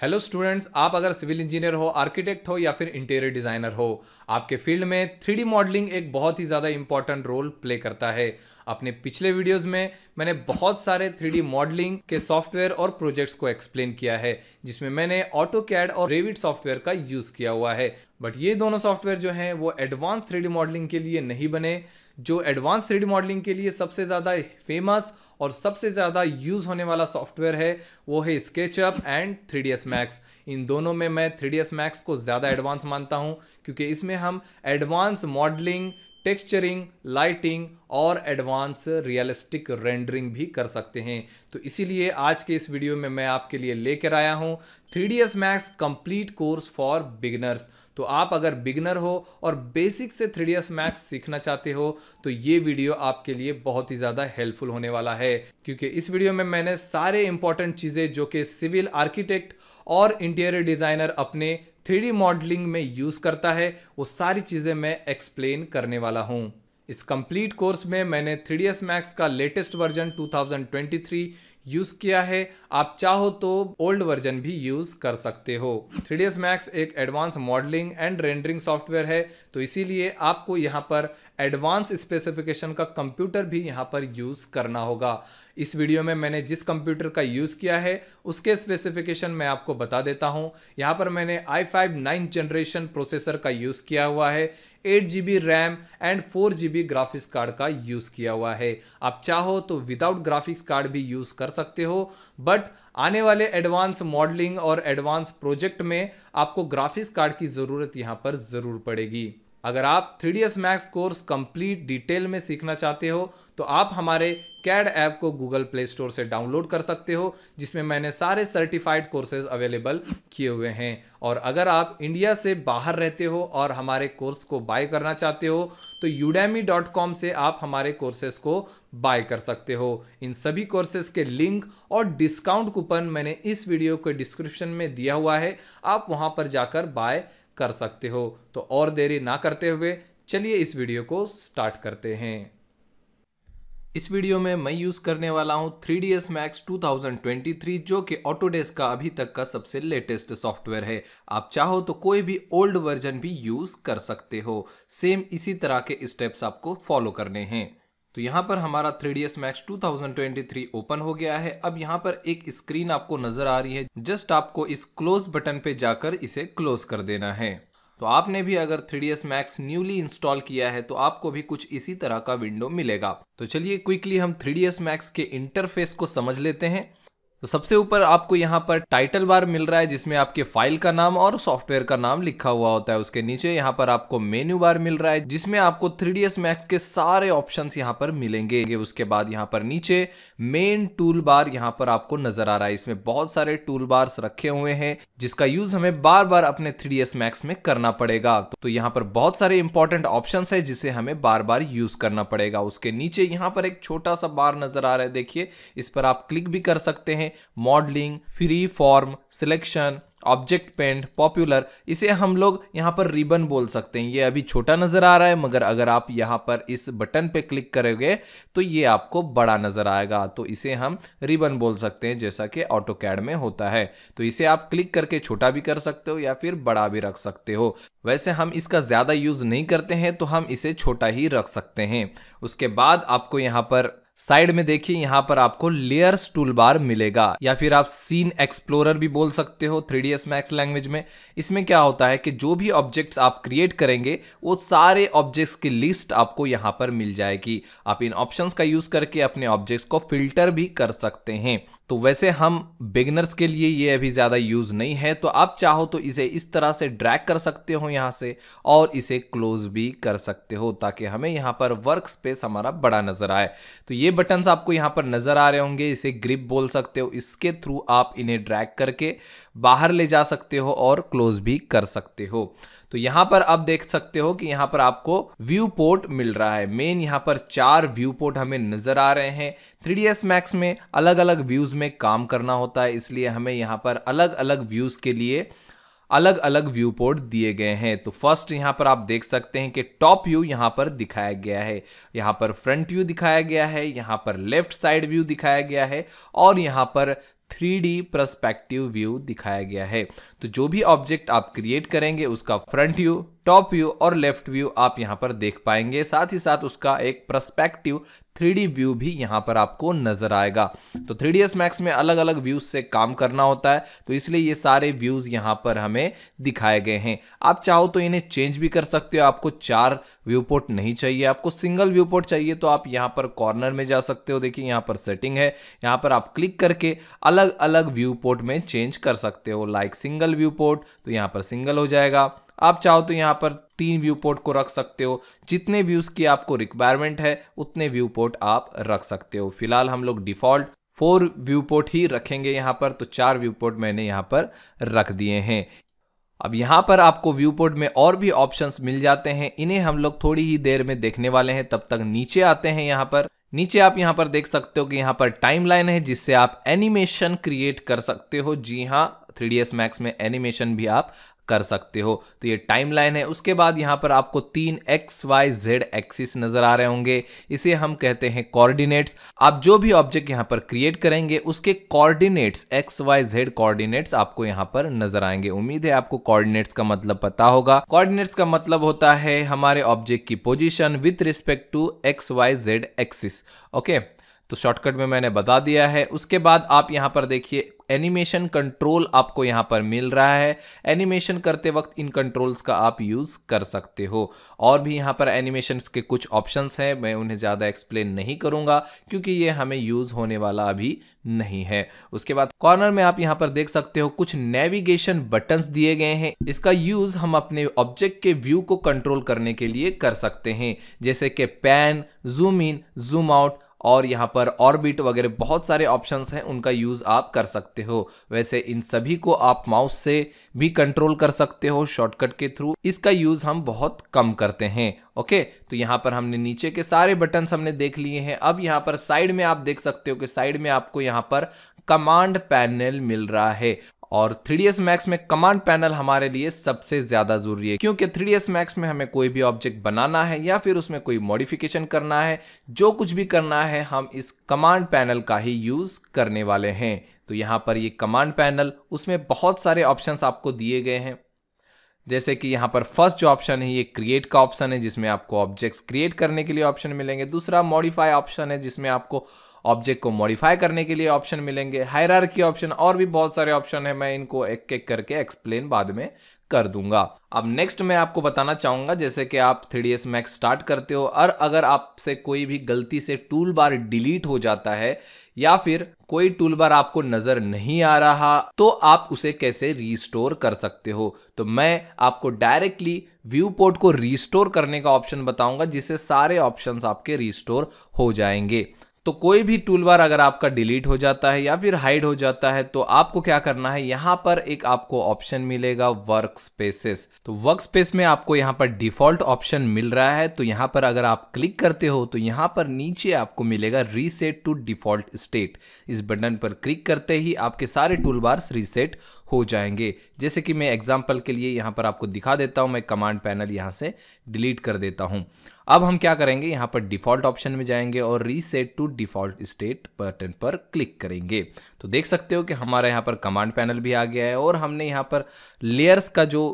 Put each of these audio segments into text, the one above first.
Hello students आप अगर civil engineer हो आर्किटेक्ट हो या फिर इंटीरियर डिज़ाइनर हो आपके फील्ड में थ्री मॉडलिंग एक बहुत ही ज़्यादा इंपॉर्टेंट रोल प्ले करता है अपने पिछले वीडियोस में मैंने बहुत सारे थ्री मॉडलिंग के सॉफ्टवेयर और प्रोजेक्ट्स को एक्सप्लेन किया है जिसमें मैंने ऑटो कैड और रेविड सॉफ्टवेयर का यूज़ किया हुआ है बट ये दोनों सॉफ्टवेयर जो हैं वो एडवांस थ्री मॉडलिंग के लिए नहीं बने जो एडवांस थ्री मॉडलिंग के लिए सबसे ज़्यादा फेमस और सबसे ज़्यादा यूज़ होने वाला सॉफ्टवेयर है वो है SketchUp and three D Max इन दोनों में मैं थ्री डी मैक्स को ज़्यादा एडवांस मानता हूँ क्योंकि इसमें हम एडवांस मॉडलिंग टेक्सचरिंग लाइटिंग और एडवांस रियलिस्टिक रेंडरिंग भी कर सकते हैं तो इसीलिए आज के इस वीडियो में मैं आपके लिए लेकर आया हूं three D S Max complete course for beginners तो आप अगर बिगनर हो और बेसिक से थ्री डी एस मैक्स सीखना चाहते हो तो ये वीडियो आपके लिए बहुत ही ज़्यादा हेल्पफुल होने वाला है क्योंकि इस वीडियो में मैंने सारे इंपॉर्टेंट चीज़ें जो कि सिविल आर्किटेक्ट और इंटीरियर डिज़ाइनर अपने थ्री मॉडलिंग में यूज़ करता है वो सारी चीज़ें मैं एक्सप्लेन करने वाला हूँ इस कंप्लीट कोर्स में मैंने थ्री डी मैक्स का लेटेस्ट वर्जन 2023 यूज़ किया है आप चाहो तो ओल्ड वर्जन भी यूज़ कर सकते हो थ्री डी मैक्स एक advance modelling and rendering software है तो इसीलिए आपको यहाँ पर एडवांस स्पेसिफिकेशन का कंप्यूटर भी यहाँ पर यूज़ करना होगा इस वीडियो में मैंने जिस कंप्यूटर का यूज़ किया है उसके स्पेसिफिकेशन मैं आपको बता देता हूँ यहाँ पर मैंने I five nine generation processor का यूज़ किया हुआ है eight G B RAM and four G B graphics card का यूज़ किया हुआ है आप चाहो तो विदाउट ग्राफिक्स कार्ड भी यूज़ कर सकते हो बट आने वाले एडवांस मॉडलिंग और एडवांस प्रोजेक्ट में आपको ग्राफिक्स कार्ड की ज़रूरत यहाँ पर ज़रूर पड़ेगी अगर आप three D S Max course complete detail में सीखना चाहते हो तो आप हमारे कैड ऐप को गूगल प्ले स्टोर से डाउनलोड कर सकते हो जिसमें मैंने सारे सर्टिफाइड कोर्सेज अवेलेबल किए हुए हैं और अगर आप इंडिया से बाहर रहते हो और हमारे कोर्स को बाय करना चाहते हो तो यूडेमी डॉट कॉम से आप हमारे कोर्सेज को बाय कर सकते हो इन सभी कोर्सेज के लिंक और डिस्काउंट कूपन मैंने इस वीडियो के डिस्क्रिप्शन में दिया हुआ है आप वहाँ पर जाकर बाय कर सकते हो तो और देरी ना करते हुए चलिए इस वीडियो को स्टार्ट करते हैं इस वीडियो में मैं यूज़ करने वाला हूँ three D S Max two जो कि ऑटोडेस्क का अभी तक का सबसे लेटेस्ट सॉफ्टवेयर है आप चाहो तो कोई भी ओल्ड वर्जन भी यूज़ कर सकते हो सेम इसी तरह के स्टेप्स आपको फॉलो करने हैं तो यहाँ पर हमारा three D S Max two thousand twenty three open हो गया है अब यहाँ पर एक स्क्रीन आपको नजर आ रही है जस्ट आपको इस क्लोज बटन पे जाकर इसे क्लोज कर देना है तो आपने भी अगर three D S Max newly install किया है तो आपको भी कुछ इसी तरह का विंडो मिलेगा तो चलिए क्विकली हम थ्री डी एस मैक्स के इंटरफेस को समझ लेते हैं तो सबसे ऊपर आपको यहाँ पर टाइटल बार मिल रहा है जिसमें आपके फाइल का नाम और सॉफ्टवेयर का नाम लिखा हुआ होता है उसके नीचे यहाँ पर आपको मेन्यू बार मिल रहा है जिसमें आपको थ्री डी मैक्स के सारे ऑप्शंस यहाँ पर मिलेंगे उसके बाद यहाँ पर नीचे मेन टूल बार यहाँ पर आपको नजर आ रहा है इसमें बहुत सारे टूल बार्स रखे हुए हैं जिसका यूज हमें बार बार अपने थ्री मैक्स में करना पड़ेगा तो यहाँ पर बहुत सारे इंपॉर्टेंट ऑप्शन है जिसे हमें बार बार यूज करना पड़ेगा उसके नीचे यहाँ पर एक छोटा सा बार नजर आ रहा है देखिए इस पर आप क्लिक भी कर सकते हैं हैं modelling free form selection object paint popular इसे हम लोग यहाँ पर रिबन बोल सकते हैं ये अभी छोटा नज़र आ रहा है मगर अगर आप यहाँ पर इस बटन पे क्लिक करोगे तो ये आपको बड़ा नज़र आएगा तो इसे हम रिबन बोल सकते हैं जैसा कि ऑटो कैड में होता है तो इसे आप क्लिक करके छोटा भी कर सकते हो या फिर बड़ा भी रख सकते हो वैसे हम इसका ज़्यादा यूज़ नहीं करते हैं तो हम इसे छोटा ही रख सकते हैं उसके बाद आपको यहाँ पर साइड में देखिए यहाँ पर आपको लेयर्स टूल बार मिलेगा या फिर आप सीन एक्सप्लोरर भी बोल सकते हो three D S Max language में इसमें क्या होता है कि जो भी ऑब्जेक्ट्स आप क्रिएट करेंगे वो सारे ऑब्जेक्ट्स की लिस्ट आपको यहाँ पर मिल जाएगी आप इन ऑप्शंस का यूज़ करके अपने ऑब्जेक्ट्स को फिल्टर भी कर सकते हैं तो वैसे हम बिगनर्स के लिए ये अभी ज़्यादा यूज़ नहीं है तो आप चाहो तो इसे इस तरह से ड्रैग कर सकते हो यहाँ से और इसे क्लोज भी कर सकते हो ताकि हमें यहाँ पर वर्क स्पेस हमारा बड़ा नज़र आए तो ये बटन्स आपको यहाँ पर नज़र आ रहे होंगे इसे ग्रिप बोल सकते हो इसके थ्रू आप इन्हें ड्रैग करके बाहर ले जा सकते हो और क्लोज भी कर सकते हो तो यहाँ पर आप देख सकते हो कि यहाँ पर आपको व्यू पोर्ट मिल रहा है मेन यहाँ पर चार व्यू पोर्ट हमें नज़र आ रहे हैं थ्री डी मैक्स में अलग अलग व्यूज़ में काम करना होता है इसलिए हमें यहाँ पर अलग अलग व्यूज़ के लिए अलग अलग व्यू पोर्ट दिए गए हैं तो फर्स्ट यहाँ पर आप देख सकते हैं कि टॉप व्यू यहाँ पर दिखाया गया है यहाँ पर फ्रंट व्यू दिखाया गया है यहाँ पर लेफ्ट साइड व्यू दिखाया गया है और यहाँ पर थ्री डी प्रस्पेक्टिव व्यू दिखाया गया है तो जो भी ऑब्जेक्ट आप क्रिएट करेंगे उसका फ्रंट व्यू टॉप व्यू और लेफ्ट व्यू आप यहाँ पर देख पाएंगे साथ ही साथ उसका एक प्रस्पेक्टिव थ्री व्यू भी यहाँ पर आपको नजर आएगा तो थ्री डी मैक्स में अलग अलग व्यूज से काम करना होता है तो इसलिए ये सारे व्यूज यहाँ पर हमें दिखाए गए हैं आप चाहो तो इन्हें चेंज भी कर सकते हो आपको चार व्यू पोर्ट नहीं चाहिए आपको सिंगल व्यू पोर्ट चाहिए तो आप यहाँ पर कॉर्नर में जा सकते हो देखिए यहाँ पर सेटिंग है यहाँ पर आप क्लिक करके अलग अलग व्यू पोर्ट में चेंज कर सकते हो लाइक सिंगल व्यू पोर्ट तो यहाँ पर सिंगल हो जाएगा आप चाहो तो यहाँ पर तीन व्यू पोर्ट को रख सकते हो जितने व्यूज़ की आपको रिक्वायरमेंट है उतने व्यू पोर्ट आप रख सकते हो फिलहाल हम लोग डिफ़ॉल्ट फोर व्यू पोर्ट ही रखेंगे यहाँ पर तो चार व्यू पोर्ट मैंने यहाँ पर रख दिए हैं अब यहाँ पर आपको व्यू पोर्ट में और भी ऑप्शंस मिल जाते हैं इन्हें हम लोग थोड़ी ही देर में देखने वाले हैं तब तक नीचे आते हैं यहाँ पर नीचे आप यहाँ पर देख सकते हो कि यहाँ पर टाइमलाइन है जिससे आप एनिमेशन क्रिएट कर सकते हो जी हाँ थ्री डी एस मैक्स में एनिमेशन भी आप कर सकते हो तो ये टाइम लाइन है उसके बाद यहाँ पर आपको तीन एक्स वाई जेड एक्सिस नजर आ रहे होंगे इसे हम कहते हैं कोऑर्डिनेट्स आप जो भी ऑब्जेक्ट यहाँ पर क्रिएट करेंगे उसके coordinates X Y Z coordinates आपको यहाँ पर नजर आएंगे उम्मीद है आपको कोऑर्डिनेट्स का मतलब पता होगा कोऑर्डिनेट्स का मतलब होता है हमारे ऑब्जेक्ट की position with respect to X Y Z axis okay तो शॉर्टकट में मैंने बता दिया है उसके बाद आप यहाँ पर देखिए एनिमेशन कंट्रोल आपको यहाँ पर मिल रहा है एनिमेशन करते वक्त इन कंट्रोल्स का आप यूज़ कर सकते हो और भी यहाँ पर एनिमेशन के कुछ ऑप्शंस हैं मैं उन्हें ज़्यादा एक्सप्लेन नहीं करूंगा क्योंकि ये हमें यूज़ होने वाला अभी नहीं है उसके बाद कॉर्नर में आप यहाँ पर देख सकते हो कुछ नेविगेशन बटन दिए गए हैं इसका यूज़ हम अपने ऑब्जेक्ट के व्यू को कंट्रोल करने के लिए कर सकते हैं जैसे कि pan zoom in zoom out और यहाँ पर ऑर्बिट वगैरह बहुत सारे ऑप्शन हैं उनका यूज़ आप कर सकते हो वैसे इन सभी को आप माउस से भी कंट्रोल कर सकते हो शॉर्टकट के थ्रू इसका यूज़ हम बहुत कम करते हैं ओके तो यहाँ पर हमने नीचे के सारे बटन्स हमने देख लिए हैं अब यहाँ पर साइड में आप देख सकते हो कि साइड में आपको यहाँ पर कमांड पैनल मिल रहा है और 3ds Max मैक्स में कमांड पैनल हमारे लिए सबसे ज्यादा जरूरी है क्योंकि थ्री डी मैक्स में हमें कोई भी ऑब्जेक्ट बनाना है या फिर उसमें कोई मॉडिफिकेशन करना है जो कुछ भी करना है हम इस कमांड पैनल का ही यूज करने वाले हैं तो यहाँ पर ये कमांड पैनल उसमें बहुत सारे ऑप्शंस आपको दिए गए हैं जैसे कि यहाँ पर फर्स्ट जो ऑप्शन है ये क्रिएट का ऑप्शन है जिसमें आपको ऑब्जेक्ट्स क्रिएट करने के लिए ऑप्शन मिलेंगे दूसरा मॉडिफाई ऑप्शन है जिसमें आपको ऑब्जेक्ट को मॉडिफाई करने के लिए ऑप्शन मिलेंगे हायर ऑप्शन और भी बहुत सारे ऑप्शन है मैं इनको एक एक करके एक्सप्लेन बाद में कर दूंगा अब नेक्स्ट मैं आपको बताना चाहूंगा जैसे कि आप three D S Max start करते हो और अगर आपसे कोई भी गलती से टूल बार डिलीट हो जाता है या फिर कोई टूल बार आपको नजर नहीं आ रहा तो आप उसे कैसे रिस्टोर कर सकते हो तो मैं आपको डायरेक्टली व्यू पोर्ट को रिस्टोर करने का ऑप्शन बताऊंगा जिससे सारे ऑप्शंस आपके रिस्टोर हो जाएंगे तो कोई भी टूल बार अगर आपका डिलीट हो जाता है या फिर हाइड हो जाता है तो आपको क्या करना है यहाँ पर एक आपको ऑप्शन मिलेगा वर्क स्पेसेस तो वर्क स्पेस में आपको यहाँ पर डिफॉल्ट ऑप्शन मिल रहा है तो यहाँ पर अगर आप क्लिक करते हो तो यहाँ पर नीचे आपको मिलेगा रीसेट टू डिफॉल्ट स्टेट इस बटन पर क्लिक करते ही आपके सारे टूल बार्स रीसेट हो जाएंगे जैसे कि मैं एग्जाम्पल के लिए यहाँ पर आपको दिखा देता हूँ मैं कमांड पैनल यहाँ से डिलीट कर देता हूँ अब हम क्या करेंगे यहाँ पर डिफॉल्ट ऑप्शन में जाएंगे और reset to default state button पर क्लिक करेंगे तो देख सकते हो कि हमारा यहाँ पर कमांड पैनल भी आ गया है और हमने यहाँ पर लेयर्स का जो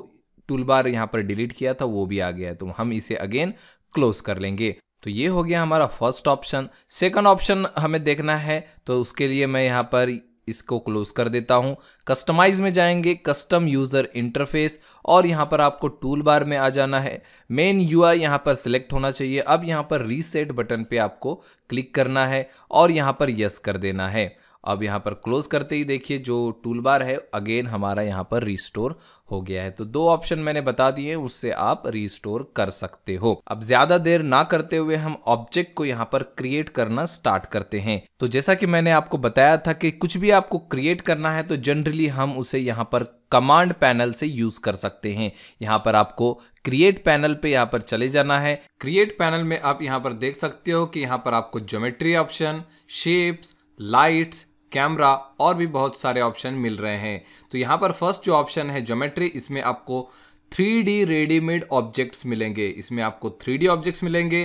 टूल बार यहाँ पर डिलीट किया था वो भी आ गया है तो हम इसे अगेन क्लोज कर लेंगे तो ये हो गया हमारा फर्स्ट ऑप्शन सेकंड ऑप्शन हमें देखना है तो उसके लिए मैं यहाँ पर इसको क्लोज कर देता हूं कस्टमाइज में जाएंगे कस्टम यूज़र इंटरफेस और यहां पर आपको टूल बार में आ जाना है मेन यू आई यहाँ पर सिलेक्ट होना चाहिए अब यहां पर रीसेट बटन पे आपको क्लिक करना है और यहां पर यस कर देना है अब यहाँ पर क्लोज करते ही देखिए जो टूल बार है अगेन हमारा यहाँ पर रिस्टोर हो गया है तो दो ऑप्शन मैंने बता दिए उससे आप रिस्टोर कर सकते हो अब ज्यादा देर ना करते हुए हम ऑब्जेक्ट को यहाँ पर क्रिएट करना स्टार्ट करते हैं तो जैसा कि मैंने आपको बताया था कि कुछ भी आपको क्रिएट करना है तो जनरली हम उसे यहाँ पर कमांड पैनल से यूज कर सकते हैं यहाँ पर आपको क्रिएट पैनल पे यहाँ पर चले जाना है क्रिएट पैनल में आप यहाँ पर देख सकते हो कि यहाँ पर आपको geometry option shapes lights camera और भी बहुत सारे ऑप्शन मिल रहे हैं तो यहाँ पर फर्स्ट जो ऑप्शन है ज्योमेट्री इसमें आपको थ्री डी रेडीमेड ऑब्जेक्ट्स मिलेंगे इसमें आपको थ्री डी ऑब्जेक्ट्स मिलेंगे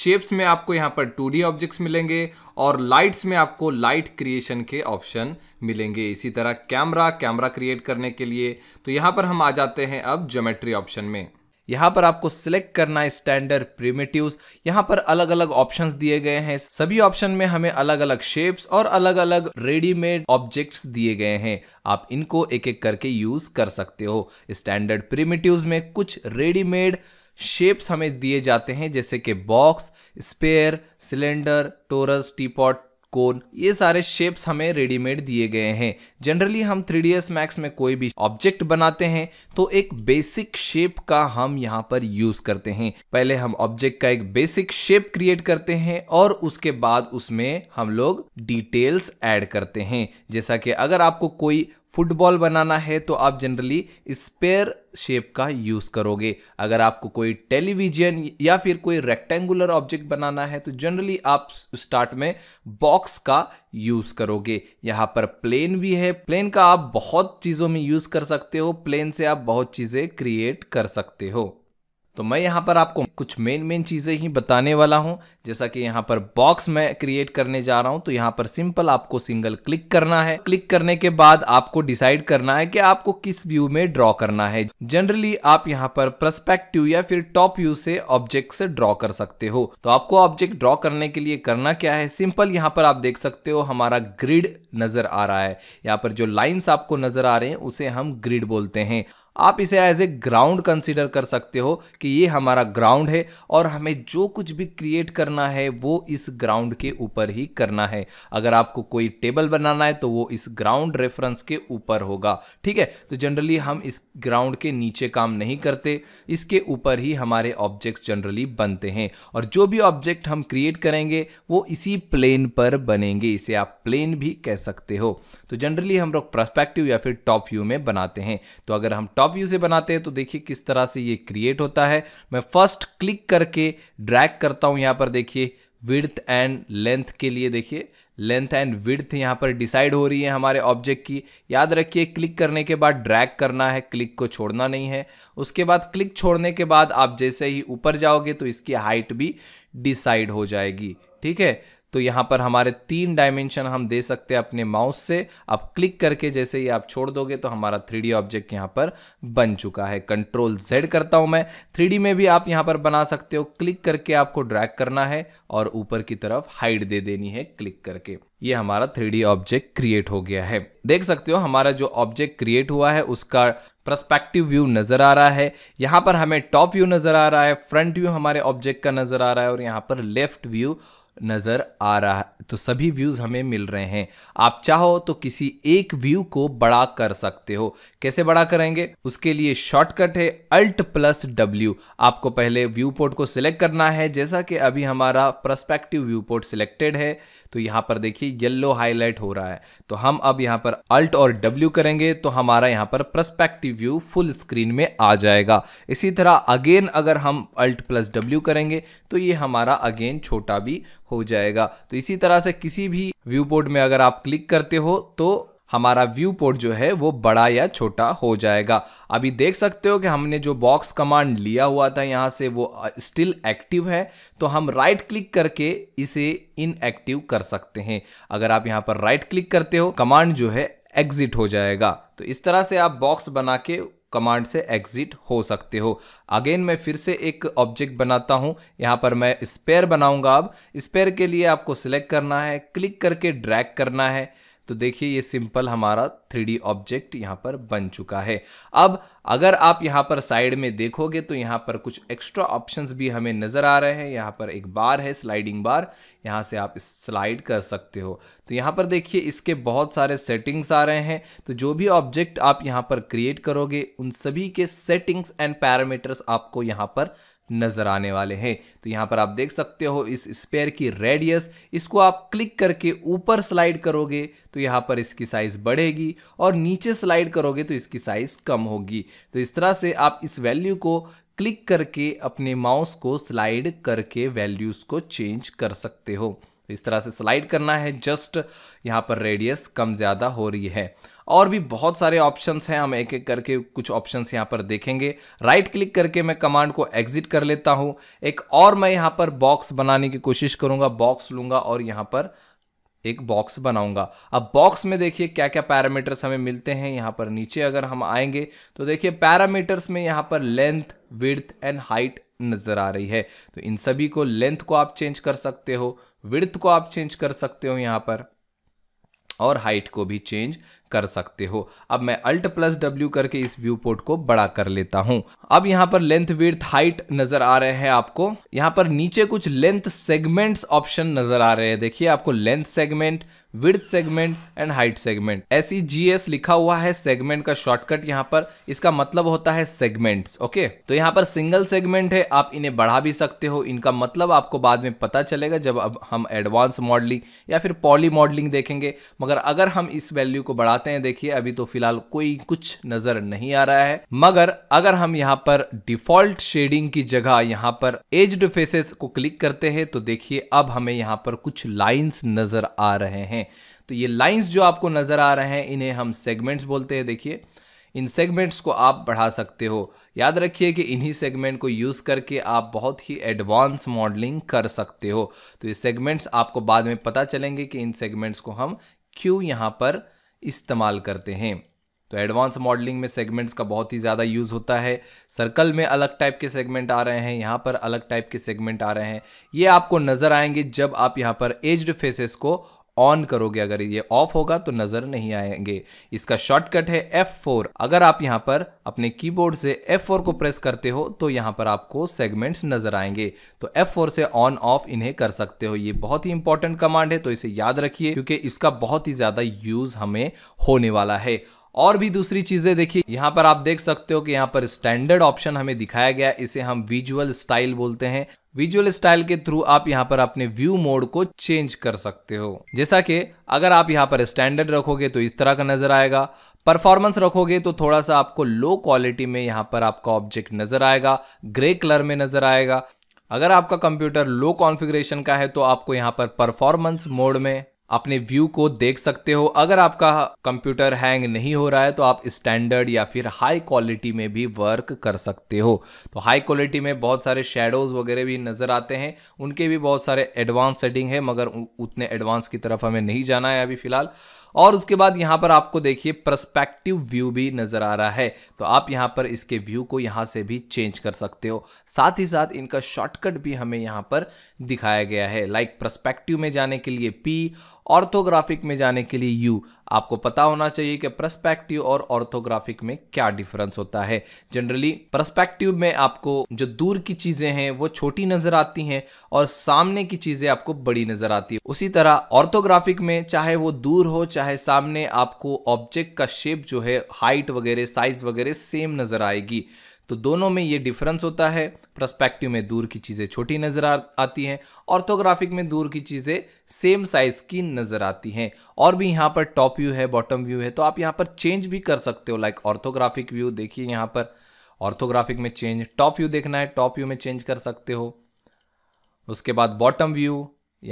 शेप्स में आपको यहाँ पर टू डी ऑब्जेक्ट्स मिलेंगे और लाइट्स में आपको लाइट क्रिएशन के ऑप्शन मिलेंगे इसी तरह कैमरा कैमरा क्रिएट करने के लिए तो यहाँ पर हम आ जाते हैं अब ज्योमेट्री ऑप्शन में यहाँ पर आपको सिलेक्ट करना है स्टैंडर्ड प्रीमेटिव यहाँ पर अलग अलग ऑप्शन दिए गए हैं सभी ऑप्शन में हमें अलग अलग शेप्स और अलग अलग रेडीमेड ऑब्जेक्ट्स दिए गए हैं आप इनको एक एक करके यूज कर सकते हो स्टैंडर्ड प्रीमेटिव में कुछ रेडीमेड शेप्स हमें दिए जाते हैं जैसे कि box sphere cylinder torus teapot cone ये सारे शेप्स हमें रेडीमेड दिए गए हैं जनरली हम थ्री डी मैक्स में कोई भी ऑब्जेक्ट बनाते हैं तो एक बेसिक शेप का हम यहाँ पर यूज करते हैं पहले हम ऑब्जेक्ट का एक बेसिक शेप क्रिएट करते हैं और उसके बाद उसमें हम लोग डिटेल्स ऐड करते हैं जैसा कि अगर आपको कोई फुटबॉल बनाना है तो आप जनरली स्पेयर शेप का यूज़ करोगे अगर आपको कोई टेलीविजन या फिर कोई रेक्टेंगुलर ऑब्जेक्ट बनाना है तो जनरली आप स्टार्ट में बॉक्स का यूज़ करोगे यहाँ पर प्लेन भी है प्लेन का आप बहुत चीज़ों में यूज़ कर सकते हो प्लेन से आप बहुत चीज़ें क्रिएट कर सकते हो तो मैं यहाँ पर आपको कुछ मेन मेन चीज़ें ही बताने वाला हूँ जैसा कि यहाँ पर बॉक्स मैं क्रिएट करने जा रहा हूँ तो यहाँ पर सिंपल आपको सिंगल क्लिक करना है क्लिक करने के बाद आपको डिसाइड करना है कि आपको किस व्यू में ड्रॉ करना है जनरली आप यहाँ पर प्रस्पेक्टिव या फिर टॉप व्यू से ऑब्जेक्ट से ड्रॉ कर सकते हो तो आपको ऑब्जेक्ट ड्रॉ करने के लिए करना क्या है सिंपल यहाँ पर आप देख सकते हो हमारा ग्रिड नजर आ रहा है यहाँ पर जो लाइन्स आपको नजर आ रहे हैं उसे हम ग्रिड बोलते हैं आप इसे एज ए ग्राउंड कंसिडर कर सकते हो कि ये हमारा ग्राउंड है और हमें जो कुछ भी क्रिएट करना है वो इस ग्राउंड के ऊपर ही करना है अगर आपको कोई टेबल बनाना है तो वो इस ग्राउंड रेफरेंस के ऊपर होगा ठीक है तो जनरली हम इस ग्राउंड के नीचे काम नहीं करते इसके ऊपर ही हमारे ऑब्जेक्ट्स जनरली बनते हैं और जो भी ऑब्जेक्ट हम क्रिएट करेंगे वो इसी प्लेन पर बनेंगे इसे आप प्लेन भी कह सकते हो तो जनरली हम लोग प्रस्पेक्टिव या फिर टॉप व्यू में बनाते हैं तो अगर हम टॉप व्यू से बनाते हैं तो देखिए किस तरह से ये क्रिएट होता है मैं फर्स्ट क्लिक करके ड्रैग करता हूँ यहाँ पर देखिए विड्थ एंड लेंथ के लिए देखिए लेंथ एंड विड्थ यहाँ पर डिसाइड हो रही है हमारे ऑब्जेक्ट की याद रखिए क्लिक करने के बाद ड्रैग करना है क्लिक को छोड़ना नहीं है उसके बाद क्लिक छोड़ने के बाद आप जैसे ही ऊपर जाओगे तो इसकी हाइट भी डिसाइड हो जाएगी ठीक है तो यहाँ पर हमारे तीन डायमेंशन हम दे सकते हैं अपने माउस से आप क्लिक करके जैसे ही आप छोड़ दोगे तो हमारा थ्री ऑब्जेक्ट यहाँ पर बन चुका है कंट्रोल जेड करता हूँ मैं थ्री में भी आप यहाँ पर बना सकते हो क्लिक करके आपको ड्रैग करना है और ऊपर की तरफ हाइट दे देनी है क्लिक करके ये हमारा थ्री ऑब्जेक्ट क्रिएट हो गया है देख सकते हो हमारा जो ऑब्जेक्ट क्रिएट हुआ है उसका प्रस्पेक्टिव व्यू नज़र आ रहा है यहाँ पर हमें टॉप व्यू नज़र आ रहा है फ्रंट व्यू हमारे ऑब्जेक्ट का नज़र आ रहा है और यहाँ पर लेफ्ट व्यू नज़र आ रहा है तो सभी व्यूज़ हमें मिल रहे हैं आप चाहो तो किसी एक व्यू को बड़ा कर सकते हो कैसे बड़ा करेंगे उसके लिए शॉर्टकट है अल्ट प्लस डब्ल्यू आपको पहले व्यू पोर्ट को सिलेक्ट करना है जैसा कि अभी हमारा प्रस्पेक्टिव व्यू पोर्ट सिलेक्टेड है तो यहाँ पर देखिए येलो हाईलाइट हो रहा है तो हम अब यहाँ पर अल्ट और डब्ल्यू करेंगे तो हमारा यहाँ पर प्रस्पेक्टिव व्यू फुल स्क्रीन में आ जाएगा इसी तरह अगेन अगर हम अल्ट प्लस डब्ल्यू करेंगे तो ये हमारा अगेन छोटा भी हो जाएगा तो इसी तरह से किसी भी व्यू बोर्ड में अगर आप क्लिक करते हो तो हमारा व्यू पोर्ट जो है वो बड़ा या छोटा हो जाएगा अभी देख सकते हो कि हमने जो बॉक्स कमांड लिया हुआ था यहाँ से वो स्टिल एक्टिव है तो हम राइट क्लिक करके इसे इनएक्टिव कर सकते हैं अगर आप यहाँ पर राइट क्लिक करते हो कमांड जो है एग्जिट हो जाएगा तो इस तरह से आप बॉक्स बना के कमांड से एग्जिट हो सकते हो अगेन मैं फिर से एक ऑब्जेक्ट बनाता हूँ यहाँ पर मैं स्पेयर बनाऊँगा अब स्पेयर के लिए आपको सिलेक्ट करना है क्लिक करके ड्रैग करना है तो देखिए ये सिंपल हमारा थ्री ऑब्जेक्ट यहाँ पर बन चुका है अब अगर आप यहाँ पर साइड में देखोगे तो यहाँ पर कुछ एक्स्ट्रा ऑप्शंस भी हमें नज़र आ रहे हैं यहाँ पर एक बार है स्लाइडिंग बार यहाँ से आप स्लाइड कर सकते हो तो यहाँ पर देखिए इसके बहुत सारे सेटिंग्स आ रहे हैं तो जो भी ऑब्जेक्ट आप यहाँ पर क्रिएट करोगे उन सभी के सेटिंग्स एंड पैरामीटर्स आपको यहाँ पर नज़र आने वाले हैं तो यहाँ पर आप देख सकते हो इस स्पेयर की रेडियस इसको आप क्लिक करके ऊपर स्लाइड करोगे तो यहाँ पर इसकी साइज़ बढ़ेगी और नीचे स्लाइड करोगे तो इसकी साइज़ कम होगी तो इस तरह से आप इस वैल्यू को क्लिक करके अपने माउस को स्लाइड करके वैल्यूज़ को चेंज कर सकते हो तो इस तरह से स्लाइड करना है जस्ट यहाँ पर रेडियस कम ज़्यादा हो रही है और भी बहुत सारे ऑप्शंस हैं हम एक एक करके कुछ ऑप्शंस यहाँ पर देखेंगे राइट क्लिक करके मैं कमांड को एग्जिट कर लेता हूँ एक और मैं यहाँ पर बॉक्स बनाने की कोशिश करूँगा बॉक्स लूँगा और यहाँ पर एक बॉक्स बनाऊंगा अब बॉक्स में देखिए क्या क्या पैरामीटर्स हमें मिलते हैं यहाँ पर नीचे अगर हम आएंगे तो देखिए पैरामीटर्स में यहाँ पर लेंथ विड्थ एंड हाइट नज़र आ रही है तो इन सभी को लेंथ को आप चेंज कर सकते हो विड्थ को आप चेंज कर सकते हो यहाँ पर और हाइट को भी चेंज कर सकते हो अब मैं अल्ट प्लस डब्ल्यू करके इस व्यू पोर्ट को बड़ा कर लेता हूं अब यहां पर लेंथ विर्थ हाइट नजर आ रहे हैं आपको यहाँ पर नीचे कुछ लेंथ सेगमेंट्स ऑप्शन नजर आ रहे हैं देखिए आपको length segment width segment and height segment ऐसी जी एस लिखा हुआ है सेगमेंट का शॉर्टकट यहाँ पर इसका मतलब होता है सेगमेंट्स ओके तो यहाँ पर सिंगल सेगमेंट है आप इन्हें बढ़ा भी सकते हो इनका मतलब आपको बाद में पता चलेगा जब अब हम एडवांस मॉडलिंग या फिर पॉली मॉडलिंग देखेंगे मगर अगर हम इस वैल्यू को बढ़ा बातें हैं देखिए अभी तो फिलहाल कोई कुछ नजर नहीं आ रहा है मगर अगर हम यहाँ पर डिफॉल्ट शेडिंग की जगह यहाँ पर एज्ड फेसेस को क्लिक करते हैं तो देखिए अब हमें यहाँ पर कुछ लाइंस नजर आ रहे हैं तो ये लाइंस जो आपको नजर आ रहे हैं इन्हें हम सेगमेंट्स बोलते हैं देखिए इन सेगमेंट्स को आप बढ़ा सकते हो याद रखिए कि इन्हीं सेगमेंट को यूज़ करके आप बहुत ही एडवांस मॉडलिंग कर सकते हो तो ये सेगमेंट्स आपको बाद में पता चलेंगे कि इन सेगमेंट्स को हम क्यों यहाँ पर इस्तेमाल करते हैं तो एडवांस मॉडलिंग में सेगमेंट्स का बहुत ही ज़्यादा यूज़ होता है सर्कल में अलग टाइप के सेगमेंट आ रहे हैं यहाँ पर अलग टाइप के सेगमेंट आ रहे हैं ये आपको नज़र आएंगे जब आप यहाँ पर एज्ड फेसेस को ऑन करोगे अगर ये ऑफ होगा तो नजर नहीं आएंगे इसका शॉर्टकट है F4 अगर आप यहां पर अपने कीबोर्ड से F4 को प्रेस करते हो तो यहां पर आपको सेगमेंट्स नजर आएंगे तो F4 से ऑन ऑफ इन्हें कर सकते हो ये बहुत ही इंपॉर्टेंट कमांड है तो इसे याद रखिए क्योंकि इसका बहुत ही ज्यादा यूज हमें होने वाला है और भी दूसरी चीज़ें देखिए यहाँ पर आप देख सकते हो कि यहाँ पर स्टैंडर्ड ऑप्शन हमें दिखाया गया इसे हम विजुअल स्टाइल बोलते हैं विजुअल स्टाइल के थ्रू आप यहाँ पर अपने व्यू मोड को चेंज कर सकते हो जैसा कि अगर आप यहाँ पर स्टैंडर्ड रखोगे तो इस तरह का नज़र आएगा परफॉर्मेंस रखोगे तो थोड़ा सा आपको लो क्वालिटी में यहाँ पर आपका ऑब्जेक्ट नज़र आएगा ग्रे कलर में नज़र आएगा अगर आपका कंप्यूटर लो कॉन्फ़िगरेशन का है तो आपको यहाँ पर परफॉर्मेंस मोड में अपने व्यू को देख सकते हो अगर आपका कंप्यूटर हैंग नहीं हो रहा है तो आप स्टैंडर्ड या फिर हाई क्वालिटी में भी वर्क कर सकते हो तो हाई क्वालिटी में बहुत सारे शेडोज़ वगैरह भी नज़र आते हैं उनके भी बहुत सारे एडवांस सेटिंग है मगर उतने एडवांस की तरफ हमें नहीं जाना है अभी फ़िलहाल और उसके बाद यहाँ पर आपको देखिए प्रस्पेक्टिव व्यू भी नज़र आ रहा है तो आप यहाँ पर इसके व्यू को यहाँ से भी चेंज कर सकते हो साथ ही साथ इनका शॉर्टकट भी हमें यहाँ पर दिखाया गया है लाइक प्रस्पेक्टिव में जाने के लिए पी ऑर्थोग्राफिक में जाने के लिए यू आपको पता होना चाहिए कि प्रस्पेक्टिव और ऑर्थोग्राफिक में क्या डिफरेंस होता है जनरली प्रस्पेक्टिव में आपको जो दूर की चीजें हैं वो छोटी नजर आती हैं और सामने की चीजें आपको बड़ी नजर आती है उसी तरह ऑर्थोग्राफिक में चाहे वो दूर हो चाहे सामने आपको ऑब्जेक्ट का शेप जो है हाइट वगैरह साइज वगैरह सेम नजर आएगी तो दोनों में ये डिफरेंस होता है प्रस्पेक्टिव में दूर की चीज़ें छोटी नज़र आती हैं ऑर्थोग्राफिक में दूर की चीज़ें सेम साइज़ की नज़र आती हैं और भी यहाँ पर टॉप व्यू है बॉटम व्यू है तो आप यहाँ पर चेंज भी कर सकते हो लाइक ऑर्थोग्राफिक व्यू देखिए यहाँ पर ऑर्थोग्राफिक में चेंज टॉप व्यू देखना है टॉप व्यू में चेंज कर सकते हो उसके बाद बॉटम व्यू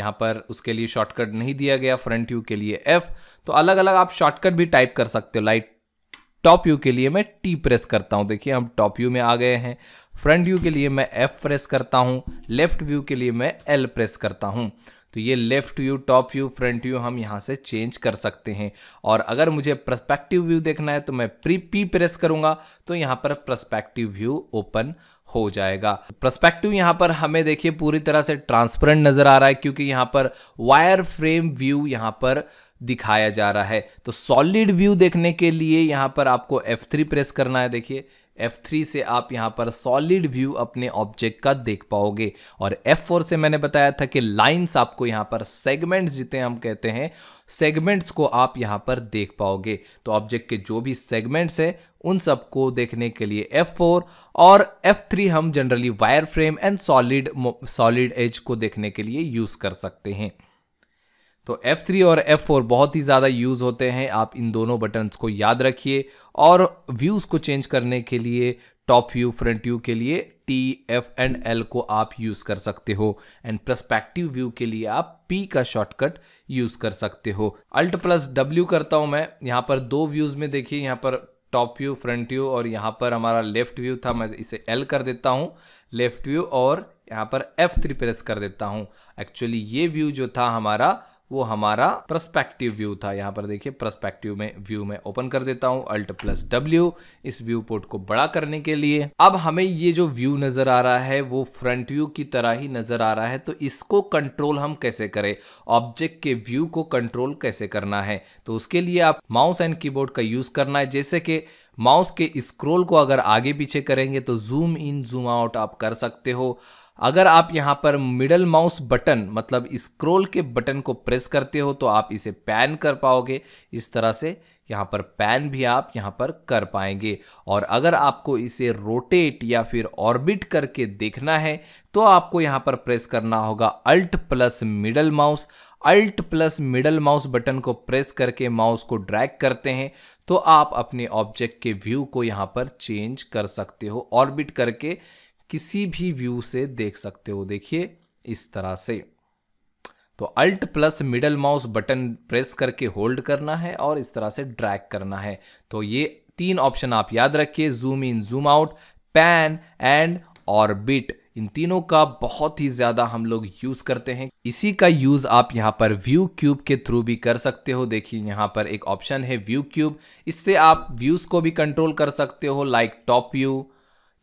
यहाँ पर उसके लिए शॉर्टकट नहीं दिया गया फ्रंट व्यू के लिए एफ तो अलग अलग आप शॉर्टकट भी टाइप कर सकते हो लाइट टॉप यू के लिए मैं टी प्रेस करता हूँ देखिए हम टॉप यू में आ गए हैं फ्रंट व्यू के लिए मैं एफ प्रेस करता हूँ लेफ्ट व्यू के लिए मैं एल प्रेस करता हूँ तो ये left view top view front view हम यहाँ से चेंज कर सकते हैं और अगर मुझे प्रस्पेक्टिव व्यू देखना है तो मैं प्री पी प्रेस करूँगा तो यहाँ पर प्रस्पेक्टिव व्यू ओपन हो जाएगा प्रस्पेक्टिव यहाँ पर हमें देखिए पूरी तरह से ट्रांसपेरेंट नज़र आ रहा है क्योंकि यहाँ पर वायर फ्रेम व्यू यहाँ पर दिखाया जा रहा है तो सॉलिड व्यू देखने के लिए यहाँ पर आपको F3 प्रेस करना है देखिए F3 से आप यहाँ पर सॉलिड व्यू अपने ऑब्जेक्ट का देख पाओगे और F4 से मैंने बताया था कि लाइंस आपको यहाँ पर सेगमेंट्स जितने हम कहते हैं सेगमेंट्स को आप यहाँ पर देख पाओगे तो ऑब्जेक्ट के जो भी सेगमेंट्स है उन सबको देखने के लिए F4 और F3 हम generally wireframe and solid solid edge को देखने के लिए यूज़ कर सकते हैं तो F3 और F4 बहुत ही ज़्यादा यूज़ होते हैं आप इन दोनों बटन्स को याद रखिए और व्यूज़ को चेंज करने के लिए टॉप व्यू फ्रंट व्यू के लिए टी एफ एंड एल को आप यूज़ कर सकते हो एंड प्रस्पेक्टिव व्यू के लिए आप पी का शॉर्टकट यूज़ कर सकते हो अल्ट प्लस डब्ल्यू करता हूँ मैं यहाँ पर दो व्यूज़ में देखिए यहाँ पर टॉप व्यू फ्रंट व्यू और यहाँ पर हमारा लेफ्ट व्यू था मैं इसे एल कर देता हूँ लेफ्ट व्यू और यहाँ पर F3 प्रेस कर देता हूँ एक्चुअली ये व्यू जो था हमारा वो हमारा प्रस्पेक्टिव व्यू था यहाँ पर देखिए प्रस्पेक्टिव में व्यू में ओपन कर देता हूँ अल्ट प्लस डब्ल्यू इस व्यू पोर्ट को बड़ा करने के लिए अब हमें ये जो व्यू नजर आ रहा है वो फ्रंट व्यू की तरह ही नजर आ रहा है तो इसको कंट्रोल हम कैसे करें ऑब्जेक्ट के व्यू को कंट्रोल कैसे करना है तो उसके लिए आप माउस एंड कीबोर्ड का यूज करना है जैसे कि माउस के स्क्रोल को अगर आगे पीछे करेंगे तो जूम इन जूम आउट आप कर सकते हो अगर आप यहाँ पर मिडल माउस बटन मतलब स्क्रोल के बटन को प्रेस करते हो तो आप इसे पैन कर पाओगे इस तरह से यहाँ पर पैन भी आप यहाँ पर कर पाएंगे और अगर आपको इसे रोटेट या फिर ऑर्बिट करके देखना है तो आपको यहाँ पर प्रेस करना होगा Alt plus middle mouse Alt plus middle mouse button को प्रेस करके माउस को ड्रैग करते हैं तो आप अपने ऑब्जेक्ट के व्यू को यहाँ पर चेंज कर सकते हो ऑर्बिट करके किसी भी व्यू से देख सकते हो देखिए इस तरह से तो Alt plus middle mouse button press करके होल्ड करना है और इस तरह से ड्रैग करना है तो ये तीन ऑप्शन आप याद रखिए zoom in zoom out pan and orbit इन तीनों का बहुत ही ज़्यादा हम लोग यूज़ करते हैं इसी का यूज़ आप यहाँ पर व्यू क्यूब के थ्रू भी कर सकते हो देखिए यहां पर एक ऑप्शन है व्यू क्यूब इससे आप व्यूज़ को भी कंट्रोल कर सकते हो लाइक टॉप व्यू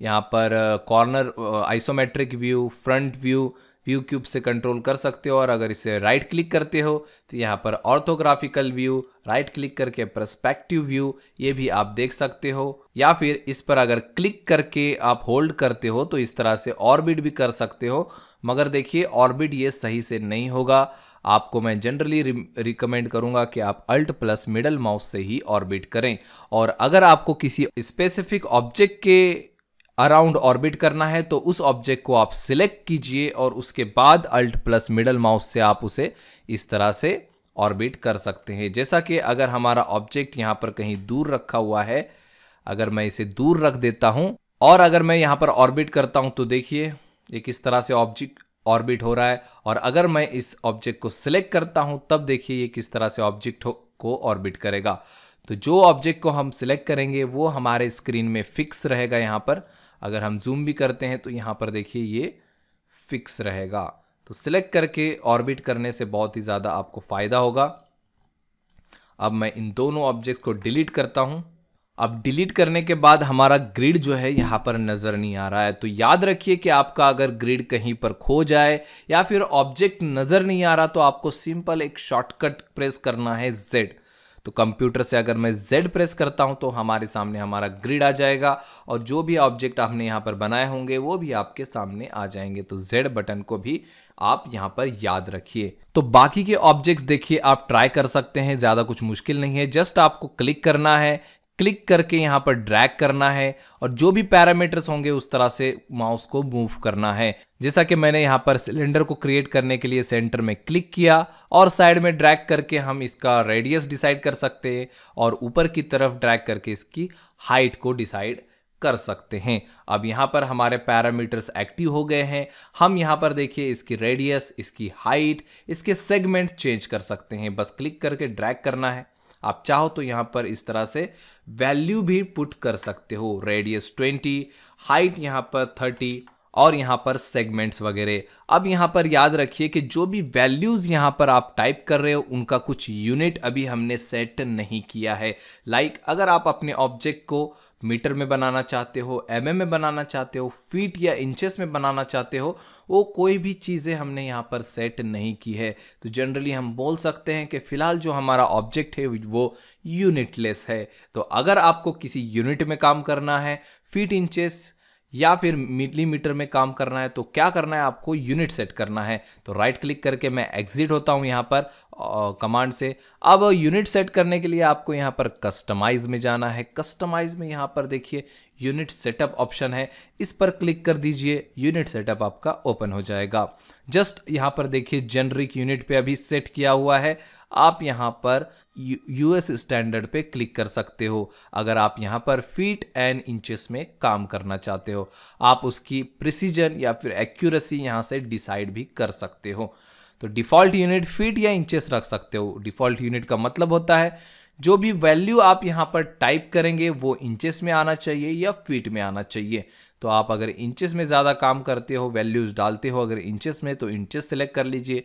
यहाँ पर corner isometric view front view view cube से कंट्रोल कर सकते हो और अगर इसे राइट क्लिक करते हो तो यहाँ पर ऑर्थोग्राफिकल व्यू राइट क्लिक करके प्रस्पेक्टिव व्यू ये भी आप देख सकते हो या फिर इस पर अगर क्लिक करके आप होल्ड करते हो तो इस तरह से ऑर्बिट भी कर सकते हो मगर देखिए ऑर्बिट ये सही से नहीं होगा आपको मैं जनरली रिकमेंड करूंगा कि आप अल्ट प्लस मिडल माउस से ही ऑर्बिट करें और अगर आपको किसी स्पेसिफिक ऑब्जेक्ट के अराउंड ऑर्बिट करना है तो उस ऑब्जेक्ट को आप सिलेक्ट कीजिए और उसके बाद अल्ट प्लस मिडल माउस से आप उसे इस तरह से ऑर्बिट कर सकते हैं जैसा कि अगर हमारा ऑब्जेक्ट यहाँ पर कहीं दूर रखा हुआ है अगर मैं इसे दूर रख देता हूँ और अगर मैं यहाँ पर ऑर्बिट करता हूँ तो देखिए ये किस तरह से ऑब्जेक्ट ऑर्बिट हो रहा है और अगर मैं इस ऑब्जेक्ट को सिलेक्ट करता हूँ तब देखिए ये किस तरह से ऑब्जेक्ट को ऑर्बिट करेगा तो जो ऑब्जेक्ट को हम सिलेक्ट करेंगे वो हमारे स्क्रीन में फिक्स रहेगा यहाँ पर अगर हम जूम भी करते हैं तो यहाँ पर देखिए ये फिक्स रहेगा तो सिलेक्ट करके ऑर्बिट करने से बहुत ही ज़्यादा आपको फ़ायदा होगा अब मैं इन दोनों ऑब्जेक्ट को डिलीट करता हूँ अब डिलीट करने के बाद हमारा ग्रिड जो है यहाँ पर नज़र नहीं आ रहा है तो याद रखिए कि आपका अगर ग्रिड कहीं पर खो जाए या फिर ऑब्जेक्ट नज़र नहीं आ रहा तो आपको सिंपल एक शॉर्टकट प्रेस करना है जेड तो कंप्यूटर से अगर मैं Z प्रेस करता हूं तो हमारे सामने हमारा ग्रिड आ जाएगा और जो भी ऑब्जेक्ट आपने यहां पर बनाए होंगे वो भी आपके सामने आ जाएंगे तो Z बटन को भी आप यहां पर याद रखिए तो बाकी के ऑब्जेक्ट्स देखिए आप ट्राई कर सकते हैं ज़्यादा कुछ मुश्किल नहीं है जस्ट आपको क्लिक करना है क्लिक करके यहाँ पर ड्रैग करना है और जो भी पैरामीटर्स होंगे उस तरह से माउस को मूव करना है जैसा कि मैंने यहाँ पर सिलेंडर को क्रिएट करने के लिए सेंटर में क्लिक किया और साइड में ड्रैग करके हम इसका रेडियस डिसाइड कर सकते हैं और ऊपर की तरफ ड्रैग करके इसकी हाइट को डिसाइड कर सकते हैं अब यहाँ पर हमारे पैरामीटर्स एक्टिव हो गए हैं हम यहाँ पर देखिए इसकी रेडियस इसकी हाइट इसके सेगमेंट चेंज कर सकते हैं बस क्लिक करके ड्रैग करना है आप चाहो तो यहाँ पर इस तरह से वैल्यू भी पुट कर सकते हो रेडियस 20 हाइट यहाँ पर 30 और यहाँ पर सेगमेंट्स वगैरह अब यहाँ पर याद रखिए कि जो भी वैल्यूज़ यहाँ पर आप टाइप कर रहे हो उनका कुछ यूनिट अभी हमने सेट नहीं किया है लाइक like, अगर आप अपने ऑब्जेक्ट को मीटर में बनाना चाहते हो एम में बनाना चाहते हो फीट या इंचेस में बनाना चाहते हो वो कोई भी चीज़ें हमने यहाँ पर सेट नहीं की है तो जनरली हम बोल सकते हैं कि फ़िलहाल जो हमारा ऑब्जेक्ट है वो यूनिटलेस है तो अगर आपको किसी यूनिट में काम करना है फीट इंचेस या फिर मिलीमीटर में काम करना है तो क्या करना है आपको यूनिट सेट करना है तो राइट क्लिक करके मैं एग्जिट होता हूँ यहाँ पर कमांड से अब यूनिट सेट करने के लिए आपको यहाँ पर कस्टमाइज में जाना है कस्टमाइज में यहाँ पर देखिए यूनिट सेटअप ऑप्शन है इस पर क्लिक कर दीजिए यूनिट सेटअप आपका ओपन हो जाएगा जस्ट यहाँ पर देखिए जेनरिक यूनिट पे अभी सेट किया हुआ है आप यहाँ पर यूएस स्टैंडर्ड पे क्लिक कर सकते हो अगर आप यहाँ पर फीट एंड इंचेस में काम करना चाहते हो आप उसकी प्रिसीजन या फिर एक्यूरेसी यहाँ से डिसाइड भी कर सकते हो तो डिफ़ॉल्ट यूनिट फीट या इंचेस रख सकते हो डिफ़ॉल्ट यूनिट का मतलब होता है जो भी वैल्यू आप यहाँ पर टाइप करेंगे वो इंचेस में आना चाहिए या फीट में आना चाहिए तो आप अगर इंचेस में ज़्यादा काम करते हो वैल्यूज़ डालते हो अगर इंचेस में तो इंचेस सेलेक्ट कर लीजिए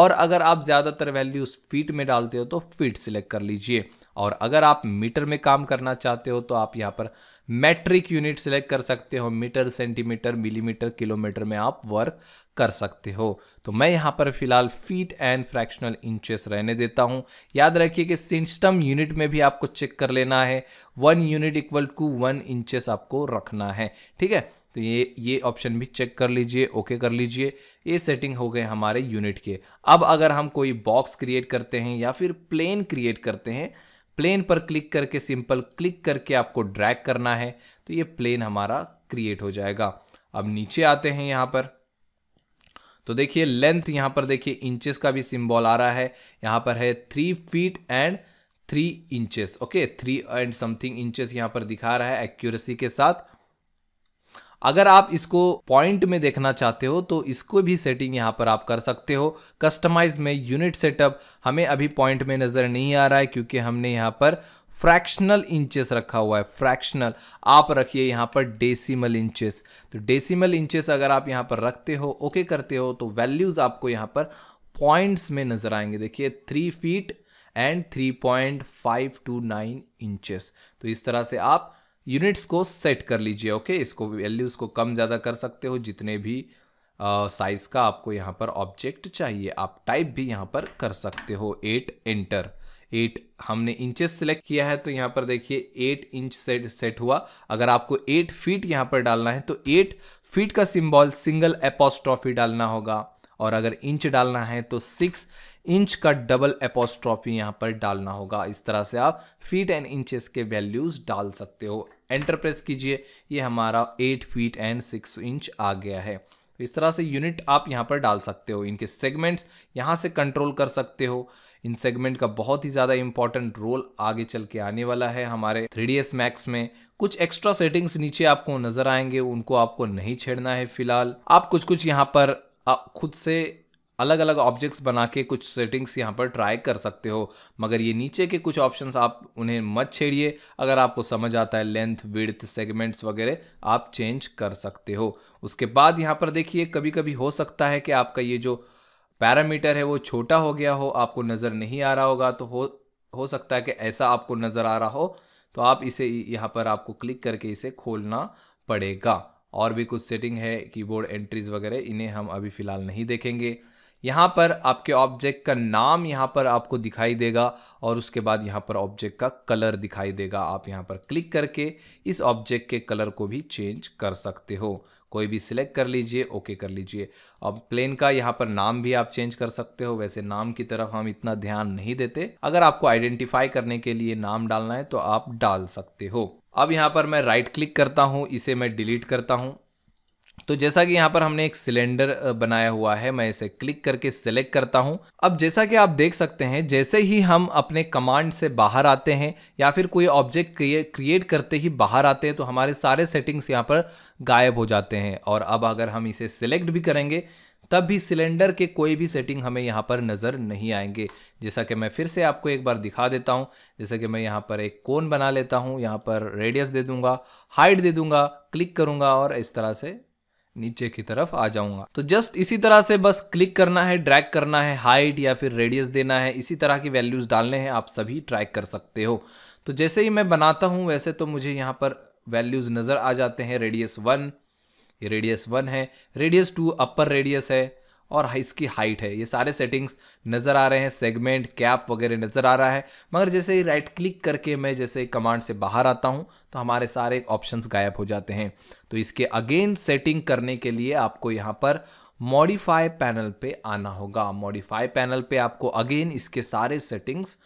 और अगर आप ज़्यादातर वैल्यूज़ फीट में डालते हो तो फीट सेलेक्ट कर लीजिए और अगर आप मीटर में काम करना चाहते हो तो आप यहाँ पर मैट्रिक यूनिट सेलेक्ट कर सकते हो मीटर सेंटीमीटर मिलीमीटर किलोमीटर में आप वर्क कर सकते हो तो मैं यहाँ पर फिलहाल फीट एंड फ्रैक्शनल इंचेस रहने देता हूँ याद रखिए कि सिस्टम यूनिट में भी आपको चेक कर लेना है one unit equal to one inches आपको रखना है ठीक है तो ये ये ऑप्शन भी चेक कर लीजिए ओके कर लीजिए ये सेटिंग हो गए हमारे यूनिट के अब अगर हम कोई बॉक्स क्रिएट करते हैं या फिर प्लेन क्रिएट करते हैं प्लेन पर क्लिक करके सिंपल क्लिक करके आपको ड्रैग करना है तो ये प्लेन हमारा क्रिएट हो जाएगा अब नीचे आते हैं यहाँ पर तो देखिए लेंथ यहाँ पर देखिए इंचेस का भी सिंबल आ रहा है यहाँ पर है three feet and three inches okay three and something inches यहाँ पर दिखा रहा है एक्यूरेसी के साथ अगर आप इसको पॉइंट में देखना चाहते हो तो इसको भी सेटिंग यहाँ पर आप कर सकते हो कस्टमाइज में यूनिट सेटअप हमें अभी पॉइंट में नज़र नहीं आ रहा है क्योंकि हमने यहाँ पर फ्रैक्शनल इंचेस रखा हुआ है फ्रैक्शनल आप रखिए यहाँ पर डेसिमल इंचेस तो डेसिमल इंचेस अगर आप यहाँ पर रखते हो ओके करते हो तो वैल्यूज़ आपको यहाँ पर पॉइंट्स में नज़र आएंगे देखिए three feet and three point five two nine inches तो इस तरह से आप यूनिट्स को सेट कर लीजिए ओके इसको वैल्यूज़ को कम ज़्यादा कर सकते हो जितने भी साइज़ का आपको यहाँ पर ऑब्जेक्ट चाहिए आप टाइप भी यहाँ पर कर सकते हो एट एंटर एट हमने इंचेस सेलेक्ट किया है तो यहाँ पर देखिए एट इंच सेट सेट हुआ अगर आपको एट फीट यहाँ पर डालना है तो एट फीट का सिंबल सिंगल एपोस्ट्रॉफी डालना होगा और अगर इंच डालना है तो सिक्स इंच का डबल एपोस्ट्रॉफी यहाँ पर डालना होगा इस तरह से आप फीट एंड इंचेस के वैल्यूज़ डाल सकते हो एंटर प्रेस कीजिए ये हमारा eight feet and six inch आ गया है तो इस तरह से यूनिट आप यहाँ पर डाल सकते हो इनके सेगमेंट्स यहाँ से कंट्रोल कर सकते हो इन सेगमेंट का बहुत ही ज़्यादा इंपॉर्टेंट रोल आगे चल के आने वाला है हमारे थ्री डी मैक्स में कुछ एक्स्ट्रा सेटिंग्स नीचे आपको नज़र आएंगे उनको आपको नहीं छेड़ना है फिलहाल आप कुछ कुछ यहाँ पर आप खुद से अलग अलग ऑब्जेक्ट्स बना के कुछ सेटिंग्स यहाँ पर ट्राई कर सकते हो मगर ये नीचे के कुछ ऑप्शंस आप उन्हें मत छेड़िए अगर आपको समझ आता है लेंथ विड्थ सेगमेंट्स वगैरह आप चेंज कर सकते हो उसके बाद यहाँ पर देखिए कभी कभी हो सकता है कि आपका ये जो पैरामीटर है वो छोटा हो गया हो आपको नज़र नहीं आ रहा होगा तो हो हो सकता है कि ऐसा आपको नज़र आ रहा हो तो आप इसे यहाँ पर आपको क्लिक करके इसे खोलना पड़ेगा और भी कुछ सेटिंग है कीबोर्ड एंट्रीज़ वगैरह इन्हें हम अभी फ़िलहाल नहीं देखेंगे यहाँ पर आपके ऑब्जेक्ट का नाम यहाँ पर आपको दिखाई देगा और उसके बाद यहाँ पर ऑब्जेक्ट का कलर दिखाई देगा आप यहाँ पर क्लिक करके इस ऑब्जेक्ट के कलर को भी चेंज कर सकते हो कोई भी सिलेक्ट कर लीजिए ओके कर लीजिए अब प्लेन का यहाँ पर नाम भी आप चेंज कर सकते हो वैसे नाम की तरफ हम इतना ध्यान नहीं देते अगर आपको आइडेंटिफाई करने के लिए नाम डालना है तो आप डाल सकते हो अब यहाँ पर मैं राइट क्लिक करता हूँ इसे मैं डिलीट करता हूँ तो जैसा कि यहाँ पर हमने एक सिलेंडर बनाया हुआ है मैं इसे क्लिक करके सिलेक्ट करता हूँ अब जैसा कि आप देख सकते हैं जैसे ही हम अपने कमांड से बाहर आते हैं या फिर कोई ऑब्जेक्ट क्रिएट करते ही बाहर आते हैं तो हमारे सारे सेटिंग्स यहाँ पर गायब हो जाते हैं और अब अगर हम इसे सिलेक्ट भी करेंगे तब भी सिलेंडर के कोई भी सेटिंग हमें यहाँ पर नज़र नहीं आएंगे जैसा कि मैं फिर से आपको एक बार दिखा देता हूँ जैसा कि मैं यहाँ पर एक कोन बना लेता हूँ यहाँ पर रेडियस दे दूँगा हाइट दे दूँगा क्लिक करूँगा और इस तरह से नीचे की तरफ आ जाऊंगा तो जस्ट इसी तरह से बस क्लिक करना है ड्रैग करना है हाइट या फिर रेडियस देना है इसी तरह की वैल्यूज डालने हैं आप सभी ट्रैक कर सकते हो तो जैसे ही मैं बनाता हूँ वैसे तो मुझे यहाँ पर वैल्यूज नज़र आ जाते हैं रेडियस वन ये रेडियस वन है रेडियस टू अपर रेडियस है और इसकी हाइट है ये सारे सेटिंग्स नज़र आ रहे हैं सेगमेंट कैप वगैरह नज़र आ रहा है मगर जैसे ही राइट क्लिक करके मैं जैसे कमांड से बाहर आता हूँ तो हमारे सारे ऑप्शंस गायब हो जाते हैं तो इसके अगेन सेटिंग करने के लिए आपको यहाँ पर मॉडिफाई पैनल पे आना होगा मॉडिफाई पैनल पे आपको अगेन इसके सारे सेटिंग्स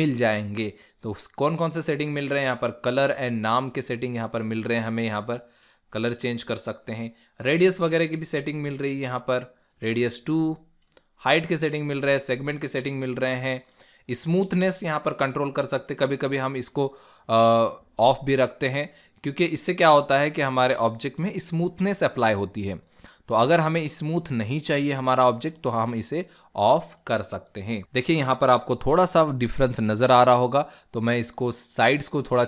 मिल जाएंगे तो कौन कौन से सेटिंग मिल रहे हैं यहाँ पर कलर एंड नाम के सेटिंग यहाँ पर मिल रहे हैं हमें यहाँ पर कलर चेंज कर सकते हैं रेडियस वगैरह की भी सेटिंग मिल रही है यहाँ पर रेडियस टू हाइट के सेटिंग मिल रहे हैं सेगमेंट के सेटिंग मिल रहे हैं स्मूथनेस यहाँ पर कंट्रोल कर सकते कभी कभी हम इसको ऑफ भी रखते हैं क्योंकि इससे क्या होता है कि हमारे ऑब्जेक्ट में स्मूथनेस अप्लाई होती है तो अगर हमें स्मूथ नहीं चाहिए हमारा ऑब्जेक्ट तो हम इसे ऑफ कर सकते हैं देखिए यहाँ पर आपको थोड़ा सा डिफरेंस नज़र आ रहा होगा तो मैं इसको साइड्स को थोड़ा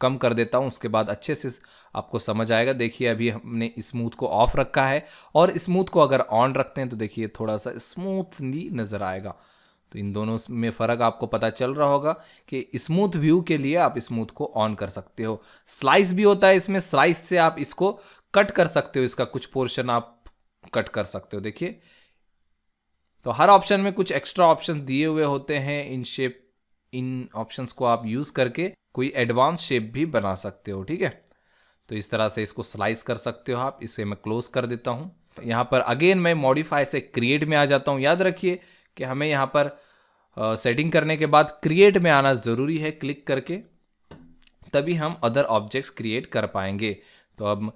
कम कर देता हूँ उसके बाद अच्छे से आपको समझ आएगा देखिए अभी हमने स्मूथ को ऑफ रखा है और स्मूथ को अगर ऑन रखते हैं तो देखिए थोड़ा सा स्मूथली नज़र आएगा तो इन दोनों में फ़र्क आपको पता चल रहा होगा कि स्मूथ व्यू के लिए आप स्मूथ को ऑन कर सकते हो स्लाइस भी होता है इसमें स्लाइस से आप इसको कट कर सकते हो इसका कुछ पोर्शन आप कट कर सकते हो देखिए तो हर ऑप्शन में कुछ एक्स्ट्रा ऑप्शन दिए हुए होते हैं इन शेप इन ऑप्शंस को आप यूज़ करके कोई एडवांस शेप भी बना सकते हो ठीक है तो इस तरह से इसको स्लाइस कर सकते हो आप इसे मैं क्लोज कर देता हूँ यहां यहाँ पर अगेन मैं मॉडिफाई से क्रिएट में आ जाता हूँ याद रखिए कि हमें यहाँ पर सेटिंग uh, करने के बाद क्रिएट में आना ज़रूरी है क्लिक करके तभी हम अदर ऑब्जेक्ट्स क्रिएट कर पाएंगे तो अब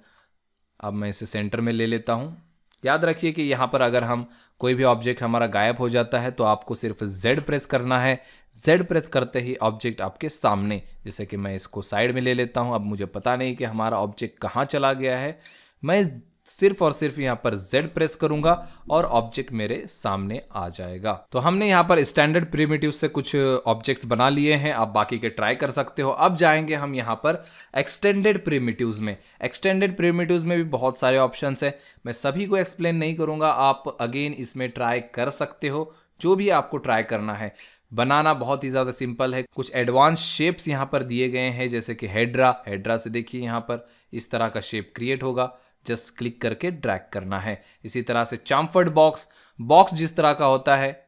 अब मैं इसे सेंटर में ले लेता हूँ याद रखिए कि यहाँ पर अगर हम कोई भी ऑब्जेक्ट हमारा गायब हो जाता है तो आपको सिर्फ Z प्रेस करना है Z प्रेस करते ही ऑब्जेक्ट आपके सामने जैसे कि मैं इसको साइड में ले लेता हूँ अब मुझे पता नहीं कि हमारा ऑब्जेक्ट कहाँ चला गया है मैं सिर्फ और सिर्फ यहाँ पर Z प्रेस करूंगा और ऑब्जेक्ट मेरे सामने आ जाएगा तो हमने यहाँ पर स्टैंडर्ड प्रीमेटिव से कुछ ऑब्जेक्ट्स बना लिए हैं आप बाकी के ट्राई कर सकते हो अब जाएंगे हम यहाँ पर एक्सटेंडेड प्रीमेटिव में एक्सटेंडेड प्रीमेटिव में भी बहुत सारे ऑप्शन है मैं सभी को एक्सप्लेन नहीं करूँगा आप अगेन इसमें ट्राई कर सकते हो जो भी आपको ट्राई करना है बनाना बहुत ही ज़्यादा सिंपल है कुछ एडवांस शेप्स यहाँ पर दिए गए हैं जैसे कि हेड्रा हेड्रा से देखिए यहाँ पर इस तरह का शेप क्रिएट होगा जस्ट क्लिक करके ड्रैग करना है इसी तरह से चाम्फर्ड बॉक्स बॉक्स जिस तरह का होता है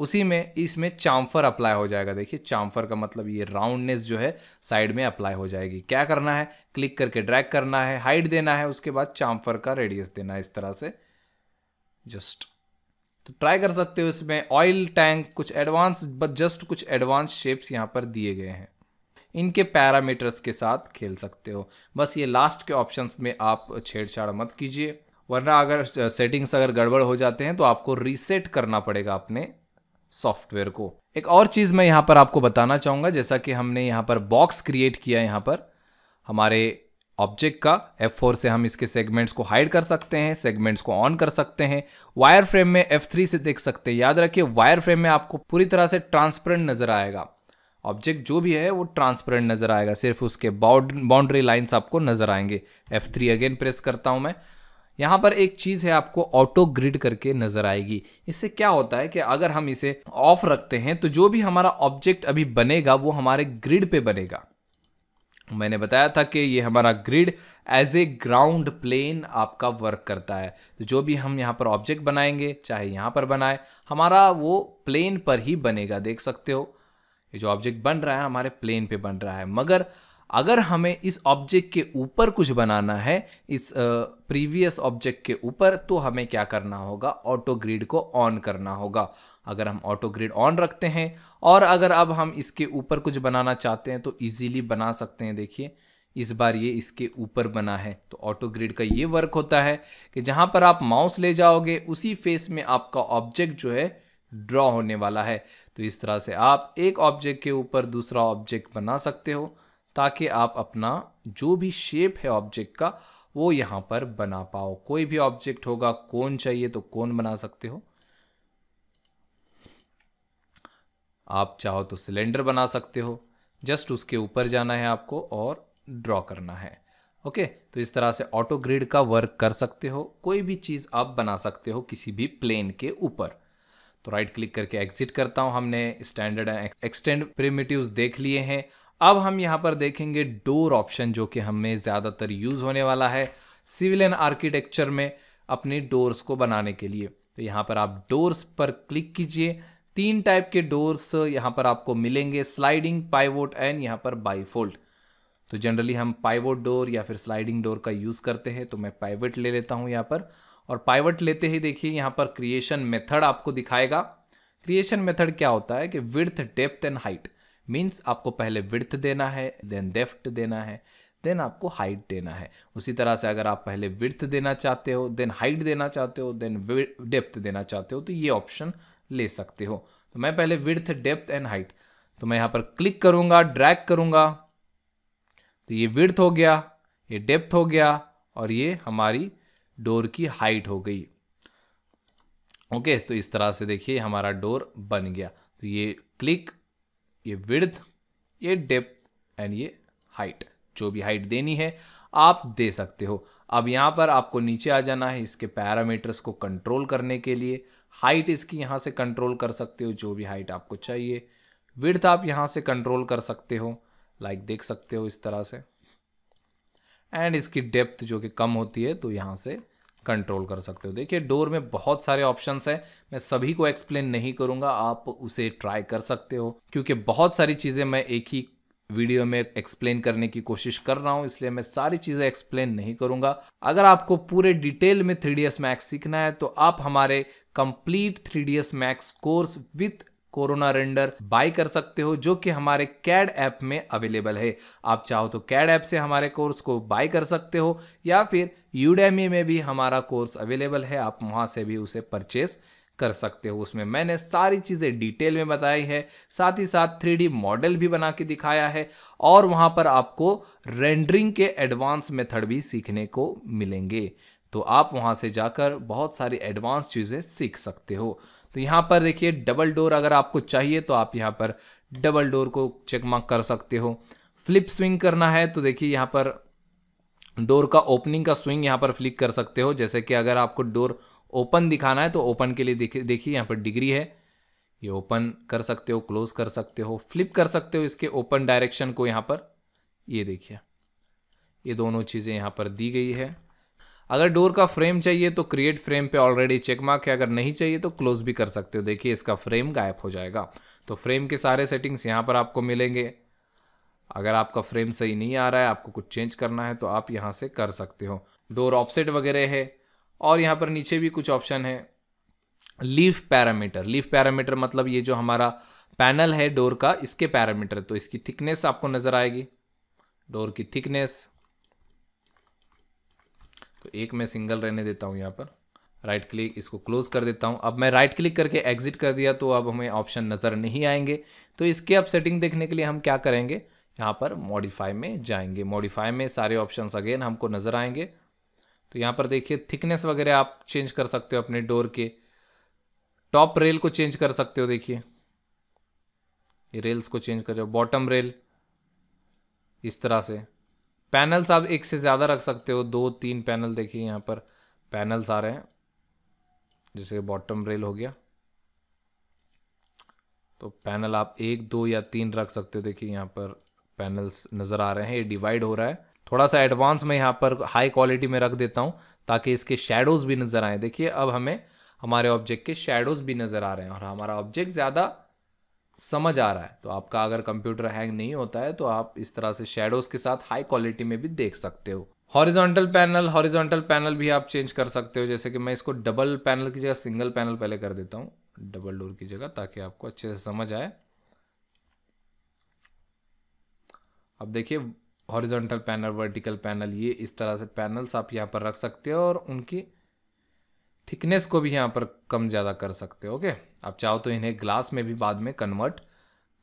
उसी में इसमें चाम्फर अप्लाई हो जाएगा देखिए चाम्फर का मतलब ये राउंडनेस जो है साइड में अप्लाई हो जाएगी क्या करना है क्लिक करके ड्रैग करना है हाइट देना है उसके बाद चाम्फर का रेडियस देना है इस तरह से जस्ट तो ट्राई कर सकते हो इसमें ऑयल टैंक कुछ एडवांस बट जस्ट कुछ एडवांस शेप्स यहाँ पर दिए गए हैं इनके पैरामीटर्स के साथ खेल सकते हो बस ये लास्ट के ऑप्शंस में आप छेड़छाड़ मत कीजिए वरना अगर सेटिंग्स अगर गड़बड़ हो जाते हैं तो आपको रीसेट करना पड़ेगा अपने सॉफ्टवेयर को एक और चीज़ मैं यहाँ पर आपको बताना चाहूँगा जैसा कि हमने यहाँ पर बॉक्स क्रिएट किया यहाँ पर हमारे ऑब्जेक्ट का F4 से हम इसके सेगमेंट्स को हाइड कर सकते हैं सेगमेंट्स को ऑन कर सकते हैं वायर फ्रेम में F3 से देख सकते हैं याद रखिए वायर फ्रेम में आपको पूरी तरह से ट्रांसपेरेंट नजर आएगा ऑब्जेक्ट जो भी है वो ट्रांसपेरेंट नज़र आएगा सिर्फ उसके बाउंड्री लाइन्स आपको नज़र आएंगे एफ थ्री अगेन प्रेस करता हूँ मैं यहाँ पर एक चीज़ है आपको ऑटो ग्रिड करके नज़र आएगी इससे क्या होता है कि अगर हम इसे ऑफ रखते हैं तो जो भी हमारा ऑब्जेक्ट अभी बनेगा वो हमारे ग्रिड पे बनेगा मैंने बताया था कि ये हमारा grid as a ground plane आपका वर्क करता है तो जो भी हम यहाँ पर ऑब्जेक्ट बनाएंगे चाहे यहाँ पर बनाए हमारा वो प्लेन पर ही बनेगा देख सकते हो ये जो ऑब्जेक्ट बन रहा है हमारे प्लेन पे बन रहा है मगर अगर हमें इस ऑब्जेक्ट के ऊपर कुछ बनाना है इस प्रीवियस ऑब्जेक्ट के ऊपर तो हमें क्या करना होगा ऑटो ग्रिड को ऑन करना होगा अगर हम ऑटो ग्रिड ऑन रखते हैं और अगर अब हम इसके ऊपर कुछ बनाना चाहते हैं तो इजीली बना सकते हैं देखिए इस बार ये इसके ऊपर बना है तो ऑटो ग्रिड का ये वर्क होता है कि जहाँ पर आप माउस ले जाओगे उसी फेस में आपका ऑब्जेक्ट जो है ड्रॉ होने वाला है तो इस तरह से आप एक ऑब्जेक्ट के ऊपर दूसरा ऑब्जेक्ट बना सकते हो ताकि आप अपना जो भी शेप है ऑब्जेक्ट का वो यहाँ पर बना पाओ कोई भी ऑब्जेक्ट होगा कौन चाहिए तो कौन बना सकते हो आप चाहो तो सिलेंडर बना सकते हो जस्ट उसके ऊपर जाना है आपको और ड्रॉ करना है ओके तो इस तरह से ऑटो ग्रिड का वर्क कर सकते हो कोई भी चीज़ आप बना सकते हो किसी भी प्लेन के ऊपर तो राइट क्लिक करके एग्जिट करता हूँ हमने स्टैंडर्ड एंड एक्सटेंड प्रिमिटिव देख लिए हैं अब हम यहाँ पर देखेंगे डोर ऑप्शन जो कि हमें ज़्यादातर यूज़ होने वाला है सिविल एंड आर्किटेक्चर में अपने डोर्स को बनाने के लिए तो यहाँ पर आप डोर्स पर क्लिक कीजिए तीन टाइप के डोर्स यहाँ पर आपको मिलेंगे स्लाइडिंग पाइवोट एंड यहाँ पर बाईफोल्ड तो जनरली हम पाइवोट डोर या फिर स्लाइडिंग डोर का यूज़ करते हैं तो मैं पाइवेट ले लेता हूँ यहाँ पर और पाइवट लेते ही देखिए यहाँ पर क्रिएशन मेथड आपको दिखाएगा क्रिएशन मेथड क्या होता है कि width depth and height means आपको पहले विर्थ देना है देन डेफ्ट देना है देन आपको हाइट देना है उसी तरह से अगर आप पहले विर्थ देना चाहते हो देन हाइट देना चाहते हो देन डेप्थ देना चाहते हो तो ये ऑप्शन ले सकते हो तो मैं पहले विर्थ डेप्थ एंड हाइट तो मैं यहाँ पर क्लिक करूँगा ड्रैक करूँगा तो ये विर्थ हो गया ये डेप्थ हो गया और ये हमारी डोर की हाइट हो गई ओके तो इस तरह से देखिए हमारा डोर बन गया तो ये क्लिक ये विड्थ ये डेप्थ एंड ये हाइट जो भी हाइट देनी है आप दे सकते हो अब यहाँ पर आपको नीचे आ जाना है इसके पैरामीटर्स को कंट्रोल करने के लिए हाइट इसकी यहाँ से कंट्रोल कर सकते हो जो भी हाइट आपको चाहिए विड्थ आप यहाँ से कंट्रोल कर सकते हो लाइक देख सकते हो इस तरह से एंड इसकी डेप्थ जो कि कम होती है तो यहाँ से कंट्रोल कर सकते हो देखिए डोर में बहुत सारे ऑप्शंस हैं मैं सभी को एक्सप्लेन नहीं करूँगा आप उसे ट्राई कर सकते हो क्योंकि बहुत सारी चीज़ें मैं एक ही वीडियो में एक्सप्लेन करने की कोशिश कर रहा हूँ इसलिए मैं सारी चीज़ें एक्सप्लेन नहीं करूँगा अगर आपको पूरे डिटेल में थ्री डी मैक्स सीखना है तो आप हमारे complete three D max course with Corona render buy कर सकते हो जो कि हमारे कैड ऐप में अवेलेबल है आप चाहो तो कैड ऐप से हमारे कोर्स को बाय कर सकते हो या फिर यूडेमी में भी हमारा कोर्स अवेलेबल है आप वहाँ से भी उसे परचेस कर सकते हो उसमें मैंने सारी चीज़ें डिटेल में बताई है साथ ही साथ थ्री मॉडल भी बना के दिखाया है और वहाँ पर आपको रेंडरिंग के एडवांस मेथड भी सीखने को मिलेंगे तो आप वहाँ से जाकर बहुत सारी एडवांस चीज़ें सीख सकते हो तो यहाँ पर देखिए डबल डोर अगर आपको चाहिए तो आप यहाँ पर डबल डोर को चेक मार्क कर सकते हो फ्लिप स्विंग करना है तो देखिए यहाँ पर डोर का ओपनिंग का स्विंग यहाँ पर फ्लिक कर सकते हो जैसे कि अगर आपको डोर ओपन दिखाना है तो ओपन के लिए देखिए यहाँ पर डिग्री है ये ओपन कर सकते हो क्लोज कर सकते हो फ्लिप कर सकते हो इसके ओपन डायरेक्शन को यहाँ पर ये देखिए ये दोनों चीज़ें यहाँ पर दी गई है अगर डोर का फ्रेम चाहिए तो क्रिएट फ्रेम पे ऑलरेडी चेक मार्क है अगर नहीं चाहिए तो क्लोज भी कर सकते हो देखिए इसका फ्रेम गायब हो जाएगा तो फ्रेम के सारे सेटिंग्स यहाँ पर आपको मिलेंगे अगर आपका फ्रेम सही नहीं आ रहा है आपको कुछ चेंज करना है तो आप यहाँ से कर सकते हो डोर ऑफसेट वगैरह है और यहाँ पर नीचे भी कुछ ऑप्शन है लीफ पैरामीटर लीफ पैरामीटर मतलब ये जो हमारा पैनल है डोर का इसके पैरामीटर तो इसकी थिकनेस आपको नज़र आएगी डोर की थिकनेस तो एक मैं सिंगल रहने देता हूँ यहाँ पर राइट right क्लिक इसको क्लोज़ कर देता हूँ अब मैं राइट right क्लिक करके एग्जिट कर दिया तो अब हमें ऑप्शन नज़र नहीं आएंगे तो इसके अब सेटिंग देखने के लिए हम क्या करेंगे यहाँ पर मॉडिफाई में जाएंगे मॉडिफाई में सारे ऑप्शंस अगेन हमको नज़र आएंगे तो यहाँ पर देखिए थिकनेस वगैरह आप चेंज कर सकते हो अपने डोर के टॉप रेल को चेंज कर सकते हो देखिए ये रेल्स को चेंज कर रहे हो बॉटम रेल इस तरह से पैनल्स आप एक से ज़्यादा रख सकते हो दो तीन पैनल देखिए यहाँ पर पैनल्स आ रहे हैं जैसे बॉटम रेल हो गया तो पैनल आप एक दो या तीन रख सकते हो देखिए यहाँ पर पैनल्स नज़र आ रहे हैं ये डिवाइड हो रहा है थोड़ा सा एडवांस मैं यहाँ पर हाई क्वालिटी में रख देता हूँ ताकि इसके शेडोज़ भी नज़र आएँ देखिए अब हमें हमारे ऑब्जेक्ट के शेडोज़ भी नज़र आ रहे हैं और हमारा ऑब्जेक्ट ज़्यादा समझ आ रहा है तो आपका अगर कंप्यूटर हैंग नहीं होता है तो आप इस तरह से शेडोज के साथ हाई क्वालिटी में भी देख सकते हो हॉरिजॉन्टल पैनल हॉरिजॉन्टल पैनल भी आप चेंज कर सकते हो जैसे कि मैं इसको डबल पैनल की जगह सिंगल पैनल पहले कर देता हूँ डबल डोर की जगह ताकि आपको अच्छे से समझ आए अब देखिए हॉरिजॉन्टल पैनल वर्टिकल पैनल ये इस तरह से पैनल्स आप यहाँ पर रख सकते हो और उनकी थिकनेस को भी यहाँ पर कम ज़्यादा कर सकते हो ओके आप चाहो तो इन्हें ग्लास में भी बाद में कन्वर्ट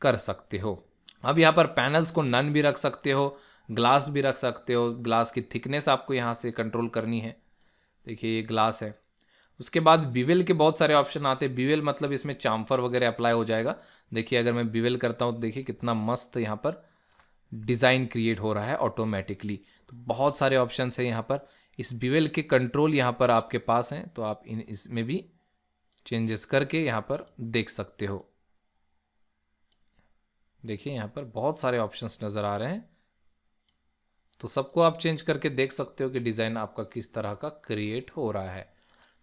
कर सकते हो अब यहाँ पर पैनल्स को नन भी रख सकते हो ग्लास भी रख सकते हो ग्लास की थिकनेस आपको यहाँ से कंट्रोल करनी है देखिए ये ग्लास है उसके बाद बीवेल के बहुत सारे ऑप्शन आते हैं बीवेल मतलब इसमें चाम्फर वगैरह अप्लाई हो जाएगा देखिए अगर मैं बीवेल करता हूँ तो देखिए कितना मस्त यहाँ पर डिज़ाइन क्रिएट हो रहा है ऑटोमेटिकली तो बहुत सारे ऑप्शन है यहाँ पर इस बिवेल के कंट्रोल यहाँ पर आपके पास हैं तो आप इन इसमें भी चेंजेस करके यहाँ पर देख सकते हो देखिए यहाँ पर बहुत सारे ऑप्शंस नज़र आ रहे हैं तो सबको आप चेंज करके देख सकते हो कि डिज़ाइन आपका किस तरह का क्रिएट हो रहा है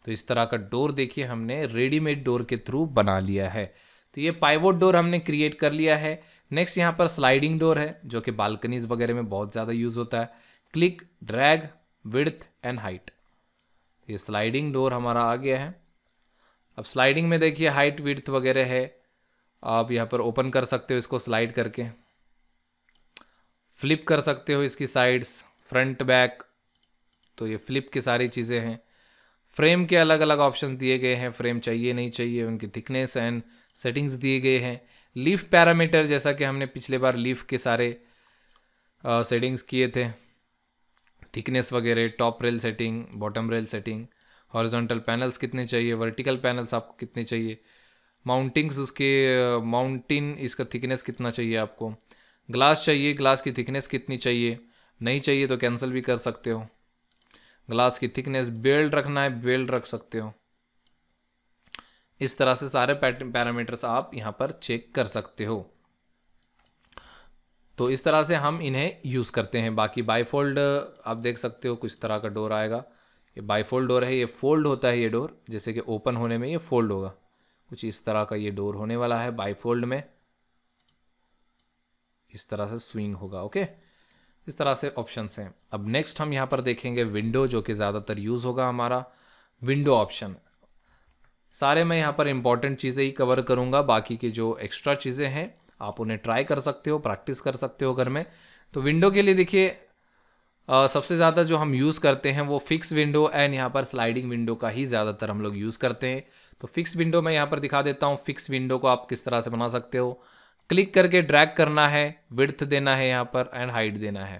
तो इस तरह का डोर देखिए हमने रेडीमेड डोर के थ्रू बना लिया है तो ये पाइवोट डोर हमने क्रिएट कर लिया है नेक्स्ट यहाँ पर स्लाइडिंग डोर है जो कि बालकनीज वगैरह में बहुत ज़्यादा यूज़ होता है click drag width and height ये स्लाइडिंग डोर हमारा आ गया है अब स्लाइडिंग में देखिए हाइट विड्थ वगैरह है आप यहाँ पर ओपन कर सकते हो इसको स्लाइड करके फ्लिप कर सकते हो इसकी साइड्स फ्रंट बैक तो ये फ्लिप की सारी चीज़ें हैं फ्रेम के अलग अलग ऑप्शन दिए गए हैं फ्रेम चाहिए नहीं चाहिए उनकी थिकनेस एंड सेटिंग्स दिए गए हैं लीफ पैरामीटर जैसा कि हमने पिछले बार लीफ के सारे सेटिंग्स किए थे थिकनेस वगैरह top rail setting bottom rail setting horizontal panels कितने चाहिए वर्टिकल पैनल्स आपको कितने चाहिए माउंटिंग्स उसके माउंटिन इसका थिकनेस कितना चाहिए आपको ग्लास चाहिए ग्लास की थिकनेस कितनी चाहिए नहीं चाहिए तो कैंसिल भी कर सकते हो ग्लास की थिकनेस बेल्ट रखना है बेल्ट रख सकते हो इस तरह से सारे पैरामीटर्स आप यहाँ पर चेक कर सकते हो तो इस तरह से हम इन्हें यूज़ करते हैं बाकी बाईफोल्ड आप देख सकते हो कुछ तरह का डोर आएगा ये बाईफोल्ड डोर है ये फोल्ड होता है ये डोर जैसे कि ओपन होने में ये फोल्ड होगा कुछ इस तरह का ये डोर होने वाला है बाईफोल्ड में इस तरह से स्विंग होगा ओके इस तरह से ऑप्शंस हैं अब नेक्स्ट हम यहाँ पर देखेंगे विंडो जो कि ज़्यादातर यूज़ होगा हमारा विंडो ऑप्शन सारे मैं यहाँ पर इम्पॉर्टेंट चीज़ें ही कवर करूँगा बाकी के जो एक्स्ट्रा चीज़ें हैं आप उन्हें ट्राई कर सकते हो प्रैक्टिस कर सकते हो घर में तो विंडो के लिए देखिए सबसे ज़्यादा जो हम यूज़ करते हैं वो फिक्स विंडो एंड यहाँ पर स्लाइडिंग विंडो का ही ज़्यादातर हम लोग यूज़ करते हैं तो फिक्स विंडो मैं यहाँ पर दिखा देता हूँ फिक्स विंडो को आप किस तरह से बना सकते हो क्लिक करके ड्रैग करना है विर्थ देना है यहाँ पर एंड हाइट देना है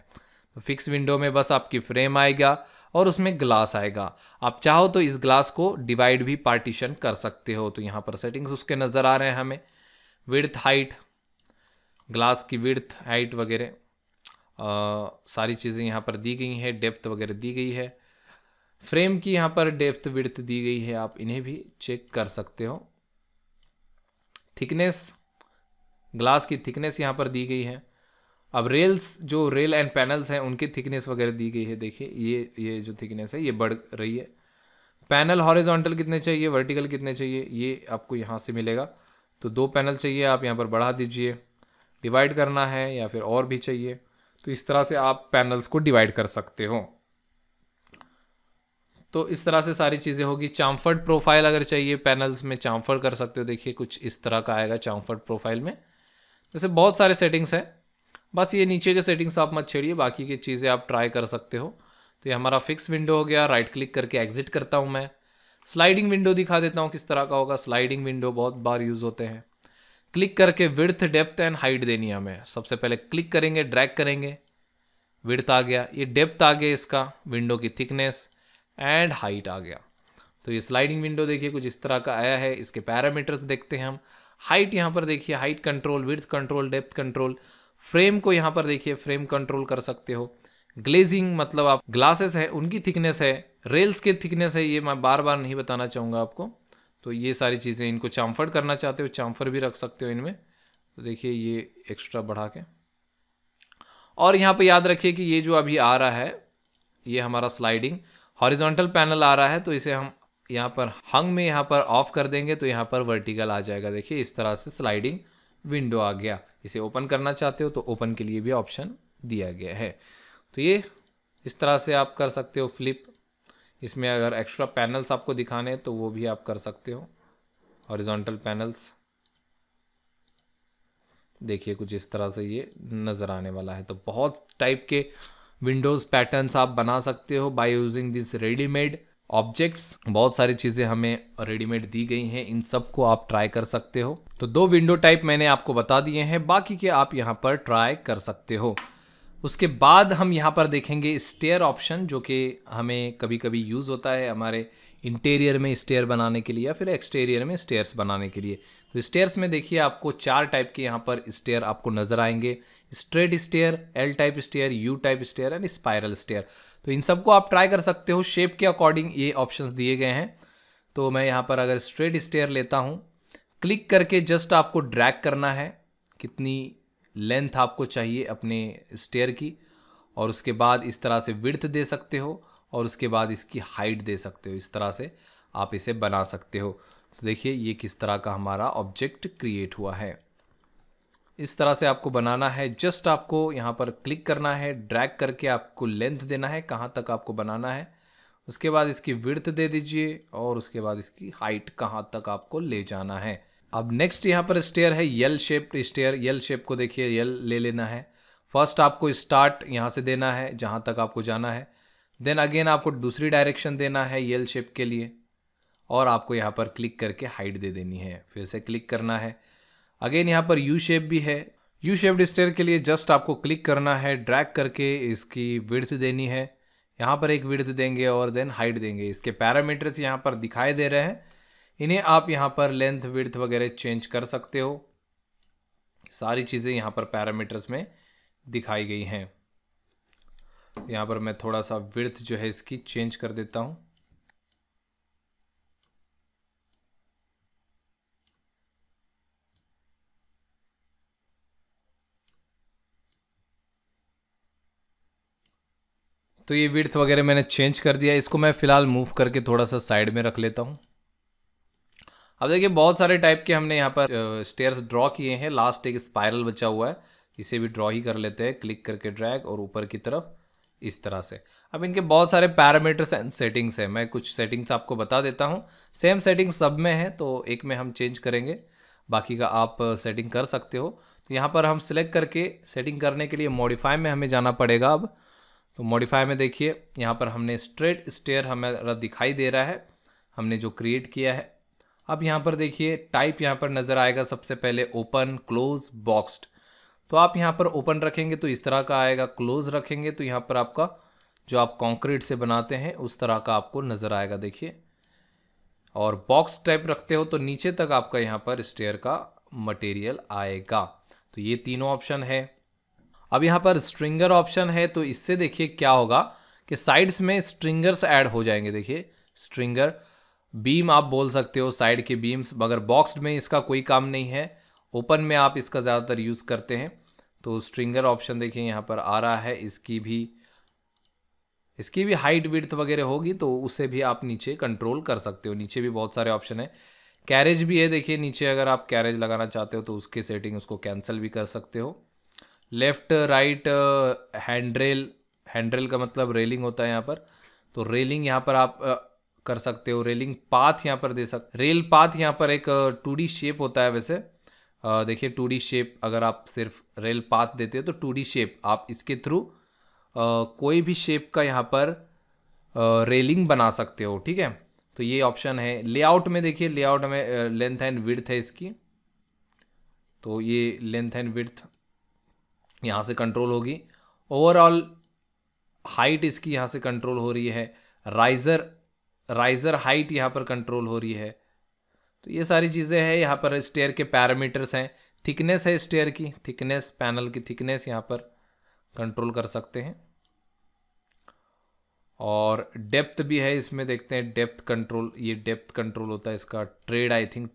तो फिक्स विंडो में बस आपकी फ्रेम आएगा और उसमें ग्लास आएगा आप चाहो तो इस ग्लास को डिवाइड भी पार्टीशन कर सकते हो तो यहाँ पर सेटिंग्स उसके नज़र आ रहे हैं हमें विर्थ हाइट ग्लास की विड्थ हाइट वगैरह सारी चीज़ें यहाँ पर दी गई हैं डेप्थ वगैरह दी गई है फ्रेम की यहाँ पर डेप्थ विड्थ दी गई है आप इन्हें भी चेक कर सकते हो थिकनेस ग्लास की थिकनेस यहाँ पर दी गई है अब रेल्स जो रेल एंड पैनल्स हैं उनकी थिकनेस वगैरह दी गई है देखिए ये ये जो थिकनेस है ये बढ़ रही है पैनल हॉरिजॉन्टल कितने चाहिए वर्टिकल कितने चाहिए ये आपको यहाँ से मिलेगा तो दो पैनल चाहिए आप यहाँ पर बढ़ा दीजिए डिवाइड करना है या फिर और भी चाहिए तो इस तरह से आप पैनल्स को डिवाइड कर सकते हो तो इस तरह से सारी चीज़ें होगी चाम्फर्ड प्रोफाइल अगर चाहिए पैनल्स में चाम्फर्ड कर सकते हो देखिए कुछ इस तरह का आएगा चाम्फर्ड प्रोफाइल में जैसे बहुत सारे सेटिंग्स हैं बस ये नीचे के सेटिंग्स आप मत छेड़िए बाकी की चीज़ें आप ट्राई कर सकते हो तो ये हमारा फिक्स विंडो हो गया राइट क्लिक करके एग्जिट करता हूँ मैं स्लाइडिंग विंडो दिखा देता हूँ किस तरह का होगा स्लाइडिंग विंडो बहुत बार यूज़ होते हैं क्लिक करके विर्थ डेप्थ एंड हाइट देनी है हमें सबसे पहले क्लिक करेंगे ड्रैग करेंगे विर्थ आ गया ये डेप्थ आ गया इसका विंडो की थिकनेस एंड हाइट आ गया तो ये स्लाइडिंग विंडो देखिए कुछ इस तरह का आया है इसके पैरामीटर्स देखते हैं हम हाइट यहाँ पर देखिए height control width control depth control frame को यहाँ पर देखिए फ्रेम कंट्रोल कर सकते हो ग्लेजिंग मतलब आप ग्लासेस है उनकी थिकनेस है रेल्स के थिकनेस है ये मैं बार बार नहीं बताना चाहूँगा आपको तो ये सारी चीज़ें इनको चाम्फर करना चाहते हो चाम्फर भी रख सकते हो इनमें तो देखिए ये एक्स्ट्रा बढ़ा के और यहाँ पर याद रखिए कि ये जो अभी आ रहा है ये हमारा स्लाइडिंग हॉरिजॉन्टल पैनल आ रहा है तो इसे हम यहाँ पर हंग में यहाँ पर ऑफ कर देंगे तो यहाँ पर वर्टिकल आ जाएगा देखिए इस तरह से स्लाइडिंग विंडो आ गया इसे ओपन करना चाहते हो तो ओपन के लिए भी ऑप्शन दिया गया है तो ये इस तरह से आप कर सकते हो फ्लिप इसमें अगर एक्स्ट्रा पैनल्स आपको दिखाने तो वो भी आप कर सकते हो हॉरिजॉन्टल पैनल्स देखिए कुछ इस तरह से ये नज़र आने वाला है तो बहुत टाइप के विंडोज़ पैटर्न्स आप बना सकते हो by using this readymade objects बहुत सारी चीज़ें हमें रेडीमेड दी गई हैं इन सब को आप ट्राई कर सकते हो तो दो विंडो टाइप मैंने आपको बता दिए हैं बाकी के आप यहाँ पर ट्राई कर सकते हो उसके बाद हम यहाँ पर देखेंगे स्टेयर ऑप्शन जो कि हमें कभी कभी यूज़ होता है हमारे इंटीरियर में स्टेयर बनाने के लिए या फिर एक्सटीरियर में स्टेयर्स बनाने के लिए तो स्टेयर्स में देखिए आपको चार टाइप के यहाँ पर स्टेयर आपको नज़र आएंगे straight stair L type stair U type stair and spiral stair तो इन सबको आप ट्राई कर सकते हो शेप के अकॉर्डिंग ये ऑप्शन दिए गए हैं तो मैं यहाँ पर अगर स्ट्रेट स्टेयर लेता हूँ क्लिक करके जस्ट आपको ड्रैग करना है कितनी लेंथ आपको चाहिए अपने स्टेयर की और उसके बाद इस तरह से विर्थ दे सकते हो और उसके बाद इसकी हाइट दे सकते हो इस तरह से आप इसे बना सकते हो तो देखिए ये किस तरह का हमारा ऑब्जेक्ट क्रिएट हुआ है इस तरह से आपको बनाना है जस्ट आपको यहाँ पर क्लिक करना है ड्रैग करके आपको लेंथ देना है कहाँ तक आपको बनाना है उसके बाद इसकी विर्थ दे दीजिए और उसके बाद इसकी हाइट कहाँ तक आपको ले जाना है अब नेक्स्ट यहाँ पर स्टेयर है L shaped stair L shape को देखिए यल ले लेना है फर्स्ट आपको स्टार्ट यहाँ से देना है जहाँ तक आपको जाना है देन अगेन आपको दूसरी डायरेक्शन देना है यल शेप के लिए और आपको यहाँ पर क्लिक करके हाइट दे देनी है फिर से क्लिक करना है अगेन यहाँ पर यू शेप भी है यू शेप्ड स्टेयर के लिए जस्ट आपको क्लिक करना है ड्रैग करके इसकी विड्थ देनी है यहाँ पर एक विड्थ देंगे और देन हाइट देंगे इसके पैरामीटर्स यहाँ पर दिखाई दे रहे हैं इन्हें आप यहाँ पर लेंथ विड्थ वगैरह चेंज कर सकते हो सारी चीज़ें यहाँ पर पैरामीटर्स में दिखाई गई हैं यहाँ पर मैं थोड़ा सा विड्थ जो है इसकी चेंज कर देता हूँ तो ये विड्थ वगैरह मैंने चेंज कर दिया इसको मैं फ़िलहाल मूव करके थोड़ा सा साइड में रख लेता हूँ अब देखिए बहुत सारे टाइप के हमने यहाँ पर स्टेयर्स ड्रॉ किए हैं लास्ट एक स्पायरल बचा हुआ है इसे भी ड्रॉ ही कर लेते हैं क्लिक करके ड्रैग और ऊपर की तरफ इस तरह से अब इनके बहुत सारे पैरामीटर्स एंड सेटिंग्स हैं मैं कुछ सेटिंग्स आपको बता देता हूँ सेम सेटिंग सब में है तो एक में हम चेंज करेंगे बाकी का आप सेटिंग कर सकते हो तो यहाँ पर हम सिलेक्ट करके सेटिंग करने के लिए मॉडिफाई में हमें जाना पड़ेगा अब तो मॉडिफाई में देखिए यहाँ पर हमने स्ट्रेट स्टेयर हमें दिखाई दे रहा है हमने जो क्रिएट किया है अब यहाँ पर देखिए टाइप यहाँ पर नज़र आएगा सबसे पहले ओपन क्लोज बॉक्स्ड तो आप यहाँ पर ओपन रखेंगे तो इस तरह का आएगा क्लोज रखेंगे तो यहाँ पर आपका जो आप कंक्रीट से बनाते हैं उस तरह का आपको नज़र आएगा देखिए और बॉक्स टाइप रखते हो तो नीचे तक आपका यहाँ पर स्टेयर का मटेरियल आएगा तो ये तीनों ऑप्शन है अब यहाँ पर स्ट्रिंगर ऑप्शन है तो इससे देखिए क्या होगा कि साइड्स में स्ट्रिंगर्स ऐड हो जाएंगे देखिए स्ट्रिंगर बीम आप बोल सकते हो साइड के बीम्स मगर बॉक्स्ड में इसका कोई काम नहीं है ओपन में आप इसका ज़्यादातर यूज़ करते हैं तो स्ट्रिंगर ऑप्शन देखिए यहाँ पर आ रहा है इसकी भी इसकी भी हाइट विड्थ वगैरह होगी तो उसे भी आप नीचे कंट्रोल कर सकते हो नीचे भी बहुत सारे ऑप्शन है कैरेज भी है देखिए नीचे अगर आप कैरेज लगाना चाहते हो तो उसके सेटिंग उसको कैंसिल भी कर सकते हो लेफ्ट राइट हैंड्रेल हैंड्रेल का मतलब रेलिंग होता है यहाँ पर तो रेलिंग यहाँ पर आप कर सकते हो रेलिंग पाथ यहाँ पर दे सकते रेल पाथ यहाँ पर एक टू शेप होता है वैसे देखिए टू शेप अगर आप सिर्फ रेल पाथ देते हो तो टू शेप आप इसके थ्रू कोई भी शेप का यहाँ पर रेलिंग बना सकते हो ठीक है तो ये ऑप्शन है लेआउट में देखिए लेआउट में लेंथ एंड विड्थ है इसकी तो ये लेंथ एंड विड्थ यहाँ से कंट्रोल होगी ओवरऑल हाइट इसकी यहाँ से कंट्रोल हो रही है राइजर राइज़र हाइट यहाँ पर कंट्रोल हो रही है तो ये सारी चीज़ें हैं यहाँ पर स्टेयर के पैरामीटर्स हैं थिकनेस है स्टेयर की थिकनेस पैनल की थिकनेस यहाँ पर कंट्रोल कर सकते हैं और डेप्थ भी है इसमें देखते हैं डेप्थ कंट्रोल ये डेप्थ कंट्रोल होता है इसका ट्रेड आई थिंक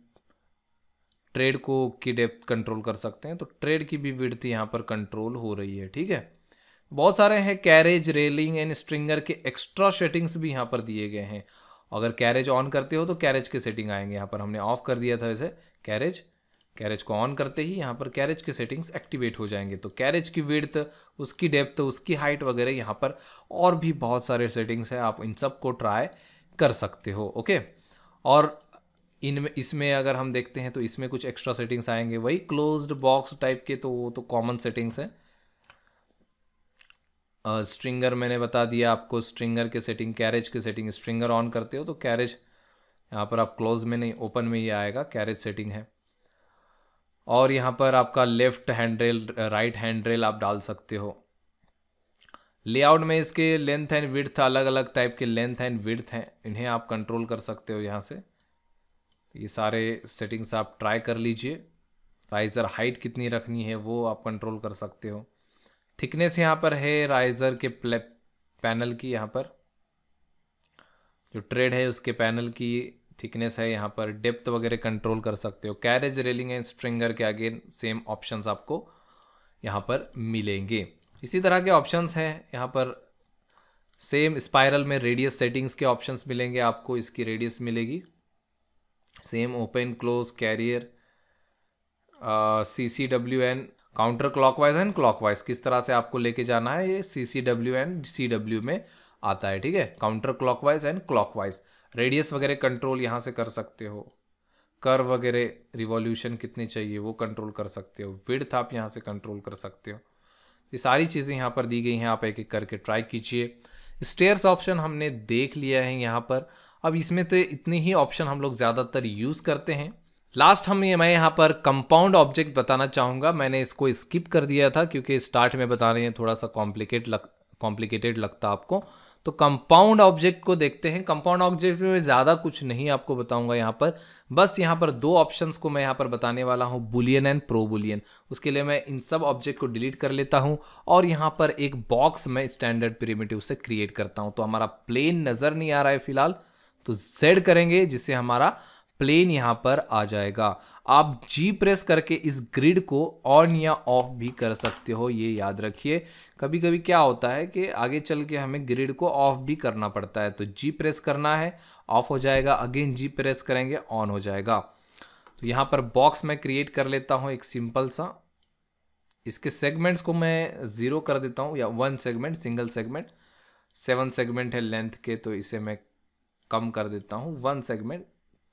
ट्रेड को की डेप्थ कंट्रोल कर सकते हैं तो ट्रेड की भी विड्थ यहाँ पर कंट्रोल हो रही है ठीक है बहुत सारे हैं कैरेज रेलिंग एंड स्ट्रिंगर के एक्स्ट्रा सेटिंग्स भी यहाँ पर दिए गए हैं अगर कैरेज ऑन करते हो तो कैरेज के सेटिंग आएंगे यहाँ पर हमने ऑफ कर दिया था इसे कैरेज कैरेज को ऑन करते ही यहाँ पर कैरेज के सेटिंग्स एक्टिवेट हो जाएंगे तो कैरेज की विड्थ उसकी डेप्थ उसकी हाइट वगैरह यहाँ पर और भी बहुत सारे सेटिंग्स हैं आप इन सब को ट्राई कर सकते हो ओके और इनमें इसमें अगर हम देखते हैं तो इसमें कुछ एक्स्ट्रा सेटिंग्स आएंगे वही क्लोज्ड बॉक्स टाइप के तो वो तो कॉमन सेटिंग्स हैं स्ट्रिंगर uh, मैंने बता दिया आपको स्ट्रिंगर के सेटिंग कैरेज की सेटिंग स्ट्रिंगर ऑन करते हो तो कैरेज यहाँ पर आप क्लोज में नहीं ओपन में ही आएगा कैरेज सेटिंग है और यहाँ पर आपका left hand rail right hand rail आप डाल सकते हो लेआउट में इसके लेंथ एंड विड्थ अलग अलग टाइप के लेंथ एंड विड्थ हैं इन्हें आप कंट्रोल कर सकते हो यहाँ से ये सारे सेटिंग्स आप ट्राई कर लीजिए राइजर हाइट कितनी रखनी है वो आप कंट्रोल कर सकते हो थिकनेस यहाँ पर है राइजर के पैनल की यहाँ पर जो ट्रेड है उसके पैनल की थिकनेस है यहाँ पर डेप्थ वगैरह कंट्रोल कर सकते हो कैरेज रेलिंग एंड स्ट्रिंगर के आगे सेम ऑप्शंस आपको यहाँ पर मिलेंगे इसी तरह के ऑप्शंस हैं यहाँ पर सेम स्पायरल में रेडियस सेटिंग्स के ऑप्शंस मिलेंगे आपको इसकी रेडियस मिलेगी same open close carrier C C W and counter clockwise and clockwise किस तरह से आपको लेके जाना है ये C C W and C W में आता है ठीक है counter clockwise and clockwise radius वगैरह कंट्रोल यहाँ से कर सकते हो कर वगैरह रिवॉल्यूशन कितनी चाहिए वो कंट्रोल कर सकते हो विड्थ आप यहाँ से कंट्रोल कर सकते हो ये सारी चीज़ें यहाँ पर दी गई हैं आप एक एक करके ट्राई कीजिए स्टेयर्स ऑप्शन हमने देख लिया है यहाँ पर अब इसमें तो इतने ही ऑप्शन हम लोग ज़्यादातर यूज़ करते हैं लास्ट हम ये मैं यहाँ पर कंपाउंड ऑब्जेक्ट बताना चाहूँगा मैंने इसको स्किप कर दिया था क्योंकि स्टार्ट में बता रहे हैं थोड़ा सा कॉम्प्लिकेट लग कॉम्प्लिकेटेड लगता आपको तो कंपाउंड ऑब्जेक्ट को देखते हैं कंपाउंड ऑब्जेक्ट में ज़्यादा कुछ नहीं आपको बताऊंगा यहाँ पर बस यहाँ पर दो ऑप्शंस को मैं यहाँ पर बताने वाला हूँ बुलियन एंड प्रो बुलियन उसके लिए मैं इन सब ऑब्जेक्ट को डिलीट कर लेता हूँ और यहाँ पर एक बॉक्स मैं स्टैंडर्ड प्रीमेटिव से क्रिएट करता हूँ तो हमारा प्लेन नज़र नहीं आ रहा है फिलहाल तो जेड करेंगे जिससे हमारा प्लेन यहाँ पर आ जाएगा आप जी प्रेस करके इस ग्रिड को ऑन या ऑफ भी कर सकते हो ये याद रखिए कभी कभी क्या होता है कि आगे चल के हमें ग्रिड को ऑफ भी करना पड़ता है तो जी प्रेस करना है ऑफ हो जाएगा अगेन जी प्रेस करेंगे ऑन हो जाएगा तो यहाँ पर बॉक्स मैं क्रिएट कर लेता हूँ एक सिंपल सा इसके सेगमेंट्स को मैं ज़ीरो कर देता हूँ या one segment single segment seven segment है लेंथ के तो इसे मैं कम कर देता हूँ वन सेगमेंट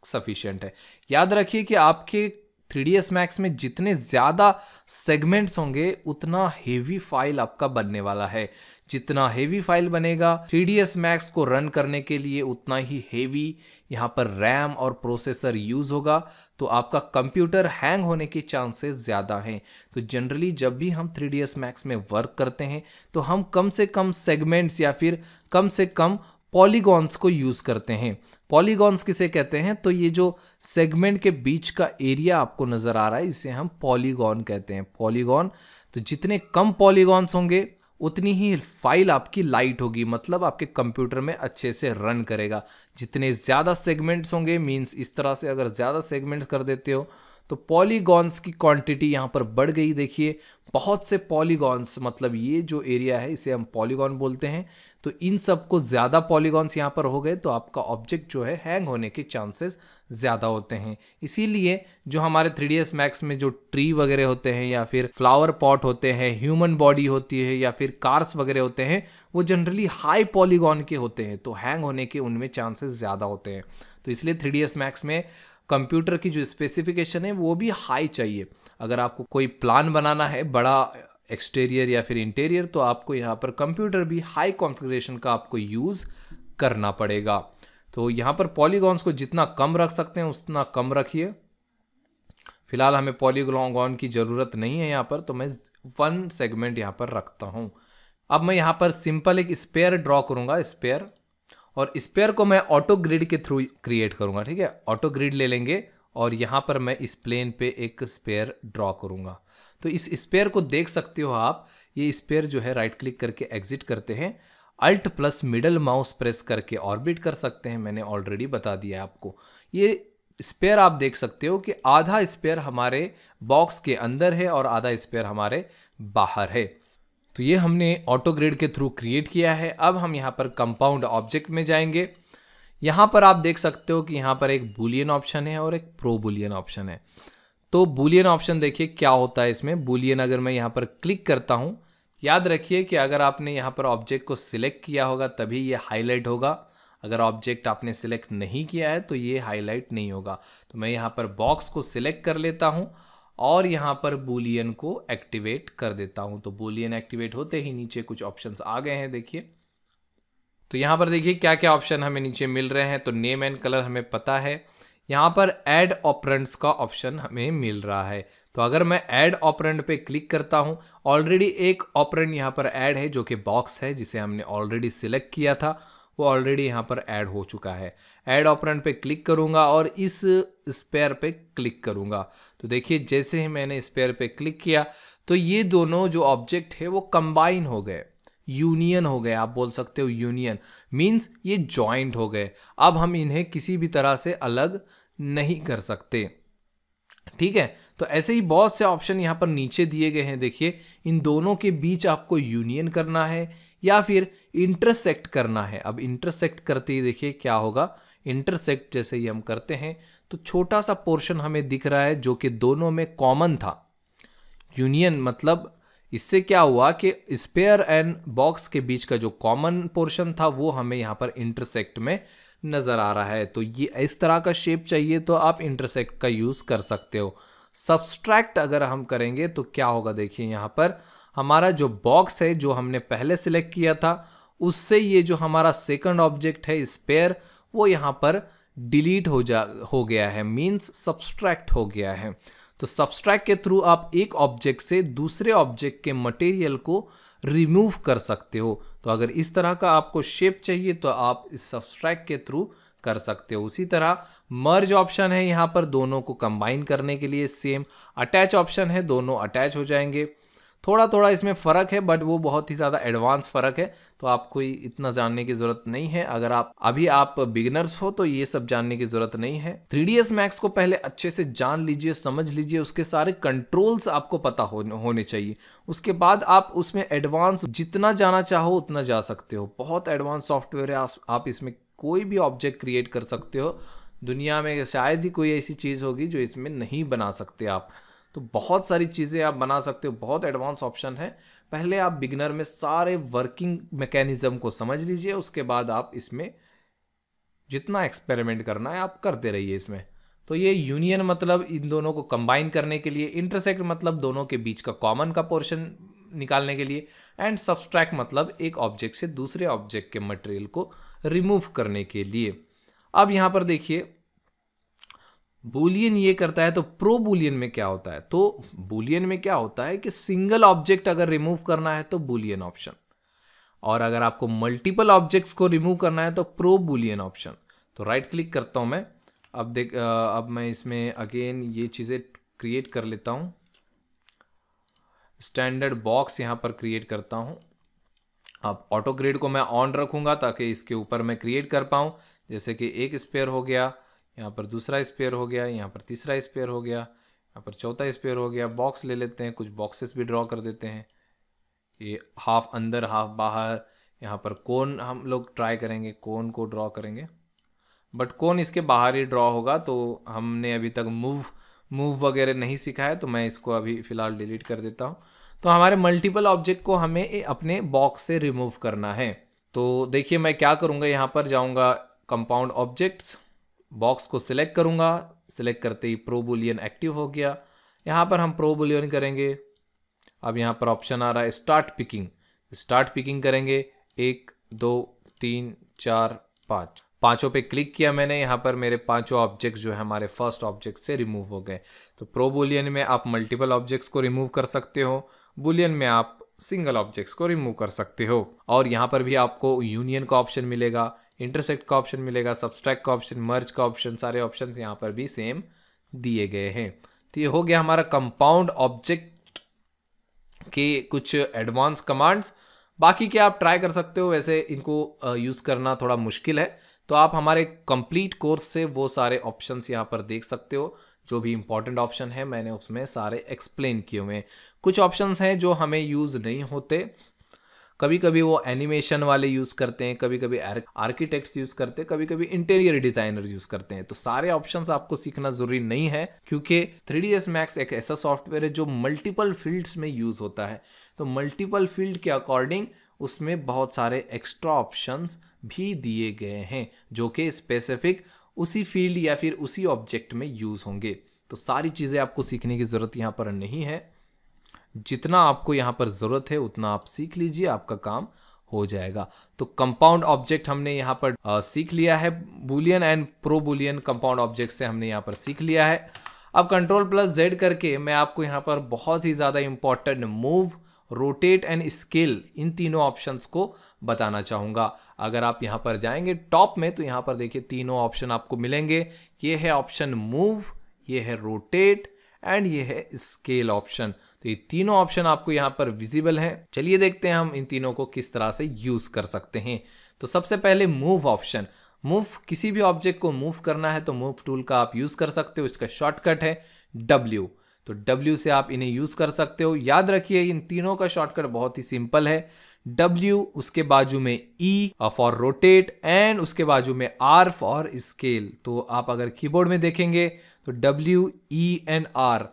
सफिशियंट है याद रखिए कि आपके थ्री डी एस मैक्स में जितने ज़्यादा सेगमेंट्स होंगे उतना हेवी फाइल आपका बनने वाला है जितना हेवी फाइल बनेगा थ्री डी एस मैक्स को रन करने के लिए उतना ही हेवी यहाँ पर रैम और प्रोसेसर यूज़ होगा तो आपका कंप्यूटर हैंग होने के चांसेस ज़्यादा हैं तो जनरली जब भी हम थ्री डी एस मैक्स में वर्क करते हैं तो हम कम से कम सेगमेंट्स या फिर कम से कम पॉलीगॉन्स को यूज़ करते हैं पॉलीगॉन्स किसे कहते हैं तो ये जो सेगमेंट के बीच का एरिया आपको नज़र आ रहा है इसे हम पॉलीगॉन कहते हैं पॉलीगॉन तो जितने कम पॉलीगॉन्स होंगे उतनी ही फाइल आपकी लाइट होगी मतलब आपके कंप्यूटर में अच्छे से रन करेगा जितने ज़्यादा सेगमेंट्स होंगे मीन्स इस तरह से अगर ज़्यादा सेगमेंट्स कर देते हो तो पॉलीगॉन्स की क्वांटिटी यहाँ पर बढ़ गई देखिए बहुत से पॉलीगॉन्स मतलब ये जो एरिया है इसे हम पॉलीगॉन बोलते हैं तो इन सब को ज़्यादा पॉलीगॉन्स यहाँ पर हो गए तो आपका ऑब्जेक्ट जो है हैंग होने के चांसेस ज़्यादा होते हैं इसीलिए जो हमारे थ्री डी मैक्स में जो ट्री वगैरह होते हैं या फिर फ्लावर पॉट होते हैं ह्यूमन बॉडी होती है या फिर कार्स वगैरह होते हैं वो जनरली हाई पॉलीगॉन के होते हैं तो हैंग होने के उनमें चांसेस ज़्यादा होते हैं तो इसलिए थ्री डी मैक्स में कंप्यूटर की जो स्पेसिफिकेशन है वो भी हाई चाहिए अगर आपको कोई प्लान बनाना है बड़ा एक्सटीरियर या फिर इंटीरियर तो आपको यहाँ पर कंप्यूटर भी हाई कॉन्फ़िगरेशन का आपको यूज़ करना पड़ेगा तो यहाँ पर पॉलीगॉन्स को जितना कम रख सकते हैं उतना कम रखिए फिलहाल हमें पॉलीगॉन की ज़रूरत नहीं है यहाँ पर तो मैं वन सेगमेंट यहाँ पर रखता हूँ अब मैं यहाँ पर सिंपल एक स्पेयर ड्रॉ करूँगा स्पेयर और स्पेयर को मैं ऑटो ग्रिड के थ्रू क्रिएट करूँगा ठीक है ऑटो ग्रिड ले लेंगे और यहाँ पर मैं इस प्लेन पे एक स्पेयर ड्रॉ करूँगा तो इस स्पेयर को देख सकते हो आप ये स्पेयर जो है राइट क्लिक करके एग्जिट करते हैं alt plus middle mouse press करके ऑर्बिट कर सकते हैं मैंने ऑलरेडी बता दिया है आपको ये स्पेयर आप देख सकते हो कि आधा स्पेयर हमारे बॉक्स के अंदर है और आधा स्पेयर हमारे बाहर है तो ये हमने ऑटो ग्रेड के थ्रू क्रिएट किया है अब हम यहाँ पर कंपाउंड ऑब्जेक्ट में जाएंगे यहाँ पर आप देख सकते हो कि यहाँ पर एक बुलियन ऑप्शन है और एक प्रो बुलियन ऑप्शन है तो बुलियन ऑप्शन देखिए क्या होता है इसमें बुलियन अगर मैं यहाँ पर क्लिक करता हूँ याद रखिए कि अगर आपने यहाँ पर ऑब्जेक्ट को सिलेक्ट किया होगा तभी ये हाईलाइट होगा अगर ऑब्जेक्ट आपने सिलेक्ट नहीं किया है तो ये हाईलाइट नहीं होगा तो मैं यहाँ पर बॉक्स को सिलेक्ट कर लेता हूँ और यहाँ पर बुलियन को एक्टिवेट कर देता हूँ तो बुलियन एक्टिवेट होते ही नीचे कुछ ऑप्शंस आ गए हैं देखिए तो यहाँ पर देखिए क्या क्या ऑप्शन हमें नीचे मिल रहे हैं तो नेम एंड कलर हमें पता है यहाँ पर ऐड ऑपरेंट्स का ऑप्शन हमें मिल रहा है तो अगर मैं ऐड ऑपरेंट पे क्लिक करता हूँ ऑलरेडी एक ऑपरेंट यहाँ पर ऐड है जो कि बॉक्स है जिसे हमने ऑलरेडी सिलेक्ट किया था वो ऑलरेडी यहाँ पर ऐड हो चुका है ऐड ऑपरेंट पे क्लिक करूँगा और इस स्पेयर पे क्लिक करूँगा तो देखिए जैसे ही मैंने स्पेयर पे क्लिक किया तो ये दोनों जो ऑब्जेक्ट है वो कंबाइन हो गए यूनियन हो गए आप बोल सकते हो यूनियन मीन्स ये जॉइंट हो गए अब हम इन्हें किसी भी तरह से अलग नहीं कर सकते ठीक है तो ऐसे ही बहुत से ऑप्शन यहाँ पर नीचे दिए गए हैं देखिए इन दोनों के बीच आपको यूनियन करना है या फिर इंटरसेक्ट करना है अब इंटरसेक्ट करते ही देखिए क्या होगा इंटरसेक्ट जैसे ही हम करते हैं तो छोटा सा पोर्शन हमें दिख रहा है जो कि दोनों में कॉमन था यूनियन मतलब इससे क्या हुआ कि स्पेयर एंड बॉक्स के बीच का जो कॉमन पोर्शन था वो हमें यहाँ पर इंटरसेक्ट में नज़र आ रहा है तो ये इस तरह का शेप चाहिए तो आप इंटरसेक्ट का यूज़ कर सकते हो सब्सट्रैक्ट अगर हम करेंगे तो क्या होगा देखिए यहाँ पर हमारा जो बॉक्स है जो हमने पहले सिलेक्ट किया था उससे ये जो हमारा सेकंड ऑब्जेक्ट है स्पेयर वो यहाँ पर डिलीट हो जा हो गया है मीन्स सब्सट्रैक्ट हो गया है तो सब्सट्रैक्ट के थ्रू आप एक ऑब्जेक्ट से दूसरे ऑब्जेक्ट के मटेरियल को रिमूव कर सकते हो तो अगर इस तरह का आपको शेप चाहिए तो आप इस सब्सट्रैक्ट के थ्रू कर सकते हो उसी तरह मर्ज ऑप्शन है यहाँ पर दोनों को कंबाइन करने के लिए सेम अटैच ऑप्शन है दोनों अटैच हो जाएंगे थोड़ा थोड़ा इसमें फ़र्क है बट वो बहुत ही ज़्यादा एडवांस फ़र्क है तो आपको इतना जानने की ज़रूरत नहीं है अगर आप अभी आप बिगनर्स हो तो ये सब जानने की ज़रूरत नहीं है थ्री डी मैक्स को पहले अच्छे से जान लीजिए समझ लीजिए उसके सारे कंट्रोल्स आपको पता हो, होने चाहिए उसके बाद आप उसमें एडवांस जितना जाना चाहो उतना जा सकते हो बहुत एडवांस सॉफ्टवेयर है आप इसमें कोई भी ऑब्जेक्ट क्रिएट कर सकते हो दुनिया में शायद ही कोई ऐसी चीज़ होगी जो इसमें नहीं बना सकते आप तो बहुत सारी चीज़ें आप बना सकते हो बहुत एडवांस ऑप्शन है पहले आप बिगनर में सारे वर्किंग मैकेनिज़्म को समझ लीजिए उसके बाद आप इसमें जितना एक्सपेरिमेंट करना है आप करते रहिए इसमें तो ये यूनियन मतलब इन दोनों को कंबाइन करने के लिए इंटरसेक्ट मतलब दोनों के बीच का कॉमन का पोर्शन निकालने के लिए एंड सब्सट्रैक्ट मतलब एक ऑब्जेक्ट से दूसरे ऑब्जेक्ट के मटेरियल को रिमूव करने के लिए अब यहाँ पर देखिए बुलियन ये करता है तो प्रो बुलियन में क्या होता है तो बुलियन में क्या होता है कि सिंगल ऑब्जेक्ट अगर रिमूव करना है तो बुलियन ऑप्शन और अगर आपको मल्टीपल ऑब्जेक्ट्स को रिमूव करना है तो प्रो बुलियन ऑप्शन तो राइट क्लिक करता हूँ मैं अब देख अब मैं इसमें अगेन ये चीज़ें क्रिएट कर लेता हूँ स्टैंडर्ड बॉक्स यहाँ पर क्रिएट करता हूँ अब ऑटो ग्रेड को मैं ऑन रखूँगा ताकि इसके ऊपर मैं क्रिएट कर पाऊँ जैसे कि एक स्पेयर हो गया यहाँ पर दूसरा स्पेयर हो गया यहाँ पर तीसरा स्पेयर हो गया यहाँ पर चौथा स्पेयर हो गया बॉक्स ले लेते हैं कुछ बॉक्सेस भी ड्रॉ कर देते हैं ये हाफ अंदर हाफ बाहर यहाँ पर कौन हम लोग ट्राई करेंगे कौन को ड्रॉ करेंगे बट कौन इसके बाहर ही ड्रॉ होगा तो हमने अभी तक मूव मूव वगैरह नहीं सीखा है तो मैं इसको अभी फ़िलहाल डिलीट कर देता हूँ तो हमारे मल्टीपल ऑब्जेक्ट को हमें अपने बॉक्स से रिमूव करना है तो देखिए मैं क्या करूँगा यहाँ पर जाऊँगा कंपाउंड ऑब्जेक्ट्स बॉक्स को सिलेक्ट करूंगा सिलेक्ट करते ही प्रो बुलियन एक्टिव हो गया यहाँ पर हम प्रो बुलियन करेंगे अब यहाँ पर ऑप्शन आ रहा है स्टार्ट पिकिंग स्टार्ट पिकिंग करेंगे एक दो तीन चार पाँच पांचों पे क्लिक किया मैंने यहाँ पर मेरे पांचों ऑब्जेक्ट जो है हमारे फर्स्ट ऑब्जेक्ट से रिमूव हो गए तो प्रो बुलियन में आप मल्टीपल ऑब्जेक्ट्स को रिमूव कर सकते हो बुलियन में आप सिंगल ऑब्जेक्ट्स को रिमूव कर सकते हो और यहाँ पर भी आपको यूनियन का ऑप्शन मिलेगा इंटरसेक्ट का ऑप्शन मिलेगा सब्सट्रैक्ट का ऑप्शन मर्ज का ऑप्शन सारे ऑप्शन यहाँ पर भी सेम दिए गए हैं तो ये हो गया हमारा कंपाउंड ऑब्जेक्ट के कुछ एडवांस कमांड्स बाकी क्या आप ट्राई कर सकते हो वैसे इनको यूज़ करना थोड़ा मुश्किल है तो आप हमारे कंप्लीट कोर्स से वो सारे ऑप्शंस यहाँ पर देख सकते हो जो भी इंपॉर्टेंट ऑप्शन है मैंने उसमें सारे एक्सप्लेन किए हुए हैं कुछ ऑप्शंस हैं जो हमें यूज़ नहीं होते कभी कभी वो एनिमेशन वाले यूज करते हैं कभी कभी आर्किटेक्ट्स यूज करते हैं कभी कभी इंटीरियर डिजाइनर यूज करते हैं तो सारे ऑप्शन आपको सीखना जरूरी नहीं है क्योंकि थ्री डी एस मैक्स एक ऐसा सॉफ्टवेयर है जो मल्टीपल फील्ड्स में यूज होता है तो मल्टीपल फील्ड के अकॉर्डिंग उसमें बहुत सारे एक्स्ट्रा ऑप्शंस भी दिए गए हैं जो कि स्पेसिफिक उसी फील्ड या फिर उसी ऑब्जेक्ट में यूज़ होंगे तो सारी चीज़ें आपको सीखने की ज़रूरत यहाँ पर नहीं है जितना आपको यहाँ पर ज़रूरत है उतना आप सीख लीजिए आपका काम हो जाएगा तो कंपाउंड ऑब्जेक्ट हमने यहाँ पर आ, सीख लिया है boolean and pro boolean compound object से हमने यहाँ पर सीख लिया है अब कंट्रोल प्लस जेड करके मैं आपको यहाँ पर बहुत ही ज़्यादा important move rotate and scale इन तीनों ऑप्शंस को बताना चाहूँगा अगर आप यहाँ पर जाएंगे टॉप में तो यहाँ पर देखिए तीनों ऑप्शन आपको मिलेंगे ये है ऑप्शन मूव ये है रोटेट एंड ये है स्केल ऑप्शन तो ये तीनों ऑप्शन आपको यहाँ पर विजिबल हैं चलिए देखते हैं हम इन तीनों को किस तरह से यूज़ कर सकते हैं तो सबसे पहले मूव ऑप्शन मूव किसी भी ऑब्जेक्ट को मूव करना है तो मूव टूल का आप यूज़ कर सकते हो इसका शॉर्टकट है डब्ल्यू तो डब्ल्यू से आप इन्हें यूज़ कर सकते हो याद रखिए इन तीनों का शॉर्टकट बहुत ही सिंपल है W उसके बाजू में E फॉर रोटेट एंड उसके बाजू में R फॉर स्केल तो आप अगर कीबोर्ड में देखेंगे तो W E N R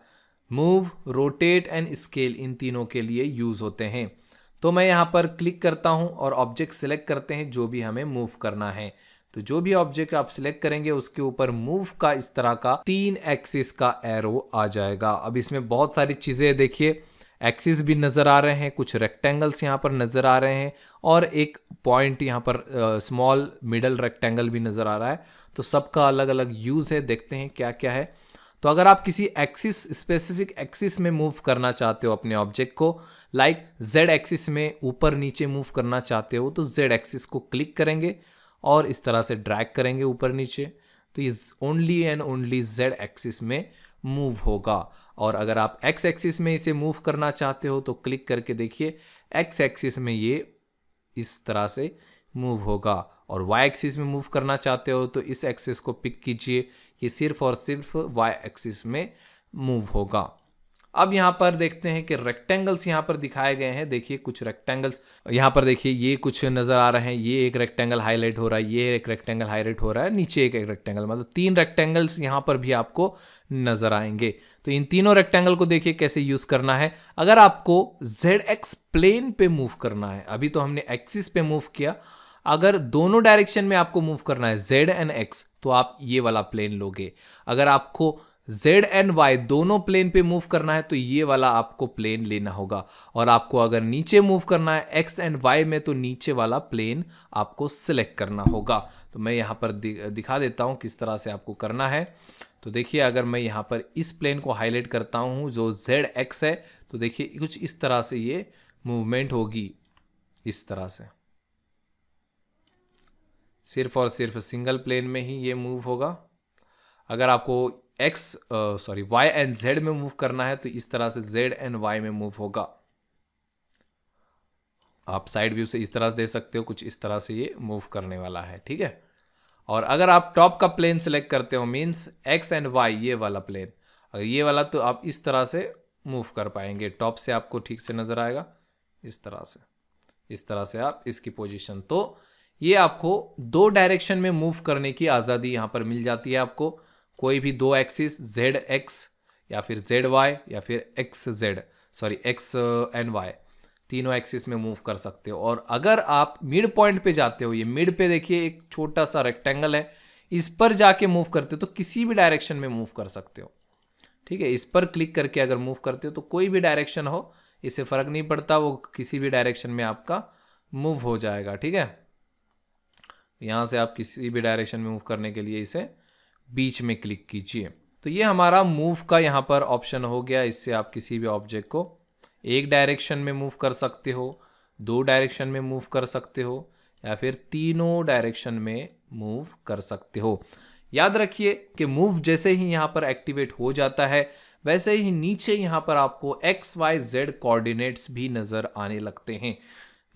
move rotate and scale इन तीनों के लिए यूज़ होते हैं तो मैं यहाँ पर क्लिक करता हूँ और ऑब्जेक्ट सिलेक्ट करते हैं जो भी हमें मूव करना है तो जो भी ऑब्जेक्ट आप सिलेक्ट करेंगे उसके ऊपर मूव का इस तरह का तीन एक्सिस का एरो आ जाएगा अब इसमें बहुत सारी चीज़ें देखिए एक्सिस भी नज़र आ रहे हैं कुछ रेक्टेंगल्स यहाँ पर नज़र आ रहे हैं और एक पॉइंट यहाँ पर स्मॉल मिडल रेक्टेंगल भी नज़र आ रहा है तो सबका अलग अलग यूज़ है देखते हैं क्या क्या है तो अगर आप किसी एक्सिस स्पेसिफिक एक्सिस में मूव करना चाहते हो अपने ऑब्जेक्ट को लाइक जेड एक्सिस में ऊपर नीचे मूव करना चाहते हो तो जेड एक्सिस को क्लिक करेंगे और इस तरह से ड्रैग करेंगे ऊपर नीचे तो ये only and only Z axis में मूव होगा और अगर आप एक्स एक्सिस में इसे मूव करना चाहते हो तो क्लिक करके देखिए एक्स एक्सिस में ये इस तरह से मूव होगा और वाई एक्सिस में मूव करना चाहते हो तो इस एक्सिस को पिक कीजिए ये सिर्फ और सिर्फ वाई एक्सिस में मूव होगा अब यहाँ पर देखते हैं कि रेक्टेंगल्स यहाँ पर दिखाए गए हैं देखिए कुछ रेक्टेंगल्स यहाँ पर देखिए ये कुछ नज़र आ रहे हैं ये एक रेक्टेंगल हाईलाइट हो रहा है ये एक रेक्टेंगल हाईलाइट हो रहा है नीचे एक एक रेक्टेंगल मतलब तीन रेक्टेंगल्स यहाँ पर भी आपको नज़र आएंगे तो इन तीनों रेक्टेंगल को देखिए कैसे यूज़ करना है अगर आपको जेड एक्स प्लेन पे मूव करना है अभी तो हमने एक्सिस पे मूव किया अगर दोनों डायरेक्शन में आपको मूव करना है जेड एंड एक्स तो आप ये वाला प्लेन लोगे अगर आपको जेड एंड वाई दोनों प्लेन पे मूव करना है तो ये वाला आपको प्लेन लेना होगा और आपको अगर नीचे मूव करना है एक्स एंड वाई में तो नीचे वाला प्लेन आपको सिलेक्ट करना होगा तो मैं यहाँ पर दिखा देता हूँ किस तरह से आपको करना है तो देखिए अगर मैं यहाँ पर इस प्लेन को हाईलाइट करता हूँ जो जेड एक्स है तो देखिए कुछ इस तरह से ये मूवमेंट होगी इस तरह से सिर्फ और सिर्फ सिंगल प्लेन में ही ये मूव होगा अगर आपको X sorry Y and Z में मूव करना है तो इस तरह से जेड एंड वाई में मूव होगा आप साइड व्यू से इस तरह से दे सकते हो कुछ इस तरह से ये मूव करने वाला है ठीक है और अगर आप टॉप का प्लेन सेलेक्ट करते हो मीन्स एक्स एंड वाई ये वाला प्लेन अगर ये वाला तो आप इस तरह से मूव कर पाएंगे टॉप से आपको ठीक से नज़र आएगा इस तरह से इस तरह से आप इसकी पोजीशन तो ये आपको दो डायरेक्शन में मूव करने की आज़ादी यहाँ पर मिल जाती है आपको कोई भी दो एक्सिस जेड एक्स या फिर जेड वाई या फिर X Z sorry X and Y तीनों एक्सिस में मूव कर सकते हो और अगर आप मिड पॉइंट पे जाते हो ये मिड पे देखिए एक छोटा सा रेक्टेंगल है इस पर जाके मूव करते हो तो किसी भी डायरेक्शन में मूव कर सकते हो ठीक है इस पर क्लिक करके अगर मूव करते हो तो कोई भी डायरेक्शन हो इससे फ़र्क नहीं पड़ता वो किसी भी डायरेक्शन में आपका मूव हो जाएगा ठीक है यहाँ से आप किसी भी डायरेक्शन में मूव करने के लिए इसे बीच में क्लिक कीजिए तो ये हमारा मूव का यहाँ पर ऑप्शन हो गया इससे आप किसी भी ऑब्जेक्ट को एक डायरेक्शन में मूव कर सकते हो दो डायरेक्शन में मूव कर सकते हो या फिर तीनों डायरेक्शन में मूव कर सकते हो याद रखिए कि मूव जैसे ही यहाँ पर एक्टिवेट हो जाता है वैसे ही नीचे यहाँ पर आपको एक्स वाई जेड कोऑर्डिनेट्स भी नज़र आने लगते हैं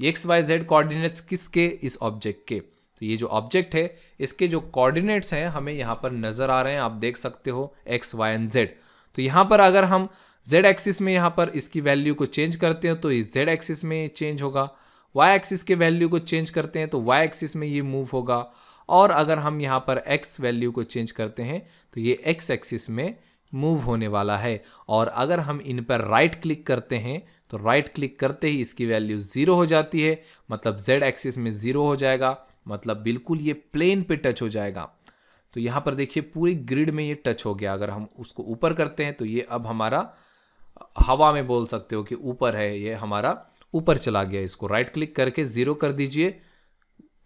एक्स वाई जेड कोऑर्डिनेट्स किसके इस ऑब्जेक्ट के तो ये जो ऑब्जेक्ट है इसके जो कोऑर्डिनेट्स हैं हमें यहाँ पर नज़र आ रहे हैं आप देख सकते हो एक्स वाई एंड जेड तो यहाँ पर अगर हम जेड एक्सिस में यहाँ पर इसकी वैल्यू को चेंज करते हैं तो ये जेड एक्सिस में चेंज होगा वाई एक्सिस के वैल्यू को चेंज करते हैं तो वाई एक्सिस में ये मूव होगा और अगर हम यहाँ पर एक्स वैल्यू को चेंज करते हैं तो ये एक्स एक्सिस में मूव होने वाला है और अगर हम इन पर राइट क्लिक करते हैं तो राइट क्लिक करते ही इसकी वैल्यू ज़ीरो हो जाती है मतलब जेड एक्सिस में ज़ीरो हो जाएगा मतलब बिल्कुल ये प्लेन पे टच हो जाएगा तो यहाँ पर देखिए पूरी ग्रिड में ये टच हो गया अगर हम उसको ऊपर करते हैं तो ये अब हमारा हवा में बोल सकते हो कि ऊपर है ये हमारा ऊपर चला गया इसको राइट क्लिक करके ज़ीरो कर दीजिए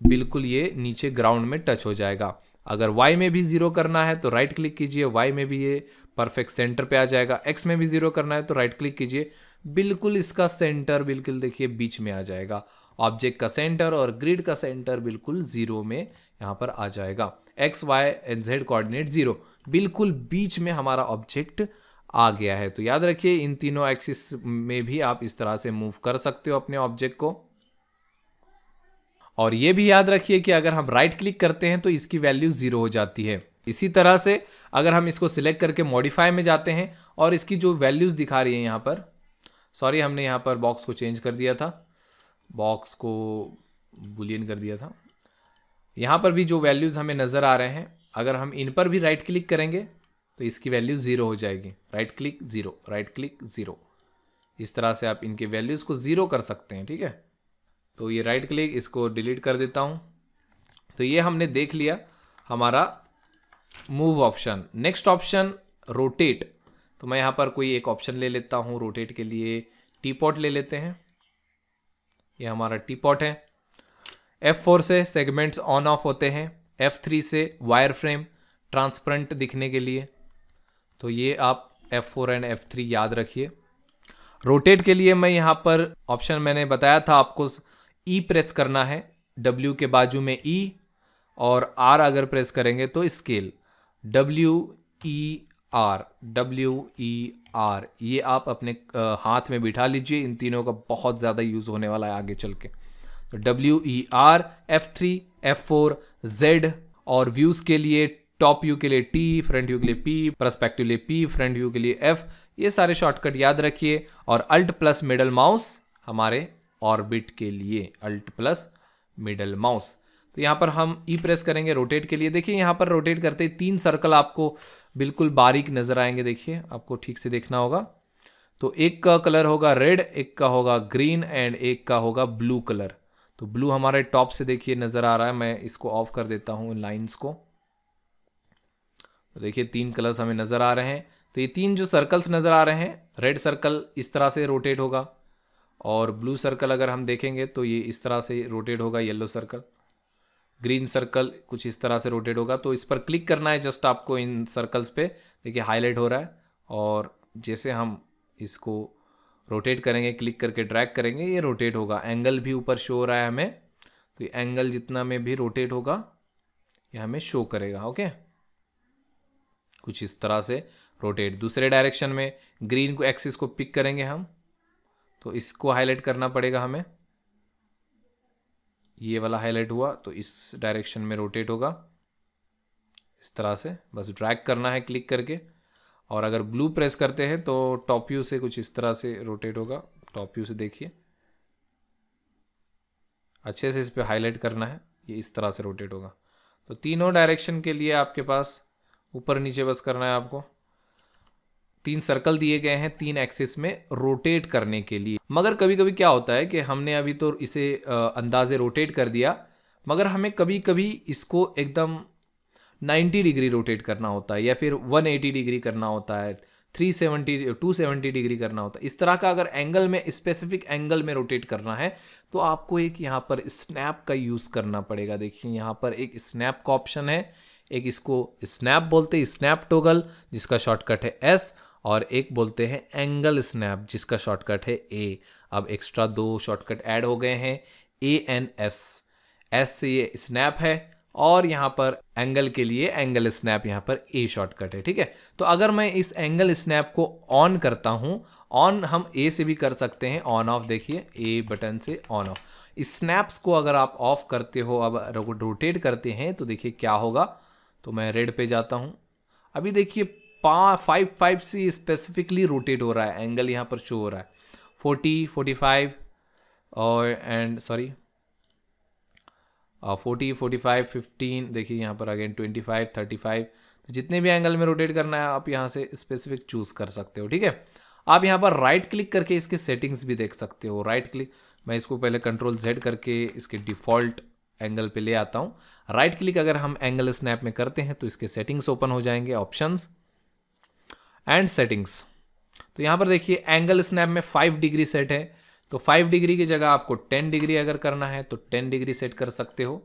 बिल्कुल ये नीचे ग्राउंड में टच हो जाएगा अगर वाई में भी ज़ीरो करना है तो राइट क्लिक कीजिए वाई में भी ये परफेक्ट सेंटर पे आ जाएगा एक्स में भी ज़ीरो करना है तो राइट क्लिक कीजिए बिल्कुल इसका सेंटर बिल्कुल देखिए बीच में आ जाएगा ऑब्जेक्ट का सेंटर और ग्रिड का सेंटर बिल्कुल ज़ीरो में यहाँ पर आ जाएगा X Y and Z coordinate zero बिल्कुल बीच में हमारा ऑब्जेक्ट आ गया है तो याद रखिए इन तीनों एक्सिस में भी आप इस तरह से मूव कर सकते हो अपने ऑब्जेक्ट को और ये भी याद रखिए कि अगर हम राइट क्लिक करते हैं तो इसकी वैल्यू ज़ीरो हो जाती है इसी तरह से अगर हम इसको सिलेक्ट करके मॉडिफाई में जाते हैं और इसकी जो वैल्यूज़ दिखा रही है यहाँ पर सॉरी हमने यहाँ पर बॉक्स को चेंज कर दिया था बॉक्स को बुलियन कर दिया था यहाँ पर भी जो वैल्यूज़ हमें नज़र आ रहे हैं अगर हम इन पर भी राइट क्लिक करेंगे तो इसकी वैल्यू ज़ीरो हो जाएगी right click zero right click zero इस तरह से आप इनके वैल्यूज़ को ज़ीरो कर सकते हैं ठीक है तो ये राइट क्लिक इसको डिलीट कर देता हूँ तो ये हमने देख लिया हमारा move option next option rotate तो मैं यहाँ पर कोई एक ऑप्शन ले लेता हूँ रोटेट के लिए पॉट ले लेते हैं ये हमारा टी पॉट है एफ फोर से सेगमेंट्स ऑन ऑफ होते हैं एफ थ्री से वायर फ्रेम ट्रांसपरेंट दिखने के लिए तो ये आप F four and F three याद रखिए रोटेट के लिए मैं यहाँ पर ऑप्शन मैंने बताया था आपको ई e प्रेस करना है डब्ल्यू के बाजू में ई e, और आर अगर प्रेस करेंगे तो scale W E R W E R ये आप अपने हाथ में बिठा लीजिए इन तीनों का बहुत ज़्यादा यूज़ होने वाला है आगे चल के तो W E R F three F four Z और व्यूज़ के लिए टॉप व्यू के लिए टी फ्रंट व्यू के लिए पी प्रस्पेक्टिव लिए पी फ्रंट व्यू के लिए एफ ये सारे शॉर्टकट याद रखिए और अल्ट प्लस मिडल माउस हमारे ऑर्बिट के लिए अल्ट प्लस मिडल माउस तो यहाँ पर हम ई प्रेस करेंगे रोटेट के लिए देखिए यहाँ पर रोटेट करते ही तीन सर्कल आपको बिल्कुल बारीक नज़र आएंगे देखिए आपको ठीक से देखना होगा तो एक का कलर होगा रेड एक का होगा ग्रीन एंड एक का होगा ब्लू कलर तो ब्लू हमारे टॉप से देखिए नज़र आ रहा है मैं इसको ऑफ कर देता हूँ इन लाइन्स को तो देखिए तीन कलर्स हमें नज़र आ रहे हैं तो ये तीन जो सर्कल्स नज़र आ रहे हैं रेड सर्कल इस तरह से रोटेट होगा और ब्लू सर्कल अगर हम देखेंगे तो ये इस तरह से रोटेट होगा येलो सर्कल ग्रीन सर्कल कुछ इस तरह से रोटेट होगा तो इस पर क्लिक करना है जस्ट आपको इन सर्कल्स पे देखिए हाईलाइट हो रहा है और जैसे हम इसको रोटेट करेंगे क्लिक करके ड्रैग करेंगे ये रोटेट होगा एंगल भी ऊपर शो हो रहा है हमें तो ये एंगल जितना में भी रोटेट होगा ये हमें शो करेगा ओके कुछ इस तरह से रोटेट दूसरे डायरेक्शन में ग्रीन को एक्सिस को पिक करेंगे हम तो इसको हाईलाइट करना पड़ेगा हमें ये वाला हाईलाइट हुआ तो इस डायरेक्शन में रोटेट होगा इस तरह से बस ड्रैग करना है क्लिक करके और अगर ब्लू प्रेस करते हैं तो टॉप व्यू से कुछ इस तरह से रोटेट होगा टॉप व्यू से देखिए अच्छे से इस पर हाईलाइट करना है ये इस तरह से रोटेट होगा तो तीनों डायरेक्शन के लिए आपके पास ऊपर नीचे बस करना है आपको तीन सर्कल दिए गए हैं तीन एक्सिस में रोटेट करने के लिए मगर कभी कभी क्या होता है कि हमने अभी तो इसे अंदाजे रोटेट कर दिया मगर हमें कभी कभी इसको एकदम 90 डिग्री रोटेट करना होता है या फिर 180 डिग्री करना होता है 370 270 डिग्री करना होता है इस तरह का अगर एंगल में स्पेसिफिक एंगल में रोटेट करना है तो आपको एक यहाँ पर स्नैप का यूज़ करना पड़ेगा देखिए यहाँ पर एक स्नैप का ऑप्शन है एक इसको स्नैप बोलते स्नैप टोगल जिसका शॉर्टकट है एस और एक बोलते हैं एंगल स्नैप जिसका शॉर्टकट है ए अब एक्स्ट्रा दो शॉर्टकट ऐड हो गए हैं ए एन एस एस से ये स्नैप है और यहाँ पर एंगल के लिए एंगल स्नैप यहाँ पर ए शॉर्टकट है ठीक है तो अगर मैं इस एंगल स्नैप को ऑन करता हूँ ऑन हम ए से भी कर सकते हैं ऑन ऑफ देखिए ए बटन से ऑन ऑफ इस स्नैप्स को अगर आप ऑफ करते हो अब रोटेट करते हैं तो देखिए क्या होगा तो मैं रेड पे जाता हूँ अभी देखिए फाइव फाइव से स्पेसिफिकली रोटेट हो रहा है एंगल यहाँ पर शो हो रहा है फोर्टी फोर्टी फाइव और and sorry forty forty five fifteen देखिए यहाँ पर again twenty five thirty five तो जितने भी एंगल में रोटेट करना है आप यहाँ से स्पेसिफिक चूज़ कर सकते हो ठीक है आप यहाँ पर राइट क्लिक करके इसके सेटिंग्स भी देख सकते हो राइट क्लिक मैं इसको पहले कंट्रोल जेड करके इसके डिफ़ॉल्ट एंगल पे ले आता हूँ राइट क्लिक अगर हम एंगल स्नैप में करते हैं तो इसके सेटिंग्स ओपन हो जाएंगे ऑप्शंस एंड सेटिंग्स तो यहाँ पर देखिए एंगल स्नैप में फाइव डिग्री सेट है तो फाइव डिग्री की जगह आपको टेन डिग्री अगर करना है तो टेन डिग्री सेट कर सकते हो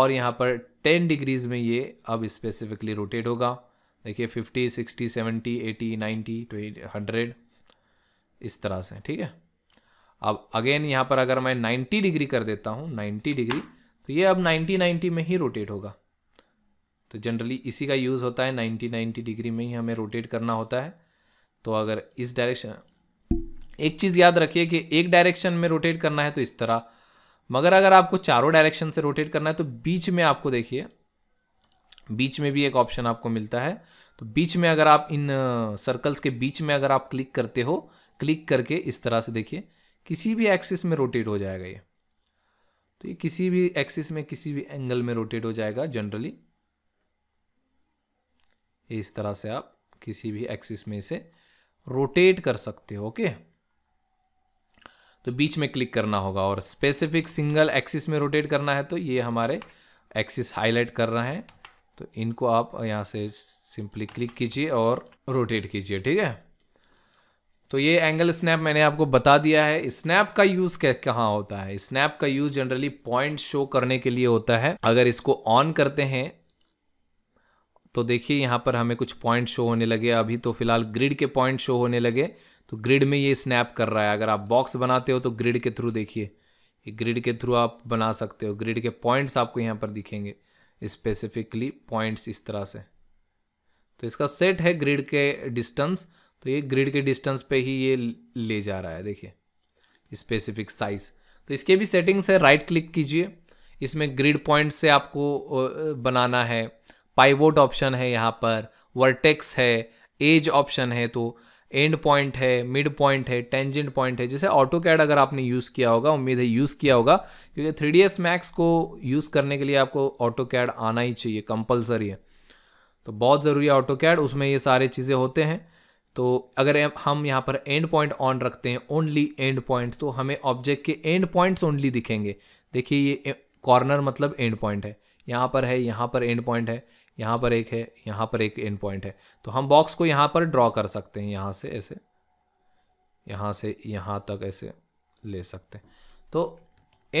और यहाँ पर टेन डिग्रीज में ये अब स्पेसिफिकली रोटेट होगा देखिए fifty sixty seventy eighty ninety to hundred इस तरह से ठीक है अब अगेन यहाँ पर अगर मैं नाइन्टी डिग्री कर देता हूँ नाइन्टी डिग्री तो ये अब नाइन्टी नाइन्टी में ही रोटेट होगा तो जनरली इसी का यूज़ होता है 90 90 डिग्री में ही हमें रोटेट करना होता है तो अगर इस डायरेक्शन एक चीज़ याद रखिए कि एक डायरेक्शन में रोटेट करना है तो इस तरह मगर अगर आपको चारों डायरेक्शन से रोटेट करना है तो बीच में आपको देखिए बीच में भी एक ऑप्शन आपको मिलता है तो बीच में अगर आप इन सर्कल्स के बीच में अगर आप क्लिक करते हो क्लिक करके इस तरह से देखिए किसी भी एक्सिस में रोटेट हो जाएगा ये तो ये किसी भी एक्सिस में किसी भी एंगल में रोटेट हो जाएगा जनरली इस तरह से आप किसी भी एक्सिस में इसे रोटेट कर सकते हो ओके तो बीच में क्लिक करना होगा और स्पेसिफिक सिंगल एक्सिस में रोटेट करना है तो ये हमारे एक्सिस हाईलाइट कर रहे हैं तो इनको आप यहाँ से सिंपली क्लिक कीजिए और रोटेट कीजिए ठीक है तो ये एंगल स्नैप मैंने आपको बता दिया है स्नैप का यूज़ कहाँ होता है स्नैप का यूज़ जनरली पॉइंट शो करने के लिए होता है अगर इसको ऑन करते हैं तो देखिए यहाँ पर हमें कुछ पॉइंट शो होने लगे अभी तो फिलहाल ग्रिड के पॉइंट शो होने लगे तो ग्रिड में ये स्नैप कर रहा है अगर आप बॉक्स बनाते हो तो ग्रिड के थ्रू देखिए ये ग्रिड के थ्रू आप बना सकते हो ग्रिड के पॉइंट्स आपको यहाँ पर दिखेंगे स्पेसिफिकली पॉइंट्स इस तरह से तो इसका सेट है ग्रिड के डिस्टेंस तो ये ग्रिड के डिस्टेंस पे ही ये ले जा रहा है देखिए स्पेसिफिक साइज़ तो इसके भी सेटिंग्स है राइट क्लिक कीजिए इसमें ग्रिड पॉइंट से आपको बनाना है पाइवोट ऑप्शन है यहाँ पर वर्टेक्स है एज ऑप्शन है तो एंड पॉइंट है मिड पॉइंट है टेंजेंट पॉइंट है जैसे ऑटो कैड अगर आपने यूज़ किया होगा उम्मीद है यूज़ किया होगा क्योंकि थ्री डी एस मैक्स को यूज़ करने के लिए आपको ऑटो कैड आना ही चाहिए कंपलसरी है तो बहुत ज़रूरी है ऑटो कैड उसमें ये सारे चीज़ें होते हैं तो अगर हम यहाँ पर एंड पॉइंट ऑन रखते हैं ओनली एंड पॉइंट तो हमें ऑब्जेक्ट के एंड पॉइंट्स ओनली दिखेंगे देखिए ये कॉर्नर मतलब एंड पॉइंट है यहाँ पर है यहाँ पर एंड पॉइंट है यहाँ पर एक है यहाँ पर एक एंड पॉइंट है तो हम बॉक्स को यहाँ पर ड्रॉ कर सकते हैं यहाँ से ऐसे यहाँ से यहाँ तक ऐसे ले सकते हैं तो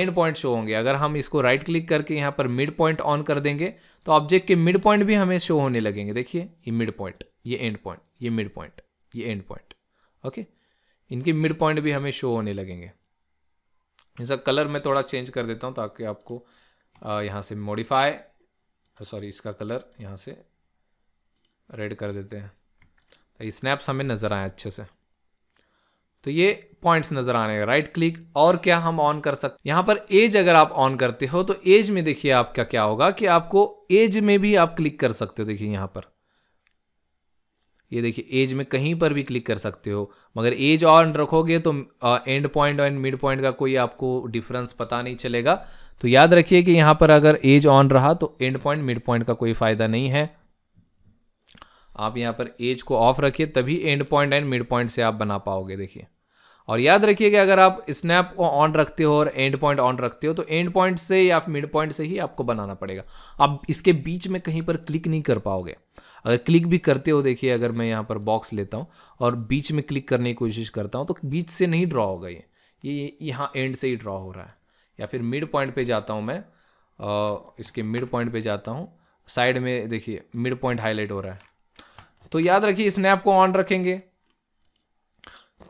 एंड पॉइंट शो होंगे अगर हम इसको राइट क्लिक करके यहाँ पर मिड पॉइंट ऑन कर देंगे तो ऑब्जेक्ट के मिड पॉइंट भी हमें शो होने लगेंगे देखिए ये मिड पॉइंट ये एंड पॉइंट ये मिड पॉइंट ये एंड पॉइंट ओके इनके मिड पॉइंट भी हमें शो होने लगेंगे इसका कलर मैं थोड़ा चेंज कर देता हूँ ताकि आपको यहाँ से मॉडिफाई तो सॉरी इसका कलर यहाँ से रेड कर देते हैं तो ये स्नैप्स हमें नज़र आए अच्छे से तो ये पॉइंट्स नज़र आने हैं राइट क्लिक और क्या हम ऑन कर सकते यहाँ पर एज अगर आप ऑन करते हो तो एज में देखिए आपका क्या होगा कि आपको एज में भी आप क्लिक कर सकते हो देखिए यहाँ पर ये देखिए एज में कहीं पर भी क्लिक कर सकते हो मगर एज ऑन रखोगे तो end point and mid point का कोई आपको डिफरेंस पता नहीं चलेगा तो याद रखिए कि यहाँ पर अगर एज ऑन रहा तो एंड पॉइंट मिड पॉइंट का कोई फ़ायदा नहीं है आप यहाँ पर एज को ऑफ रखिए तभी end point and mid point से आप बना पाओगे देखिए और याद रखिए कि अगर आप स्नैप को ऑन रखते हो और एंड पॉइंट ऑन रखते हो तो एंड पॉइंट से या मिड पॉइंट से ही आपको बनाना पड़ेगा आप इसके बीच में कहीं पर क्लिक नहीं कर पाओगे अगर क्लिक भी करते हो देखिए अगर मैं यहाँ पर बॉक्स लेता हूँ और बीच में क्लिक करने की कोशिश करता हूँ तो बीच से नहीं ड्रॉ होगा ये ये यहाँ एंड से ही ड्रॉ हो रहा है या फिर मिड पॉइंट पे जाता हूँ मैं आ, इसके मिड पॉइंट पे जाता हूँ साइड में देखिए मिड पॉइंट हाईलाइट हो रहा है तो याद रखिए स्नैप को ऑन रखेंगे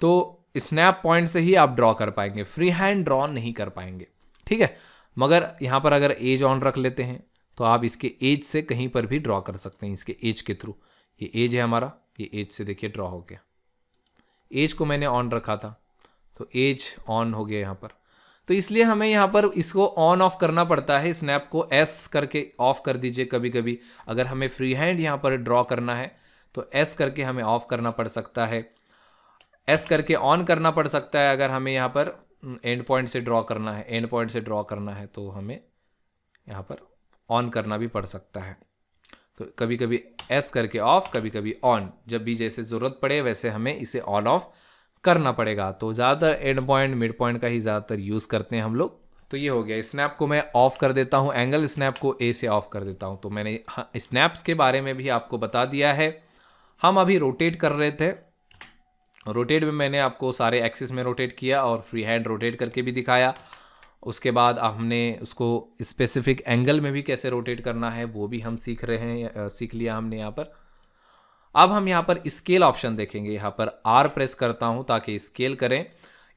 तो स्नैप पॉइंट से ही आप ड्रॉ कर पाएंगे फ्री हैंड ड्रॉ नहीं कर पाएंगे ठीक है मगर यहाँ पर अगर एज ऑन रख लेते हैं तो आप इसके एज से कहीं पर भी ड्रॉ कर सकते हैं इसके एज के थ्रू ये एज है हमारा ये एज से देखिए ड्रॉ हो गया एज को मैंने ऑन रखा था तो एज ऑन हो गया यहाँ पर तो इसलिए हमें यहाँ पर इसको ऑन ऑफ करना पड़ता है स्नैप को एस करके ऑफ कर दीजिए कभी कभी अगर हमें फ्री हैंड यहाँ पर ड्रॉ करना है तो एस करके हमें ऑफ करना पड़ सकता है एस करके ऑन करना पड़ सकता है अगर हमें यहाँ पर एंड हम्म, पॉइंट से ड्रॉ करना है एंड पॉइंट से ड्रॉ करना है तो हमें यहाँ पर ऑन करना भी पड़ सकता है तो कभी कभी एस करके ऑफ कभी कभी ऑन जब भी जैसे ज़रूरत पड़े वैसे हमें इसे ऑन ऑफ करना पड़ेगा तो ज़्यादातर एंड पॉइंट मिड पॉइंट का ही ज़्यादातर यूज़ करते हैं हम लोग तो ये हो गया स्नैप को मैं ऑफ कर देता हूँ एंगल स्नैप को ए से ऑफ कर देता हूँ तो मैंने स्नैप्स हाँ, के बारे में भी आपको बता दिया है हम अभी रोटेट कर रहे थे रोटेट में मैंने आपको सारे एक्सिस में रोटेट किया और फ्री हैंड रोटेट करके भी दिखाया उसके बाद हमने उसको स्पेसिफिक एंगल में भी कैसे रोटेट करना है वो भी हम सीख रहे हैं सीख लिया हमने यहाँ पर अब हम यहाँ पर स्केल ऑप्शन देखेंगे यहाँ पर आर प्रेस करता हूँ ताकि स्केल करें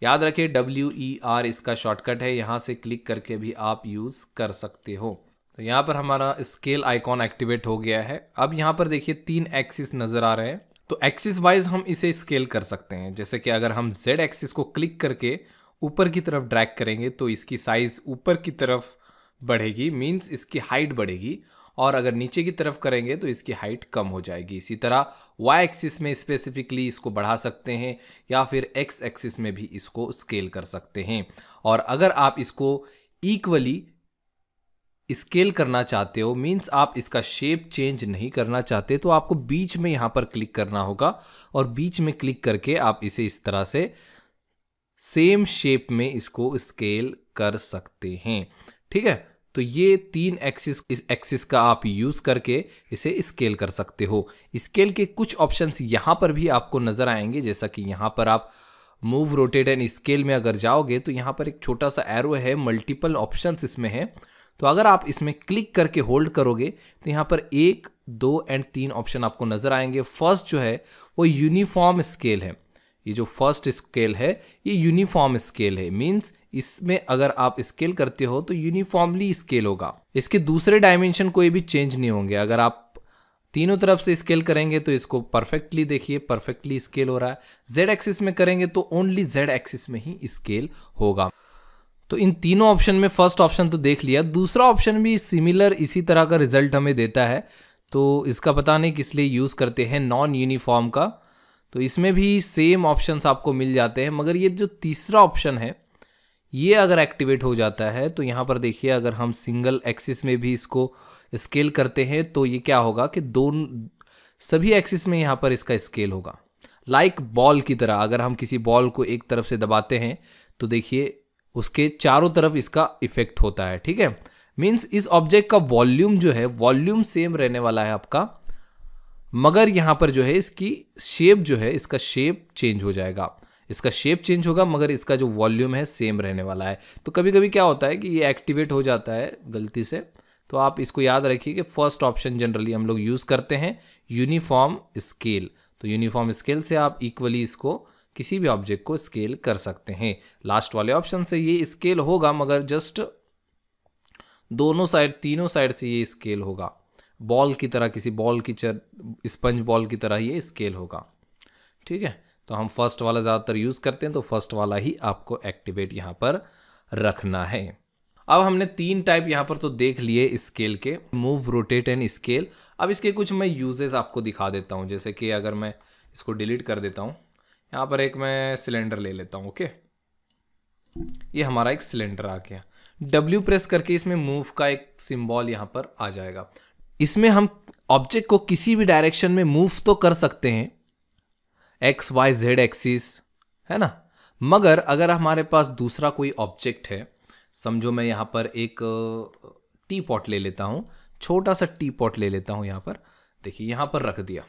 याद रखिए डब्ल्यू ई आर इसका शॉर्टकट है यहाँ से क्लिक करके भी आप यूज़ कर सकते हो तो यहाँ पर हमारा स्केल आइकॉन एक्टिवेट हो गया है अब यहाँ पर देखिए तीन एक्सिस नज़र आ रहे हैं तो एक्सिस वाइज हम इसे स्केल कर सकते हैं जैसे कि अगर हम जेड एक्सिस को क्लिक करके ऊपर की तरफ ड्रैग करेंगे तो इसकी साइज़ ऊपर की तरफ बढ़ेगी मीन्स इसकी हाइट बढ़ेगी और अगर नीचे की तरफ करेंगे तो इसकी हाइट कम हो जाएगी इसी तरह वाई एक्सिस में स्पेसिफिकली इसको बढ़ा सकते हैं या फिर एक्स एक्सिस में भी इसको स्केल कर सकते हैं और अगर आप इसको इक्वली स्केल करना चाहते हो मीन्स आप इसका शेप चेंज नहीं करना चाहते तो आपको बीच में यहाँ पर क्लिक करना होगा और बीच में क्लिक करके आप इसे इस तरह से सेम शेप में इसको स्केल कर सकते हैं ठीक है तो ये तीन एक्सिस इस एक्सिस का आप यूज़ करके इसे स्केल कर सकते हो स्केल के कुछ ऑप्शंस यहाँ पर भी आपको नज़र आएंगे जैसा कि यहाँ पर आप मूव रोटेट एंड स्केल में अगर जाओगे तो यहाँ पर एक छोटा सा एरो है मल्टीपल ऑप्शंस इसमें है तो अगर आप इसमें क्लिक करके होल्ड करोगे तो यहाँ पर एक दो एंड तीन ऑप्शन आपको नज़र आएंगे फर्स्ट जो है वो यूनिफॉर्म स्केल है ये जो फर्स्ट स्केल है ये यूनिफॉर्म स्केल है मीन्स इसमें अगर आप स्केल करते हो तो यूनिफॉर्मली स्केल होगा इसके दूसरे डायमेंशन कोई भी चेंज नहीं होंगे अगर आप तीनों तरफ से स्केल करेंगे तो इसको परफेक्टली देखिए परफेक्टली स्केल हो रहा है जेड एक्सिस में करेंगे तो ओनली जेड एक्सिस में ही स्केल होगा तो इन तीनों ऑप्शन में फर्स्ट ऑप्शन तो देख लिया दूसरा ऑप्शन भी सिमिलर इसी तरह का रिजल्ट हमें देता है तो इसका पता नहीं किस लिए यूज़ करते हैं नॉन यूनिफॉर्म का तो इसमें भी सेम ऑप्शंस आपको मिल जाते हैं मगर ये जो तीसरा ऑप्शन है ये अगर एक्टिवेट हो जाता है तो यहाँ पर देखिए अगर हम सिंगल एक्सिस में भी इसको स्केल करते हैं तो ये क्या होगा कि दो सभी एक्सिस में यहाँ पर इसका स्केल होगा लाइक like बॉल की तरह अगर हम किसी बॉल को एक तरफ से दबाते हैं तो देखिए उसके चारों तरफ इसका इफेक्ट होता है ठीक है मीन्स इस ऑब्जेक्ट का वॉल्यूम जो है वॉल्यूम सेम रहने वाला है आपका मगर यहाँ पर जो है इसकी शेप जो है इसका शेप चेंज हो जाएगा इसका शेप चेंज होगा मगर इसका जो वॉल्यूम है सेम रहने वाला है तो कभी कभी क्या होता है कि ये एक्टिवेट हो जाता है गलती से तो आप इसको याद रखिए कि फर्स्ट ऑप्शन जनरली हम लोग यूज़ करते हैं यूनिफॉर्म स्केल तो यूनिफॉर्म स्केल से आप इक्वली इसको किसी भी ऑब्जेक्ट को स्केल कर सकते हैं लास्ट वाले ऑप्शन से ये स्केल होगा मगर जस्ट दोनों साइड तीनों साइड से ये स्केल होगा बॉल की तरह किसी बॉल की चर स्पंज बॉल की तरह ये स्केल होगा ठीक है तो हम फर्स्ट वाला ज़्यादातर यूज़ करते हैं तो फर्स्ट वाला ही आपको एक्टिवेट यहाँ पर रखना है अब हमने तीन टाइप यहाँ पर तो देख लिए स्केल के मूव रोटेट एंड स्केल अब इसके कुछ मैं यूजेस आपको दिखा देता हूँ जैसे कि अगर मैं इसको डिलीट कर देता हूँ यहाँ पर एक मैं सिलेंडर ले लेता हूँ ओके ये हमारा एक सिलेंडर आ गया डब्ल्यू प्रेस करके इसमें मूव का एक सिंबल यहाँ पर आ जाएगा इसमें हम ऑब्जेक्ट को किसी भी डायरेक्शन में मूव तो कर सकते हैं एक्स वाई जेड एक्सिस है ना मगर अगर हमारे पास दूसरा कोई ऑब्जेक्ट है समझो मैं यहाँ पर एक टी पॉट ले लेता हूँ छोटा सा टी पॉट ले लेता हूँ यहाँ पर देखिए यहाँ पर रख दिया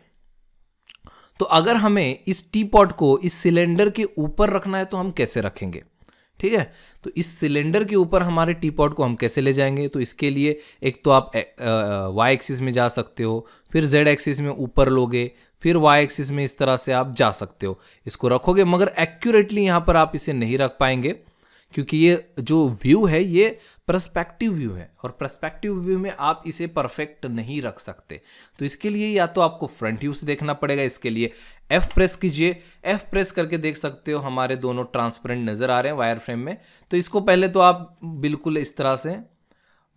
तो अगर हमें इस टी पॉट को इस सिलेंडर के ऊपर रखना है तो हम कैसे रखेंगे ठीक है तो इस सिलेंडर के ऊपर हमारे टी पॉट को हम कैसे ले जाएंगे तो इसके लिए एक तो आप वाई एक्सिस में जा सकते हो फिर जेड एक्सिस में ऊपर लोगे फिर वाई एक्सिस में इस तरह से आप जा सकते हो इसको रखोगे मगर एक्यूरेटली यहाँ पर आप इसे नहीं रख पाएंगे क्योंकि ये जो व्यू है ये प्रस्पेक्टिव व्यू है और प्रस्पेक्टिव व्यू में आप इसे परफेक्ट नहीं रख सकते तो इसके लिए या तो आपको फ्रंट व्यू से देखना पड़ेगा इसके लिए एफ प्रेस कीजिए एफ प्रेस करके देख सकते हो हमारे दोनों ट्रांसपेरेंट नज़र आ रहे हैं वायर फ्रेम में तो इसको पहले तो आप बिल्कुल इस तरह से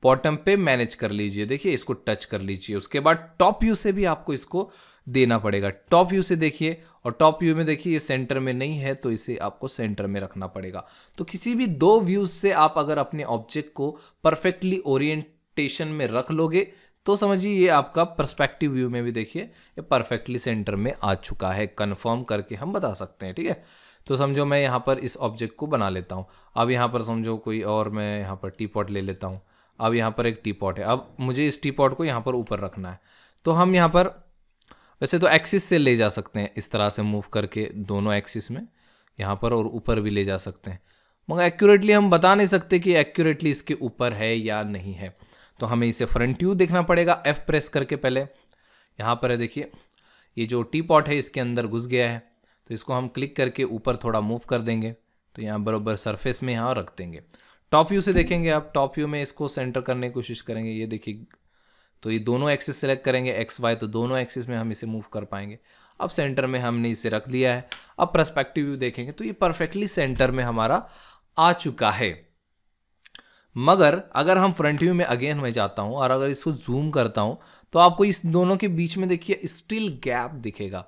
बॉटम पे मैनेज कर लीजिए देखिए इसको टच कर लीजिए उसके बाद टॉप व्यू से भी आपको इसको देना पड़ेगा टॉप व्यू से देखिए और टॉप व्यू में देखिए ये सेंटर में नहीं है तो इसे आपको सेंटर में रखना पड़ेगा तो किसी भी दो व्यूज से आप अगर अपने ऑब्जेक्ट को परफेक्टली ओरिएंटेशन में रख लोगे तो समझिए ये आपका परस्पेक्टिव व्यू में भी देखिए ये परफेक्टली सेंटर में आ चुका है कन्फर्म करके हम बता सकते हैं ठीक है तो समझो मैं यहाँ पर इस ऑब्जेक्ट को बना लेता हूँ अब यहाँ पर समझो कोई और मैं यहाँ पर टी पॉट ले लेता हूँ अब यहाँ पर एक टी पॉट है अब मुझे इस टी को यहाँ पर ऊपर रखना है तो हम यहाँ पर वैसे तो एक्सिस से ले जा सकते हैं इस तरह से मूव करके दोनों एक्सिस में यहाँ पर और ऊपर भी ले जा सकते हैं मगर एक्यूरेटली हम बता नहीं सकते कि एक्यूरेटली इसके ऊपर है या नहीं है तो हमें इसे फ्रंट व्यू देखना पड़ेगा एफ़ प्रेस करके पहले यहाँ पर है देखिए ये जो टी पॉट है इसके अंदर घुस गया है तो इसको हम क्लिक करके ऊपर थोड़ा मूव कर देंगे तो यहाँ बरोबर सरफेस में यहाँ रख देंगे टॉप व्यू से देखेंगे आप टॉप व्यू में इसको सेंटर करने की कोशिश करेंगे ये देखिए तो ये दोनों एक्सिस सेलेक्ट करेंगे एक्स वाई तो दोनों एक्सिस में हम इसे मूव कर पाएंगे अब सेंटर में हमने इसे रख लिया है अब प्रस्पेक्टिव व्यू देखेंगे तो ये परफेक्टली सेंटर में हमारा आ चुका है मगर अगर हम फ्रंट व्यू में अगेन मैं जाता हूँ और अगर इसको जूम करता हूँ तो आपको इस दोनों के बीच में देखिए स्टिल गैप दिखेगा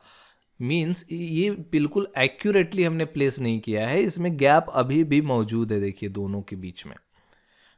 मीन्स ये बिल्कुल एक्यूरेटली हमने प्लेस नहीं किया है इसमें गैप अभी भी मौजूद है देखिए दोनों के बीच में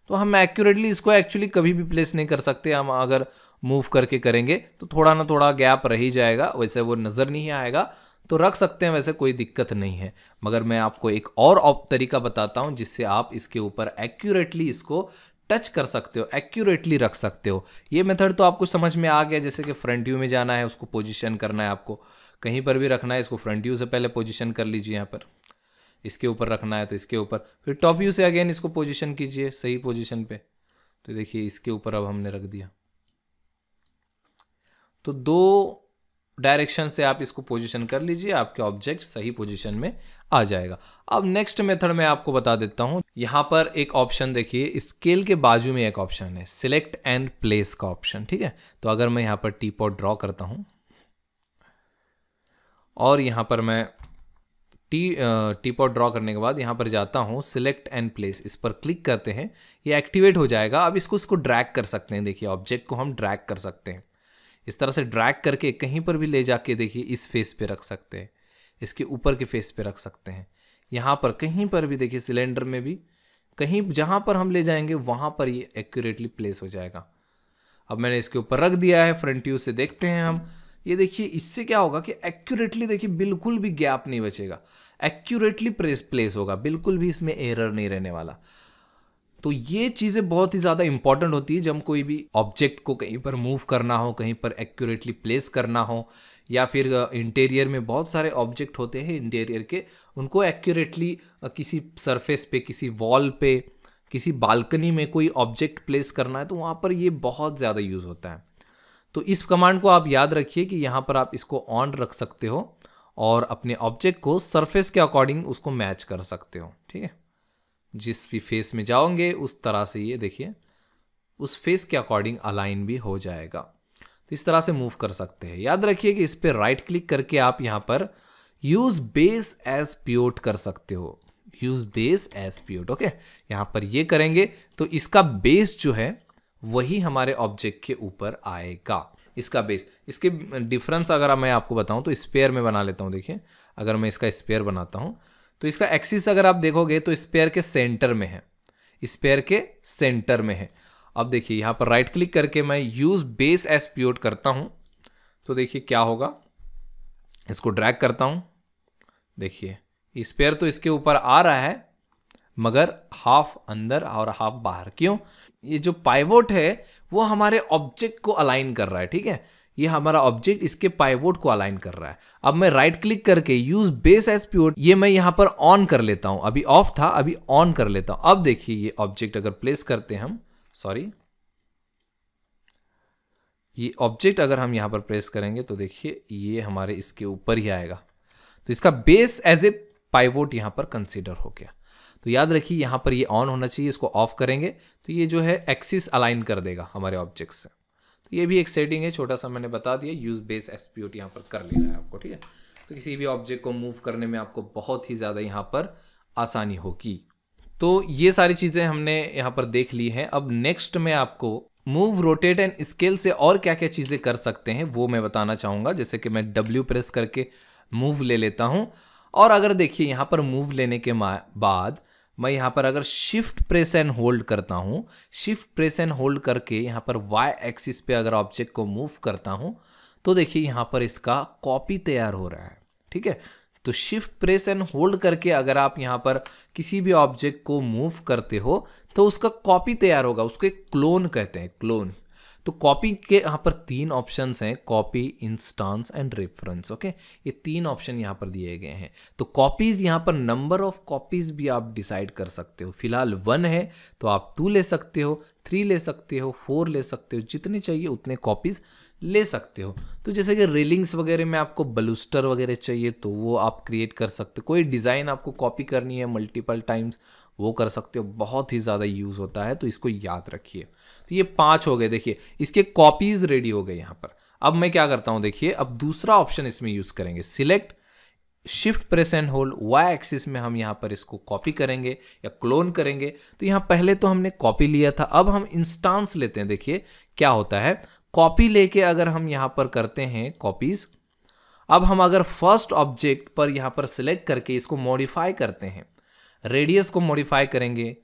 तो हम एक्यूरेटली इसको एक्चुअली कभी भी प्लेस नहीं कर सकते हम अगर मूव करके करेंगे तो थोड़ा ना थोड़ा गैप रह ही जाएगा वैसे वो नज़र नहीं आएगा तो रख सकते हैं वैसे कोई दिक्कत नहीं है मगर मैं आपको एक और तरीका बताता हूँ जिससे आप इसके ऊपर एक्यूरेटली इसको टच कर सकते हो एक्यूरेटली रख सकते हो ये मेथड तो आपको समझ में आ गया जैसे कि फ्रंट व्यू में जाना है उसको पोजीशन करना है आपको कहीं पर भी रखना है इसको फ्रंट व्यू से पहले पोजीशन कर लीजिए यहाँ पर इसके ऊपर रखना है तो इसके ऊपर फिर टॉप व्यू से अगेन इसको पोजीशन कीजिए सही पोजीशन पे तो देखिए इसके ऊपर अब हमने रख दिया तो दो डायरेक्शन से आप इसको पोजीशन कर लीजिए आपके ऑब्जेक्ट सही पोजीशन में आ जाएगा अब नेक्स्ट मेथड में आपको बता देता हूं यहां पर एक ऑप्शन देखिए स्केल के बाजू में एक ऑप्शन है सिलेक्ट एंड प्लेस का ऑप्शन ठीक है तो अगर मैं यहां पर टीपॉट ड्रॉ करता हूं और यहां पर मैं टी टी और ड्रॉ करने के बाद यहाँ पर जाता हूँ सिलेक्ट एंड प्लेस इस पर क्लिक करते हैं ये एक्टिवेट हो जाएगा अब इसको इसको ड्रैग कर सकते हैं देखिए ऑब्जेक्ट को हम ड्रैग कर सकते हैं इस तरह से ड्रैग करके कहीं पर भी ले जाके देखिए इस फेस पे रख सकते हैं इसके ऊपर के फेस पे रख सकते हैं यहाँ पर कहीं पर भी देखिए सिलेंडर में भी कहीं जहाँ पर हम ले जाएंगे वहाँ पर ये एक्यूरेटली प्लेस हो जाएगा अब मैंने इसके ऊपर रख दिया है फ्रंट व्यू से देखते हैं हम ये देखिए इससे क्या होगा कि एक्यूरेटली देखिए बिल्कुल भी गैप नहीं बचेगा एक्यूरेटली प्रेस प्लेस होगा बिल्कुल भी इसमें एरर नहीं रहने वाला तो ये चीज़ें बहुत ही ज़्यादा इंपॉर्टेंट होती है जब कोई भी ऑब्जेक्ट को कहीं पर मूव करना हो कहीं पर एक्यूरेटली प्लेस करना हो या फिर इंटीरियर में बहुत सारे ऑब्जेक्ट होते हैं इंटीरियर के उनको एक्यूरेटली किसी सरफेस पे किसी वॉल पे किसी बालकनी में कोई ऑब्जेक्ट प्लेस करना है तो वहाँ पर ये बहुत ज़्यादा यूज़ होता है तो इस कमांड को आप याद रखिए कि यहाँ पर आप इसको ऑन रख सकते हो और अपने ऑब्जेक्ट को सरफेस के अकॉर्डिंग उसको मैच कर सकते हो ठीक है जिस भी फेस में जाओगे उस तरह से ये देखिए उस फेस के अकॉर्डिंग अलाइन भी हो जाएगा तो इस तरह से मूव कर सकते हैं याद रखिए कि इस पर राइट क्लिक करके आप यहाँ पर यूज बेस एज प्योट कर सकते हो use base as pivot okay यहाँ पर ये करेंगे तो इसका बेस जो है वही हमारे ऑब्जेक्ट के ऊपर आएगा इसका बेस इसके डिफरेंस अगर मैं आपको बताऊं तो स्पेयर में बना लेता हूं देखिए अगर मैं इसका स्पेयर बनाता हूं तो इसका एक्सिस अगर आप देखोगे तो स्पेयर के सेंटर में है स्पेयर के सेंटर में है अब देखिए यहां पर राइट क्लिक करके मैं यूज़ बेस एस प्योर करता हूं तो देखिए क्या होगा इसको ड्रैग करता हूं देखिए स्पेयर तो इसके ऊपर आ रहा है मगर हाफ अंदर और हाफ बाहर क्यों ये जो पाइवोट है वो हमारे ऑब्जेक्ट को अलाइन कर रहा है ठीक है ये हमारा ऑब्जेक्ट इसके पाइवोट को अलाइन कर रहा है अब मैं राइट क्लिक करके यूज बेस एज प्योर ये मैं यहां पर ऑन कर लेता हूं अभी ऑफ था अभी ऑन कर लेता हूं अब देखिए ये ऑब्जेक्ट अगर प्लेस करते हैं हम सॉरी ये ऑब्जेक्ट अगर हम यहां पर प्रेस करेंगे तो देखिए ये हमारे इसके ऊपर ही आएगा तो इसका बेस एज ए पाइवोट यहां पर कंसिडर हो गया तो याद रखिए यहाँ पर ये ऑन होना चाहिए इसको ऑफ करेंगे तो ये जो है एक्सिस अलाइन कर देगा हमारे ऑब्जेक्ट से तो ये भी एक सेटिंग है छोटा सा मैंने बता दिया यूज बेस एस पी यहाँ पर कर लेना है आपको ठीक है तो किसी भी ऑब्जेक्ट को मूव करने में आपको बहुत ही ज़्यादा यहाँ पर आसानी होगी तो ये सारी चीज़ें हमने यहाँ पर देख ली हैं अब नेक्स्ट में आपको मूव रोटेट एंड स्केल से और क्या क्या चीज़ें कर सकते हैं वो मैं बताना चाहूँगा जैसे कि मैं डब्ल्यू प्रेस करके मूव ले लेता हूँ और अगर देखिए यहाँ पर मूव लेने के बाद मैं यहाँ पर अगर शिफ्ट प्रेस एंड होल्ड करता हूँ शिफ्ट प्रेस एंड होल्ड करके यहाँ पर वाई एक्सिस पे अगर ऑब्जेक्ट को मूव करता हूँ तो देखिए यहाँ पर इसका कॉपी तैयार हो रहा है ठीक है तो शिफ्ट प्रेस एंड होल्ड करके अगर आप यहाँ पर किसी भी ऑब्जेक्ट को मूव करते हो तो उसका कॉपी तैयार होगा उसको एक क्लोन कहते हैं क्लोन तो कॉपी के यहाँ पर तीन ऑप्शन हैं copy instance and reference okay ये तीन ऑप्शन यहाँ पर दिए गए हैं तो कॉपीज यहाँ पर नंबर ऑफ कॉपीज भी आप डिसाइड कर सकते हो फिलहाल वन है तो आप टू ले सकते हो थ्री ले सकते हो फोर ले सकते हो जितने चाहिए उतने कॉपीज ले सकते हो तो जैसे कि रेलिंग्स वगैरह में आपको बलूस्टर वगैरह चाहिए तो वो आप क्रिएट कर सकते हो कोई डिज़ाइन आपको कॉपी करनी है मल्टीपल टाइम्स वो कर सकते हो बहुत ही ज़्यादा यूज़ होता है तो इसको याद रखिए तो ये पाँच हो गए देखिए इसके कॉपीज़ रेडी हो गए यहाँ पर अब मैं क्या करता हूँ देखिए अब दूसरा ऑप्शन इसमें यूज़ करेंगे select shift press and hold Y axis में हम यहाँ पर इसको कॉपी करेंगे या क्लोन करेंगे तो यहाँ पहले तो हमने कॉपी लिया था अब हम इंस्टांस लेते हैं देखिए क्या होता है कॉपी लेके अगर हम यहाँ पर करते हैं कॉपीज़ अब हम अगर फर्स्ट ऑब्जेक्ट पर यहाँ पर सिलेक्ट करके इसको मॉडिफाई करते हैं रेडियस को मॉडिफाई करेंगे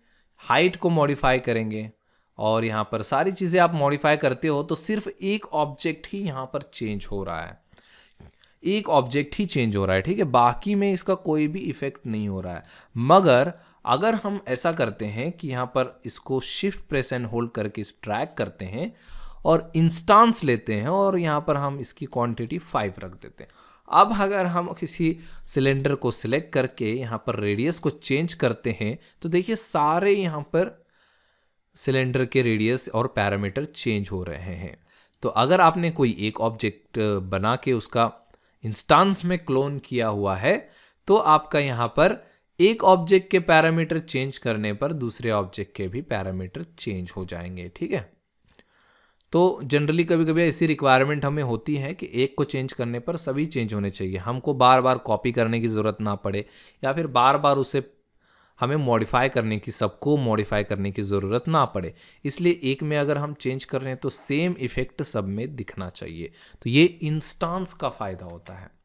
हाइट को मॉडिफाई करेंगे और यहाँ पर सारी चीज़ें आप मॉडिफाई करते हो तो सिर्फ एक ऑब्जेक्ट ही यहाँ पर चेंज हो रहा है एक ऑब्जेक्ट ही चेंज हो रहा है ठीक है बाकी में इसका कोई भी इफेक्ट नहीं हो रहा है मगर अगर हम ऐसा करते हैं कि यहाँ पर इसको शिफ्ट प्रेस एंड होल्ड करके इस ट्रैक करते हैं और इंस्टांस लेते हैं और यहाँ पर हम इसकी क्वांटिटी फाइव रख देते हैं अब अगर हम किसी सिलेंडर को सिलेक्ट करके यहाँ पर रेडियस को चेंज करते हैं तो देखिए सारे यहाँ पर सिलेंडर के रेडियस और पैरामीटर चेंज हो रहे हैं तो अगर आपने कोई एक ऑब्जेक्ट बना के उसका इंस्टांस में क्लोन किया हुआ है तो आपका यहाँ पर एक ऑब्जेक्ट के पैरामीटर चेंज करने पर दूसरे ऑब्जेक्ट के भी पैरामीटर चेंज हो जाएंगे ठीक है तो जनरली कभी कभी ऐसी रिक्वायरमेंट हमें होती है कि एक को चेंज करने पर सभी चेंज होने चाहिए हमको बार बार कॉपी करने की ज़रूरत ना पड़े या फिर बार बार उसे हमें मॉडिफाई करने की सबको मॉडिफाई करने की ज़रूरत ना पड़े इसलिए एक में अगर हम चेंज कर रहे हैं तो सेम इफ़ेक्ट सब में दिखना चाहिए तो ये इंस्टांस का फ़ायदा होता है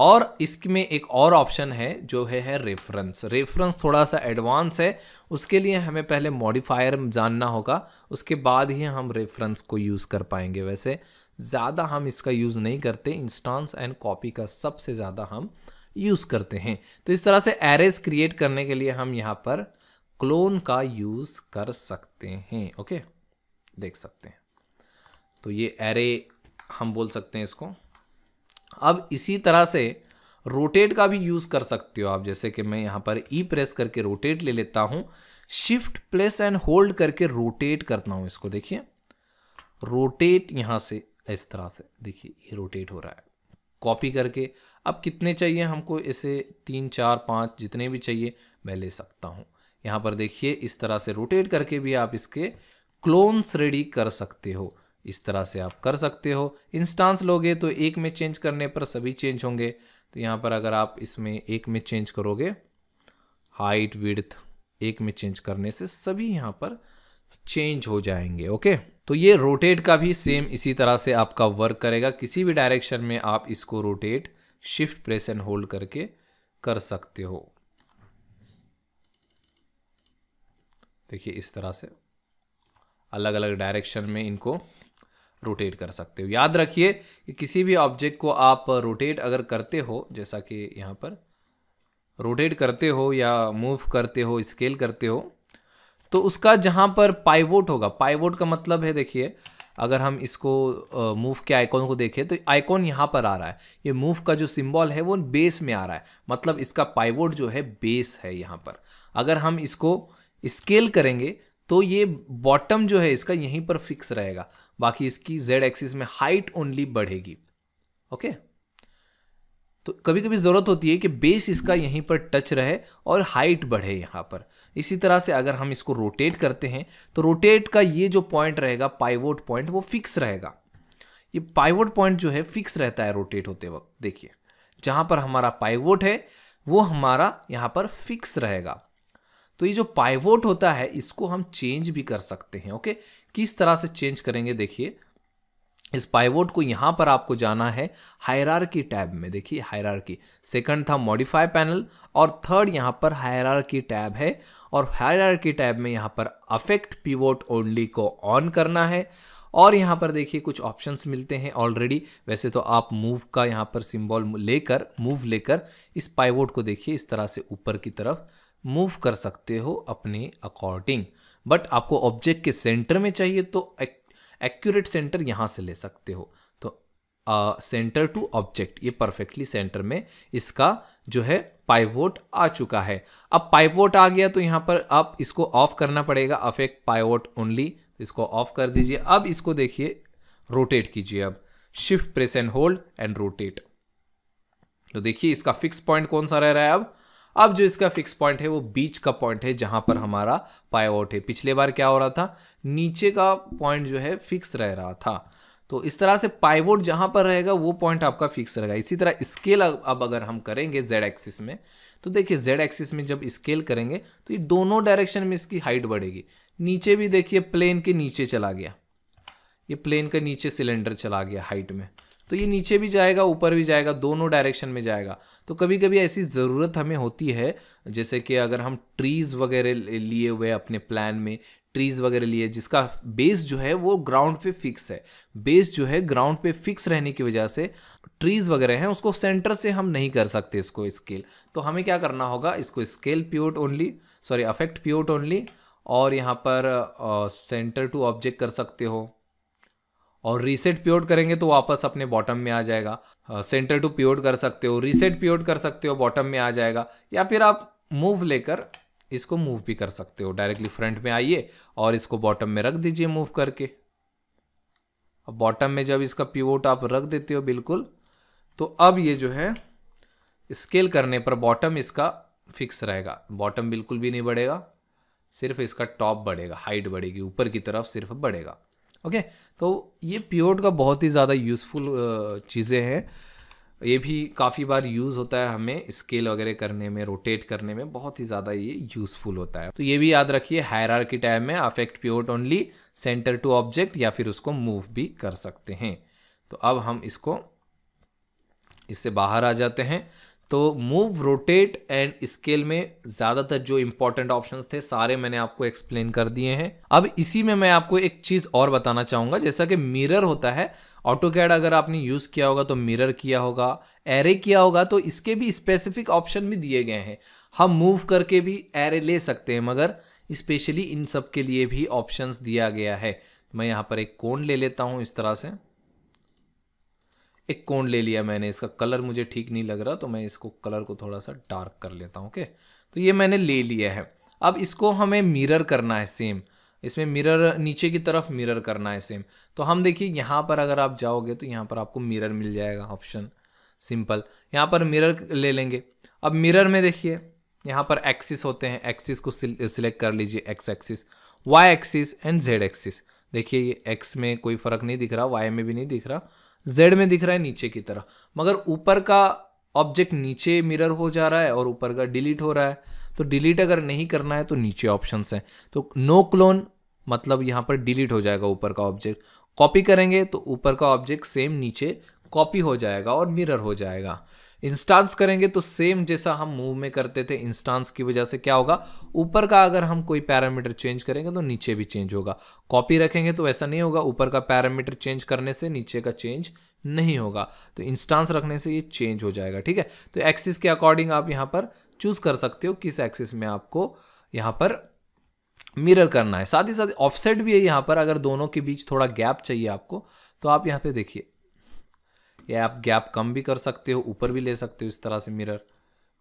और इसमें एक और ऑप्शन है जो है है रेफरेंस रेफरेंस थोड़ा सा एडवांस है उसके लिए हमें पहले मॉडिफायर जानना होगा उसके बाद ही हम रेफरेंस को यूज़ कर पाएंगे वैसे ज़्यादा हम इसका यूज़ नहीं करते इंस्टांस एंड कॉपी का सबसे ज़्यादा हम यूज़ करते हैं तो इस तरह से एरेज क्रिएट करने के लिए हम यहाँ पर क्लोन का यूज़ कर सकते हैं ओके देख सकते हैं तो ये एरे हम बोल सकते हैं इसको अब इसी तरह से रोटेट का भी यूज़ कर सकते हो आप जैसे कि मैं यहाँ पर ई e प्रेस करके रोटेट ले लेता हूँ शिफ्ट प्लेस एंड होल्ड करके रोटेट करता हूँ इसको देखिए रोटेट यहाँ से इस तरह से देखिए ये रोटेट हो रहा है कॉपी करके अब कितने चाहिए हमको इसे तीन चार पाँच जितने भी चाहिए मैं ले सकता हूँ यहाँ पर देखिए इस तरह से रोटेट करके भी आप इसके क्लोन्स रेडी कर सकते हो इस तरह से आप कर सकते हो इंस्टांस लोगे तो एक में चेंज करने पर सभी चेंज होंगे तो यहाँ पर अगर आप इसमें एक में चेंज करोगे हाइट विड्थ एक में चेंज करने से सभी यहाँ पर चेंज हो जाएंगे ओके तो ये रोटेट का भी सेम इसी तरह से आपका वर्क करेगा किसी भी डायरेक्शन में आप इसको rotate shift press and hold करके कर सकते हो देखिए इस तरह से अलग अलग डायरेक्शन में इनको रोटेट कर सकते हो याद रखिए कि किसी भी ऑब्जेक्ट को आप रोटेट अगर करते हो जैसा कि यहाँ पर रोटेट करते हो या मूव करते हो स्केल करते हो तो उसका जहाँ पर पाइवोट होगा पाइवोट का मतलब है देखिए अगर हम इसको मूव के आइकॉन को देखें तो आइकॉन यहाँ पर आ रहा है ये मूव का जो सिंबल है वो बेस में आ रहा है मतलब इसका पाइवोट जो है बेस है यहाँ पर अगर हम इसको स्केल करेंगे तो ये बॉटम जो है इसका यहीं पर फिक्स रहेगा बाकी इसकी जेड एक्सिस में हाइट ओनली बढ़ेगी ओके तो कभी कभी ज़रूरत होती है कि बेस इसका यहीं पर टच रहे और हाइट बढ़े यहां पर इसी तरह से अगर हम इसको रोटेट करते हैं तो रोटेट का ये जो पॉइंट रहेगा पाइवोट पॉइंट वो फिक्स रहेगा ये पाइवोट पॉइंट जो है फिक्स रहता है रोटेट होते वक्त देखिए जहां पर हमारा पाइवोट है वो हमारा यहां पर फिक्स रहेगा तो ये जो पाइवोट होता है इसको हम चेंज भी कर सकते हैं ओके किस तरह से चेंज करेंगे देखिए इस पाइवोट को यहाँ पर आपको जाना है हायरार्की टैब में देखिए हायरार्की सेकंड था मॉडिफाई पैनल और थर्ड यहाँ पर हायरार्की टैब है और हायरार्की टैब में यहाँ पर अफेक्ट पिवोट ओनली को ऑन करना है और यहाँ पर देखिए कुछ ऑप्शंस मिलते हैं ऑलरेडी वैसे तो आप मूव का यहाँ पर सिंबल लेकर मूव लेकर इस पाइवोट को देखिए इस तरह से ऊपर की तरफ मूव कर सकते हो अपने अकॉर्डिंग बट आपको ऑब्जेक्ट के सेंटर में चाहिए तो एक्यूरेट सेंटर यहाँ से ले सकते हो तो सेंटर टू ऑब्जेक्ट ये परफेक्टली सेंटर में इसका जो है पाइवोट आ चुका है अब पाइवोट आ गया तो यहाँ पर आप इसको ऑफ करना पड़ेगा अफेक्ट पाइवोट ओनली इसको ऑफ कर दीजिए अब इसको देखिए रोटेट कीजिए अब shift press and hold and rotate तो देखिए इसका फिक्स पॉइंट कौन सा रह रहा है अब अब जो इसका फिक्स पॉइंट है वो बीच का पॉइंट है जहाँ पर हमारा पाइवोट है पिछले बार क्या हो रहा था नीचे का पॉइंट जो है फिक्स रह रहा था तो इस तरह से पाइवोट जहाँ पर रहेगा वो पॉइंट आपका फिक्स रहेगा इसी तरह स्केल अब अगर हम करेंगे जेड एक्सिस में तो देखिए जेड एक्सिस में जब स्केल करेंगे तो ये दोनों डायरेक्शन में इसकी हाइट बढ़ेगी नीचे भी देखिए प्लेन के नीचे चला गया ये प्लेन का नीचे सिलेंडर चला गया हाइट में तो ये नीचे भी जाएगा ऊपर भी जाएगा दोनों डायरेक्शन में जाएगा तो कभी कभी ऐसी ज़रूरत हमें होती है जैसे कि अगर हम ट्रीज़ वगैरह लिए हुए अपने प्लान में ट्रीज़ वगैरह लिए जिसका बेस जो है वो ग्राउंड पे फिक्स है बेस जो है ग्राउंड पे फिक्स रहने की वजह से ट्रीज़ वगैरह हैं उसको सेंटर से हम नहीं कर सकते इसको स्केल तो हमें क्या करना होगा इसको scale pivot only sorry affect pivot only और यहाँ पर सेंटर टू ऑब्जेक्ट कर सकते हो और रीसेट पियोट करेंगे तो वापस अपने बॉटम में आ जाएगा सेंटर टू पियोट कर सकते हो रीसेट पियोट कर सकते हो बॉटम में आ जाएगा या फिर आप मूव लेकर इसको मूव भी कर सकते हो डायरेक्टली फ्रंट में आइए और इसको बॉटम में रख दीजिए मूव करके अब बॉटम में जब इसका पिवोट आप रख देते हो बिल्कुल तो अब ये जो है स्केल करने पर बॉटम इसका फिक्स रहेगा बॉटम बिल्कुल भी नहीं बढ़ेगा सिर्फ इसका टॉप बढ़ेगा हाइट बढ़ेगी ऊपर की तरफ सिर्फ बढ़ेगा ओके तो ये पियोट का बहुत ही ज़्यादा यूज़फुल चीज़ें हैं ये भी काफ़ी बार यूज़ होता है हमें स्केल वगैरह करने में रोटेट करने में बहुत ही ज़्यादा ये यूज़फुल होता है तो ये भी याद रखिए हायरार की टाइम में affect pivot only centre to object या फिर उसको मूव भी कर सकते हैं तो अब हम इसको इससे बाहर आ जाते हैं तो मूव रोटेट एंड स्केल में ज़्यादातर जो इम्पोर्टेंट ऑप्शंस थे सारे मैंने आपको एक्सप्लेन कर दिए हैं अब इसी में मैं आपको एक चीज़ और बताना चाहूँगा जैसा कि मिरर होता है ऑटो कैड अगर आपने यूज़ किया होगा तो मिरर किया होगा एरे किया होगा तो इसके भी स्पेसिफिक ऑप्शन भी दिए गए हैं हम मूव करके भी एरे ले सकते हैं मगर स्पेशली इन सब के लिए भी ऑप्शंस दिया गया है मैं यहाँ पर एक कोन ले लेता हूँ इस तरह से एक कोण ले लिया मैंने इसका कलर मुझे ठीक नहीं लग रहा तो मैं इसको कलर को थोड़ा सा डार्क कर लेता हूँ ओके तो ये मैंने ले लिया है अब इसको हमें मिरर करना है सेम इसमें मिरर नीचे की तरफ मिरर करना है सेम तो हम देखिए यहाँ पर अगर आप जाओगे तो यहाँ पर आपको मिरर मिल जाएगा ऑप्शन सिंपल यहाँ पर मिरर ले लेंगे अब मिरर में देखिए यहाँ पर एक्सिस होते हैं एक्सिस को सिलेक्ट कर लीजिए X axis Y axis and Z axis देखिए ये एक्स में कोई फ़र्क नहीं दिख रहा वाई में भी नहीं दिख रहा जेड में दिख रहा है नीचे की तरह मगर ऊपर का ऑब्जेक्ट नीचे मिरर हो जा रहा है और ऊपर का डिलीट हो रहा है तो डिलीट अगर नहीं करना है तो नीचे ऑप्शंस हैं तो नो क्लोन मतलब यहाँ पर डिलीट हो जाएगा ऊपर का ऑब्जेक्ट कॉपी करेंगे तो ऊपर का ऑब्जेक्ट सेम नीचे कॉपी हो जाएगा और मिरर हो जाएगा इंस्टांस करेंगे तो सेम जैसा हम मूव में करते थे इंस्टांस की वजह से क्या होगा ऊपर का अगर हम कोई पैरामीटर चेंज करेंगे तो नीचे भी चेंज होगा कॉपी रखेंगे तो ऐसा नहीं होगा ऊपर का पैरामीटर चेंज करने से नीचे का चेंज नहीं होगा तो इंस्टांस रखने से ये चेंज हो जाएगा ठीक है तो एक्सिस के अकॉर्डिंग आप यहाँ पर चूज कर सकते हो किस एक्सिस में आपको यहाँ पर मिरर करना है साथ ही साथ ऑफसेट भी है यहाँ पर अगर दोनों के बीच थोड़ा गैप चाहिए आपको तो आप यहाँ पे देखिए या आप गैप कम भी कर सकते हो ऊपर भी ले सकते हो इस तरह से मिरर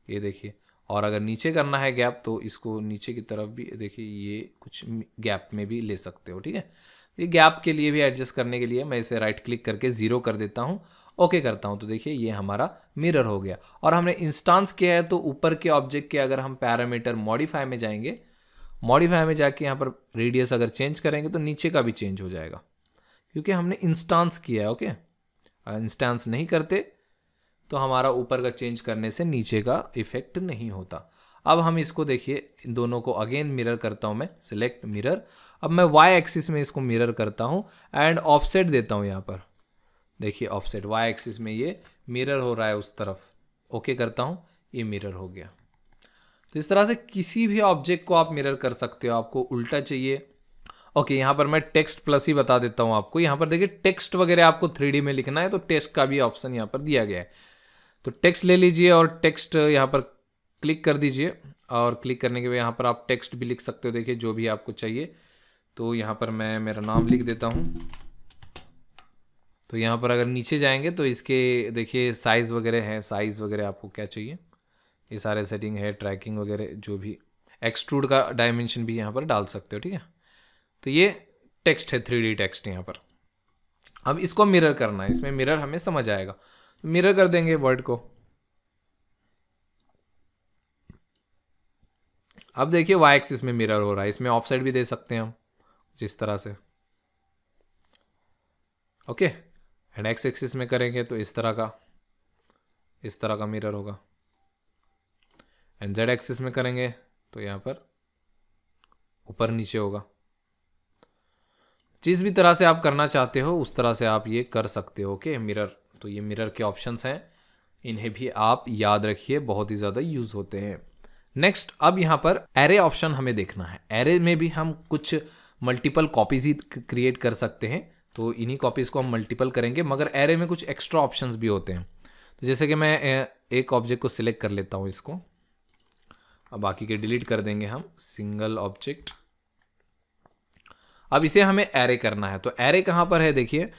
ये देखिए और अगर नीचे करना है गैप तो इसको नीचे की तरफ भी देखिए ये कुछ गैप में भी ले सकते हो ठीक है ये गैप के लिए भी एडजस्ट करने के लिए मैं इसे राइट क्लिक करके ज़ीरो कर देता हूँ ओके करता हूँ तो देखिए ये हमारा मिरर हो गया और हमने इंस्टांस किया है तो ऊपर के ऑब्जेक्ट के अगर हम पैरामीटर मॉडिफाई में जाएंगे मॉडिफाई में जाके यहाँ पर रेडियस अगर चेंज करेंगे तो नीचे का भी चेंज हो जाएगा क्योंकि हमने इंस्टांस किया है ओके okay? इंस्टांस नहीं करते तो हमारा ऊपर का चेंज करने से नीचे का इफेक्ट नहीं होता अब हम इसको देखिए इन दोनों को अगेन मिरर करता हूँ मैं सिलेक्ट मिरर अब मैं वाई एक्सिस में इसको मिरर करता हूँ एंड ऑफसेट देता हूँ यहाँ पर देखिए ऑफसेट वाई एक्सिस में ये मिरर हो रहा है उस तरफ ओके करता हूँ ये मिरर हो गया तो इस तरह से किसी भी ऑब्जेक्ट को आप मिरर कर सकते हो आपको उल्टा चाहिए ओके यहाँ पर मैं टेक्स्ट प्लस ही बता देता हूँ आपको यहाँ पर देखिए टेक्स्ट वगैरह आपको थ्री में लिखना है तो टेक्स्ट का भी ऑप्शन यहाँ पर दिया गया है तो टेक्स्ट ले लीजिए और टेक्स्ट यहाँ पर क्लिक कर दीजिए और क्लिक करने के बाद यहाँ पर आप टेक्स्ट भी लिख सकते हो देखिए जो भी आपको चाहिए तो यहाँ पर मैं मेरा नाम लिख देता हूँ तो यहाँ पर अगर नीचे जाएंगे तो इसके देखिए साइज़ वगैरह हैं साइज़ वगैरह आपको क्या चाहिए ये सारे सेटिंग है ट्रैकिंग वगैरह जो भी एक्सट्रूड का डायमेंशन भी यहाँ पर डाल सकते हो ठीक है तो ये टेक्स्ट है थ्री डी टेक्स्ट यहाँ पर अब इसको मिरर करना है इसमें मिरर हमें समझ आएगा तो मिरर कर देंगे वर्ड को अब देखिए वाई एक्सिस में मिरर हो रहा है इसमें ऑफ साइड भी दे सकते हैं हम जिस तरह से ओके एंड एक्स एक्सिस में करेंगे तो इस तरह का इस तरह का मिरर होगा एंड जेड एक्सिस में करेंगे तो यहाँ पर ऊपर नीचे होगा जिस भी तरह से आप करना चाहते हो उस तरह से आप ये कर सकते हो ओके मिरर तो ये मिरर के ऑप्शंस हैं इन्हें भी आप याद रखिए बहुत ही ज़्यादा यूज़ होते हैं नेक्स्ट अब यहाँ पर एरे ऑप्शन हमें देखना है एरे में भी हम कुछ मल्टीपल कॉपीज ही क्रिएट कर सकते हैं तो इन्हीं कॉपीज़ को हम मल्टीपल करेंगे मगर एरे में कुछ एक्स्ट्रा ऑप्शंस भी होते हैं तो जैसे कि मैं एक ऑब्जेक्ट को सिलेक्ट कर लेता हूँ इसको अब बाकी के डिलीट कर देंगे हम सिंगल ऑब्जेक्ट अब इसे हमें एरे करना है तो एरे कहाँ पर है देखिए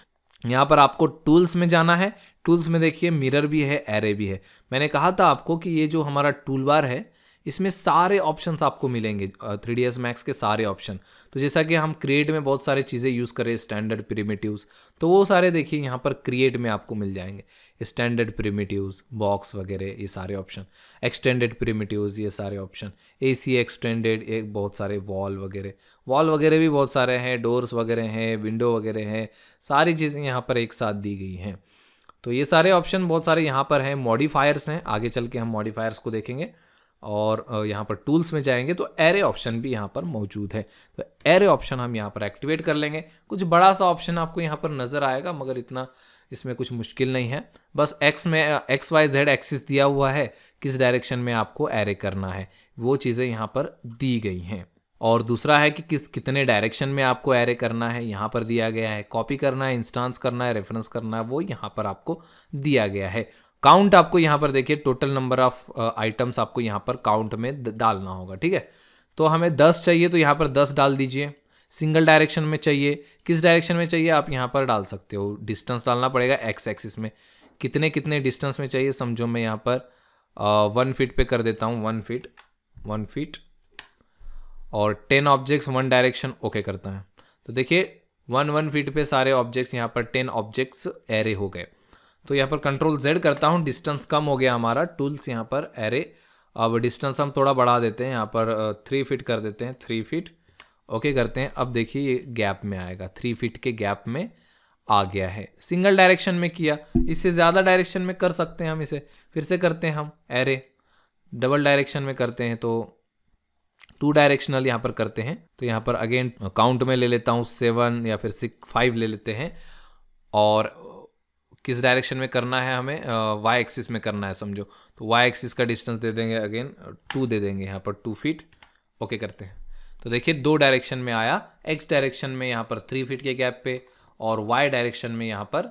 यहाँ पर आपको टूल्स में जाना है टूल्स में देखिए मिरर भी है एरे भी है मैंने कहा था आपको कि ये जो हमारा टूल बार है इसमें सारे ऑप्शंस आपको मिलेंगे थ्री डी एस मैक्स के सारे ऑप्शन तो जैसा कि हम क्रिएट में बहुत सारे चीज़ें यूज़ करें स्टैंडर्ड प्रीमेटिव्स तो वो सारे देखिए यहाँ पर क्रिएट में आपको मिल जाएंगे स्टैंडर्ड प्रीमेटिव्स बॉक्स वगैरह ये सारे ऑप्शन एक्सटेंडेड प्रीमेटिव्स ये सारे ऑप्शन ए सी एक्सटेंडेड एक बहुत सारे वॉल वगैरह वॉल वगैरह भी बहुत सारे हैं डोर्स वगैरह हैं विंडो वगैरह हैं सारी चीज़ें यहाँ पर एक साथ दी गई हैं तो ये सारे ऑप्शन बहुत सारे यहाँ पर हैं मॉडिफायर्स हैं आगे चल के हम मॉडिफायर्स को देखेंगे और यहाँ पर टूल्स में जाएंगे तो एरे ऑप्शन भी यहाँ पर मौजूद है तो एरे ऑप्शन हम यहाँ पर एक्टिवेट कर लेंगे कुछ बड़ा सा ऑप्शन आपको यहाँ पर नज़र आएगा मगर इतना इसमें कुछ मुश्किल नहीं है बस एक्स में एक्स वाई जेड एक्सिस दिया हुआ है किस डायरेक्शन में आपको एरे करना है वो चीज़ें यहाँ पर दी गई हैं और दूसरा है कि किस कितने डायरेक्शन में आपको एरे करना है यहाँ पर दिया गया है कॉपी करना है इंस्टांस करना है रेफरेंस करना है वो यहाँ पर आपको दिया गया है काउंट आपको यहाँ पर देखिए टोटल नंबर ऑफ आइटम्स आपको यहाँ पर काउंट में डालना होगा ठीक है तो हमें दस चाहिए तो यहाँ पर दस डाल दीजिए सिंगल डायरेक्शन में चाहिए किस डायरेक्शन में चाहिए आप यहाँ पर डाल सकते हो डिस्टेंस डालना पड़ेगा एक्स एक्सिस में कितने कितने डिस्टेंस में चाहिए समझो मैं यहाँ पर वन uh, फिट पे कर देता हूँ वन फिट वन फिट और ten objects one direction okay करता है तो देखिए वन वन फीट पे सारे ऑब्जेक्ट्स यहाँ पर टेन ऑब्जेक्ट्स एरे हो गए तो यहाँ पर कंट्रोल जेड करता हूँ डिस्टेंस कम हो गया हमारा टूल्स यहाँ पर एरे अब डिस्टेंस हम थोड़ा बढ़ा देते हैं यहाँ पर थ्री फिट कर देते हैं थ्री फिट ओके करते हैं अब देखिए ये गैप में आएगा थ्री फिट के गैप में आ गया है सिंगल डायरेक्शन में किया इससे ज़्यादा डायरेक्शन में कर सकते हैं हम इसे फिर से करते हैं हम एरे डबल डायरेक्शन में करते हैं तो टू डायरेक्शनल यहाँ पर करते हैं तो यहाँ पर अगेन काउंट में ले लेता हूँ सेवन या फिर सिक्स फाइव ले लेते हैं और किस डायरेक्शन में करना है हमें वाई एक्सिस में करना है समझो तो वाई एक्सिस का डिस्टेंस दे देंगे अगेन टू दे देंगे यहाँ पर टू फीट ओके करते हैं तो देखिए दो डायरेक्शन में आया एक्स डायरेक्शन में यहाँ पर थ्री फीट के गैप पे और वाई डायरेक्शन में यहाँ पर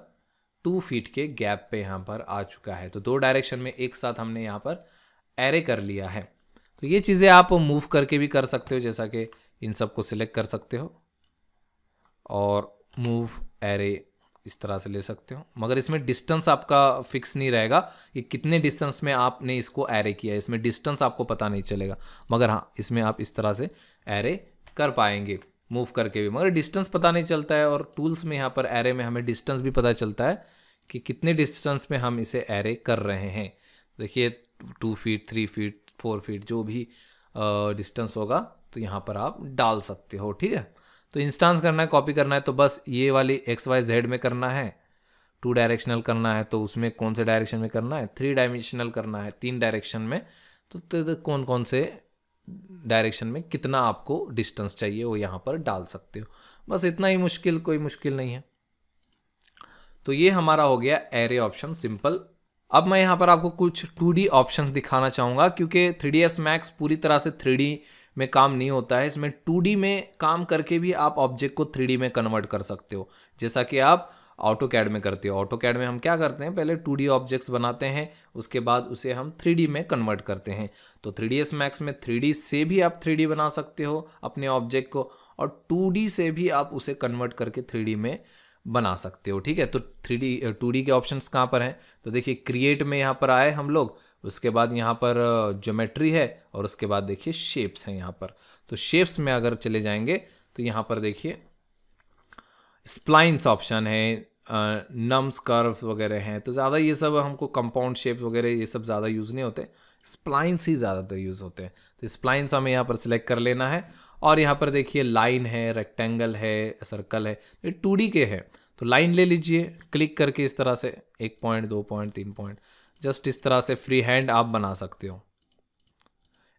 टू फीट के गैप पे यहाँ पर आ चुका है तो दो डायरेक्शन में एक साथ हमने यहाँ पर एरे कर लिया है तो ये चीज़ें आप मूव करके भी कर सकते हो जैसा कि इन सबको सिलेक्ट कर सकते हो और मूव एरे इस तरह से ले सकते हो मगर इसमें डिस्टेंस आपका फिक्स नहीं रहेगा कि कितने डिस्टेंस में आपने इसको एरे किया है इसमें डिस्टेंस आपको पता नहीं चलेगा मगर हाँ इसमें आप इस तरह से एरे कर पाएंगे मूव करके भी मगर डिस्टेंस पता नहीं चलता है और टूल्स में यहाँ पर एरे में हमें डिस्टेंस भी पता चलता है कि कितने डिस्टेंस में हम इसे एरे कर रहे हैं देखिए two feet three feet four feet जो भी डिस्टेंस होगा तो यहाँ पर आप डाल सकते हो ठीक है तो इंस्टांस करना है कॉपी करना है तो बस ये वाली एक्स वाई जेड में करना है टू डायरेक्शनल करना है तो उसमें कौन से डायरेक्शन में करना है थ्री डायमेंशनल करना है तीन डायरेक्शन में तो, तो, तो कौन कौन से डायरेक्शन में कितना आपको डिस्टेंस चाहिए वो यहाँ पर डाल सकते हो बस इतना ही मुश्किल कोई मुश्किल नहीं है तो ये हमारा हो गया एरे ऑप्शन सिंपल अब मैं यहाँ पर आपको कुछ टू ऑप्शन दिखाना चाहूँगा क्योंकि थ्री डी मैक्स पूरी तरह से थ्री में काम नहीं होता है इसमें टू में काम करके भी आप ऑब्जेक्ट को थ्री में कन्वर्ट कर सकते हो जैसा कि आप ऑटो कैड में करते हो ऑटो कैड में हम क्या करते हैं पहले टू ऑब्जेक्ट्स बनाते हैं उसके बाद उसे हम थ्री में कन्वर्ट करते हैं तो थ्री डी मैक्स में थ्री से भी आप थ्री बना सकते हो अपने ऑब्जेक्ट को और टू से भी आप उसे कन्वर्ट करके थ्री में बना सकते हो ठीक है तो थ्री डी टू डी के ऑप्शंस कहाँ पर हैं तो देखिए क्रिएट में यहाँ पर आए हम लोग उसके बाद यहाँ पर ज्योमेट्री है और उसके बाद देखिए शेप्स हैं यहाँ पर तो शेप्स में अगर चले जाएंगे तो यहाँ पर देखिए स्प्लाइंस ऑप्शन है नम्स कर्व्स वगैरह हैं तो ज़्यादा ये सब हमको कंपाउंड शेप्स वगैरह ये सब ज़्यादा यूज़ नहीं होते स्प्लाइंस ही ज़्यादातर यूज़ होते हैं तो स्प्लाइंस हमें यहाँ पर सिलेक्ट कर लेना है और यहाँ पर देखिए लाइन है रेक्टेंगल है सर्कल है तो ये टू के हैं तो लाइन ले लीजिए क्लिक करके इस तरह से एक पॉइंट दो पॉइंट तीन पॉइंट जस्ट इस तरह से फ्री हैंड आप बना सकते हो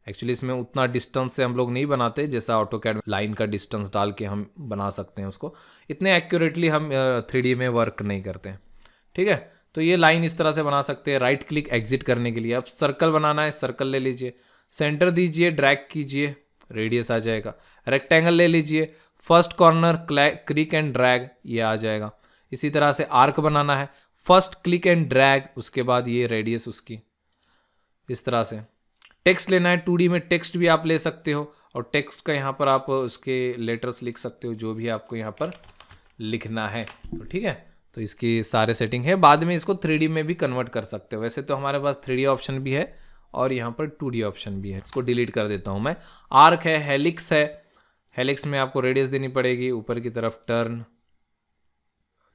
एक्चुअली इसमें उतना डिस्टेंस से हम लोग नहीं बनाते जैसा ऑटो कैड लाइन का डिस्टेंस डाल के हम बना सकते हैं उसको इतने एक्यूरेटली हम थ्री में वर्क नहीं करते ठीक है तो ये लाइन इस तरह से बना सकते हैं राइट क्लिक एग्जिट करने के लिए अब सर्कल बनाना है सर्कल ले लीजिए सेंटर दीजिए ड्रैग कीजिए रेडियस आ जाएगा रेक्टेंगल ले लीजिए first corner click and drag ये आ जाएगा इसी तरह से आर्क बनाना है फर्स्ट क्लिक एंड ड्रैग उसके बाद ये रेडियस उसकी इस तरह से टेक्स्ट लेना है टू में टेक्स्ट भी आप ले सकते हो और टेक्स्ट का यहाँ पर आप उसके लेटर्स लिख सकते हो जो भी आपको यहाँ पर लिखना है तो ठीक है तो इसकी सारे सेटिंग है बाद में इसको थ्री में भी कन्वर्ट कर सकते हो वैसे तो हमारे पास थ्री ऑप्शन भी है और यहाँ पर टू ऑप्शन भी है इसको डिलीट कर देता हूँ मैं आर्क है हेलिक्स है हेलिक्स में आपको रेडियस देनी पड़ेगी ऊपर की तरफ टर्न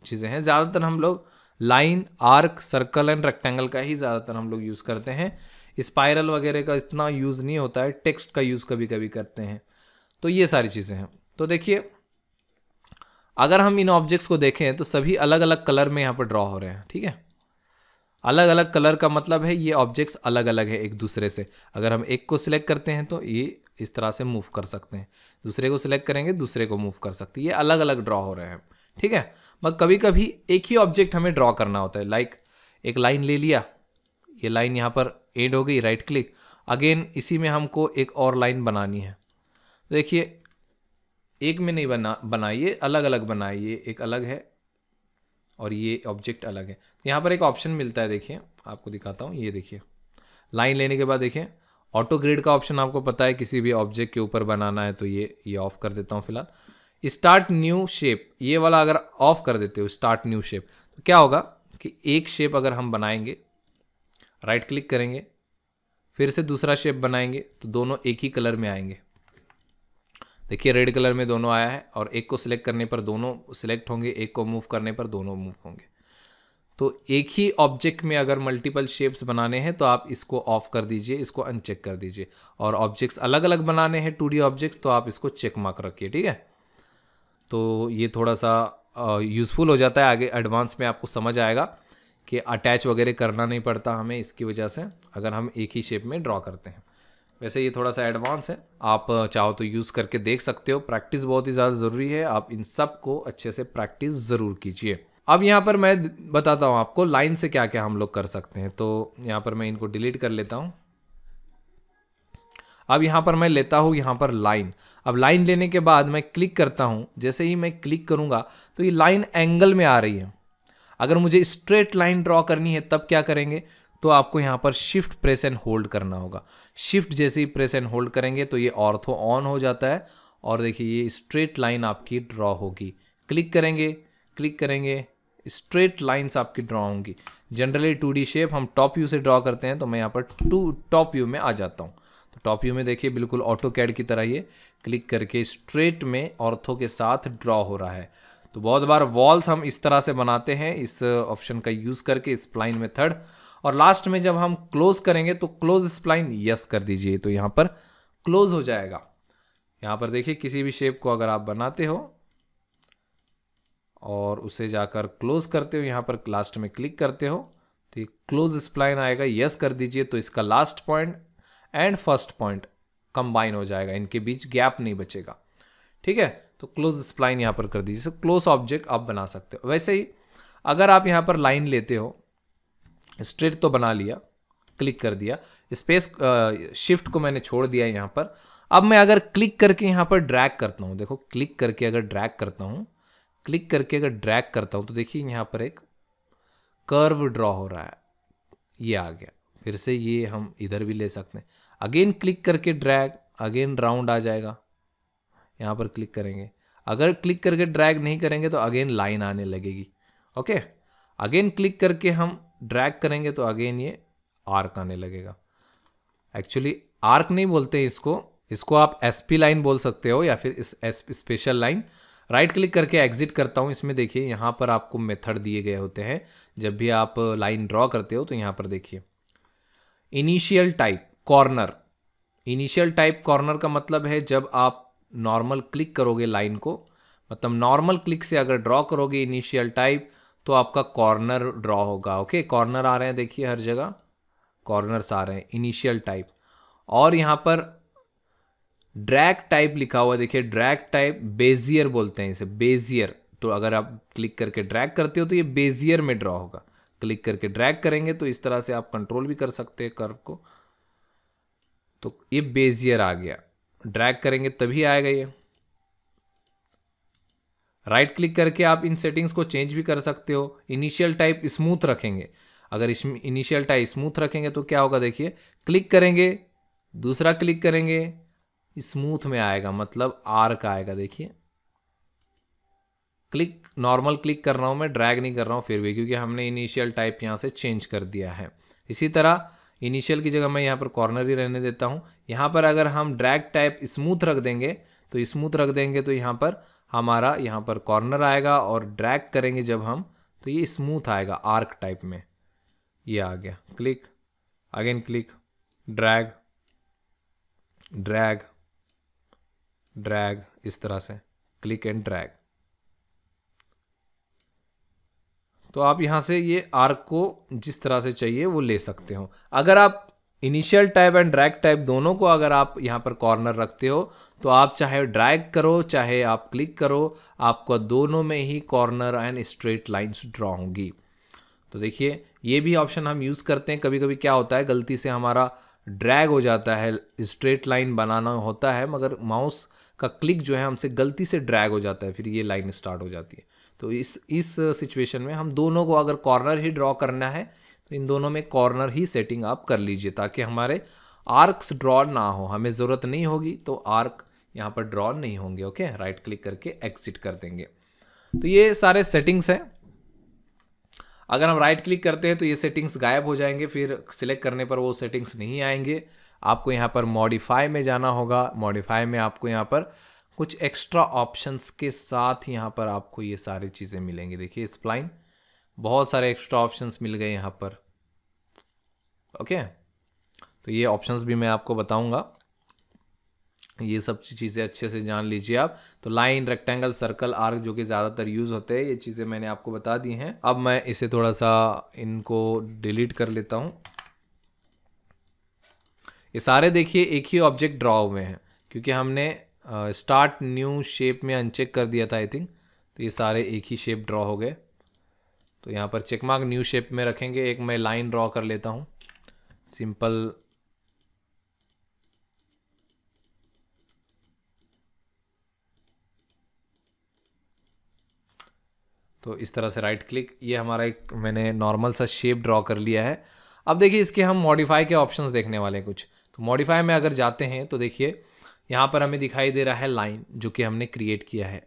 चीज़ें हैं ज़्यादातर हम लोग line arc circle and rectangle का ही ज़्यादातर हम लोग यूज़ करते हैं स्पायरल वगैरह का इतना यूज़ नहीं होता है टेक्स्ट का यूज़ कभी कभी करते हैं तो ये सारी चीज़ें हैं तो देखिए अगर हम इन ऑब्जेक्ट्स को देखें तो सभी अलग अलग कलर में यहाँ पर ड्रॉ हो रहे हैं ठीक है अलग अलग कलर का मतलब है ये ऑब्जेक्ट्स अलग अलग है एक दूसरे से अगर हम एक को सिलेक्ट करते हैं तो ये इस तरह से मूव कर सकते हैं दूसरे को सिलेक्ट करेंगे दूसरे को मूव कर सकते हैं ये अलग अलग ड्रॉ हो रहे हैं ठीक है मग कभी कभी एक ही ऑब्जेक्ट हमें ड्रॉ करना होता है लाइक like, एक लाइन ले लिया ये लाइन यहाँ पर एड हो गई राइट क्लिक अगेन इसी में हमको एक और लाइन बनानी है देखिए एक में नहीं बना बनाइए अलग अलग बनाइए एक अलग है और ये ऑब्जेक्ट अलग है यहाँ पर एक ऑप्शन मिलता है देखिए आपको दिखाता हूँ ये देखिए लाइन लेने के बाद देखिए ऑटो ग्रेड का ऑप्शन आपको पता है किसी भी ऑब्जेक्ट के ऊपर बनाना है तो ये ये ऑफ़ कर देता हूँ फिलहाल स्टार्ट न्यू शेप ये वाला अगर ऑफ कर देते हो स्टार्ट न्यू शेप तो क्या होगा कि एक शेप अगर हम बनाएंगे राइट क्लिक करेंगे फिर से दूसरा शेप बनाएंगे तो दोनों एक ही कलर में आएंगे देखिए रेड कलर में दोनों आया है और एक को सिलेक्ट करने पर दोनों सिलेक्ट होंगे एक को मूव करने पर दोनों मूव होंगे तो एक ही ऑब्जेक्ट में अगर मल्टीपल शेप्स बनाने हैं तो आप इसको ऑफ कर दीजिए इसको अनचेक कर दीजिए और ऑब्जेक्ट्स अलग अलग बनाने हैं टू ऑब्जेक्ट्स तो आप इसको चेक मार्क रखिए ठीक है तो ये थोड़ा सा यूज़फुल हो जाता है आगे एडवांस में आपको समझ आएगा कि अटैच वगैरह करना नहीं पड़ता हमें इसकी वजह से अगर हम एक ही शेप में ड्रॉ करते हैं वैसे ये थोड़ा सा एडवांस है आप चाहो तो यूज़ करके देख सकते हो प्रैक्टिस बहुत ही ज़्यादा ज़रूरी है आप इन सब को अच्छे से प्रैक्टिस ज़रूर कीजिए अब यहाँ पर मैं बताता हूँ आपको लाइन से क्या क्या हम लोग कर सकते हैं तो यहाँ पर मैं इनको डिलीट कर लेता हूँ अब यहाँ पर मैं लेता हूँ यहाँ पर लाइन अब लाइन लेने के बाद मैं क्लिक करता हूँ जैसे ही मैं क्लिक करूँगा तो ये लाइन एंगल में आ रही है अगर मुझे स्ट्रेट लाइन ड्रॉ करनी है तब क्या करेंगे तो आपको यहाँ पर शिफ्ट प्रेस एंड होल्ड करना होगा शिफ्ट जैसे ही प्रेस एंड होल्ड करेंगे तो ये ऑर्थो ऑन हो जाता है और देखिए ये स्ट्रेट लाइन आपकी ड्रॉ होगी क्लिक करेंगे क्लिक करेंगे स्ट्रेट लाइंस आपकी ड्रॉ होंगी जनरली टू शेप हम टॉप व्यू से ड्रॉ करते हैं तो मैं यहाँ पर टू टॉप व्यू में आ जाता हूँ टॉप व्यू में देखिए बिल्कुल ऑटो कैड की तरह ये क्लिक करके स्ट्रेट में ऑर्थो के साथ ड्रॉ हो रहा है तो बहुत बार वॉल्स हम इस तरह से बनाते हैं इस ऑप्शन का यूज़ करके स्प्लाइन मेथड और लास्ट में जब हम क्लोज करेंगे तो क्लोज स्प्लाइन यस कर दीजिए तो यहाँ पर क्लोज हो जाएगा यहाँ पर देखिए किसी भी शेप को अगर आप बनाते हो और उसे जाकर क्लोज करते हो यहाँ पर लास्ट में क्लिक करते हो तो ये क्लोज स्प्लाइन आएगा यस कर दीजिए तो इसका last point and first point combine हो जाएगा इनके बीच गैप नहीं बचेगा ठीक है तो क्लोज स्प्लाइन यहाँ पर कर दीजिए सो क्लोज ऑब्जेक्ट आप बना सकते हो वैसे ही अगर आप यहाँ पर लाइन लेते हो स्ट्रेट तो बना लिया क्लिक कर दिया स्पेस शिफ्ट को मैंने छोड़ दिया यहाँ पर अब मैं अगर क्लिक करके यहाँ पर ड्रैग करता हूँ देखो क्लिक करके अगर ड्रैग करता हूँ क्लिक करके अगर ड्रैग करता हूँ तो देखिए यहाँ पर एक कर्व ड्रॉ हो रहा है ये आ गया फिर से ये हम इधर भी ले सकते हैं अगेन क्लिक करके ड्रैग अगेन राउंड आ जाएगा यहाँ पर क्लिक करेंगे अगर क्लिक करके ड्रैग नहीं करेंगे तो अगेन लाइन आने लगेगी ओके अगेन क्लिक करके हम ड्रैग करेंगे तो अगेन ये आर्क आने लगेगा एक्चुअली आर्क नहीं बोलते इसको इसको आप एस पी लाइन बोल सकते हो या फिर इस S special line right click करके एग्जिट करता हूँ इसमें देखिए यहाँ पर आपको मेथड दिए गए होते हैं जब भी आप लाइन ड्रॉ करते हो तो यहाँ पर देखिए initial type corner initial type corner का मतलब है जब आप नॉर्मल क्लिक करोगे लाइन को मतलब नॉर्मल क्लिक से अगर ड्रॉ करोगे इनिशियल टाइप तो आपका कॉर्नर ड्रॉ होगा ओके कॉर्नर आ रहे हैं देखिए हर जगह कॉर्नर्स आ रहे हैं इनिशियल टाइप और यहाँ पर ड्रैग टाइप लिखा हुआ देखिए ड्रैग टाइप बेजियर बोलते हैं इसे बेजियर तो अगर आप क्लिक करके ड्रैग करते हो तो ये बेजियर में ड्रॉ होगा क्लिक करके ड्रैग करेंगे तो इस तरह से आप कंट्रोल भी कर सकते हैं कर्व को तो ये बेजियर आ गया ड्रैग करेंगे तभी आएगा ये राइट क्लिक करके आप इन सेटिंग्स को चेंज भी कर सकते हो इनिशियल टाइप स्मूथ रखेंगे अगर इसमें इनिशियल टाइप स्मूथ रखेंगे तो क्या होगा देखिए क्लिक करेंगे दूसरा क्लिक करेंगे स्मूथ में आएगा मतलब आर का आएगा देखिए क्लिक नॉर्मल क्लिक कर रहा हूँ मैं ड्रैग नहीं कर रहा हूँ फिर भी क्योंकि हमने इनिशियल टाइप यहाँ से चेंज कर दिया है इसी तरह इनिशियल की जगह मैं यहाँ पर कॉर्नर ही रहने देता हूँ यहाँ पर अगर हम ड्रैग टाइप स्मूथ रख देंगे तो स्मूथ रख देंगे तो यहाँ पर हमारा यहाँ पर कॉर्नर आएगा और ड्रैग करेंगे जब हम तो ये स्मूथ आएगा आर्क टाइप में ये आ गया click again click drag drag drag इस तरह से क्लिक एंड ड्रैग तो आप यहाँ से ये आर्क को जिस तरह से चाहिए वो ले सकते हो अगर आप initial type and drag type दोनों को अगर आप यहाँ पर कॉर्नर रखते हो तो आप चाहे ड्रैग करो चाहे आप क्लिक करो आपको दोनों में ही corner and straight lines draw होंगी तो देखिए ये भी ऑप्शन हम यूज़ करते हैं कभी कभी क्या होता है गलती से हमारा ड्रैग हो जाता है स्ट्रेट लाइन बनाना होता है मगर माउस का क्लिक जो है हमसे गलती से ड्रैग हो जाता है फिर ये लाइन स्टार्ट हो जाती है तो इस इस सिचुएशन में हम दोनों को अगर कॉर्नर ही ड्रॉ करना है तो इन दोनों में कॉर्नर ही सेटिंग आप कर लीजिए ताकि हमारे आर्क्स ड्रॉ ना हो हमें ज़रूरत नहीं होगी तो आर्क यहाँ पर ड्रॉ नहीं होंगे ओके राइट क्लिक करके एक्सिट कर देंगे तो ये सारे सेटिंग्स हैं अगर हम राइट क्लिक करते हैं तो ये सेटिंग्स गायब हो जाएंगे फिर सिलेक्ट करने पर वो सेटिंग्स नहीं आएंगे आपको यहाँ पर मॉडिफाई में जाना होगा मॉडिफाई में आपको यहाँ पर कुछ एक्स्ट्रा ऑप्शंस के साथ यहाँ पर आपको ये सारी चीज़ें मिलेंगी देखिए स्प्लाइन बहुत सारे एक्स्ट्रा ऑप्शंस मिल गए यहाँ पर ओके तो ये ऑप्शंस भी मैं आपको बताऊंगा ये सब चीज़ें अच्छे से जान लीजिए आप तो लाइन रेक्टेंगल सर्कल आर्क जो कि ज़्यादातर यूज़ होते हैं ये चीज़ें मैंने आपको बता दी हैं अब मैं इसे थोड़ा सा इनको डिलीट कर लेता हूँ ये सारे देखिए एक ही ऑब्जेक्ट ड्रॉ हुए हैं क्योंकि हमने स्टार्ट न्यू शेप में अनचेक कर दिया था आई थिंक तो ये सारे एक ही शेप ड्रॉ हो गए तो यहाँ पर चेकमार्क न्यू शेप में रखेंगे एक मैं लाइन ड्रॉ कर लेता हूँ सिंपल तो इस तरह से राइट क्लिक ये हमारा एक मैंने नॉर्मल सा शेप ड्रॉ कर लिया है अब देखिए इसके हम मॉडिफाई के ऑप्शंस देखने वाले हैं कुछ तो मॉडिफाई में अगर जाते हैं तो देखिए यहाँ पर हमें दिखाई दे रहा है लाइन जो कि हमने क्रिएट किया है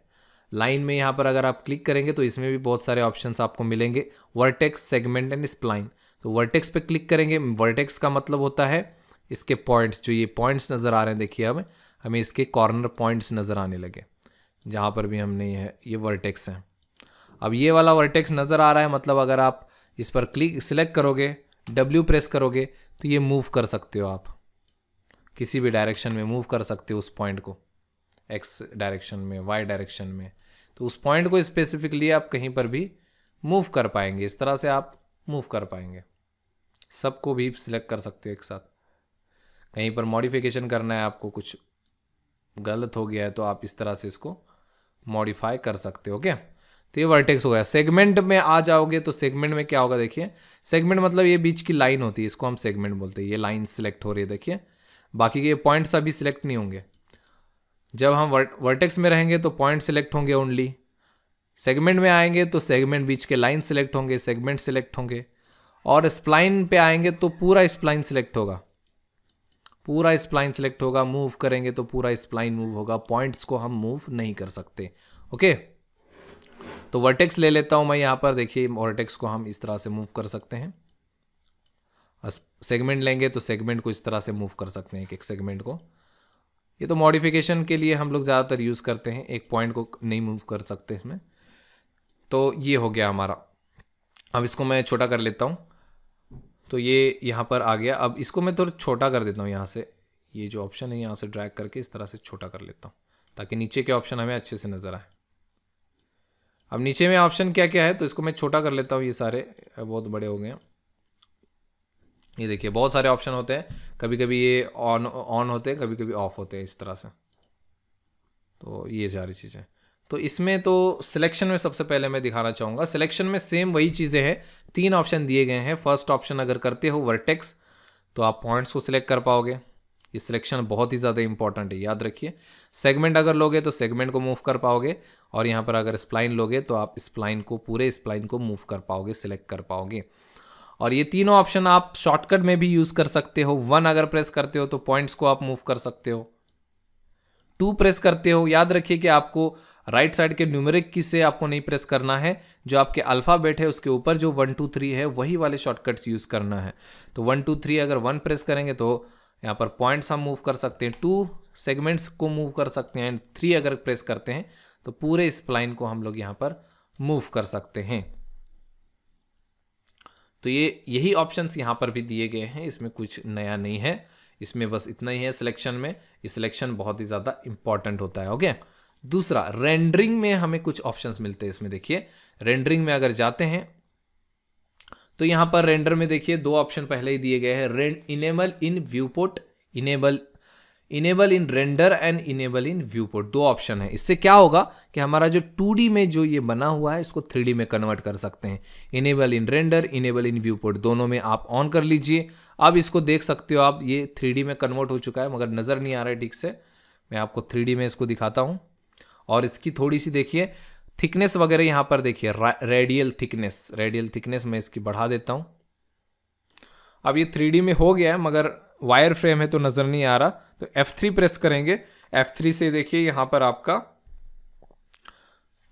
लाइन में यहाँ पर अगर आप क्लिक करेंगे तो इसमें भी बहुत सारे ऑप्शंस आपको मिलेंगे वर्टेक्स सेगमेंट एंड स्प्लाइन तो वर्टेक्स पे क्लिक करेंगे वर्टेक्स का मतलब होता है इसके पॉइंट्स जो ये पॉइंट्स नज़र आ रहे हैं देखिए हमें हमें इसके कॉर्नर पॉइंट्स नज़र आने लगे जहाँ पर भी हमने ये ये वर्टेक्स हैं अब ये वाला वर्टेक्स नज़र आ रहा है मतलब अगर आप इस पर क्लिक सिलेक्ट करोगे डब्ल्यू प्रेस करोगे तो ये मूव कर सकते हो आप किसी भी डायरेक्शन में मूव कर सकते हो उस पॉइंट को एक्स डायरेक्शन में वाई डायरेक्शन में तो उस पॉइंट को स्पेसिफिकली आप कहीं पर भी मूव कर पाएंगे इस तरह से आप मूव कर पाएंगे सबको भी सिलेक्ट कर सकते हो एक साथ कहीं पर मॉडिफिकेशन करना है आपको कुछ गलत हो गया है तो आप इस तरह से इसको मॉडिफाई कर सकते हो क्या तो ये वर्टेक्स हो गया सेगमेंट में आ जाओगे तो सेगमेंट में क्या होगा देखिए सेगमेंट मतलब ये बीच की लाइन होती है इसको हम सेगमेंट बोलते हैं ये लाइन सिलेक्ट हो रही है देखिए बाकी के पॉइंट्स अभी सिलेक्ट नहीं होंगे जब हम वर्टेक्स में रहेंगे तो पॉइंट सिलेक्ट होंगे ओनली सेगमेंट में आएंगे तो सेगमेंट बीच के लाइन सिलेक्ट होंगे सेगमेंट सिलेक्ट होंगे और स्प्लाइन पे आएंगे तो पूरा स्प्लाइन सिलेक्ट होगा पूरा स्प्लाइन सिलेक्ट होगा मूव करेंगे तो पूरा स्प्लाइन मूव होगा पॉइंट्स को हम मूव नहीं कर सकते ओके तो वर्टेक्स ले लेता हूँ मैं यहाँ पर देखिए वर्टेक्स को हम इस तरह से मूव कर सकते हैं सेगमेंट लेंगे तो सेगमेंट को इस तरह से मूव कर सकते हैं एक एक सेगमेंट को ये तो मॉडिफिकेशन के लिए हम लोग ज़्यादातर यूज़ करते हैं एक पॉइंट को नहीं मूव कर सकते इसमें तो ये हो गया हमारा अब इसको मैं छोटा कर लेता हूँ तो ये यहाँ पर आ गया अब इसको मैं थोड़ा तो छोटा कर देता हूँ यहाँ से ये जो ऑप्शन है यहाँ से ड्रैग करके इस तरह से छोटा कर लेता हूँ ताकि नीचे के ऑप्शन हमें अच्छे से नज़र आए अब नीचे में ऑप्शन क्या क्या है तो इसको मैं छोटा कर लेता हूँ ये सारे बहुत बड़े हो गए हैं ये देखिए बहुत सारे ऑप्शन होते हैं कभी कभी ये ऑन ऑन होते हैं कभी कभी ऑफ होते हैं इस तरह से तो ये सारी चीज़ें तो इसमें तो सिलेक्शन में सबसे पहले मैं दिखाना चाहूँगा सिलेक्शन में सेम वही चीज़ें हैं तीन ऑप्शन दिए गए हैं फर्स्ट ऑप्शन अगर करते हो वर्टेक्स तो आप पॉइंट्स को सिलेक्ट कर पाओगे ये सिलेक्शन बहुत ही ज़्यादा इंपॉर्टेंट है याद रखिए सेगमेंट अगर लोगे तो सेगमेंट को मूव कर पाओगे और यहाँ पर अगर स्प्लाइन लोगे तो आप स्प्लाइन को पूरे स्प्लाइन को मूव कर पाओगे सिलेक्ट कर पाओगे और ये तीनों ऑप्शन आप शॉर्टकट में भी यूज़ कर सकते हो वन अगर प्रेस करते हो तो पॉइंट्स को आप मूव कर सकते हो टू प्रेस करते हो याद रखिए कि आपको राइट right साइड के न्यूमेरिक की से आपको नहीं प्रेस करना है जो आपके अल्फ़ाबेट है उसके ऊपर जो वन टू थ्री है वही वाले शॉर्टकट्स यूज़ करना है तो वन टू थ्री अगर वन प्रेस करेंगे तो यहाँ पर पॉइंट्स हम मूव कर सकते हैं टू सेगमेंट्स को मूव कर सकते हैं एंड थ्री अगर प्रेस करते हैं तो पूरे स्प्लाइन को हम लोग यहाँ पर मूव कर सकते हैं तो ये यही ऑप्शंस यहाँ पर भी दिए गए हैं इसमें कुछ नया नहीं है इसमें बस इतना ही है सिलेक्शन में ये सिलेक्शन बहुत ही ज़्यादा इंपॉर्टेंट होता है ओके दूसरा रेंडरिंग में हमें कुछ ऑप्शंस मिलते हैं इसमें देखिए रेंडरिंग में अगर जाते हैं तो यहाँ पर रेंडर में देखिए दो ऑप्शन पहले ही दिए गए हैं render enable in viewport enable enable in render and enable in viewport दो ऑप्शन है इससे क्या होगा कि हमारा जो टू में जो ये बना हुआ है इसको थ्री में कन्वर्ट कर सकते हैं enable in render enable in viewport दोनों में आप ऑन कर लीजिए अब इसको देख सकते हो आप ये थ्री में कन्वर्ट हो चुका है मगर नज़र नहीं आ रहा है ठीक से मैं आपको थ्री में इसको दिखाता हूँ और इसकी थोड़ी सी देखिए थिकनेस वगैरह यहाँ पर देखिए रेडियल थिकनेस रेडियल थिकनेस मैं इसकी बढ़ा देता हूँ अब ये थ्री में हो गया है मगर वायर फ्रेम है तो नज़र नहीं आ रहा तो F3 प्रेस करेंगे F3 से देखिए यहाँ पर आपका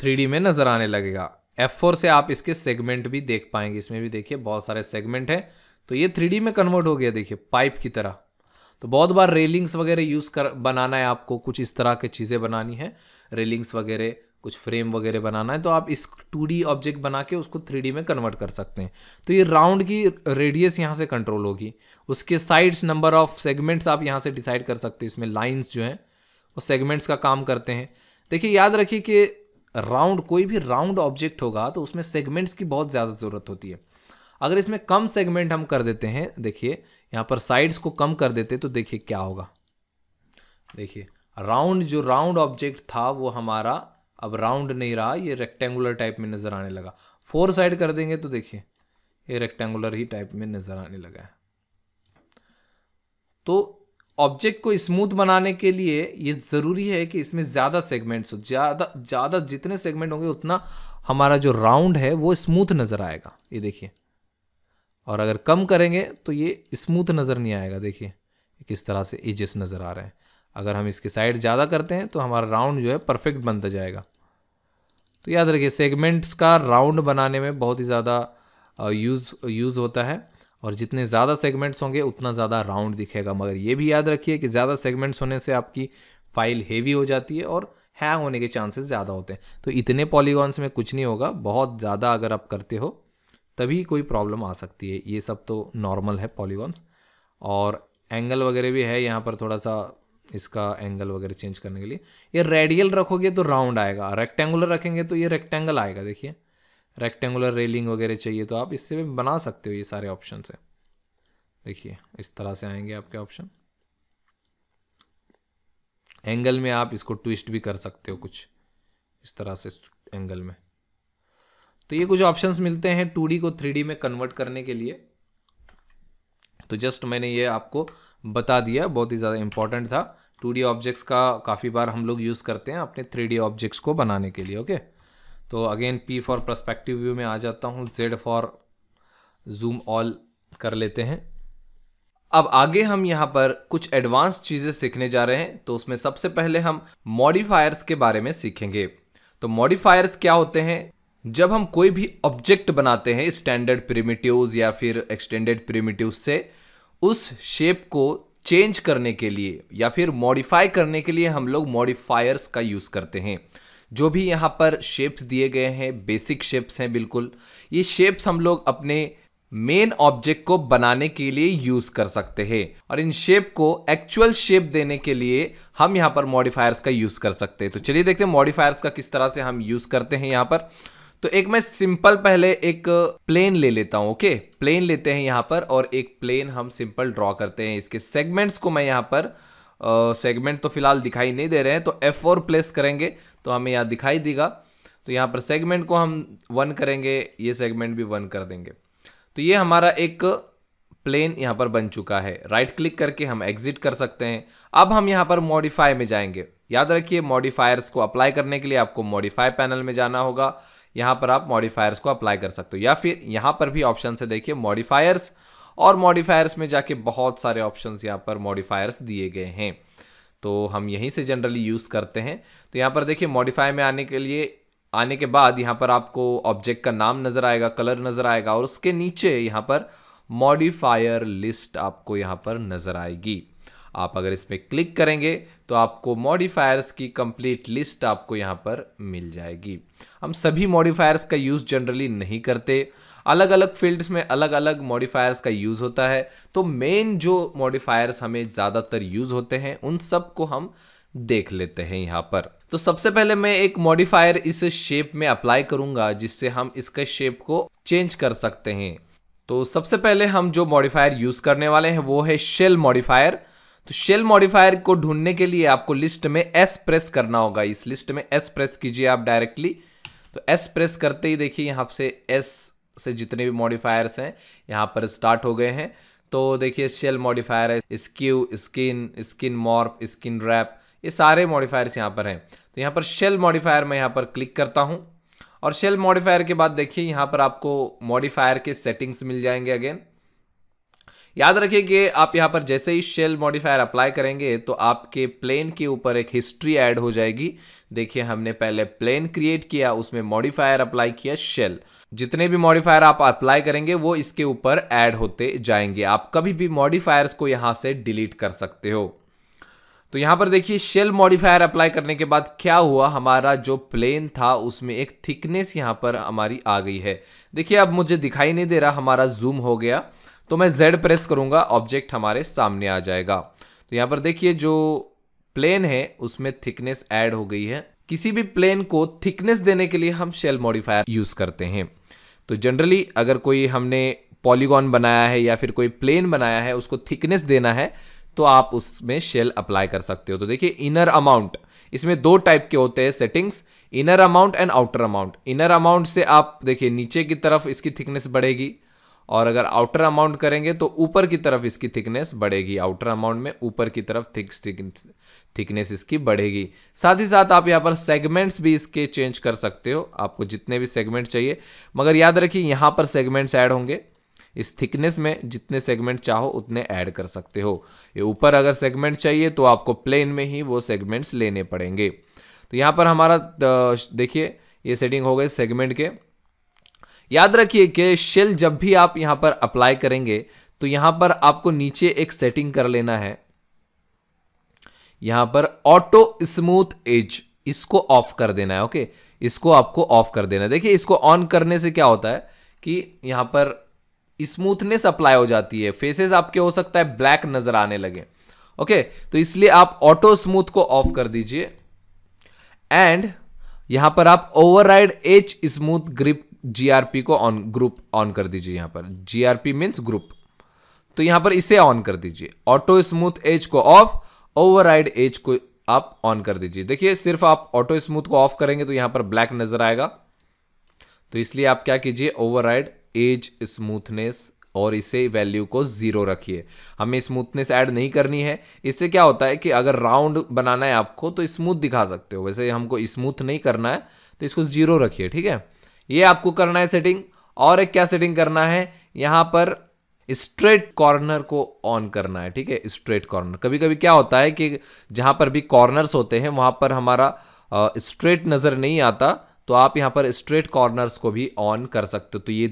3D में नज़र आने लगेगा F4 से आप इसके सेगमेंट भी देख पाएंगे इसमें भी देखिए बहुत सारे सेगमेंट हैं तो ये 3D में कन्वर्ट हो गया देखिए पाइप की तरह तो बहुत बार रेलिंग्स वगैरह यूज़ कर बनाना है आपको कुछ इस तरह की चीज़ें बनानी है रेलिंग्स वगैरह कुछ फ्रेम वगैरह बनाना है तो आप इस टू ऑब्जेक्ट बना के उसको थ्री में कन्वर्ट कर सकते हैं तो ये राउंड की रेडियस यहाँ से कंट्रोल होगी उसके साइड्स नंबर ऑफ सेगमेंट्स आप यहाँ से डिसाइड कर सकते हैं इसमें लाइन्स जो हैं वो सेगमेंट्स का काम करते हैं देखिए याद रखिए कि राउंड कोई भी राउंड ऑब्जेक्ट होगा तो उसमें सेगमेंट्स की बहुत ज़्यादा ज़रूरत होती है अगर इसमें कम सेगमेंट हम कर देते हैं देखिए यहाँ पर साइड्स को कम कर देते तो देखिए क्या होगा देखिए राउंड जो राउंड ऑब्जेक्ट था वो हमारा अब राउंड नहीं रहा ये रेक्टेंगुलर टाइप में नज़र आने लगा फोर साइड कर देंगे तो देखिए ये रेक्टेंगुलर ही टाइप में नज़र आने लगा है तो ऑब्जेक्ट को स्मूथ बनाने के लिए ये ज़रूरी है कि इसमें ज़्यादा सेगमेंट्स हो ज़्यादा ज़्यादा जितने सेगमेंट होंगे उतना हमारा जो राउंड है वो स्मूथ नज़र आएगा ये देखिए और अगर कम करेंगे तो ये स्मूथ नज़र नहीं आएगा देखिए किस तरह से एजेस नज़र आ रहे हैं अगर हम इसकी साइड ज़्यादा करते हैं तो हमारा राउंड जो है परफेक्ट बनता जाएगा तो याद रखिए सेगमेंट्स का राउंड बनाने में बहुत ही ज़्यादा यूज़ यूज़ होता है और जितने ज़्यादा सेगमेंट्स होंगे उतना ज़्यादा राउंड दिखेगा मगर ये भी याद रखिए कि ज़्यादा सेगमेंट्स होने से आपकी फाइल हेवी हो जाती है और हैंग होने के चांसेस ज़्यादा होते हैं तो इतने पॉलीगॉन्स में कुछ नहीं होगा बहुत ज़्यादा अगर आप करते हो तभी कोई प्रॉब्लम आ सकती है ये सब तो नॉर्मल है पॉलीगॉन्स और एंगल वगैरह भी है यहाँ पर थोड़ा सा इसका एंगल वगैरह चेंज करने के लिए ये रेडियल रखोगे तो राउंड आएगा रेक्टेंगुलर रखेंगे तो ये रेक्टेंगल आएगा देखिए रेक्टेंगुलर रेलिंग वगैरह चाहिए तो आप इससे भी बना सकते हो ये सारे ऑप्शन से देखिए इस तरह से आएंगे आपके ऑप्शन एंगल में आप इसको ट्विस्ट भी कर सकते हो कुछ इस तरह से एंगल में तो ये कुछ ऑप्शंस मिलते हैं टू को थ्री में कन्वर्ट करने के लिए तो जस्ट मैंने ये आपको बता दिया बहुत ही ज़्यादा इंपॉर्टेंट था टू ऑब्जेक्ट्स का काफ़ी बार हम लोग यूज़ करते हैं अपने थ्री ऑब्जेक्ट्स को बनाने के लिए ओके तो again P for perspective view में आ जाता हूँ जेड फॉर जूम ऑल कर लेते हैं अब आगे हम यहाँ पर कुछ एडवांस चीज़ें सीखने जा रहे हैं तो उसमें सबसे पहले हम मॉडिफायर्स के बारे में सीखेंगे तो मॉडिफायर्स क्या होते हैं जब हम कोई भी ऑब्जेक्ट बनाते हैं स्टैंडर्ड प्रिमिटिव्स या फिर एक्सटेंडेड प्रिमिटिव से उस शेप को चेंज करने के लिए या फिर मॉडिफाई करने के लिए हम लोग मॉडिफायर्स का यूज़ करते हैं जो भी यहाँ पर शेप्स दिए गए हैं बेसिक शेप्स हैं बिल्कुल ये शेप्स हम लोग अपने मेन ऑब्जेक्ट को बनाने के लिए यूज़ कर सकते हैं और इन शेप को एक्चुअल शेप देने के लिए हम यहाँ पर मॉडिफायर्स का यूज़ कर सकते हैं तो चलिए देखते हैं मॉडिफायर्स का किस तरह से हम यूज़ करते हैं यहाँ पर तो एक मैं सिंपल पहले एक प्लेन ले लेता हूं ओके प्लेन लेते हैं यहां पर और एक प्लेन हम सिंपल ड्रॉ करते हैं इसके सेगमेंट्स को मैं यहां पर सेगमेंट uh, तो फिलहाल दिखाई नहीं दे रहे हैं तो एफ प्लेस करेंगे तो हमें यहाँ दिखाई देगा तो यहाँ पर सेगमेंट को हम वन करेंगे ये सेगमेंट भी वन कर देंगे तो ये हमारा एक प्लेन यहाँ पर बन चुका है राइट right क्लिक करके हम एग्जिट कर सकते हैं अब हम यहाँ पर मॉडिफाई में जाएंगे याद रखिए मॉडिफायर्स को अप्लाई करने के लिए आपको मॉडिफाई पैनल में जाना होगा यहाँ पर आप मॉडिफायर्स को अप्लाई कर सकते हो या फिर यहाँ पर भी ऑप्शन से देखिए मॉडिफायर्स और मॉडिफायर्स में जाके बहुत सारे ऑप्शन यहाँ पर मॉडिफायर्स दिए गए हैं तो हम यहीं से जनरली यूज़ करते हैं तो यहाँ पर देखिए मॉडिफाई में आने के लिए आने के बाद यहाँ पर आपको ऑब्जेक्ट का नाम नज़र आएगा कलर नज़र आएगा और उसके नीचे यहाँ पर मॉडिफायर लिस्ट आपको यहाँ पर नज़र आएगी आप अगर इस पर क्लिक करेंगे तो आपको मॉडिफायर्स की कंप्लीट लिस्ट आपको यहाँ पर मिल जाएगी हम सभी मॉडिफायर्स का यूज़ जनरली नहीं करते अलग अलग फील्ड्स में अलग अलग मॉडिफायर्स का यूज़ होता है तो मेन जो मॉडिफायर्स हमें ज़्यादातर यूज़ होते हैं उन सब को हम देख लेते हैं यहाँ पर तो सबसे पहले मैं एक मॉडिफायर इस शेप में अप्लाई करूँगा जिससे हम इसके शेप को चेंज कर सकते हैं तो सबसे पहले हम जो मॉडिफायर यूज़ करने वाले हैं वो है शेल मॉडिफायर तो शेल मॉडिफायर को ढूंढने के लिए आपको लिस्ट में एस प्रेस करना होगा इस लिस्ट में एस प्रेस कीजिए आप डायरेक्टली तो एस प्रेस करते ही देखिए यहाँ से एस से जितने भी मॉडिफायर्स हैं यहाँ पर स्टार्ट हो गए हैं तो देखिए शेल मॉडिफायर है skew skin skin morph skin wrap ये सारे मॉडिफायर्स यहाँ पर हैं तो यहाँ पर शेल मॉडिफायर मैं यहाँ पर क्लिक करता हूँ और शेल मॉडिफायर के बाद देखिए यहाँ पर आपको मॉडिफायर के सेटिंग्स मिल जाएंगे अगेन याद रखिए कि आप यहाँ पर जैसे ही शेल मॉडिफायर अप्लाई करेंगे तो आपके प्लेन के ऊपर एक हिस्ट्री ऐड हो जाएगी देखिए हमने पहले प्लेन क्रिएट किया उसमें मॉडिफायर अप्लाई किया शेल जितने भी मॉडिफायर आप अप्लाई करेंगे वो इसके ऊपर ऐड होते जाएंगे आप कभी भी मॉडिफायर्स को यहाँ से डिलीट कर सकते हो तो यहाँ पर देखिए शेल मॉडिफायर अप्लाई करने के बाद क्या हुआ हमारा जो प्लेन था उसमें एक थिकनेस यहाँ पर हमारी आ गई है देखिए अब मुझे दिखाई नहीं दे रहा हमारा जूम हो गया तो मैं जेड प्रेस करूंगा ऑब्जेक्ट हमारे सामने आ जाएगा तो यहाँ पर देखिए जो प्लेन है उसमें थिकनेस ऐड हो गई है किसी भी प्लेन को थिकनेस देने के लिए हम शेल मॉडिफायर यूज़ करते हैं तो जनरली अगर कोई हमने पॉलीगॉन बनाया है या फिर कोई प्लेन बनाया है उसको थिकनेस देना है तो आप उसमें शेल अप्लाई कर सकते हो तो देखिए इनर अमाउंट इसमें दो टाइप के होते हैं settings inner amount and outer amount inner amount से आप देखिए नीचे की तरफ इसकी थिकनेस बढ़ेगी और अगर आउटर अमाउंट करेंगे तो ऊपर की तरफ इसकी थिकनेस बढ़ेगी आउटर अमाउंट में ऊपर की तरफ थिक, थिकनेस इसकी बढ़ेगी साथ ही साथ आप यहाँ पर सेगमेंट्स भी इसके चेंज कर सकते हो आपको जितने भी सेगमेंट चाहिए मगर याद रखिए यहाँ पर सेगमेंट्स ऐड होंगे इस थिकनेस में जितने सेगमेंट चाहो उतने ऐड कर सकते हो ये ऊपर अगर सेगमेंट चाहिए तो आपको प्लेन में ही वो सेगमेंट्स लेने पड़ेंगे तो यहाँ पर हमारा देखिए ये सेटिंग हो गई सेगमेंट के याद रखिए कि शेल जब भी आप यहां पर अप्लाई करेंगे तो यहां पर आपको नीचे एक सेटिंग कर लेना है यहां पर ऑटो स्मूथ एज इसको ऑफ कर देना है ओके इसको आपको ऑफ कर देना है देखिए इसको ऑन करने से क्या होता है कि यहां पर स्मूथनेस अप्लाई हो जाती है फेसेस आपके हो सकता है ब्लैक नजर आने लगे ओके तो इसलिए आप ऑटो स्मूथ को ऑफ कर दीजिए एंड यहां पर आप override edge smooth group GRP को ऑन ग्रुप ऑन कर दीजिए यहां पर जीआरपी मीन्स ग्रुप तो यहां पर इसे ऑन कर दीजिए ऑटो स्मूथ एज को ऑफ ओवरराइड एज को आप ऑन कर दीजिए देखिए सिर्फ आप ऑटो स्मूथ को ऑफ करेंगे तो यहां पर ब्लैक नजर आएगा तो इसलिए आप क्या कीजिए ओवरराइड एज स्मूथनेस और इसे वैल्यू को ज़ीरो रखिए हमें स्मूथनेस ऐड नहीं करनी है इससे क्या होता है कि अगर राउंड बनाना है आपको तो स्मूथ दिखा सकते हो वैसे हमको स्मूथ नहीं करना है तो इसको ज़ीरो रखिए ठीक है ये आपको करना है सेटिंग और एक क्या सेटिंग करना है यहाँ पर स्ट्रेट कॉर्नर को ऑन करना है ठीक है स्ट्रेट कॉर्नर कभी कभी क्या होता है कि जहाँ पर भी कॉर्नर्स होते हैं वहाँ पर हमारा स्ट्रेट नज़र नहीं आता तो आप यहाँ पर स्ट्रेट कॉर्नर्स को भी ऑन कर सकते हो तो ये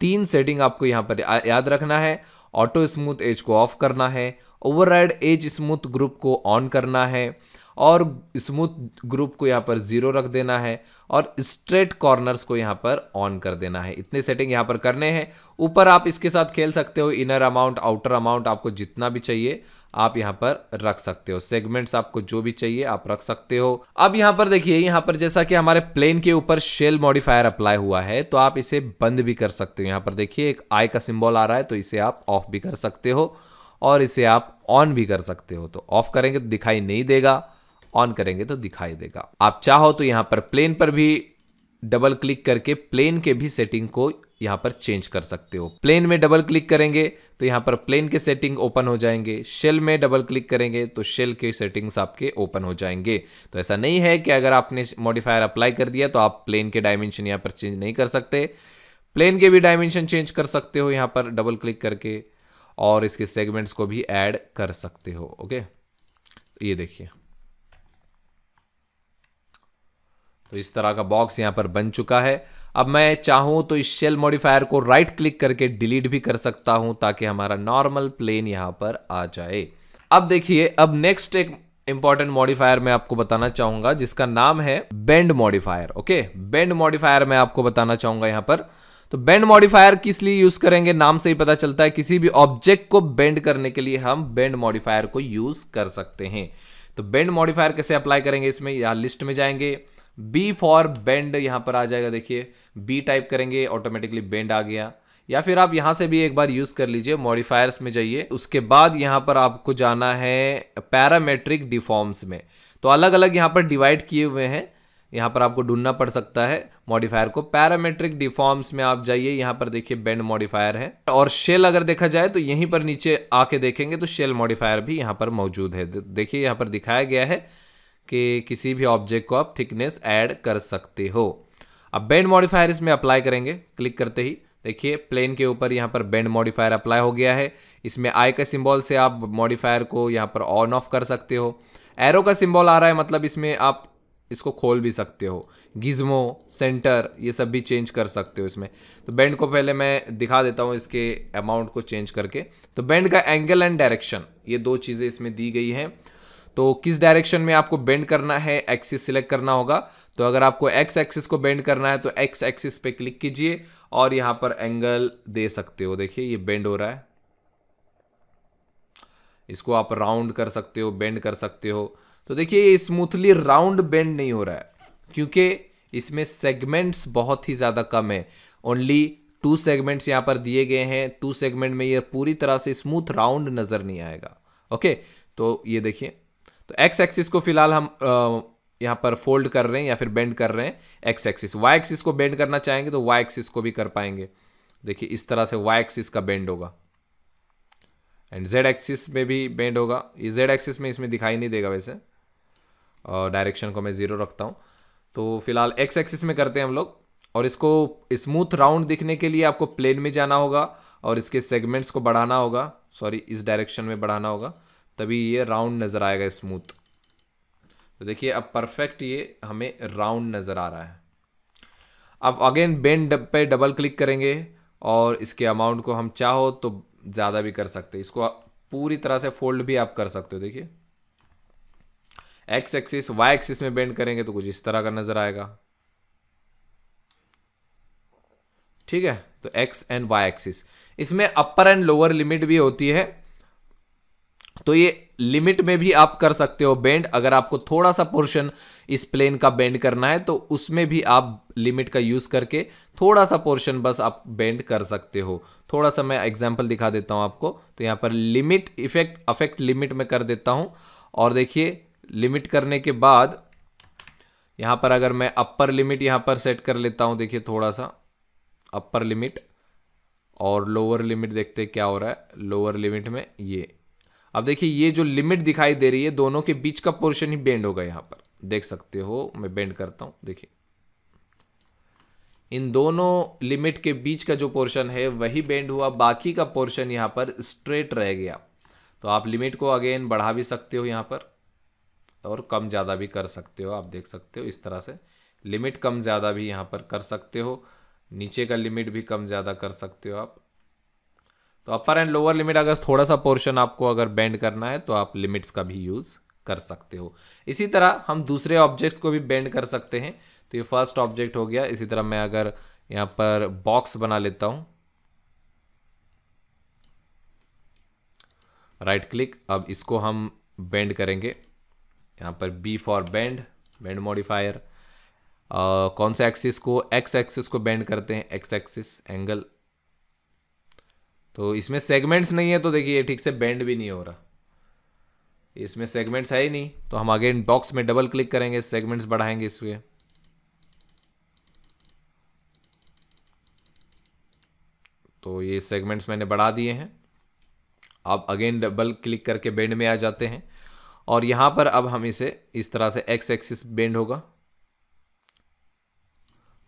तीन सेटिंग आपको यहाँ पर याद रखना है ऑटो स्मूथ एज को ऑफ करना है ओवर एज स्मूथ ग्रुप को ऑन करना है और स्मूथ ग्रुप को यहाँ पर ज़ीरो रख देना है और स्ट्रेट कॉर्नर्स को यहाँ पर ऑन कर देना है इतने सेटिंग यहाँ पर करने हैं ऊपर आप इसके साथ खेल सकते हो इनर अमाउंट आउटर अमाउंट आपको जितना भी चाहिए आप यहाँ पर रख सकते हो सेगमेंट्स आपको जो भी चाहिए आप रख सकते हो अब यहाँ पर देखिए यहाँ पर जैसा कि हमारे प्लेन के ऊपर शेल मॉडिफायर अप्लाई हुआ है तो आप इसे बंद भी कर सकते हो यहाँ पर देखिए एक आई का सिंबल आ रहा है तो इसे आप ऑफ भी कर सकते हो और इसे आप ऑन भी कर सकते हो तो ऑफ करेंगे तो दिखाई नहीं देगा ऑन करेंगे तो दिखाई देगा आप चाहो तो यहां पर प्लेन पर भी डबल क्लिक करके प्लेन के भी सेटिंग को यहां पर चेंज कर सकते हो प्लेन में डबल क्लिक करेंगे तो यहां पर प्लेन के सेटिंग ओपन हो जाएंगे शेल में डबल क्लिक करेंगे तो शेल के सेटिंग्स आपके ओपन हो जाएंगे तो ऐसा नहीं है कि अगर आपने मॉडिफायर अप्लाई कर दिया तो आप प्लेन के डायमेंशन यहां पर चेंज नहीं कर सकते प्लेन के भी डायमेंशन चेंज कर सकते हो यहां पर डबल क्लिक करके और इसके सेगमेंट्स को भी ऐड कर सकते हो ओके तो ये देखिए तो इस तरह का बॉक्स यहाँ पर बन चुका है अब मैं चाहूँ तो इस शेल मॉडिफायर को राइट क्लिक करके डिलीट भी कर सकता हूँ ताकि हमारा नॉर्मल प्लेन यहाँ पर आ जाए अब देखिए अब नेक्स्ट एक इंपॉर्टेंट मॉडिफायर मैं आपको बताना चाहूंगा जिसका नाम है bend modifier okay bend modifier मैं आपको बताना चाहूंगा यहाँ पर तो बेंड मॉडिफायर किस लिए यूज करेंगे नाम से ही पता चलता है किसी भी ऑब्जेक्ट को बेंड करने के लिए हम बेंड मॉडिफायर को यूज कर सकते हैं तो बेंड मॉडिफायर कैसे अप्लाई करेंगे इसमें यहाँ लिस्ट में जाएंगे बी फॉर बेंड यहाँ पर आ जाएगा देखिए बी टाइप करेंगे ऑटोमेटिकली बेंड आ गया या फिर आप यहाँ से भी एक बार यूज़ कर लीजिए मॉडिफायर्स में जाइए उसके बाद यहाँ पर आपको जाना है पैरामेट्रिक डिफॉर्म्स में तो अलग अलग यहाँ पर डिवाइड किए हुए हैं यहाँ पर आपको ढूंढना पड़ सकता है मॉडिफायर को पैरामेट्रिक डिफॉर्म्स में आप जाइए यहाँ पर देखिए बेंड मॉडिफायर है और शेल अगर देखा जाए तो यहीं पर नीचे आके देखेंगे तो शेल मॉडिफायर भी यहाँ पर मौजूद है देखिए यहाँ पर दिखाया गया है के किसी भी ऑब्जेक्ट को आप थिकनेस ऐड कर सकते हो अब बेंड मॉडिफायर इसमें अप्लाई करेंगे क्लिक करते ही देखिए प्लेन के ऊपर यहाँ पर बेंड मॉडिफायर अप्लाई हो गया है इसमें आई का सिंबल से आप मॉडिफायर को यहाँ पर ऑन ऑफ कर सकते हो एरो का सिंबल आ रहा है मतलब इसमें आप इसको खोल भी सकते हो गिज्मो सेंटर ये सब भी चेंज कर सकते हो इसमें तो बैंड को पहले मैं दिखा देता हूँ इसके अमाउंट को चेंज करके तो बैंड का एंगल एंड डायरेक्शन ये दो चीज़ें इसमें दी गई हैं तो किस डायरेक्शन में आपको बेंड करना है एक्सिस सिलेक्ट करना होगा तो अगर आपको एक्स एक्सिस को बेंड करना है तो एक्स एक्सिस पे क्लिक कीजिए और यहां पर एंगल दे सकते हो देखिए ये बेंड हो रहा है इसको आप राउंड कर सकते हो बेंड कर सकते हो तो देखिए ये स्मूथली राउंड बेंड नहीं हो रहा है क्योंकि इसमें सेगमेंट्स बहुत ही ज़्यादा कम है ओनली टू सेगमेंट्स यहां पर दिए गए हैं टू सेगमेंट में ये पूरी तरह से स्मूथ राउंड नज़र नहीं आएगा ओके तो ये देखिए तो एक्स एक्सिस को फिलहाल हम यहाँ पर फोल्ड कर रहे हैं या फिर बेंड कर रहे हैं एक्स एक्सिस वाई एक्सिस को बेंड करना चाहेंगे तो वाई एक्सिस को भी कर पाएंगे देखिए इस तरह से वाई एक्सिस का बेंड होगा एंड जेड एक्सिस में भी बेंड होगा ये जेड एक्सिस में इसमें दिखाई नहीं देगा वैसे और डायरेक्शन को मैं ज़ीरो रखता हूँ तो फिलहाल एक्स एक्सिस में करते हैं हम लोग और इसको स्मूथ राउंड दिखने के लिए आपको प्लेन में जाना होगा और इसके सेगमेंट्स को बढ़ाना होगा सॉरी इस डायरेक्शन में बढ़ाना होगा तभी ये राउंड नज़र आएगा स्मूथ तो देखिए अब परफेक्ट ये हमें राउंड नज़र आ रहा है अब अगेन बेंड पे डबल क्लिक करेंगे और इसके अमाउंट को हम चाहो तो ज़्यादा भी कर सकते हैं इसको पूरी तरह से फोल्ड भी आप कर सकते हो देखिए एक्स एक्सिस वाई एक्सिस में बेंड करेंगे तो कुछ इस तरह का नज़र आएगा ठीक है तो एक्स एंड वाई एक्सिस इसमें अपर एंड लोअर लिमिट भी होती है तो ये लिमिट में भी आप कर सकते हो बेंड अगर आपको थोड़ा सा पोर्शन इस प्लेन का बेंड करना है तो उसमें भी आप लिमिट का यूज़ करके थोड़ा सा पोर्शन बस आप बेंड कर सकते हो थोड़ा सा मैं एग्जांपल दिखा देता हूँ आपको तो यहाँ पर लिमिट इफेक्ट अफेक्ट लिमिट में कर देता हूँ और देखिए लिमिट करने के बाद यहाँ पर अगर मैं अपर लिमिट यहाँ पर सेट कर लेता हूँ देखिए थोड़ा सा अपर लिमिट और लोअर लिमिट देखते क्या हो रहा है लोअर लिमिट में ये अब देखिए ये जो लिमिट दिखाई दे रही है दोनों के बीच का पोर्शन ही बेंड होगा यहाँ पर देख सकते हो मैं बेंड करता हूँ देखिए इन दोनों लिमिट के बीच का जो पोर्शन है वही बेंड हुआ बाकी का पोर्शन यहाँ पर स्ट्रेट रह गया तो आप लिमिट को अगेन बढ़ा भी सकते हो यहाँ पर और कम ज़्यादा भी कर सकते हो आप देख सकते हो इस तरह से लिमिट कम ज़्यादा भी यहाँ पर कर सकते हो नीचे का लिमिट भी कम ज़्यादा कर सकते हो आप तो अपर एंड लोअर लिमिट अगर थोड़ा सा पोर्शन आपको अगर बेंड करना है तो आप लिमिट्स का भी यूज़ कर सकते हो इसी तरह हम दूसरे ऑब्जेक्ट्स को भी बेंड कर सकते हैं तो ये फर्स्ट ऑब्जेक्ट हो गया इसी तरह मैं अगर यहाँ पर बॉक्स बना लेता हूँ राइट क्लिक अब इसको हम बेंड करेंगे यहाँ पर B for bend bend modifier कौन से एक्सिस को एक्स एक्सिस को बेंड करते हैं एक्स एक्सिस एंगल तो इसमें सेगमेंट्स नहीं है तो देखिए ठीक से बेंड भी नहीं हो रहा इसमें सेगमेंट्स है ही नहीं तो हम अगेन बॉक्स में डबल क्लिक करेंगे सेगमेंट्स बढ़ाएंगे इसके तो ये सेगमेंट्स मैंने बढ़ा दिए हैं आप अगेन डबल क्लिक करके बेंड में आ जाते हैं और यहां पर अब हम इसे इस तरह से एक्स एक्सिस बेंड होगा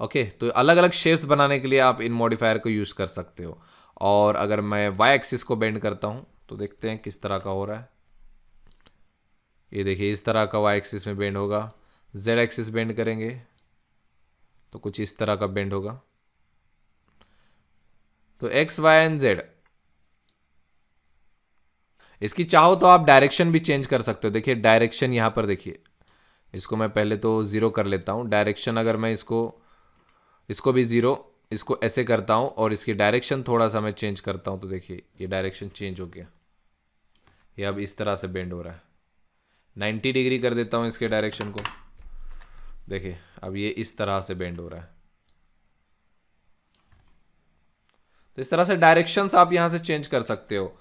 ओके तो अलग अलग शेप्स बनाने के लिए आप इन मॉडिफायर को यूज़ कर सकते हो और अगर मैं वाई एक्सिस को बेंड करता हूँ तो देखते हैं किस तरह का हो रहा है ये देखिए इस तरह का वाई एक्सिस में बेंड होगा जेड एक्सिस बेंड करेंगे तो कुछ इस तरह का बेंड होगा तो एक्स वाई एंड जेड इसकी चाहो तो आप डायरेक्शन भी चेंज कर सकते हो देखिए डायरेक्शन यहां पर देखिए इसको मैं पहले तो ज़ीरो कर लेता हूं डायरेक्शन अगर मैं इसको इसको भी ज़ीरो इसको ऐसे करता हूँ और इसकी डायरेक्शन थोड़ा सा मैं चेंज करता हूँ तो देखिए ये डायरेक्शन चेंज हो गया ये अब इस तरह से बेंड हो रहा है 90 डिग्री कर देता हूँ इसके डायरेक्शन को देखिए अब ये इस तरह से बेंड हो रहा है तो इस तरह से डायरेक्शंस आप यहाँ से चेंज कर सकते हो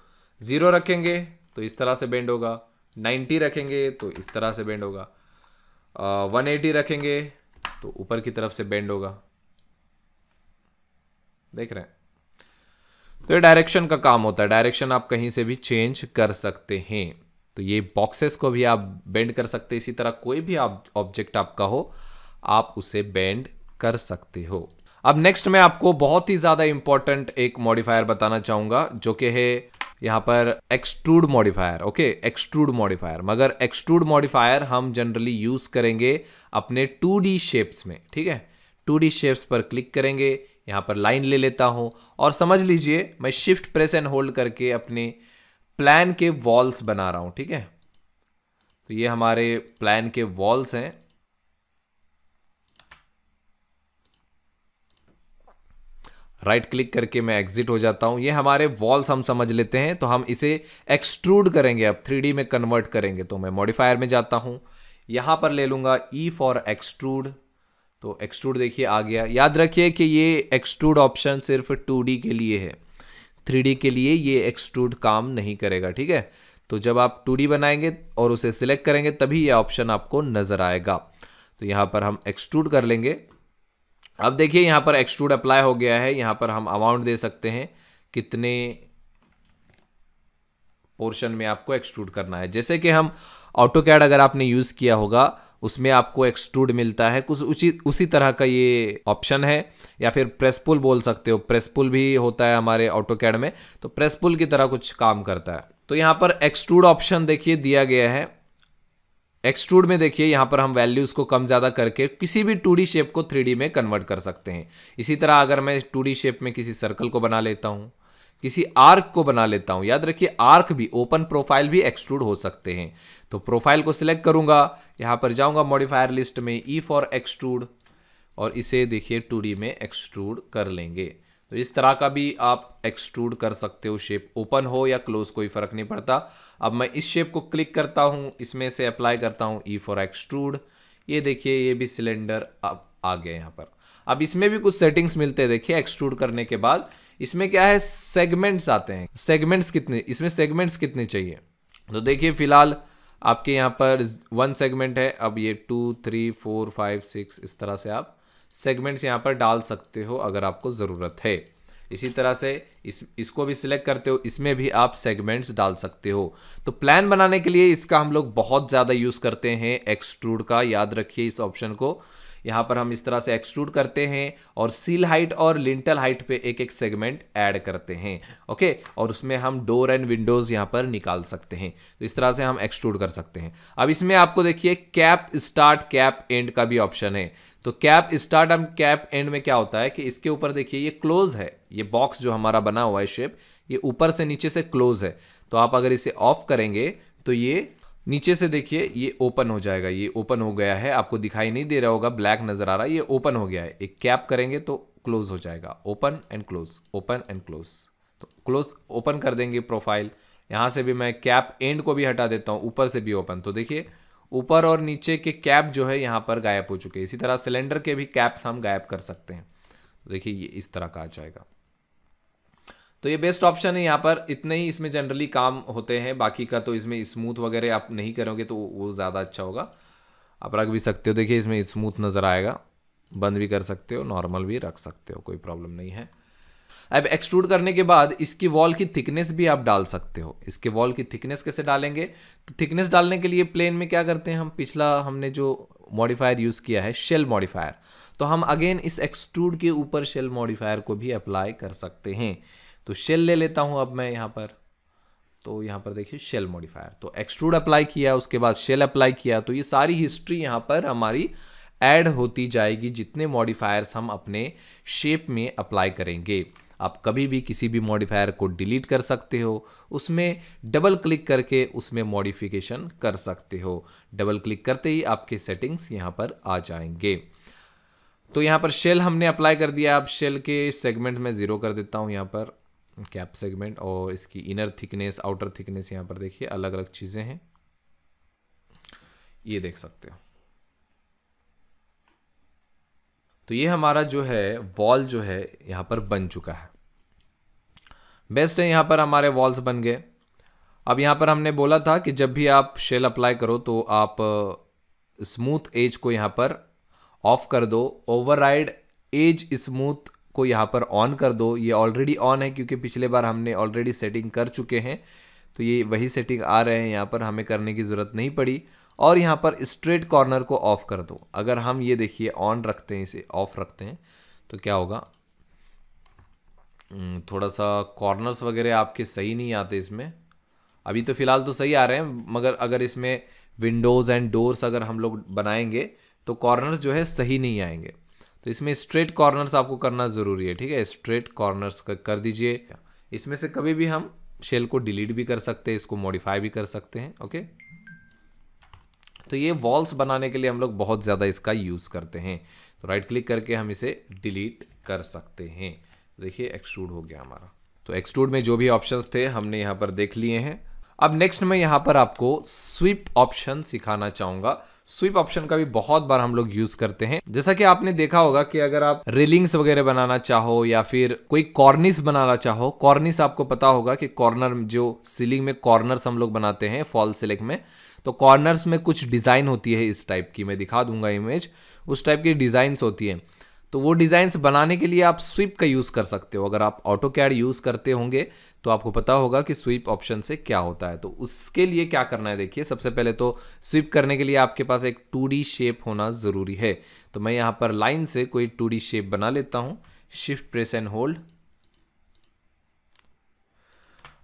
ज़ीरो रखेंगे तो इस तरह से बेंड होगा 90 रखेंगे तो इस तरह से बेंड होगा वन एटी रखेंगे तो ऊपर की तरफ से बेंड होगा देख रहे हैं तो ये डायरेक्शन का काम होता है डायरेक्शन आप कहीं से भी चेंज कर सकते हैं तो ये बॉक्सेस को भी आप बेंड कर सकते इसी तरह कोई भी ऑब्जेक्ट आपका हो आप उसे बेंड कर सकते हो अब नेक्स्ट मैं आपको बहुत ही ज़्यादा इंपॉर्टेंट एक मॉडिफायर बताना चाहूँगा जो कि है यहाँ पर extrude modifier okay extrude modifier मगर एक्सट्रूड मॉडिफायर हम जनरली यूज़ करेंगे अपने टू शेप्स में ठीक है टू शेप्स पर क्लिक करेंगे यहाँ पर लाइन ले लेता हूँ और समझ लीजिए मैं शिफ्ट प्रेस एंड होल्ड करके अपने प्लान के वॉल्स बना रहा हूँ ठीक है तो ये हमारे प्लान के वॉल्स हैं राइट right क्लिक करके मैं एग्जिट हो जाता हूँ ये हमारे वॉल्स हम समझ लेते हैं तो हम इसे एक्सट्रूड करेंगे अब थ्री में कन्वर्ट करेंगे तो मैं मॉडिफायर में जाता हूँ यहाँ पर ले लूँगा ई फॉर एक्सट्रूड तो एक्सट्रूड देखिए आ गया याद रखिए कि ये एक्सट्रूड ऑप्शन सिर्फ टू के लिए है थ्री के लिए ये एक्सट्रूड काम नहीं करेगा ठीक है तो जब आप टू बनाएंगे और उसे सिलेक्ट करेंगे तभी ये ऑप्शन आपको नज़र आएगा तो यहाँ पर हम एक्सट्रूड कर लेंगे अब देखिए यहाँ पर एक्सट्रूड अप्लाई हो गया है यहाँ पर हम अमाउंट दे सकते हैं कितने पोर्शन में आपको एक्सट्रूड करना है जैसे कि हम ऑटो कैड अगर आपने यूज़ किया होगा उसमें आपको एक्सट्रूड मिलता है कुछ उसी उसी तरह का ये ऑप्शन है या फिर प्रेस पुल बोल सकते हो प्रेस पुल भी होता है हमारे ऑटो कैड में तो प्रेसपुल की तरह कुछ काम करता है तो यहाँ पर एक्सट्रूड ऑप्शन देखिए दिया गया है एक्सट्रूड में देखिए यहाँ पर हम वैल्यूज़ को कम ज़्यादा करके किसी भी टू शेप को थ्री में कन्वर्ट कर सकते हैं इसी तरह अगर मैं टू शेप में किसी सर्कल को बना लेता हूँ किसी आर्क को बना लेता हूं याद रखिए आर्क भी ओपन प्रोफाइल भी एक्सट्रूड हो सकते हैं तो प्रोफाइल को सिलेक्ट करूंगा यहां पर जाऊंगा मॉडिफायर लिस्ट में ई फॉर एक्सट्रूड और इसे देखिए टू में एक्सट्रूड कर लेंगे तो इस तरह का भी आप एक्सट्रूड कर सकते हो शेप ओपन हो या क्लोज कोई फ़र्क नहीं पड़ता अब मैं इस शेप को क्लिक करता हूँ इसमें से अप्लाई करता हूँ ई फॉर एक्सट्रूड ये देखिए ये भी सिलेंडर अब आ गए यहाँ पर अब इसमें भी कुछ सेटिंग्स मिलते हैं देखिए एक्सट्रूड करने के बाद इसमें क्या है सेगमेंट्स आते हैं सेगमेंट्स कितने इसमें सेगमेंट्स कितने चाहिए तो देखिए फिलहाल आपके यहाँ पर वन सेगमेंट है अब ये two three four five six इस तरह से आप सेगमेंट्स यहाँ पर डाल सकते हो अगर आपको ज़रूरत है इसी तरह से इस इसको भी सिलेक्ट करते हो इसमें भी आप सेगमेंट्स डाल सकते हो तो प्लान बनाने के लिए इसका हम लोग बहुत ज़्यादा यूज़ करते हैं एक्सट्रूड का याद रखिए इस ऑप्शन को यहाँ पर हम इस तरह से एक्सट्रूड करते हैं और सील हाइट और लिंटल हाइट पे एक एक सेगमेंट ऐड करते हैं ओके और उसमें हम डोर एंड विंडोज़ यहाँ पर निकाल सकते हैं तो इस तरह से हम एक्सट्रूड कर सकते हैं अब इसमें आपको देखिए कैप स्टार्ट कैप एंड का भी ऑप्शन है तो cap start and cap end में क्या होता है कि इसके ऊपर देखिए ये क्लोज है ये बॉक्स जो हमारा बना हुआ है शेप ये ऊपर से नीचे से क्लोज है तो आप अगर इसे ऑफ करेंगे तो ये नीचे से देखिए ये ओपन हो जाएगा ये ओपन हो गया है आपको दिखाई नहीं दे रहा होगा ब्लैक नज़र आ रहा है ये ओपन हो गया है एक कैप करेंगे तो क्लोज हो जाएगा open and close open and close तो क्लोज ओपन कर देंगे प्रोफाइल यहाँ से भी मैं कैप एंड को भी हटा देता हूँ ऊपर से भी ओपन तो देखिए ऊपर और नीचे के कैप जो है यहाँ पर गायब हो चुके हैं इसी तरह सिलेंडर के भी कैप्स हम गायब कर सकते हैं तो देखिए ये इस तरह का आ जाएगा तो ये बेस्ट ऑप्शन है यहाँ पर इतने ही इसमें जनरली काम होते हैं बाकी का तो इसमें स्मूथ वगैरह आप नहीं करोगे तो वो ज़्यादा अच्छा होगा आप रख भी सकते हो देखिए इसमें स्मूथ नज़र आएगा बंद भी कर सकते हो नॉर्मल भी रख सकते हो कोई प्रॉब्लम नहीं है अब एक्सट्रूड करने के बाद इसकी वॉल की थिकनेस भी आप डाल सकते हो इसके वॉल की थिकनेस कैसे डालेंगे तो थिकनेस डालने के लिए प्लेन में क्या करते हैं हम पिछला हमने जो मॉडिफायर यूज़ किया है शेल मॉडिफायर तो हम अगेन इस एक्सट्रूड के ऊपर शेल मॉडिफायर को भी अप्लाई कर सकते हैं तो शेल ले लेता हूँ अब मैं यहाँ पर तो यहाँ पर देखिए शेल मॉडिफायर तो एक्सट्रूड अप्लाई किया उसके बाद शेल अप्लाई किया तो ये सारी हिस्ट्री यहाँ पर हमारी ऐड होती जाएगी जितने मॉडिफायर्स हम अपने शेप में अप्लाई करेंगे आप कभी भी किसी भी मॉडिफायर को डिलीट कर सकते हो उसमें डबल क्लिक करके उसमें मॉडिफिकेशन कर सकते हो डबल क्लिक करते ही आपके सेटिंग्स यहाँ पर आ जाएंगे तो यहाँ पर शेल हमने अप्लाई कर दिया अब शेल के सेगमेंट में ज़ीरो कर देता हूँ यहाँ पर कैप सेगमेंट और इसकी इनर थिकनेस आउटर थिकनेस यहाँ पर देखिए अलग अलग चीज़ें हैं ये देख सकते हो तो ये हमारा जो है वॉल जो है यहाँ पर बन चुका है बेस्ट है यहाँ पर हमारे वॉल्स बन गए अब यहाँ पर हमने बोला था कि जब भी आप शेल अप्लाई करो तो आप स्मूथ एज को यहाँ पर ऑफ कर दो ओवरराइड एज स्मूथ को यहाँ पर ऑन कर दो ये ऑलरेडी ऑन है क्योंकि पिछले बार हमने ऑलरेडी सेटिंग कर चुके हैं तो ये वही सेटिंग आ रहे हैं यहाँ पर हमें करने की ज़रूरत नहीं पड़ी और यहाँ पर स्ट्रेट कॉर्नर को ऑफ़ कर दो अगर हम ये देखिए ऑन रखते हैं इसे ऑफ़ रखते हैं तो क्या होगा थोड़ा सा कॉर्नर्स वगैरह आपके सही नहीं आते इसमें अभी तो फ़िलहाल तो सही आ रहे हैं मगर अगर इसमें विंडोज़ एंड डोर्स अगर हम लोग बनाएंगे तो कॉर्नर्स जो है सही नहीं आएंगे तो इसमें स्ट्रेट कॉर्नर्स आपको करना ज़रूरी है ठीक है स्ट्रेट कॉर्नर्स कर दीजिए इसमें से कभी भी हम शेल को डिलीट भी कर सकते हैं इसको मॉडिफाई भी कर सकते हैं ओके तो ये वॉल्स बनाने के लिए हम लोग बहुत ज़्यादा इसका यूज़ करते हैं तो राइट क्लिक करके हम इसे डिलीट कर सकते हैं देखिए एक्सट्रूड हो गया हमारा तो एक्सट्रूड में जो भी ऑप्शंस थे हमने यहाँ पर देख लिए हैं अब नेक्स्ट मैं यहाँ पर आपको स्वीप ऑप्शन सिखाना चाहूंगा स्वीप ऑप्शन का भी बहुत बार हम लोग यूज करते हैं जैसा कि आपने देखा होगा कि अगर आप रेलिंग्स वगैरह बनाना चाहो या फिर कोई कॉर्निस बनाना चाहो कॉर्निस आपको पता होगा कि कॉर्नर जो सीलिंग में कॉर्नर्स हम लोग बनाते हैं फॉल सिलिंग में तो कॉर्नर्स में कुछ डिजाइन होती है इस टाइप की मैं दिखा दूंगा इमेज उस टाइप की डिजाइन होती है तो वो डिज़ाइंस बनाने के लिए आप स्विप का यूज़ कर सकते हो अगर आप ऑटो कैड यूज़ करते होंगे तो आपको पता होगा कि स्विप ऑप्शन से क्या होता है तो उसके लिए क्या करना है देखिए सबसे पहले तो स्विप करने के लिए आपके पास एक टू शेप होना ज़रूरी है तो मैं यहाँ पर लाइन से कोई टू शेप बना लेता हूँ शिफ्ट प्रेस एंड होल्ड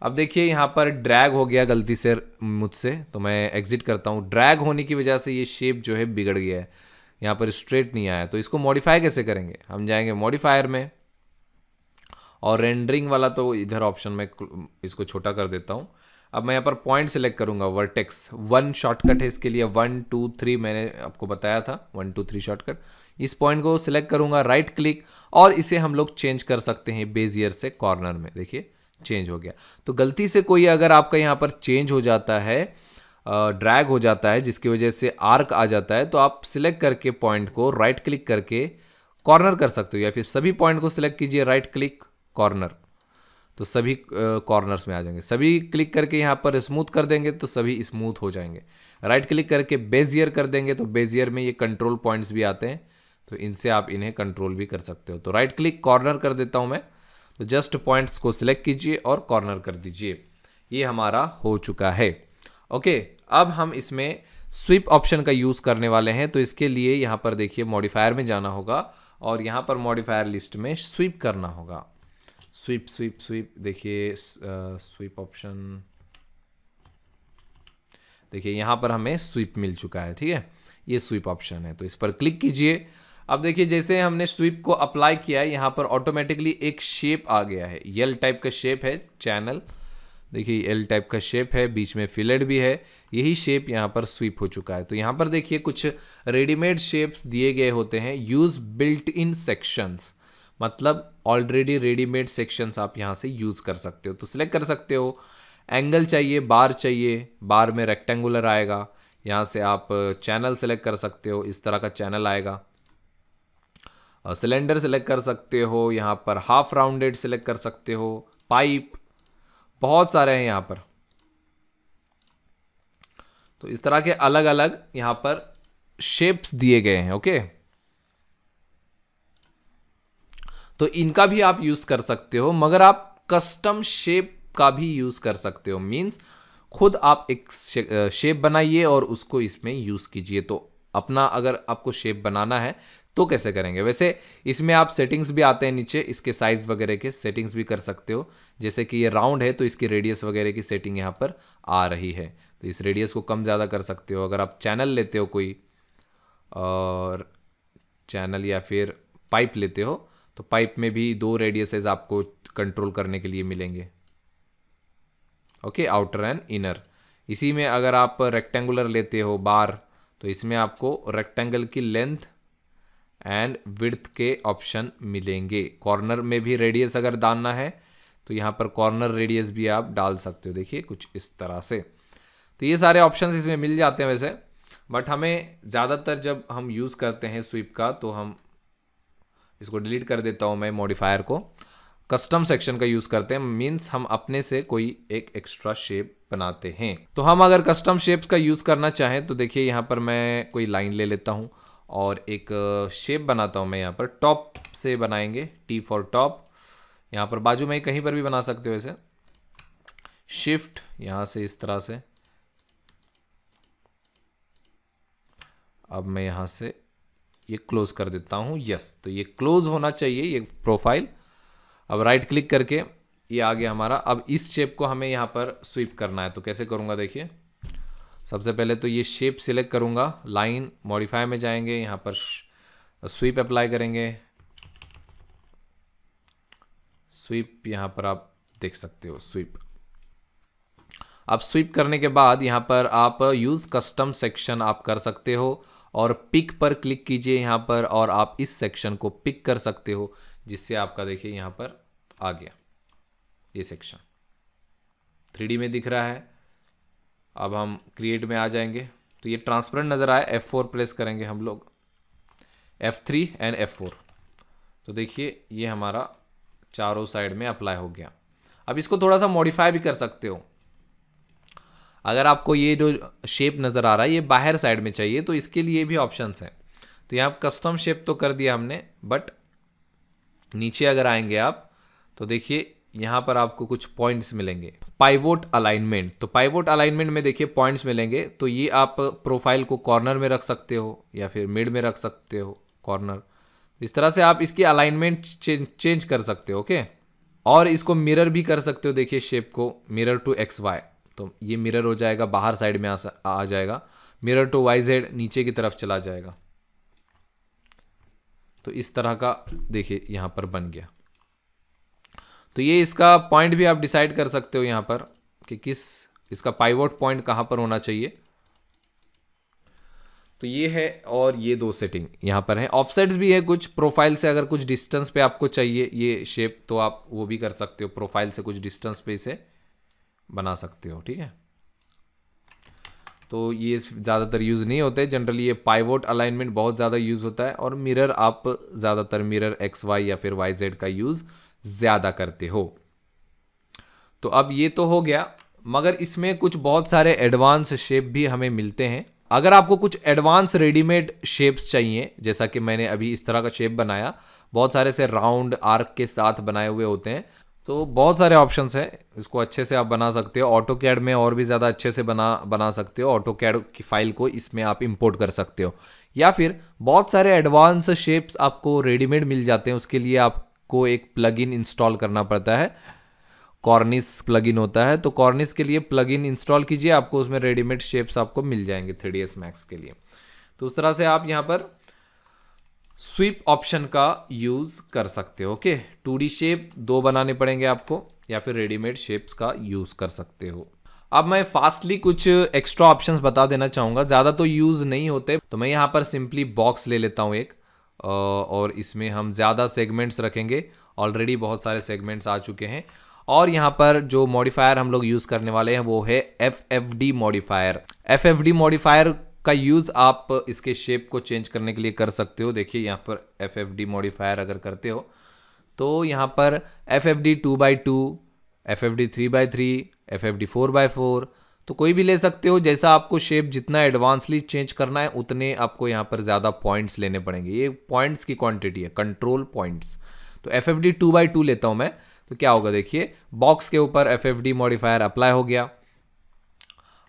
अब देखिए यहाँ पर ड्रैग हो गया गलती से मुझसे तो मैं एग्जिट करता हूँ ड्रैग होने की वजह से ये शेप जो है बिगड़ गया है यहाँ पर स्ट्रेट नहीं आया तो इसको मॉडिफाई कैसे करेंगे हम जाएंगे मॉडिफायर में और रेंडरिंग वाला तो इधर ऑप्शन में इसको छोटा कर देता हूँ अब मैं यहाँ पर पॉइंट सेलेक्ट करूँगा वर्टेक्स वन शॉर्टकट है इसके लिए वन टू थ्री मैंने आपको बताया था वन टू थ्री शॉर्टकट इस पॉइंट को सिलेक्ट करूँगा राइट क्लिक और इसे हम लोग चेंज कर सकते हैं बेजियर से कॉर्नर में देखिए चेंज हो गया तो गलती से कोई अगर आपका यहाँ पर चेंज हो जाता है ड्रैग हो जाता है जिसकी वजह से आर्क आ जाता है तो आप सिलेक्ट करके पॉइंट को राइट क्लिक करके कॉर्नर कर सकते हो या फिर सभी पॉइंट को सिलेक्ट कीजिए राइट क्लिक कॉर्नर तो सभी कॉर्नर्स में आ जाएंगे सभी क्लिक करके यहाँ पर स्मूथ कर देंगे तो सभी स्मूथ हो जाएंगे राइट क्लिक करके बेजियर कर देंगे तो बेजियर में ये कंट्रोल पॉइंट्स भी आते हैं तो इनसे आप इन्हें कंट्रोल भी कर सकते हो तो राइट क्लिक कॉर्नर कर देता हूँ मैं तो जस्ट पॉइंट्स को सिलेक्ट कीजिए और कॉर्नर कर दीजिए ये हमारा हो चुका है ओके अब हम इसमें स्विप ऑप्शन का यूज़ करने वाले हैं तो इसके लिए यहाँ पर देखिए मॉडिफायर में जाना होगा और यहाँ पर मॉडिफायर लिस्ट में स्विप करना होगा स्विप स्विप स्विप देखिए स्विप ऑप्शन देखिए यहाँ पर हमें स्विप मिल चुका है ठीक है ये स्विप ऑप्शन है तो इस पर क्लिक कीजिए अब देखिए जैसे हमने स्विप को अप्लाई किया है यहाँ पर ऑटोमेटिकली एक शेप आ गया है यल टाइप का शेप है चैनल देखिए एल टाइप का शेप है बीच में फिलेट भी है यही शेप यहाँ पर स्वीप हो चुका है तो यहाँ पर देखिए कुछ रेडीमेड शेप्स दिए गए होते हैं यूज़ बिल्ट इन सेक्शंस मतलब ऑलरेडी रेडीमेड सेक्शंस आप यहाँ से यूज़ कर सकते हो तो सिलेक्ट कर सकते हो एंगल चाहिए बार चाहिए बार में रेक्टेंगुलर आएगा यहाँ से आप चैनल सेलेक्ट कर सकते हो इस तरह का चैनल आएगा सिलेंडर सेलेक्ट कर सकते हो यहाँ पर हाफ राउंडेड सेलेक्ट कर सकते हो पाइप बहुत सारे हैं यहाँ पर तो इस तरह के अलग अलग यहां पर शेप्स दिए गए हैं ओके तो इनका भी आप यूज़ कर सकते हो मगर आप कस्टम शेप का भी यूज़ कर सकते हो मीन्स खुद आप एक शेप बनाइए और उसको इसमें यूज़ कीजिए तो अपना अगर आपको शेप बनाना है तो कैसे करेंगे वैसे इसमें आप सेटिंग्स भी आते हैं नीचे इसके साइज़ वगैरह के सेटिंग्स भी कर सकते हो जैसे कि ये राउंड है तो इसकी रेडियस वगैरह की सेटिंग यहाँ पर आ रही है तो इस रेडियस को कम ज़्यादा कर सकते हो अगर आप चैनल लेते हो कोई और चैनल या फिर पाइप लेते हो तो पाइप में भी दो रेडियसेज आपको कंट्रोल करने के लिए मिलेंगे ओके आउटर एंड इनर इसी में अगर आप रेक्टेंगुलर लेते हो बार तो इसमें आपको रेक्टेंगल की लेंथ एंड विड्थ के ऑप्शन मिलेंगे कॉर्नर में भी रेडियस अगर डालना है तो यहाँ पर कॉर्नर रेडियस भी आप डाल सकते हो देखिए कुछ इस तरह से तो ये सारे ऑप्शन इसमें मिल जाते हैं वैसे बट हमें ज़्यादातर जब हम यूज़ करते हैं स्वीप का तो हम इसको डिलीट कर देता हूँ मैं मॉडिफायर को कस्टम सेक्शन का यूज़ करते हैं मीन्स हम अपने से कोई एक एक्स्ट्रा शेप बनाते हैं तो हम अगर कस्टम शेप्स का यूज़ करना चाहें तो देखिए यहाँ पर मैं कोई लाइन ले लेता हूँ और एक शेप बनाता हूँ मैं यहाँ पर टॉप से बनाएंगे टी फॉर टॉप यहाँ पर बाजू में कहीं पर भी बना सकते हो वैसे शिफ्ट यहाँ से इस तरह से अब मैं यहाँ से ये क्लोज़ कर देता हूँ यस तो ये क्लोज़ होना चाहिए ये प्रोफाइल अब राइट क्लिक करके ये आ गया हमारा अब इस शेप को हमें यहाँ पर स्वीप करना है तो कैसे करूँगा देखिए सबसे पहले तो ये शेप सिलेक्ट करूँगा लाइन मॉडिफाई में जाएंगे यहाँ पर स्वीप अप्लाई करेंगे स्वीप यहाँ पर आप देख सकते हो स्वीप अब स्वीप करने के बाद यहाँ पर आप यूज़ कस्टम सेक्शन आप कर सकते हो और पिक पर क्लिक कीजिए यहाँ पर और आप इस सेक्शन को पिक कर सकते हो जिससे आपका देखिए यहाँ पर आ गया ये सेक्शन थ्री में दिख रहा है अब हम क्रिएट में आ जाएंगे तो ये ट्रांसपेरेंट नज़र आए एफ फोर प्लेस करेंगे हम लोग F three and F four तो देखिए ये हमारा चारों साइड में अप्लाई हो गया अब इसको थोड़ा सा मॉडिफाई भी कर सकते हो अगर आपको ये जो शेप नज़र आ रहा है ये बाहर साइड में चाहिए तो इसके लिए भी ऑप्शंस हैं तो यहाँ कस्टम शेप तो कर दिया हमने बट नीचे अगर आएंगे आप तो देखिए यहाँ पर आपको कुछ पॉइंट्स मिलेंगे पाइवोट अलाइनमेंट तो पाइवोट अलाइनमेंट में देखिए पॉइंट्स मिलेंगे तो ये आप प्रोफाइल को कॉर्नर में रख सकते हो या फिर मिड में रख सकते हो कॉर्नर इस तरह से आप इसकी अलाइनमेंट चेंज चेंज कर सकते हो ओके और इसको मिरर भी कर सकते हो देखिए शेप को मिरर टू एक्स वाई तो ये मिरर हो जाएगा बाहर साइड में आ, आ जाएगा मिरर टू वाई जेड नीचे की तरफ चला जाएगा तो इस तरह का देखिए यहाँ पर बन गया तो ये इसका पॉइंट भी आप डिसाइड कर सकते हो यहाँ पर कि किस इसका पाइवोट पॉइंट कहाँ पर होना चाहिए तो ये है और ये दो सेटिंग यहाँ पर है ऑफसेट्स भी है कुछ प्रोफाइल से अगर कुछ डिस्टेंस पे आपको चाहिए ये शेप तो आप वो भी कर सकते हो प्रोफाइल से कुछ डिस्टेंस पे इसे बना सकते हो ठीक है तो ये ज़्यादातर यूज़ नहीं होते जनरली ये पाइवोट अलाइनमेंट बहुत ज़्यादा यूज़ होता है और मिरर आप ज़्यादातर मिरर एक्स वाई या फिर वाई जेड का यूज़ ज़्यादा करते हो तो अब ये तो हो गया मगर इसमें कुछ बहुत सारे एडवांस शेप भी हमें मिलते हैं अगर आपको कुछ एडवांस रेडीमेड शेप्स चाहिए जैसा कि मैंने अभी इस तरह का शेप बनाया बहुत सारे से राउंड आर्क के साथ बनाए हुए होते हैं तो बहुत सारे ऑप्शन हैं इसको अच्छे से आप बना सकते हो ऑटो कैड में और भी ज़्यादा अच्छे से बना बना सकते हो ऑटो कैड की फाइल को इसमें आप इम्पोर्ट कर सकते हो या फिर बहुत सारे एडवांस शेप्स आपको रेडीमेड मिल जाते हैं उसके लिए आपको एक इन इंस्टॉल करना पड़ता है कॉर्निस इन होता है तो कॉर्निस के लिए इन इंस्टॉल कीजिए आपको उसमें रेडीमेड शेप्स आपको मिल जाएंगे थ्री डी मैक्स के लिए तो उस तरह से आप यहाँ पर स्वीप ऑप्शन का यूज़ कर सकते हो ओके टू डी शेप दो बनाने पड़ेंगे आपको या फिर रेडीमेड शेप्स का यूज़ कर सकते हो अब मैं फास्टली कुछ एक्स्ट्रा ऑप्शंस बता देना चाहूँगा ज़्यादा तो यूज़ नहीं होते तो मैं यहाँ पर सिंपली बॉक्स ले लेता हूँ एक और इसमें हम ज़्यादा सेगमेंट्स रखेंगे ऑलरेडी बहुत सारे सेगमेंट्स आ चुके हैं और यहाँ पर जो मॉडिफायर हम लोग यूज़ करने वाले हैं वो है F F D modifier F F D modifier का यूज़ आप इसके शेप को चेंज करने के लिए कर सकते हो देखिए यहाँ पर एफ एफ डी मॉडिफायर अगर करते हो तो यहाँ पर F F D two by two F F D three by three F F D four by four तो कोई भी ले सकते हो जैसा आपको शेप जितना एडवांसली चेंज करना है उतने आपको यहाँ पर ज़्यादा पॉइंट्स लेने पड़ेंगे ये पॉइंट्स की क्वान्टिटी है कंट्रोल पॉइंट्स तो F F D two by two लेता हूँ मैं तो क्या होगा देखिए बॉक्स के ऊपर F F D modifier apply हो गया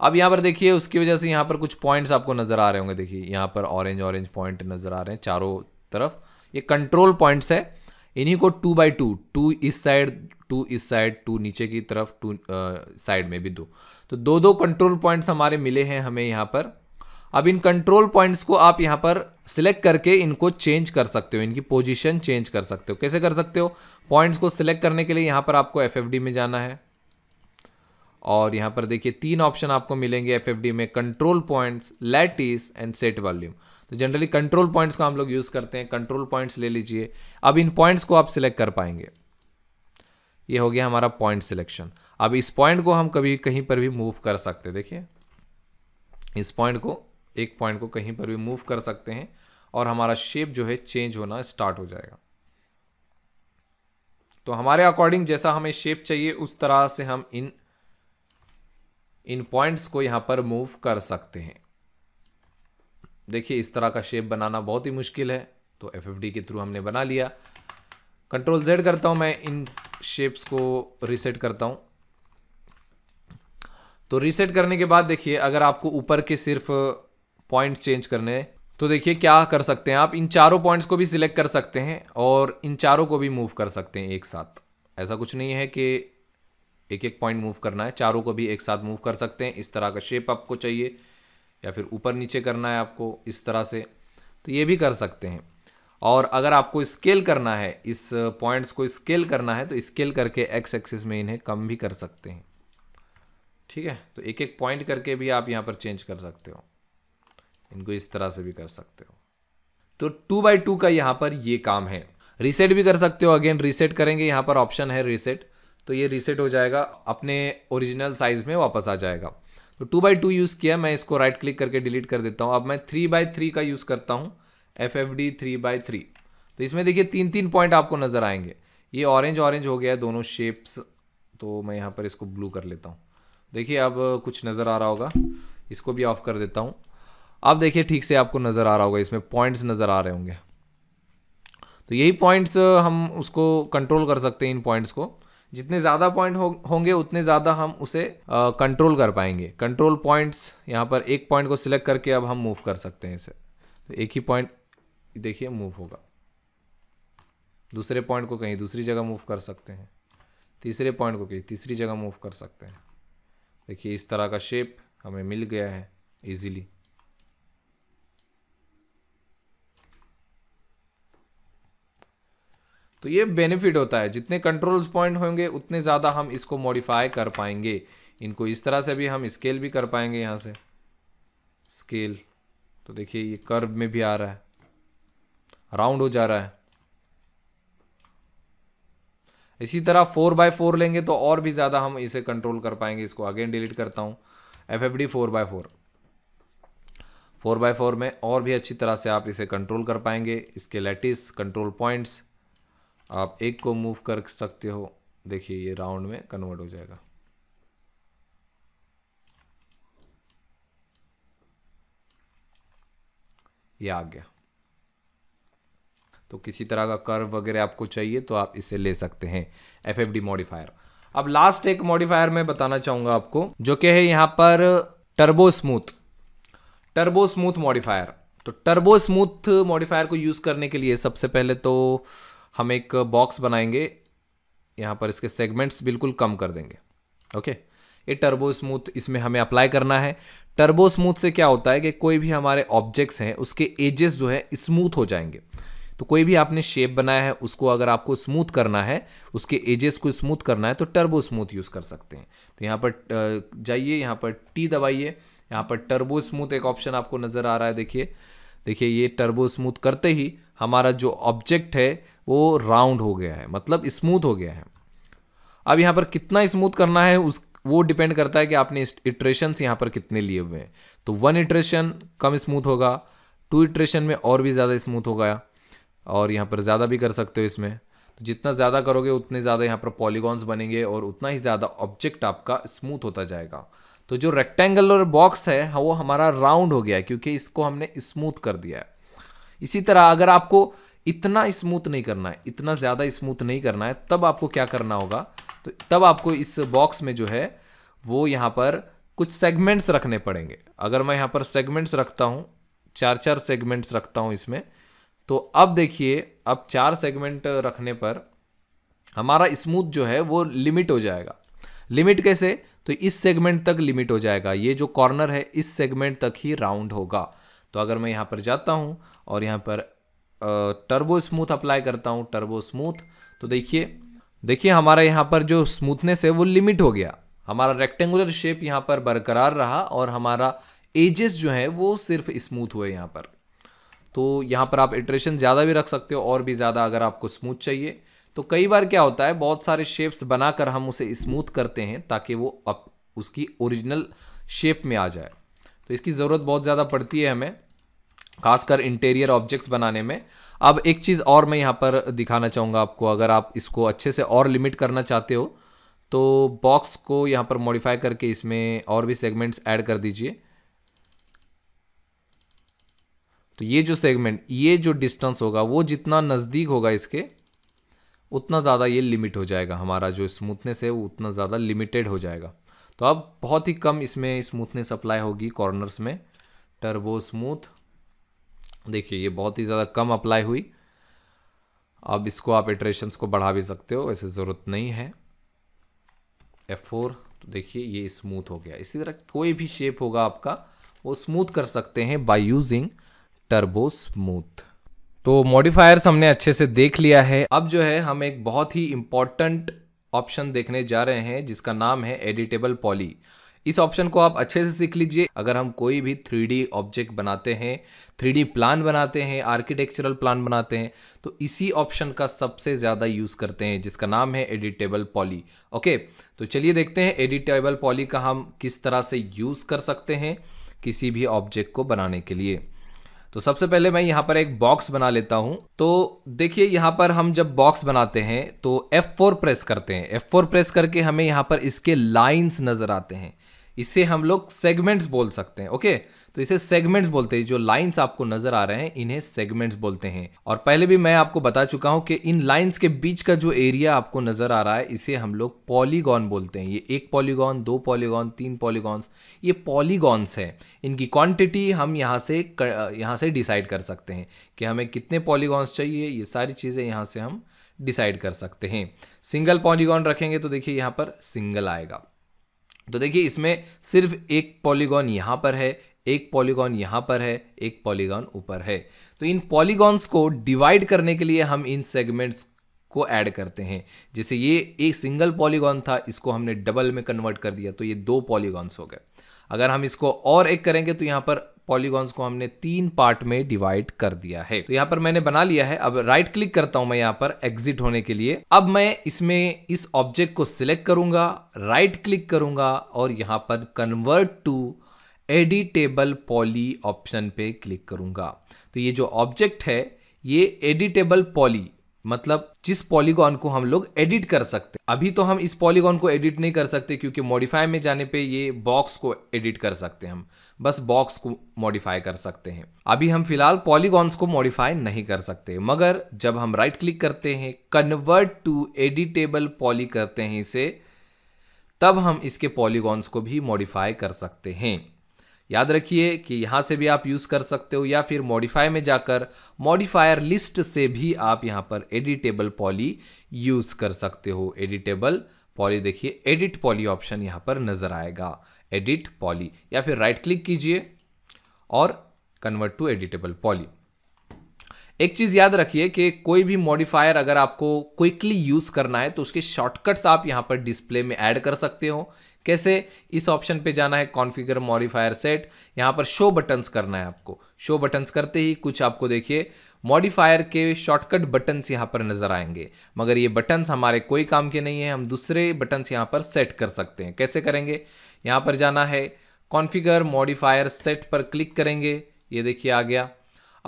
अब यहाँ पर देखिए उसकी वजह से यहाँ पर कुछ पॉइंट्स आपको नज़र आ रहे होंगे देखिए यहाँ पर ऑरेंज ऑरेंज पॉइंट नज़र आ रहे हैं चारों तरफ ये कंट्रोल पॉइंट्स है इन्हीं को टू बाई टू टू इस साइड टू इस साइड टू नीचे की तरफ टू साइड में भी दो तो दो दो कंट्रोल पॉइंट्स हमारे मिले हैं हमें यहाँ पर अब इन कंट्रोल पॉइंट्स को आप यहाँ पर सिलेक्ट करके इनको चेंज कर सकते हो इनकी पोजीशन चेंज कर सकते हो कैसे कर सकते हो पॉइंट्स को सिलेक्ट करने के लिए यहाँ पर आपको एफ में जाना है और यहाँ पर देखिए तीन ऑप्शन आपको मिलेंगे एफ में control points lattice and set volume तो जनरली कंट्रोल पॉइंट्स का हम लोग यूज़ करते हैं कंट्रोल पॉइंट्स ले लीजिए अब इन पॉइंट्स को आप सिलेक्ट कर पाएंगे ये हो गया हमारा पॉइंट सिलेक्शन अब इस पॉइंट को हम कभी कहीं पर भी मूव कर सकते देखिए इस पॉइंट को एक पॉइंट को कहीं पर भी मूव कर सकते हैं और हमारा शेप जो है चेंज होना स्टार्ट हो जाएगा तो हमारे अकॉर्डिंग जैसा हमें शेप चाहिए उस तरह से हम इन इन पॉइंट्स को यहाँ पर मूव कर सकते हैं देखिए इस तरह का शेप बनाना बहुत ही मुश्किल है तो एफ के थ्रू हमने बना लिया कंट्रोल जेड करता हूँ मैं इन शेप्स को रीसेट करता हूँ तो रीसेट करने के बाद देखिए अगर आपको ऊपर के सिर्फ पॉइंट चेंज करने तो देखिए क्या कर सकते हैं आप इन चारों पॉइंट्स को भी सिलेक्ट कर सकते हैं और इन चारों को भी मूव कर सकते हैं एक साथ ऐसा कुछ नहीं है कि एक एक पॉइंट मूव करना है चारों को भी एक साथ मूव कर सकते हैं इस तरह का शेप आपको चाहिए या फिर ऊपर नीचे करना है आपको इस तरह से तो ये भी कर सकते हैं और अगर आपको स्केल करना है इस पॉइंट्स को स्केल करना है तो स्केल करके एक्स एक्सिस में इन्हें कम भी कर सकते हैं ठीक है तो एक एक पॉइंट करके भी आप यहाँ पर चेंज कर सकते हो इनको इस तरह से भी कर सकते हो तो टू बाई टू का यहाँ पर ये काम है रीसेट भी कर सकते हो अगेन रीसेट करेंगे यहाँ पर ऑप्शन है रीसेट तो ये रीसेट हो जाएगा अपने ओरिजिनल साइज़ में वापस आ जाएगा तो टू बाई टू यूज़ किया मैं इसको राइट क्लिक करके डिलीट कर देता हूँ अब मैं थ्री बाई थ्री का यूज़ करता हूँ F F D three by three तो इसमें देखिए तीन तीन पॉइंट आपको नज़र आएंगे ये ऑरेंज ऑरेंज हो गया है दोनों शेप्स तो मैं यहाँ पर इसको ब्लू कर लेता हूँ देखिए अब कुछ नज़र आ रहा होगा इसको भी ऑफ कर देता हूँ अब देखिए ठीक से आपको नज़र आ रहा होगा इसमें पॉइंट्स नज़र आ रहे होंगे तो यही पॉइंट्स हम उसको कंट्रोल कर सकते हैं इन पॉइंट्स को जितने ज़्यादा पॉइंट हो, होंगे उतने ज़्यादा हम उसे कंट्रोल कर पाएंगे कंट्रोल पॉइंट्स यहाँ पर एक पॉइंट को सिलेक्ट करके अब हम मूव कर सकते हैं इसे तो एक ही पॉइंट देखिए मूव होगा दूसरे पॉइंट को कहीं दूसरी जगह मूव कर सकते हैं तीसरे पॉइंट को कहीं तीसरी जगह मूव कर सकते हैं देखिए इस तरह का शेप हमें मिल गया है इजीली तो ये बेनिफिट होता है जितने कंट्रोल्स पॉइंट होंगे उतने ज़्यादा हम इसको मॉडिफाई कर पाएंगे इनको इस तरह से भी हम स्केल भी कर पाएंगे यहाँ से स्केल तो देखिए ये कर्व में भी आ रहा है राउंड हो जा रहा है इसी तरह फोर बाय फोर लेंगे तो और भी ज़्यादा हम इसे कंट्रोल कर पाएंगे इसको अगेन डिलीट करता हूँ F F D four by four four by four में और भी अच्छी तरह से आप इसे कंट्रोल कर पाएंगे इसके लेटिस कंट्रोल पॉइंट्स आप एक को मूव कर सकते हो देखिए ये राउंड में कन्वर्ट हो जाएगा ये आ गया तो किसी तरह का कर्व वगैरह आपको चाहिए तो आप इसे ले सकते हैं एफ एफ डी मॉडिफायर अब लास्ट एक मॉडिफायर मैं बताना चाहूंगा आपको जो कि है यहां पर turbo smooth turbo smooth modifier तो टर्बो स्मूथ मॉडिफायर को यूज़ करने के लिए सबसे पहले तो हम एक बॉक्स बनाएंगे यहाँ पर इसके सेगमेंट्स बिल्कुल कम कर देंगे ओके ये टर्बो स्मूथ इसमें हमें अप्लाई करना है टर्बो स्मूथ से क्या होता है कि कोई भी हमारे ऑब्जेक्ट्स हैं उसके एजेस जो है स्मूथ हो जाएंगे तो कोई भी आपने शेप बनाया है उसको अगर आपको स्मूथ करना है उसके एजेस को स्मूथ करना है तो टर्बो स्मूथ यूज़ कर सकते हैं तो यहाँ पर जाइए यहाँ पर टी दबाइए यहाँ पर टर्बो स्मूथ एक ऑप्शन आपको नज़र आ रहा है देखिए देखिए ये टर्बो स्मूथ करते ही हमारा जो ऑब्जेक्ट है वो राउंड हो गया है मतलब स्मूथ हो गया है अब यहाँ पर कितना स्मूथ करना है उस वो डिपेंड करता है कि आपने इटरेशंस यहाँ पर कितने लिए हुए हैं तो वन इटरेशन कम स्मूथ होगा टू इटरेशन में और भी ज़्यादा स्मूथ होगा और यहाँ पर ज़्यादा भी कर सकते हो इसमें तो जितना ज़्यादा करोगे उतने ज़्यादा यहाँ पर पॉलीगॉन्स बनेंगे और उतना ही ज़्यादा ऑब्जेक्ट आपका स्मूथ होता जाएगा तो जो और बॉक्स है हाँ, वो हमारा राउंड हो गया क्योंकि इसको हमने स्मूथ कर दिया है इसी तरह अगर आपको इतना स्मूथ नहीं करना है इतना ज़्यादा स्मूथ नहीं करना है तब आपको क्या करना होगा तो तब आपको इस बॉक्स में जो है वो यहाँ पर कुछ सेगमेंट्स रखने पड़ेंगे अगर मैं यहाँ पर सेगमेंट्स रखता हूँ चार चार सेगमेंट्स रखता हूँ इसमें तो अब देखिए अब चार सेगमेंट रखने पर हमारा स्मूथ जो है वो लिमिट हो जाएगा लिमिट कैसे तो इस सेगमेंट तक लिमिट हो जाएगा ये जो कॉर्नर है इस सेगमेंट तक ही राउंड होगा तो अगर मैं यहाँ पर जाता हूँ और यहाँ पर टर्बो स्मूथ अप्लाई करता हूँ टर्बो स्मूथ तो देखिए देखिए हमारा यहाँ पर जो स्मूथनेस है वो लिमिट हो गया हमारा रेक्टेंगुलर शेप यहाँ पर बरकरार रहा और हमारा एजेस जो है वो सिर्फ स्मूथ हुए यहाँ पर तो यहाँ पर आप इट्रेशन ज़्यादा भी रख सकते हो और भी ज़्यादा अगर आपको स्मूथ चाहिए तो कई बार क्या होता है बहुत सारे शेप्स बनाकर हम उसे स्मूथ करते हैं ताकि वो अप उसकी ओरिजिनल शेप में आ जाए तो इसकी ज़रूरत बहुत ज़्यादा पड़ती है हमें खासकर इंटीरियर ऑब्जेक्ट्स बनाने में अब एक चीज़ और मैं यहाँ पर दिखाना चाहूँगा आपको अगर आप इसको अच्छे से और लिमिट करना चाहते हो तो बॉक्स को यहाँ पर मॉडिफाई करके इसमें और भी सेगमेंट्स ऐड कर दीजिए तो ये जो सेगमेंट ये जो डिस्टेंस होगा वो जितना नज़दीक होगा इसके उतना ज़्यादा ये लिमिट हो जाएगा हमारा जो स्मूथनेस है वो उतना ज़्यादा लिमिटेड हो जाएगा तो अब बहुत ही कम इसमें स्मूथनेस अप्लाई होगी कॉर्नर्स में टर्बो स्मूथ देखिए ये बहुत ही ज़्यादा कम अप्लाई हुई अब इसको आप इटरेशंस को बढ़ा भी सकते हो ऐसे ज़रूरत नहीं है F4 तो देखिए ये स्मूथ हो गया इसी तरह कोई भी शेप होगा आपका वो स्मूथ कर सकते हैं बाय यूजिंग टर्बो स्मूथ तो मॉडिफायर्स हमने अच्छे से देख लिया है अब जो है हम एक बहुत ही इम्पॉर्टेंट ऑप्शन देखने जा रहे हैं जिसका नाम है एडिटेबल पॉली इस ऑप्शन को आप अच्छे से सीख लीजिए अगर हम कोई भी थ्री ऑब्जेक्ट बनाते हैं थ्री प्लान बनाते हैं आर्किटेक्चरल प्लान बनाते हैं तो इसी ऑप्शन का सबसे ज़्यादा यूज़ करते हैं जिसका नाम है एडिटेबल पॉली ओके तो चलिए देखते हैं एडिटेबल पॉली का हम किस तरह से यूज़ कर सकते हैं किसी भी ऑब्जेक्ट को बनाने के लिए तो सबसे पहले मैं यहाँ पर एक बॉक्स बना लेता हूँ तो देखिए यहाँ पर हम जब बॉक्स बनाते हैं तो F4 प्रेस करते हैं F4 प्रेस करके हमें यहाँ पर इसके लाइंस नज़र आते हैं इसे हम लोग सेगमेंट्स बोल सकते हैं ओके तो इसे सेगमेंट्स बोलते हैं जो लाइंस आपको नजर आ रहे हैं इन्हें सेगमेंट्स बोलते हैं और पहले भी मैं आपको बता चुका हूं कि इन लाइंस के बीच का जो एरिया आपको नजर आ रहा है इसे हम लोग पॉलीगॉन बोलते हैं ये एक पॉलीगॉन दो पॉलीगॉन तीन पॉलीगॉन्स ये पॉलीगॉन्स हैं इनकी क्वांटिटी हम यहाँ से यहाँ से डिसाइड कर सकते हैं कि हमें कितने पॉलीगॉन्स चाहिए ये सारी चीज़ें यहाँ से हम डिसाइड कर सकते हैं सिंगल पॉलीगॉन रखेंगे तो देखिए यहाँ पर सिंगल आएगा तो देखिए इसमें सिर्फ एक पॉलीगॉन यहाँ पर है एक पॉलीगॉन यहाँ पर है एक पॉलीगॉन ऊपर है तो इन पॉलीगॉन्स को डिवाइड करने के लिए हम इन सेगमेंट्स को ऐड करते हैं जैसे ये एक सिंगल पॉलीगॉन था इसको हमने डबल में कन्वर्ट कर दिया तो ये दो पॉलीगॉन्स हो गए अगर हम इसको और एक करेंगे तो यहाँ पर पॉलीगॉन्स को हमने तीन पार्ट में डिवाइड कर दिया है तो यहाँ पर मैंने बना लिया है अब राइट क्लिक करता हूं मैं यहाँ पर एग्जिट होने के लिए अब मैं इसमें इस ऑब्जेक्ट को सिलेक्ट करूंगा राइट क्लिक करूंगा और यहाँ पर convert to editable poly option पे क्लिक करूंगा तो ये जो ऑब्जेक्ट है ये एडिटेबल पॉली मतलब जिस पॉलीगॉन को हम लोग एडिट कर सकते हैं अभी तो हम इस पॉलीगॉन को एडिट नहीं कर सकते क्योंकि मॉडिफाई में जाने पे ये बॉक्स को एडिट कर सकते हैं हम बस बॉक्स को मॉडिफाई कर सकते हैं अभी हम फिलहाल पॉलीगॉन्स को मॉडिफाई नहीं कर सकते मगर जब हम राइट क्लिक करते हैं कन्वर्ट टू एडिटेबल पॉली करते हैं इसे तब हम इसके पॉलीगॉन्स को भी मॉडिफाई कर सकते हैं याद रखिए कि यहाँ से भी आप यूज़ कर सकते हो या फिर मॉडिफाई में जाकर मॉडिफायर लिस्ट से भी आप यहाँ पर एडिटेबल पॉली यूज़ कर सकते हो एडिटेबल पॉली देखिए एडिट पॉली ऑप्शन यहाँ पर नज़र आएगा एडिट पॉली या फिर राइट क्लिक कीजिए और कन्वर्ट टू एडिटेबल पॉली एक चीज़ याद रखिए कि कोई भी मॉडिफायर अगर आपको क्विकली यूज़ करना है तो उसके शॉर्टकट्स आप यहाँ पर डिस्प्ले में ऐड कर सकते हो कैसे इस ऑप्शन पे जाना है कॉन्फ़िगर मॉडिफायर सेट यहाँ पर शो बटन्स करना है आपको शो बटन्स करते ही कुछ आपको देखिए मॉडिफायर के शॉर्टकट बटन्स यहाँ पर नज़र आएंगे मगर ये बटन्स हमारे कोई काम के नहीं है हम दूसरे बटन्स यहाँ पर सेट कर सकते हैं कैसे करेंगे यहाँ पर जाना है कॉन्फ़िगर मॉडिफायर सेट पर क्लिक करेंगे ये देखिए आ गया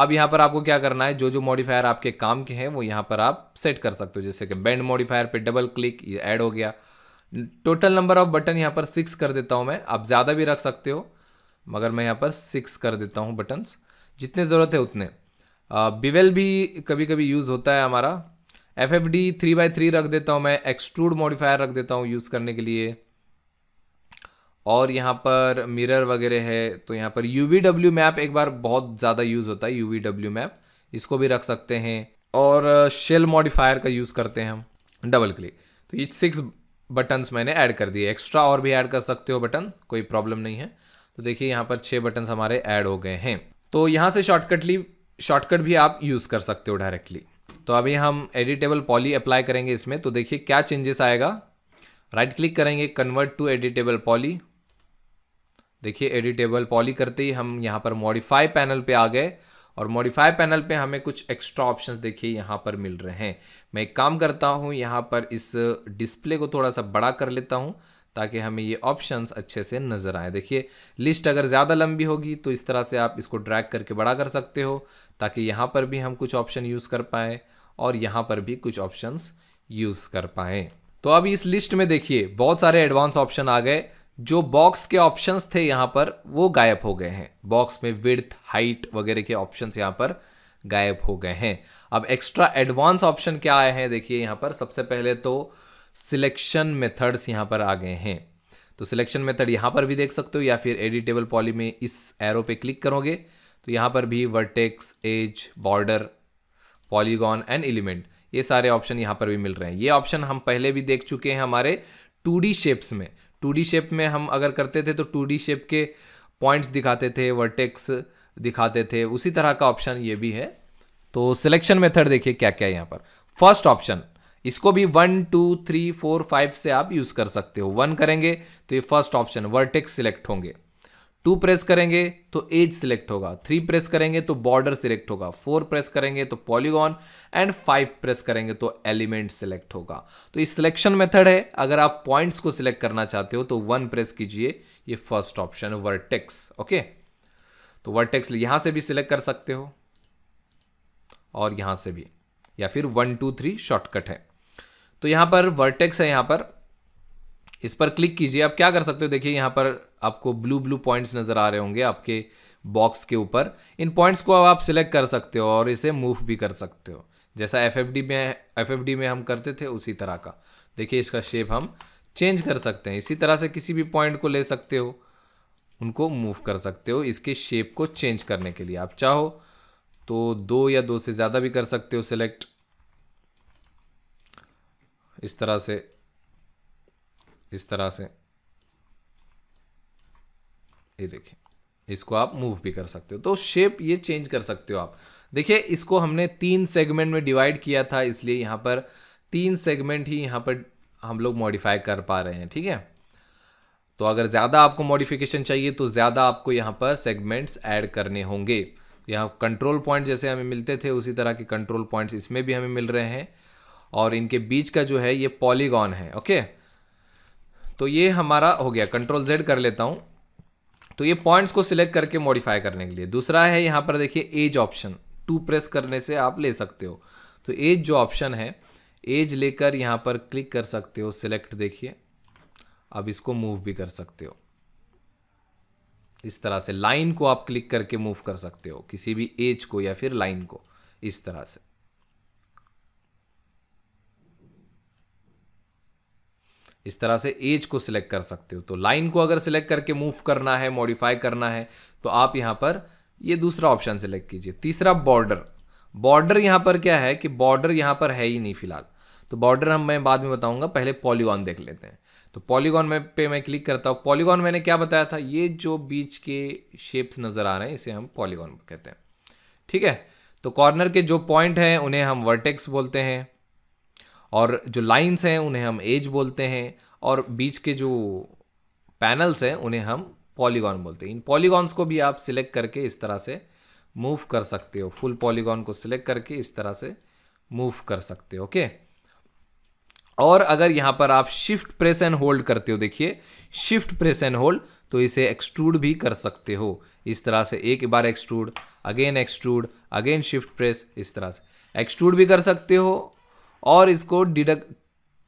अब यहाँ पर आपको क्या करना है जो जो मॉडिफायर आपके काम के हैं वो यहाँ पर आप सेट कर सकते हो जैसे कि बैंड मॉडिफायर पे डबल क्लिक ये ऐड हो गया टोटल नंबर ऑफ बटन यहाँ पर सिक्स कर देता हूँ मैं आप ज़्यादा भी रख सकते हो मगर मैं यहाँ पर सिक्स कर देता हूँ बटन्स जितने ज़रूरत है उतने बिवेल भी कभी कभी यूज़ होता है हमारा F F D three by three रख देता हूँ मैं एक्सट्रूड मॉडिफायर रख देता हूँ यूज़ करने के लिए और यहाँ पर मिरर वगैरह है तो यहाँ पर यू वी डब्ल्यू मैप एक बार बहुत ज़्यादा यूज़ होता है यू वी डब्ल्यू मैप इसको भी रख सकते हैं और शेल मॉडिफायर का यूज़ करते हैं हम डबल क्लिक तो ये सिक्स बटन्स मैंने ऐड कर दिए एक्स्ट्रा और भी ऐड कर सकते हो बटन कोई प्रॉब्लम नहीं है तो देखिए यहाँ पर छः बटन्स हमारे ऐड हो गए हैं तो यहाँ से शॉर्टकटली शॉर्टकट भी आप यूज़ कर सकते हो डायरेक्टली तो अभी हम एडिटेबल पॉली अप्लाई करेंगे इसमें तो देखिए क्या चेंजेस आएगा राइट क्लिक करेंगे कन्वर्ट टू एडिटेबल पॉली देखिए एडिटेबल पॉली करते ही हम यहाँ पर मॉडिफाई पैनल पे आ गए और मॉडिफाई पैनल पे हमें कुछ एक्स्ट्रा ऑप्शंस देखिए यहाँ पर मिल रहे हैं मैं एक काम करता हूँ यहाँ पर इस डिस्प्ले को थोड़ा सा बड़ा कर लेता हूँ ताकि हमें ये ऑप्शंस अच्छे से नज़र आए देखिए लिस्ट अगर ज़्यादा लंबी होगी तो इस तरह से आप इसको ड्रैग करके बड़ा कर सकते हो ताकि यहाँ पर भी हम कुछ ऑप्शन यूज़ कर पाएँ और यहाँ पर भी कुछ ऑप्शन यूज़ कर पाएँ तो अब इस लिस्ट में देखिए बहुत सारे एडवांस ऑप्शन आ गए जो बॉक्स के ऑप्शंस थे यहाँ पर वो गायब हो गए हैं बॉक्स में विड्थ हाइट वगैरह के ऑप्शंस यहाँ पर गायब हो गए हैं अब एक्स्ट्रा एडवांस ऑप्शन क्या आए हैं देखिए यहाँ पर सबसे पहले तो सिलेक्शन मेथड्स यहाँ पर आ गए हैं तो सिलेक्शन मेथड यहाँ पर भी देख सकते हो या फिर एडिटेबल पॉली में इस एरो पे क्लिक करोगे तो यहाँ पर भी vertex edge border polygon and element ये सारे ऑप्शन यहाँ पर भी मिल रहे हैं ये ऑप्शन हम पहले भी देख चुके हैं हमारे टू शेप्स में टू शेप में हम अगर करते थे तो टू शेप के पॉइंट्स दिखाते थे वर्टेक्स दिखाते थे उसी तरह का ऑप्शन ये भी है तो सिलेक्शन मेथड देखिए क्या क्या है यहाँ पर फर्स्ट ऑप्शन इसको भी one two three four five से आप यूज़ कर सकते हो वन करेंगे तो ये फर्स्ट ऑप्शन वर्टेक्स सिलेक्ट होंगे टू प्रेस करेंगे तो एज सिलेक्ट होगा थ्री प्रेस करेंगे तो बॉर्डर सिलेक्ट होगा फोर प्रेस करेंगे तो पॉलीगॉन एंड फाइव प्रेस करेंगे तो एलिमेंट सिलेक्ट होगा तो ये सिलेक्शन मेथड है अगर आप पॉइंट्स को सिलेक्ट करना चाहते हो तो वन प्रेस कीजिए ये फर्स्ट ऑप्शन वर्टेक्स ओके तो वर्टेक्स यहां से भी सिलेक्ट कर सकते हो और यहां से भी या फिर वन टू थ्री शॉर्टकट है तो यहां पर वर्टेक्स है यहां पर इस पर क्लिक कीजिए आप क्या कर सकते हो देखिए यहां पर आपको ब्लू ब्लू पॉइंट्स नज़र आ रहे होंगे आपके बॉक्स के ऊपर इन पॉइंट्स को अब आप सिलेक्ट कर सकते हो और इसे मूव भी कर सकते हो जैसा एफ में एफ में हम करते थे उसी तरह का देखिए इसका शेप हम चेंज कर सकते हैं इसी तरह से किसी भी पॉइंट को ले सकते हो उनको मूव कर सकते हो इसके शेप को चेंज करने के लिए आप चाहो तो दो या दो से ज़्यादा भी कर सकते हो सिलेक्ट इस तरह से इस तरह से ये देखिए इसको आप मूव भी कर सकते हो तो शेप ये चेंज कर सकते हो आप देखिए इसको हमने तीन सेगमेंट में डिवाइड किया था इसलिए यहाँ पर तीन सेगमेंट ही यहाँ पर हम लोग मॉडिफाई कर पा रहे हैं ठीक है तो अगर ज़्यादा आपको मॉडिफिकेशन चाहिए तो ज़्यादा आपको यहाँ पर सेगमेंट्स ऐड करने होंगे यहाँ कंट्रोल पॉइंट जैसे हमें मिलते थे उसी तरह के कंट्रोल पॉइंट्स इसमें भी हमें मिल रहे हैं और इनके बीच का जो है ये पॉलीगॉन है ओके तो ये हमारा हो गया कंट्रोल जेड कर लेता हूँ तो ये पॉइंट्स को सिलेक्ट करके मॉडिफाई करने के लिए दूसरा है यहाँ पर देखिए एज ऑप्शन टू प्रेस करने से आप ले सकते हो तो एज जो ऑप्शन है एज लेकर यहाँ पर क्लिक कर सकते हो सिलेक्ट देखिए अब इसको मूव भी कर सकते हो इस तरह से लाइन को आप क्लिक करके मूव कर सकते हो किसी भी एज को या फिर लाइन को इस तरह से इस तरह से एज को सिलेक्ट कर सकते हो तो लाइन को अगर सिलेक्ट करके मूव करना है मॉडिफाई करना है तो आप यहाँ पर ये दूसरा ऑप्शन सिलेक्ट कीजिए तीसरा बॉर्डर बॉर्डर यहाँ पर क्या है कि बॉर्डर यहाँ पर है ही नहीं फिलहाल तो बॉर्डर हम मैं बाद में बताऊंगा पहले पॉलीगॉन देख लेते हैं तो पॉलीगॉन में पे मैं क्लिक करता हूँ पॉलीगॉन मैंने क्या बताया था ये जो बीच के शेप्स नज़र आ रहे हैं इसे हम पॉलीगॉन कहते हैं ठीक है तो कॉर्नर के जो पॉइंट हैं उन्हें हम वर्टेक्स बोलते हैं और जो लाइन्स हैं उन्हें हम एज बोलते हैं और बीच के जो पैनल्स हैं उन्हें हम पॉलीगॉन बोलते हैं इन पॉलीगॉन्स को भी आप सिलेक्ट करके इस तरह से मूव कर सकते हो फुल पॉलीगॉन को सिलेक्ट करके इस तरह से मूव कर सकते हो ओके और अगर यहाँ पर आप शिफ्ट प्रेस एंड होल्ड करते हो देखिए शिफ्ट प्रेस एंड होल्ड तो इसे एक्सट्रूड भी कर सकते हो इस तरह से एक बार extrude again extrude again shift press इस तरह से एक्सट्रूड भी कर सकते हो और इसको डिडक्ट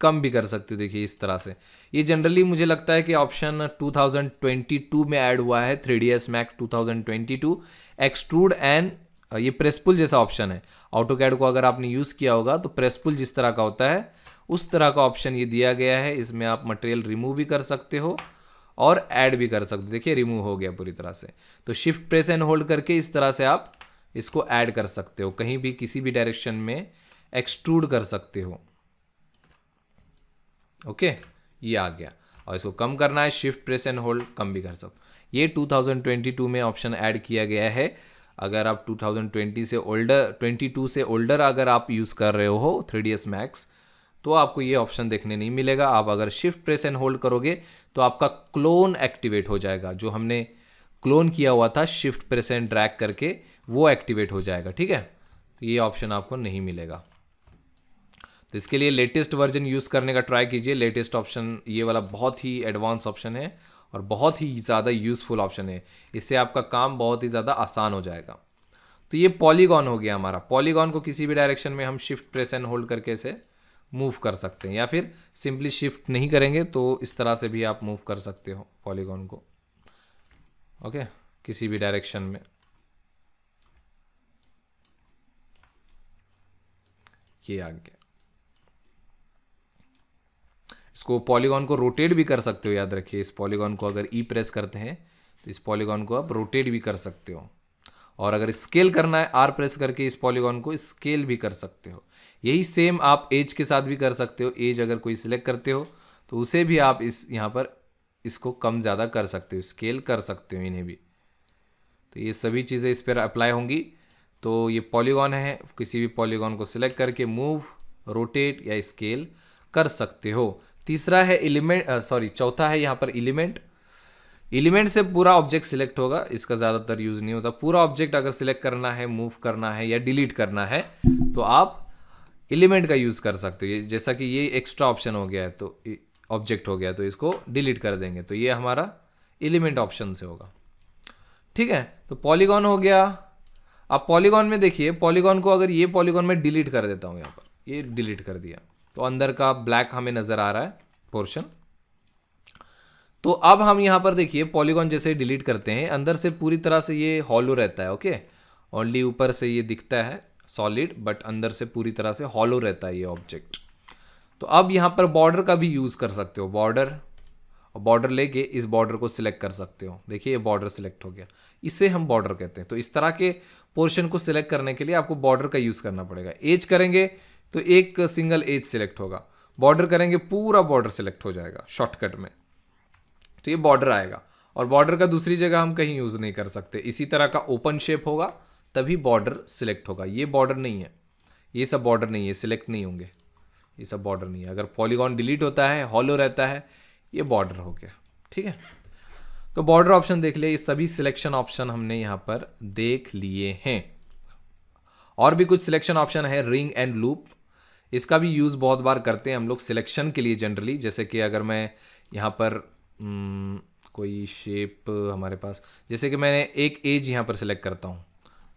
कम भी कर सकते हो देखिए इस तरह से ये जनरली मुझे लगता है कि ऑप्शन 2022 में ऐड हुआ है three D S Max to extrude and ये प्रेसपुल जैसा ऑप्शन है ऑटो कैड को अगर आपने यूज़ किया होगा तो प्रेसपुल जिस तरह का होता है उस तरह का ऑप्शन ये दिया गया है इसमें आप मटेरियल रिमूव भी कर सकते हो और ऐड भी कर सकते हो देखिए रिमूव हो गया पूरी तरह से तो शिफ्ट प्रेस एंड होल्ड करके इस तरह से आप इसको ऐड कर सकते हो कहीं भी किसी भी डायरेक्शन में एक्सट्रूड कर सकते हो ओके ये आ गया और इसको कम करना है शिफ्ट प्रेस एंड होल्ड कम भी कर सकते हो ये 2022 में ऑप्शन ऐड किया गया है अगर आप 2020 से ओल्डर 22 से ओल्डर अगर आप यूज़ कर रहे हो थ्री डी मैक्स तो आपको ये ऑप्शन देखने नहीं मिलेगा आप अगर शिफ्ट प्रेस एंड होल्ड करोगे तो आपका क्लोन एक्टिवेट हो जाएगा जो हमने क्लोन किया हुआ था शिफ्ट प्रेस एंड ड्रैग करके वो एक्टिवेट हो जाएगा ठीक है तो ये ऑप्शन आपको नहीं मिलेगा तो इसके लिए लेटेस्ट वर्जन यूज़ करने का ट्राई कीजिए लेटेस्ट ऑप्शन ये वाला बहुत ही एडवांस ऑप्शन है और बहुत ही ज़्यादा यूज़फुल ऑप्शन है इससे आपका काम बहुत ही ज़्यादा आसान हो जाएगा तो ये पॉलीगॉन हो गया हमारा पॉलीगॉन को किसी भी डायरेक्शन में हम शिफ्ट प्रेस एंड होल्ड करके इसे मूव कर सकते हैं या फिर सिंपली शिफ्ट नहीं करेंगे तो इस तरह से भी आप मूव कर सकते हो पॉलीगॉन को ओके किसी भी डायरेक्शन में ये आ गया इसको पॉलीगॉन को रोटेट भी कर सकते हो याद रखिए इस पॉलीगॉन को अगर ई e प्रेस करते हैं तो इस पॉलीगॉन को आप रोटेट भी कर सकते हो और अगर स्केल करना है आर प्रेस करके इस पॉलीगॉन को स्केल भी कर सकते हो यही सेम आप एज के साथ भी कर सकते हो एज अगर कोई सिलेक्ट करते हो तो उसे भी आप इस यहाँ पर इसको कम ज़्यादा कर सकते हो स्केल कर सकते हो इन्हें भी तो ये सभी चीज़ें इस पर अप्लाई होंगी तो ये पॉलीगॉन है किसी भी पॉलीगॉन को सिलेक्ट करके मूव रोटेट या स्केल कर सकते हो तीसरा है एलिमेंट सॉरी चौथा है यहाँ पर एलिमेंट एलिमेंट से पूरा ऑब्जेक्ट सिलेक्ट होगा इसका ज़्यादातर यूज़ नहीं होता पूरा ऑब्जेक्ट अगर सिलेक्ट करना है मूव करना है या डिलीट करना है तो आप एलिमेंट का यूज़ कर सकते हो जैसा कि ये एक्स्ट्रा ऑप्शन हो गया है तो ऑब्जेक्ट हो गया तो इसको डिलीट कर देंगे तो ये हमारा एलिमेंट ऑप्शन से होगा ठीक है तो पॉलीगॉन हो गया अब पॉलीगॉन में देखिए पॉलीगॉन को अगर ये पॉलीगॉन में डिलीट कर देता हूँ यहाँ पर ये डिलीट कर दिया तो अंदर का ब्लैक हमें नज़र आ रहा है पोर्शन तो अब हम यहां पर देखिए पॉलीगॉन जैसे डिलीट करते हैं अंदर से पूरी तरह से ये हॉलो रहता है ओके ओनली ऊपर से ये दिखता है सॉलिड बट अंदर से पूरी तरह से हॉलो रहता है ये ऑब्जेक्ट तो अब यहां पर बॉर्डर का भी यूज़ कर सकते हो बॉर्डर बॉर्डर लेके इस बॉर्डर को सिलेक्ट कर सकते हो देखिए ये बॉर्डर सिलेक्ट हो गया इसे हम बॉर्डर कहते हैं तो इस तरह के पोर्शन को सिलेक्ट करने के लिए आपको बॉर्डर का यूज़ करना पड़ेगा एज करेंगे तो एक सिंगल एज सिलेक्ट होगा बॉर्डर करेंगे पूरा बॉर्डर सिलेक्ट हो जाएगा शॉर्टकट में तो ये बॉर्डर आएगा और बॉर्डर का दूसरी जगह हम कहीं यूज़ नहीं कर सकते इसी तरह का ओपन शेप होगा तभी बॉर्डर सिलेक्ट होगा ये बॉर्डर नहीं है ये सब बॉर्डर नहीं है सिलेक्ट नहीं होंगे ये सब बॉर्डर नहीं है अगर पॉलीगॉन डिलीट होता है हॉलो रहता है ये बॉर्डर हो गया ठीक है तो बॉर्डर ऑप्शन देख लिया ये सभी सिलेक्शन ऑप्शन हमने यहाँ पर देख लिए हैं और भी कुछ सिलेक्शन ऑप्शन है रिंग एंड लूप इसका भी यूज़ बहुत बार करते हैं हम लोग सिलेक्शन के लिए जनरली जैसे कि अगर मैं यहाँ पर हम्म, कोई शेप हमारे पास जैसे कि मैंने एक एज यहाँ पर सिलेक्ट करता हूँ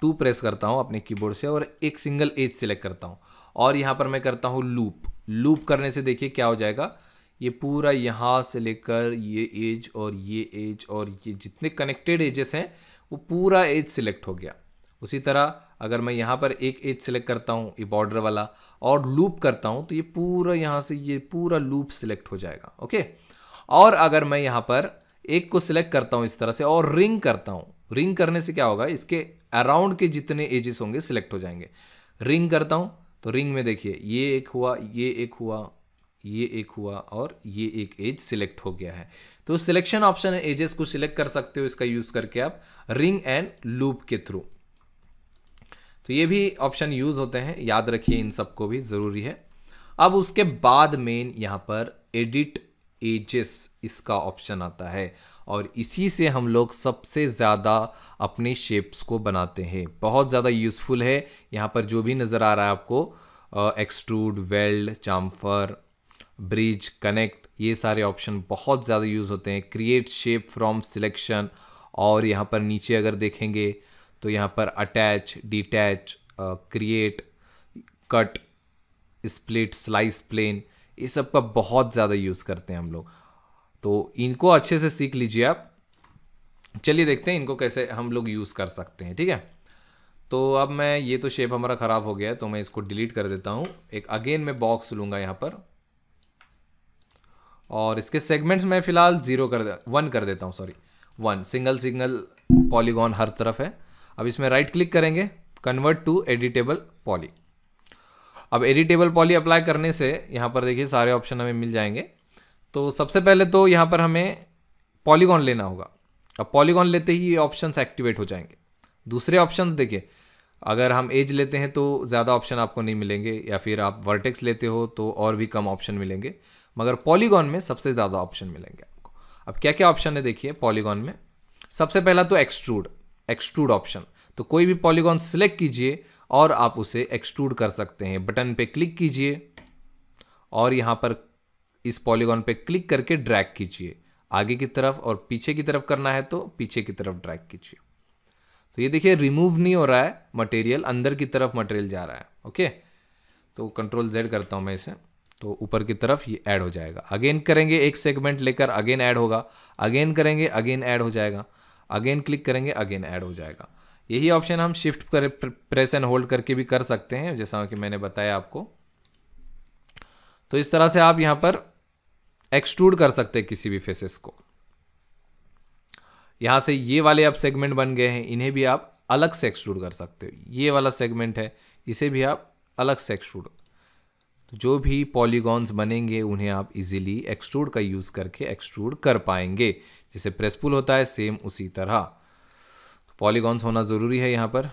टू प्रेस करता हूँ अपने कीबोर्ड से और एक सिंगल एज सिलेक्ट करता हूँ और यहाँ पर मैं करता हूँ लूप लूप करने से देखिए क्या हो जाएगा ये पूरा यहाँ से लेकर ये एज और ये एज और ये जितने कनेक्टेड एजेस हैं वो पूरा एज सिलेक्ट हो गया उसी तरह अगर मैं यहाँ पर एक एज सेलेक्ट करता हूँ ये बॉर्डर वाला और लूप करता हूँ तो ये पूरा यहाँ से ये पूरा लूप सिलेक्ट हो जाएगा ओके और अगर मैं यहाँ पर एक को सिलेक्ट करता हूँ इस तरह से और रिंग करता हूँ रिंग करने से क्या होगा इसके अराउंड के जितने एजेस होंगे सिलेक्ट हो जाएंगे रिंग करता हूँ तो रिंग में देखिए ये एक हुआ ये एक हुआ ये एक हुआ और ये एक एज सिलेक्ट हो गया है तो सिलेक्शन ऑप्शन एजेस को सिलेक्ट कर सकते हो इसका यूज़ करके आप रिंग एंड लूप के थ्रू तो ये भी ऑप्शन यूज़ होते हैं याद रखिए इन सबको भी ज़रूरी है अब उसके बाद मेन यहाँ पर एडिट एजेस इसका ऑप्शन आता है और इसी से हम लोग सबसे ज़्यादा अपने शेप्स को बनाते हैं बहुत ज़्यादा यूज़फुल है यहाँ पर जो भी नज़र आ रहा है आपको extrude weld chamfer bridge connect ये सारे ऑप्शन बहुत ज़्यादा यूज़ होते हैं क्रिएट शेप फ्रॉम सिलेक्शन और यहाँ पर नीचे अगर देखेंगे तो यहाँ पर attach detach create cut split slice plane ये सब का बहुत ज़्यादा यूज़ करते हैं हम लोग तो इनको अच्छे से सीख लीजिए आप चलिए देखते हैं इनको कैसे हम लोग यूज़ कर सकते हैं ठीक है तो अब मैं ये तो शेप हमारा ख़राब हो गया है तो मैं इसको डिलीट कर देता हूँ एक अगेन मैं बॉक्स लूँगा यहाँ पर और इसके सेगमेंट्स मैं फ़िलहाल ज़ीरो कर वन कर देता हूँ sorry one single single polygon हर तरफ है अब इसमें राइट क्लिक करेंगे कन्वर्ट टू एडिटेबल पॉली अब एडिटेबल पॉली अप्लाई करने से यहाँ पर देखिए सारे ऑप्शन हमें मिल जाएंगे तो सबसे पहले तो यहाँ पर हमें पॉलीगॉन लेना होगा अब पॉलीगॉन लेते ही ये ऑप्शंस एक्टिवेट हो जाएंगे दूसरे ऑप्शंस देखिए अगर हम एज लेते हैं तो ज़्यादा ऑप्शन आपको नहीं मिलेंगे या फिर आप वर्टेक्स लेते हो तो और भी कम ऑप्शन मिलेंगे मगर पॉलीगॉन में सबसे ज़्यादा ऑप्शन मिलेंगे आपको अब क्या क्या ऑप्शन है देखिए पॉलीगॉन में सबसे पहला तो एक्सट्रूड एक्सट्रूड ऑप्शन तो कोई भी पॉलीगॉन सिलेक्ट कीजिए और आप उसे एक्सट्रूड कर सकते हैं बटन पे क्लिक कीजिए और यहाँ पर इस पॉलीगॉन पे क्लिक करके ड्रैग कीजिए आगे की तरफ और पीछे की तरफ करना है तो पीछे की तरफ ड्रैग कीजिए तो ये देखिए रिमूव नहीं हो रहा है मटेरियल अंदर की तरफ मटेरियल जा रहा है ओके तो कंट्रोल जेड करता हूँ मैं इसे तो ऊपर की तरफ ये ऐड हो जाएगा अगेन करेंगे एक सेगमेंट लेकर अगेन ऐड होगा अगेन करेंगे अगेन ऐड हो जाएगा अगेन क्लिक करेंगे अगेन ऐड हो जाएगा यही ऑप्शन हम शिफ्ट कर प्रेस एंड होल्ड करके भी कर सकते हैं जैसा कि मैंने बताया आपको तो इस तरह से आप यहां पर एक्सट्रूड कर सकते हैं किसी भी फेसेस को यहां से ये वाले आप सेगमेंट बन गए हैं इन्हें भी आप अलग से एक्सट्रूड कर सकते हो ये वाला सेगमेंट है इसे भी आप अलग से एक्सट्रूड तो जो भी पॉलीगॉन्स बनेंगे उन्हें आप इजीली एक्सट्रूड का यूज़ करके एक्सट्रूड कर पाएंगे जैसे प्रेसपुल होता है सेम उसी तरह तो पॉलीगॉन्स होना ज़रूरी है यहाँ पर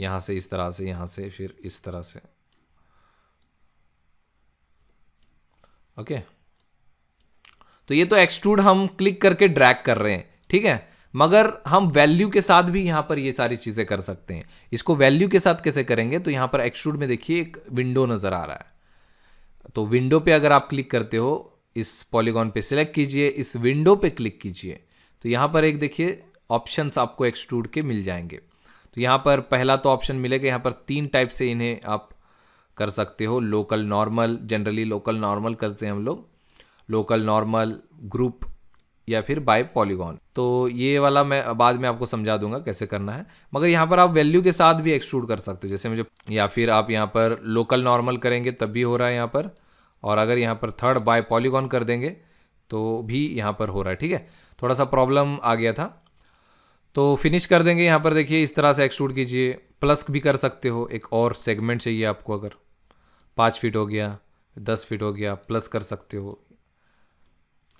यहाँ से इस तरह से यहाँ से फिर इस तरह से ओके तो ये तो एक्सट्रूड हम क्लिक करके ड्रैग कर रहे हैं ठीक है मगर हम वैल्यू के साथ भी यहाँ पर ये सारी चीज़ें कर सकते हैं इसको वैल्यू के साथ कैसे करेंगे तो यहाँ पर एक्सट्रूड में देखिए एक विंडो नज़र आ रहा है तो विंडो पे अगर आप क्लिक करते हो इस पॉलीगॉन पे सिलेक्ट कीजिए इस विंडो पे क्लिक कीजिए तो यहाँ पर एक देखिए ऑप्शंस आपको एक्सट्रूड के मिल जाएंगे तो यहाँ पर पहला तो ऑप्शन मिलेगा यहाँ पर तीन टाइप से इन्हें आप कर सकते हो local normal generally local normal करते हैं हम लोग लोकल नॉर्मल ग्रुप या फिर बाय पॉलीगॉन तो ये वाला मैं बाद में आपको समझा दूंगा कैसे करना है मगर यहाँ पर आप वैल्यू के साथ भी एक्सट्रूड कर सकते हो जैसे मुझे या फिर आप यहाँ पर लोकल नॉर्मल करेंगे तब भी हो रहा है यहाँ पर और अगर यहाँ पर थर्ड बाय पॉलीगॉन कर देंगे तो भी यहाँ पर हो रहा है ठीक है थोड़ा सा प्रॉब्लम आ गया था तो फिनिश कर देंगे यहाँ पर देखिए इस तरह से एक्सट्रूड कीजिए प्लस भी कर सकते हो एक और सेगमेंट चाहिए आपको अगर पाँच फीट हो गया दस फीट हो गया प्लस कर सकते हो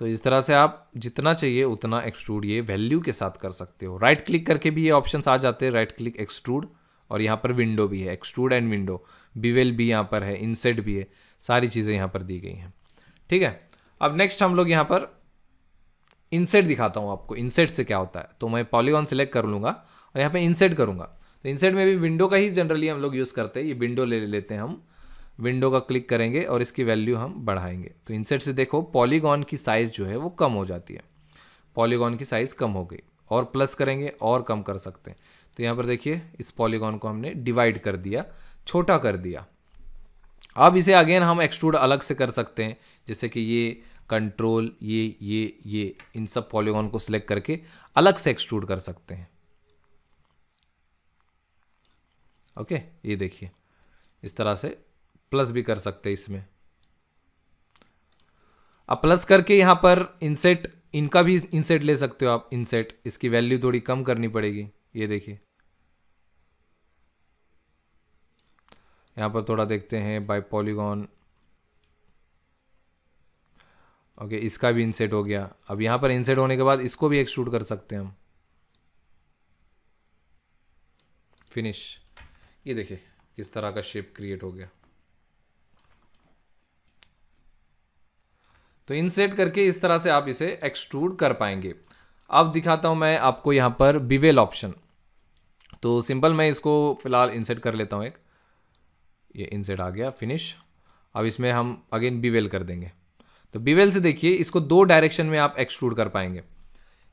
तो इस तरह से आप जितना चाहिए उतना एक्सट्रूड ये वैल्यू के साथ कर सकते हो राइट क्लिक करके भी ये ऑप्शंस आ जाते हैं राइट क्लिक एक्सट्रूड और यहाँ पर विंडो भी है एक्सट्रूड एंड विंडो बीवेल भी यहाँ पर है इनसेट भी है सारी चीज़ें यहाँ पर दी गई हैं ठीक है अब नेक्स्ट हम लोग यहाँ पर इंसेट दिखाता हूँ आपको इनसेट से क्या होता है तो मैं पॉलीगॉन सेलेक्ट कर लूँगा और यहाँ पर इंसेट करूँगा तो इनसेट में भी विंडो का ही जनरली हम लोग यूज़ करते हैं ये विंडो ले लेते हैं हम विंडो का क्लिक करेंगे और इसकी वैल्यू हम बढ़ाएंगे तो इनसेट से देखो पॉलीगॉन की साइज़ जो है वो कम हो जाती है पॉलीगॉन की साइज़ कम हो गई और प्लस करेंगे और कम कर सकते हैं तो यहाँ पर देखिए इस पॉलीगॉन को हमने डिवाइड कर दिया छोटा कर दिया अब इसे अगेन हम एक्सट्रूड अलग से कर सकते हैं जैसे कि ये कंट्रोल ये ये ये इन सब पॉलीगॉन को सिलेक्ट करके अलग से एक्सट्रूड कर सकते हैं ओके ये देखिए इस तरह से प्लस भी कर सकते हैं इसमें अब प्लस करके यहां पर इंसेट इनका भी इंसेट ले सकते हो आप इंसेट इसकी वैल्यू थोड़ी कम करनी पड़ेगी ये देखिए यहां पर थोड़ा देखते हैं बाय पॉलीगॉन ओके इसका भी इंसेट हो गया अब यहां पर इंसेट होने के बाद इसको भी एक्सट्रूड कर सकते हैं हम फिनिश ये देखिए किस तरह का शेप क्रिएट हो गया तो इनसेट करके इस तरह से आप इसे एक्सट्रूड कर पाएंगे अब दिखाता हूँ मैं आपको यहाँ पर बिवेल ऑप्शन तो सिंपल मैं इसको फ़िलहाल इंसेट कर लेता हूँ एक ये इंसेट आ गया फिनिश अब इसमें हम अगेन बीवेल कर देंगे तो बीवेल से देखिए इसको दो डायरेक्शन में आप एक्सट्रूड कर पाएंगे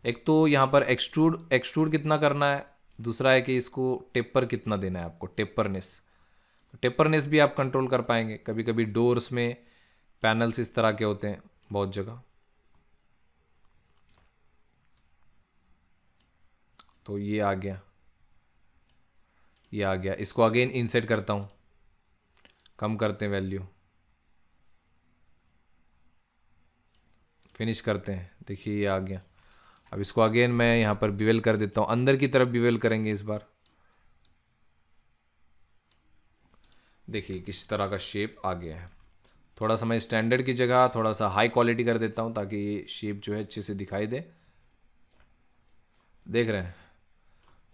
एक तो यहाँ पर एक्सट्रूड एक्सट्रूड कितना करना है दूसरा है कि इसको टेपर कितना देना है आपको टेपरनेस टेपरनेस तो भी आप कंट्रोल कर पाएंगे कभी कभी डोर्स में पैनल्स इस तरह के होते हैं बहुत जगह तो ये आ गया ये आ गया इसको अगेन इंसेट करता हूँ कम करते हैं वैल्यू फिनिश करते हैं देखिए ये आ गया अब इसको अगेन मैं यहाँ पर बिवेल कर देता हूँ अंदर की तरफ बिवेल करेंगे इस बार देखिए किस तरह का शेप आ गया है थोड़ा सा मैं स्टैंडर्ड की जगह थोड़ा सा हाई क्वालिटी कर देता हूँ ताकि शेप जो है अच्छे से दिखाई दे देख रहे हैं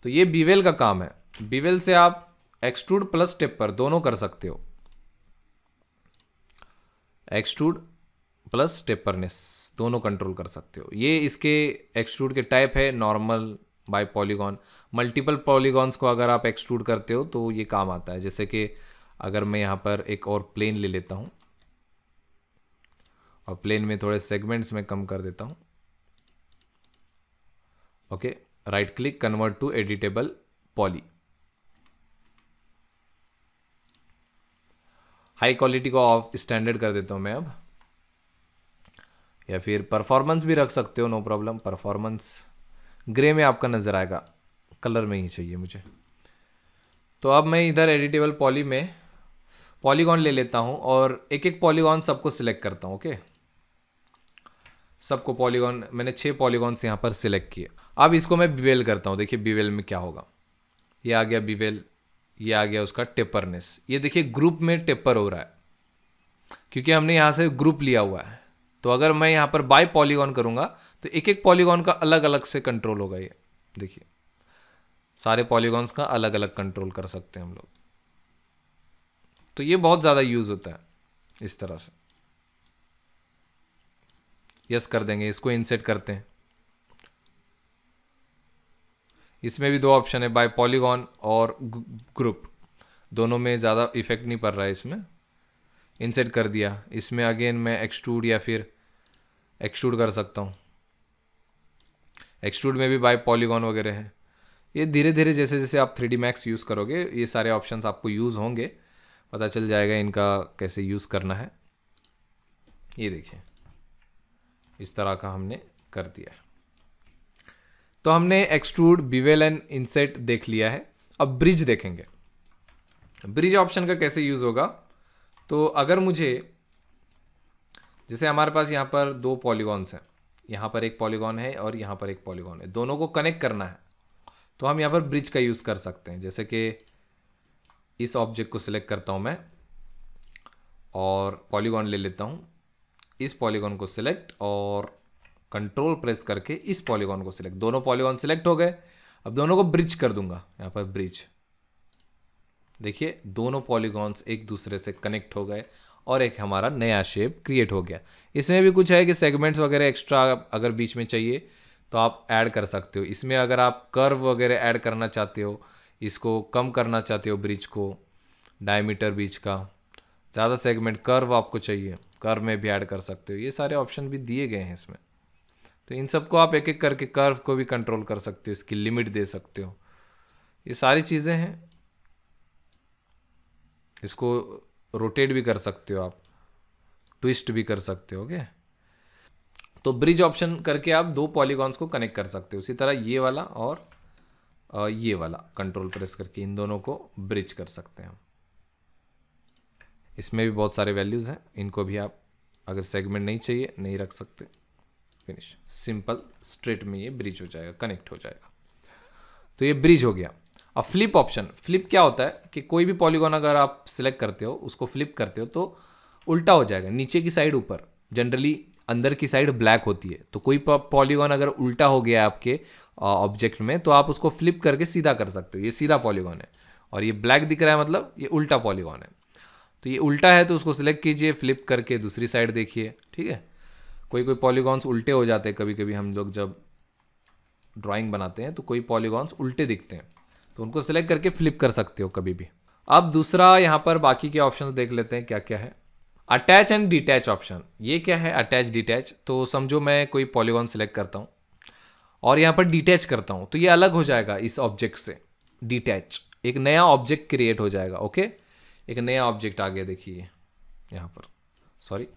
तो ये बीवेल का काम है बीवेल से आप एक्सट्रूड प्लस टेपर दोनों कर सकते हो एक्सट्रूड प्लस टेपरनेस दोनों कंट्रोल कर सकते हो ये इसके एक्सट्रूड के टाइप है normal by polygon multiple polygons को अगर आप एक्सट्रूड करते हो तो ये काम आता है जैसे कि अगर मैं यहाँ पर एक और प्लेन ले लेता हूँ और प्लेन में थोड़े सेगमेंट्स में कम कर देता हूँ okay right click convert to editable poly high quality को ऑफ स्टैंडर्ड कर देता हूँ मैं अब या फिर परफॉर्मेंस भी रख सकते हो नो प्रॉब्लम परफॉर्मेंस ग्रे में आपका नज़र आएगा कलर में ही चाहिए मुझे तो अब मैं इधर एडिटेबल पॉली में पॉलीगॉन ले लेता हूँ और एक एक पॉलीगॉन सबको सिलेक्ट करता हूँ ओके okay? सबको पॉलीगॉन मैंने छः पॉलीगॉन्स यहाँ पर सिलेक्ट किए अब इसको मैं बीवेल करता हूँ देखिए बीवेल में क्या होगा ये आ गया बीवेल ये आ गया उसका टेपरनेस ये देखिए ग्रुप में टेपर हो रहा है क्योंकि हमने यहाँ से ग्रुप लिया हुआ है तो अगर मैं यहाँ पर बाय पॉलीगॉन करूँगा तो एक एक पॉलीगॉन का अलग अलग से कंट्रोल होगा ये देखिए सारे पॉलीगॉन्स का अलग अलग कंट्रोल कर सकते हैं हम लोग तो ये बहुत ज़्यादा यूज़ होता है इस तरह से यस कर देंगे इसको इंसेट करते हैं इसमें भी दो ऑप्शन है बाय पॉलीगॉन और ग्रुप दोनों में ज़्यादा इफेक्ट नहीं पड़ रहा है इसमें इंसेट कर दिया इसमें अगेन मैं एक्सट्रूड या फिर एक्सट्रूड कर सकता हूँ एक्सट्रूड में भी बाय पॉलीगॉन वगैरह है ये धीरे धीरे जैसे जैसे आप थ्री डी मैक्स यूज़ करोगे ये सारे ऑप्शन आपको यूज़ होंगे पता चल जाएगा इनका कैसे यूज़ करना है ये देखिए इस तरह का हमने कर दिया है तो हमने एक्सट्रूड बिवेल एंड इंसेट देख लिया है अब ब्रिज देखेंगे ब्रिज ऑप्शन का कैसे यूज़ होगा तो अगर मुझे जैसे हमारे पास यहाँ पर दो पॉलीगॉन्स हैं यहाँ पर एक पॉलीगॉन है और यहाँ पर एक पॉलीगॉन है दोनों को कनेक्ट करना है तो हम यहाँ पर ब्रिज का यूज़ कर सकते हैं जैसे कि इस ऑब्जेक्ट को सिलेक्ट करता हूँ मैं और पॉलीगॉन ले लेता हूँ इस पॉलीगॉन को सिलेक्ट और कंट्रोल प्रेस करके इस पॉलीगॉन को सिलेक्ट दोनों पॉलीगॉन सिलेक्ट हो गए अब दोनों को ब्रिज कर दूंगा यहाँ पर ब्रिज देखिए दोनों पॉलीगॉन्स एक दूसरे से कनेक्ट हो गए और एक हमारा नया शेप क्रिएट हो गया इसमें भी कुछ है कि सेगमेंट्स वगैरह एक्स्ट्रा अगर बीच में चाहिए तो आप ऐड कर सकते हो इसमें अगर आप कर्व वगैरह ऐड करना चाहते हो इसको कम करना चाहते हो ब्रिज को डायमीटर बीच का ज़्यादा सेगमेंट कर्व आपको चाहिए कर्व में भी ऐड कर सकते हो ये सारे ऑप्शन भी दिए गए हैं इसमें तो इन सबको आप एक एक करके कर्व को भी कंट्रोल कर सकते हो इसकी लिमिट दे सकते हो ये सारी चीज़ें हैं इसको रोटेट भी कर सकते हो आप ट्विस्ट भी कर सकते हो ओके तो ब्रिज ऑप्शन करके आप दो पॉलीगॉन्स को कनेक्ट कर सकते हो उसी तरह ये वाला और ये वाला कंट्रोल प्रेस करके इन दोनों को ब्रिज कर सकते हैं इसमें भी बहुत सारे वैल्यूज़ हैं इनको भी आप अगर सेगमेंट नहीं चाहिए नहीं रख सकते फिनिश सिंपल स्ट्रेट में ये ब्रिज हो जाएगा कनेक्ट हो जाएगा तो ये ब्रिज हो गया अब फ्लिप ऑप्शन फ्लिप क्या होता है कि कोई भी पॉलीगॉन अगर आप सिलेक्ट करते हो उसको फ्लिप करते हो तो उल्टा हो जाएगा नीचे की साइड ऊपर जनरली अंदर की साइड ब्लैक होती है तो कोई पॉलीगॉन अगर उल्टा हो गया आपके ऑब्जेक्ट में तो आप उसको फ्लिप करके सीधा कर सकते हो ये सीधा पॉलीगॉन है और ये ब्लैक दिख रहा है मतलब ये उल्टा पॉलीगॉन है तो ये उल्टा है तो उसको सिलेक्ट कीजिए फ्लिप करके दूसरी साइड देखिए ठीक है कोई कोई पॉलीगॉन्स उल्टे हो जाते हैं कभी कभी हम लोग जब ड्राइंग बनाते हैं तो कोई पॉलीगॉन्स उल्टे दिखते हैं तो उनको सिलेक्ट करके फ्लिप कर सकते हो कभी भी अब दूसरा यहाँ पर बाकी के ऑप्शन देख लेते हैं क्या क्या है अटैच एंड डिटैच ऑप्शन ये क्या है अटैच डिटैच तो समझो मैं कोई पॉलीगॉन सिलेक्ट करता हूँ और यहाँ पर डिटैच करता हूँ तो ये अलग हो जाएगा इस ऑब्जेक्ट से डिटैच एक नया ऑब्जेक्ट क्रिएट हो जाएगा ओके एक नया ऑब्जेक्ट आ गया देखिए यहाँ पर सॉरी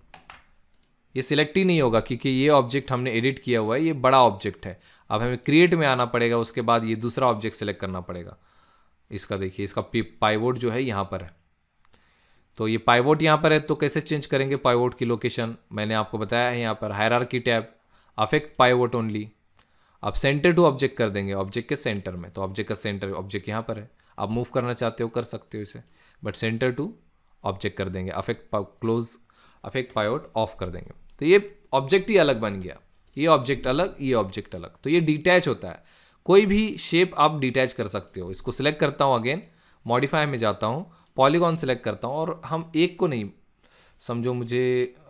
ये सिलेक्ट ही नहीं होगा क्योंकि ये ऑब्जेक्ट हमने एडिट किया हुआ है ये बड़ा ऑब्जेक्ट है अब हमें क्रिएट में आना पड़ेगा उसके बाद ये दूसरा ऑब्जेक्ट सेलेक्ट करना पड़ेगा इसका देखिए इसका पाइवोट जो है यहाँ पर है तो ये पाइवोट यहाँ पर है तो कैसे चेंज करेंगे पाइवोट की लोकेशन मैंने आपको बताया है यहाँ पर hierarchy tab affect pivot only आप सेंटर टू ऑब्जेक्ट कर देंगे ऑब्जेक्ट के सेंटर में तो ऑब्जेक्ट का सेंटर ऑब्जेक्ट यहाँ पर है आप मूव करना चाहते हो कर सकते हो इसे बट सेंटर टू ऑब्जेक्ट कर देंगे affect close affect pivot off कर देंगे तो ये ऑब्जेक्ट ही अलग बन गया ये ऑब्जेक्ट अलग ये ऑब्जेक्ट अलग तो ये डिटैच होता है कोई भी शेप आप डिटैच कर सकते हो इसको सिलेक्ट करता हूँ अगेन मॉडिफाई में जाता हूँ पॉलीगॉन सेलेक्ट करता हूँ और हम एक को नहीं समझो मुझे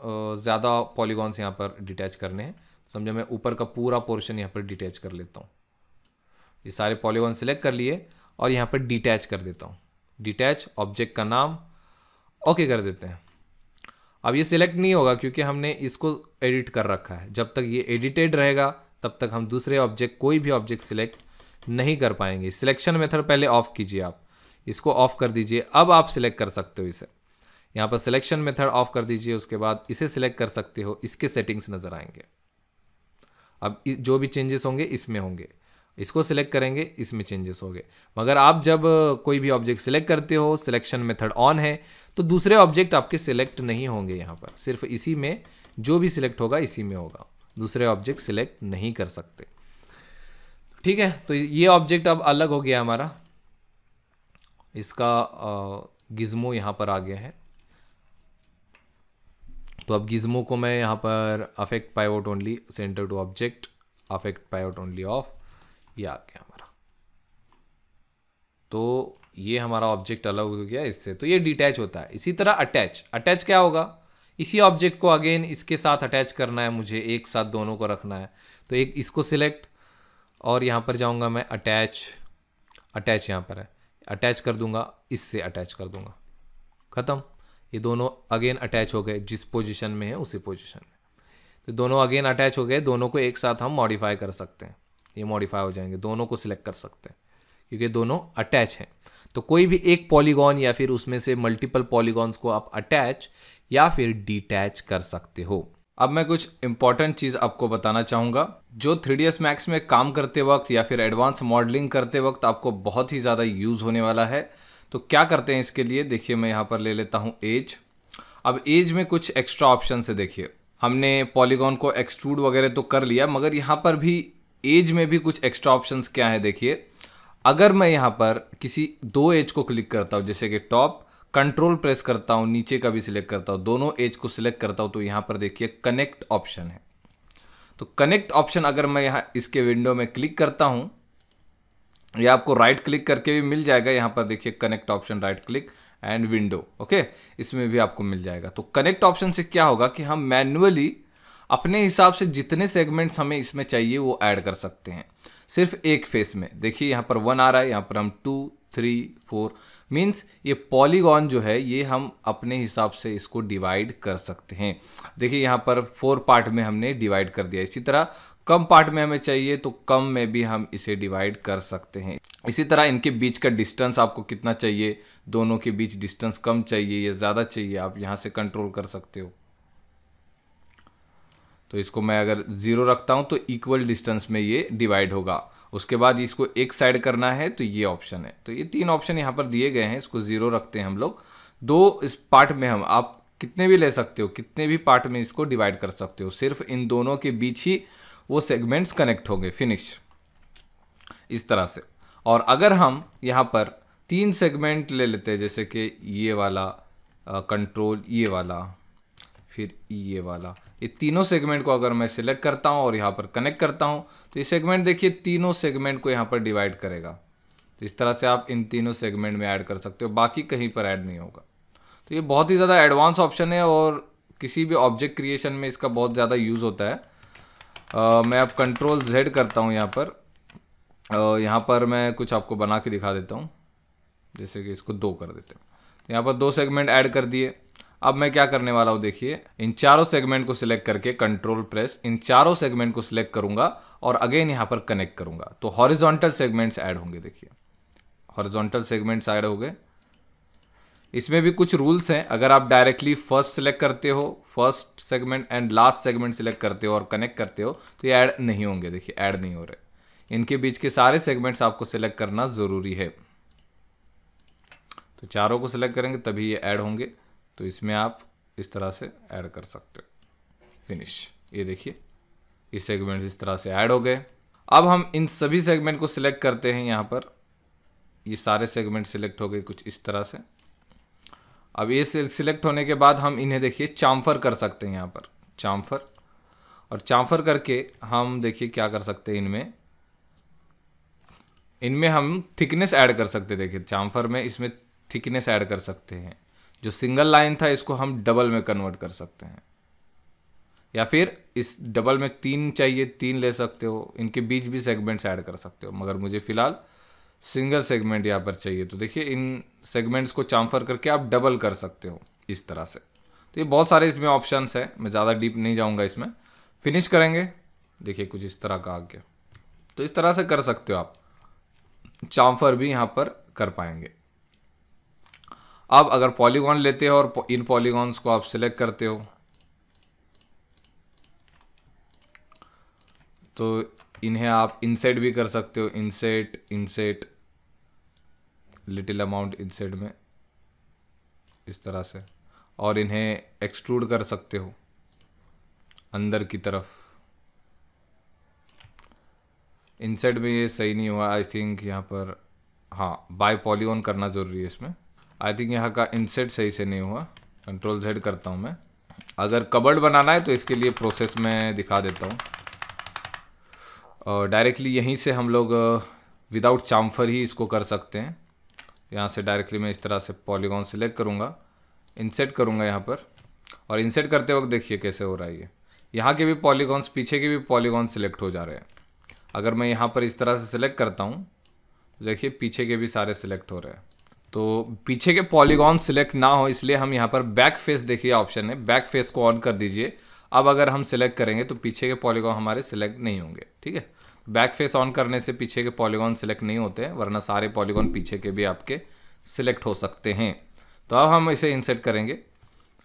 ज़्यादा पॉलीगॉन्स यहाँ पर डिटैच करने हैं समझो मैं ऊपर का पूरा पोर्शन यहाँ पर डिटैच कर लेता हूँ ये सारे पॉलीगॉन सेलेक्ट कर लिए और यहाँ पर डिटैच कर देता हूँ डिटैच ऑब्जेक्ट का नाम ओके कर देते हैं अब ये सिलेक्ट नहीं होगा क्योंकि हमने इसको एडिट कर रखा है जब तक ये एडिटेड रहेगा तब तक हम दूसरे ऑब्जेक्ट कोई भी ऑब्जेक्ट सिलेक्ट नहीं कर पाएंगे सिलेक्शन मेथड पहले ऑफ़ कीजिए आप इसको ऑफ़ कर दीजिए अब आप सिलेक्ट कर सकते हो इसे यहाँ पर सिलेक्शन मेथड ऑफ़ कर दीजिए उसके बाद इसे सिलेक्ट कर सकते हो इसके सेटिंग्स नज़र आएंगे अब जो भी चेंजेस होंगे इसमें होंगे इसको सिलेक्ट करेंगे इसमें चेंजेस हो गए मगर आप जब कोई भी ऑब्जेक्ट सिलेक्ट करते हो सिलेक्शन मेथड ऑन है तो दूसरे ऑब्जेक्ट आपके सिलेक्ट नहीं होंगे यहाँ पर सिर्फ इसी में जो भी सिलेक्ट होगा इसी में होगा दूसरे ऑब्जेक्ट सिलेक्ट नहीं कर सकते ठीक है तो ये ऑब्जेक्ट अब अलग हो गया हमारा इसका गिज्मो यहाँ पर आ गया है तो अब गिज्मो को मैं यहाँ पर affect pivot only centre to object affect pivot only off ये आ गया हमारा तो ये हमारा ऑब्जेक्ट अलग हो गया इससे तो ये डिटैच होता है इसी तरह अटैच अटैच क्या होगा इसी ऑब्जेक्ट को अगेन इसके साथ अटैच करना है मुझे एक साथ दोनों को रखना है तो एक इसको सिलेक्ट और यहाँ पर जाऊँगा मैं अटैच अटैच यहाँ पर है अटैच कर दूंगा इससे अटैच कर दूंगा ख़त्म ये दोनों अगेन अटैच हो गए जिस पोजीशन में है उसी पोजीशन में तो दोनों अगेन अटैच हो गए दोनों को एक साथ हम मॉडिफाई कर सकते हैं ये मॉडिफाई हो जाएंगे दोनों को सिलेक्ट कर सकते हैं क्योंकि दोनों अटैच हैं तो कोई भी एक पॉलीगॉन या फिर उसमें से मल्टीपल पॉलीगॉन्स को आप अटैच या फिर डिटैच कर सकते हो अब मैं कुछ इंपॉर्टेंट चीज़ आपको बताना चाहूँगा जो थ्री डी मैक्स में काम करते वक्त या फिर एडवांस मॉडलिंग करते वक्त आपको बहुत ही ज़्यादा यूज़ होने वाला है तो क्या करते हैं इसके लिए देखिए मैं यहाँ पर ले लेता हूँ एज अब एज में कुछ एक्स्ट्रा ऑप्शन है देखिए हमने पॉलीगॉन को एक्सट्रूड वगैरह तो कर लिया मगर यहाँ पर भी एज में भी कुछ एक्स्ट्रा ऑप्शन क्या है देखिए अगर मैं यहाँ पर किसी दो एज को क्लिक करता हूँ जैसे कि टॉप कंट्रोल प्रेस करता हूँ नीचे का भी सिलेक्ट करता हूँ दोनों एज को सिलेक्ट करता हूँ तो यहाँ पर देखिए कनेक्ट ऑप्शन है तो कनेक्ट ऑप्शन अगर मैं यहाँ इसके विंडो में क्लिक करता हूँ या आपको राइट क्लिक करके भी मिल जाएगा यहाँ पर देखिए connect option right click and window okay इसमें भी आपको मिल जाएगा तो कनेक्ट ऑप्शन से क्या होगा कि हम मैनुअली अपने हिसाब से जितने सेगमेंट्स हमें इसमें चाहिए वो ऐड कर सकते हैं सिर्फ एक फेस में देखिए यहाँ पर वन आ रहा है यहाँ पर हम टू थ्री फोर मीन्स ये पॉलीगॉन जो है ये हम अपने हिसाब से इसको डिवाइड कर सकते हैं देखिए यहाँ पर फोर पार्ट में हमने डिवाइड कर दिया इसी तरह कम पार्ट में हमें चाहिए तो कम में भी हम इसे डिवाइड कर सकते हैं इसी तरह इनके बीच का डिस्टेंस आपको कितना चाहिए दोनों के बीच डिस्टेंस कम चाहिए या ज़्यादा चाहिए आप यहाँ से कंट्रोल कर सकते हो तो इसको मैं अगर ज़ीरो रखता हूँ तो इक्वल डिस्टेंस में ये डिवाइड होगा उसके बाद इसको एक साइड करना है तो ये ऑप्शन है तो ये तीन ऑप्शन यहाँ पर दिए गए हैं इसको ज़ीरो रखते हैं हम लोग दो इस पार्ट में हम आप कितने भी ले सकते हो कितने भी पार्ट में इसको डिवाइड कर सकते हो सिर्फ इन दोनों के बीच ही वो सेगमेंट्स कनेक्ट होंगे फिनिश इस तरह से और अगर हम यहाँ पर तीन सेगमेंट ले लेते हैं जैसे कि ये वाला कंट्रोल ये वाला फिर ये वाला ये तीनों सेगमेंट को अगर मैं सिलेक्ट करता हूँ और यहाँ पर कनेक्ट करता हूँ तो ये सेगमेंट देखिए तीनों सेगमेंट को यहाँ पर डिवाइड करेगा तो इस तरह से आप इन तीनों सेगमेंट में ऐड कर सकते हो बाकी कहीं पर ऐड नहीं होगा तो ये बहुत ही ज़्यादा एडवांस ऑप्शन है और किसी भी ऑब्जेक्ट क्रिएशन में इसका बहुत ज़्यादा यूज़ होता है आ, मैं अब कंट्रोल जेड करता हूँ यहाँ पर यहाँ पर मैं कुछ आपको बना के दिखा देता हूँ जैसे कि इसको दो कर देते हैं तो यहाँ पर दो सेगमेंट ऐड कर दिए अब मैं क्या करने वाला हूँ देखिए इन चारों सेगमेंट को सिलेक्ट करके कंट्रोल प्रेस इन चारों सेगमेंट को सिलेक्ट करूंगा और अगेन यहाँ पर कनेक्ट करूंगा तो हॉरिजॉन्टल सेगमेंट्स ऐड होंगे देखिए हॉरिजॉन्टल सेगमेंट्स ऐड हो गए इसमें भी कुछ रूल्स हैं अगर आप डायरेक्टली फर्स्ट सिलेक्ट करते हो first segment and last segment select करते हो और कनेक्ट करते हो तो ये ऐड नहीं होंगे देखिए ऐड नहीं हो रहे इनके बीच के सारे सेगमेंट्स आपको सिलेक्ट करना ज़रूरी है तो चारों को सिलेक्ट करेंगे तभी ये ऐड होंगे तो इसमें आप इस तरह से ऐड कर सकते हो फिनिश ये देखिए ये सेगमेंट इस तरह से ऐड हो गए अब हम इन सभी सेगमेंट को सिलेक्ट करते हैं यहाँ पर ये सारे सेगमेंट सिलेक्ट हो गए कुछ इस तरह से अब ये सिलेक्ट होने के बाद हम इन्हें देखिए चाम्फर कर सकते हैं यहाँ पर चाम्फर और चाम्फर करके हम देखिए क्या कर सकते हैं इनमें इनमें हम थिकनेस ऐड कर सकते हैं देखिए चाम्फर में इसमें थिकनेस ऐड कर सकते हैं जो सिंगल लाइन था इसको हम डबल में कन्वर्ट कर सकते हैं या फिर इस डबल में तीन चाहिए तीन ले सकते हो इनके बीच भी सेगमेंट्स ऐड कर सकते हो मगर मुझे फ़िलहाल सिंगल सेगमेंट यहाँ पर चाहिए तो देखिए इन सेगमेंट्स को चांफर करके आप डबल कर सकते हो इस तरह से तो ये बहुत सारे इसमें ऑप्शंस हैं मैं ज़्यादा डीप नहीं जाऊँगा इसमें फिनिश करेंगे देखिए कुछ इस तरह का आ गया तो इस तरह से कर सकते हो आप चांफर भी यहाँ पर कर पाएंगे अब अगर पॉलीगॉन लेते हो और इन पॉलीगॉन्स को आप सिलेक्ट करते हो तो इन्हें आप इंसेट भी कर सकते हो inset inset little amount inset में इस तरह से और इन्हें एक्सट्रूड कर सकते हो अंदर की तरफ इंसेट में ये सही नहीं हुआ आई थिंक यहाँ पर हाँ बाय पॉलीगॉन करना ज़रूरी है इसमें आई थिंक यहाँ का इंसेट सही से नहीं हुआ कंट्रोल जेड करता हूँ मैं अगर कबर्ड बनाना है तो इसके लिए प्रोसेस मैं दिखा देता हूँ और डायरेक्टली यहीं से हम लोग विदाउट uh, चाम्फर ही इसको कर सकते हैं यहाँ से डायरेक्टली मैं इस तरह से पॉलीगॉन सिलेक्ट करूँगा इंसेट करूँगा यहाँ पर और इंसेट करते वक्त देखिए कैसे हो रहा है ये यहाँ के भी पॉलीगॉन्स पीछे के भी पॉलीगॉन सिलेक्ट हो जा रहे हैं अगर मैं यहाँ पर इस तरह से सिलेक्ट करता हूँ तो देखिए पीछे के भी सारे सिलेक्ट हो रहे हैं तो पीछे के पॉलीगॉन सिलेक्ट ना हो इसलिए हम यहाँ पर बैक फेस देखिए ऑप्शन है बैक फेस को ऑन कर दीजिए अब अगर हम सिलेक्ट करेंगे तो पीछे के पॉलीगॉन हमारे सिलेक्ट नहीं होंगे ठीक है बैक फेस ऑन करने से पीछे के पॉलीगॉन सिलेक्ट नहीं होते हैं वरना सारे पॉलीगॉन पीछे के भी आपके सिलेक्ट हो सकते हैं तो अब हम इसे इंसेट करेंगे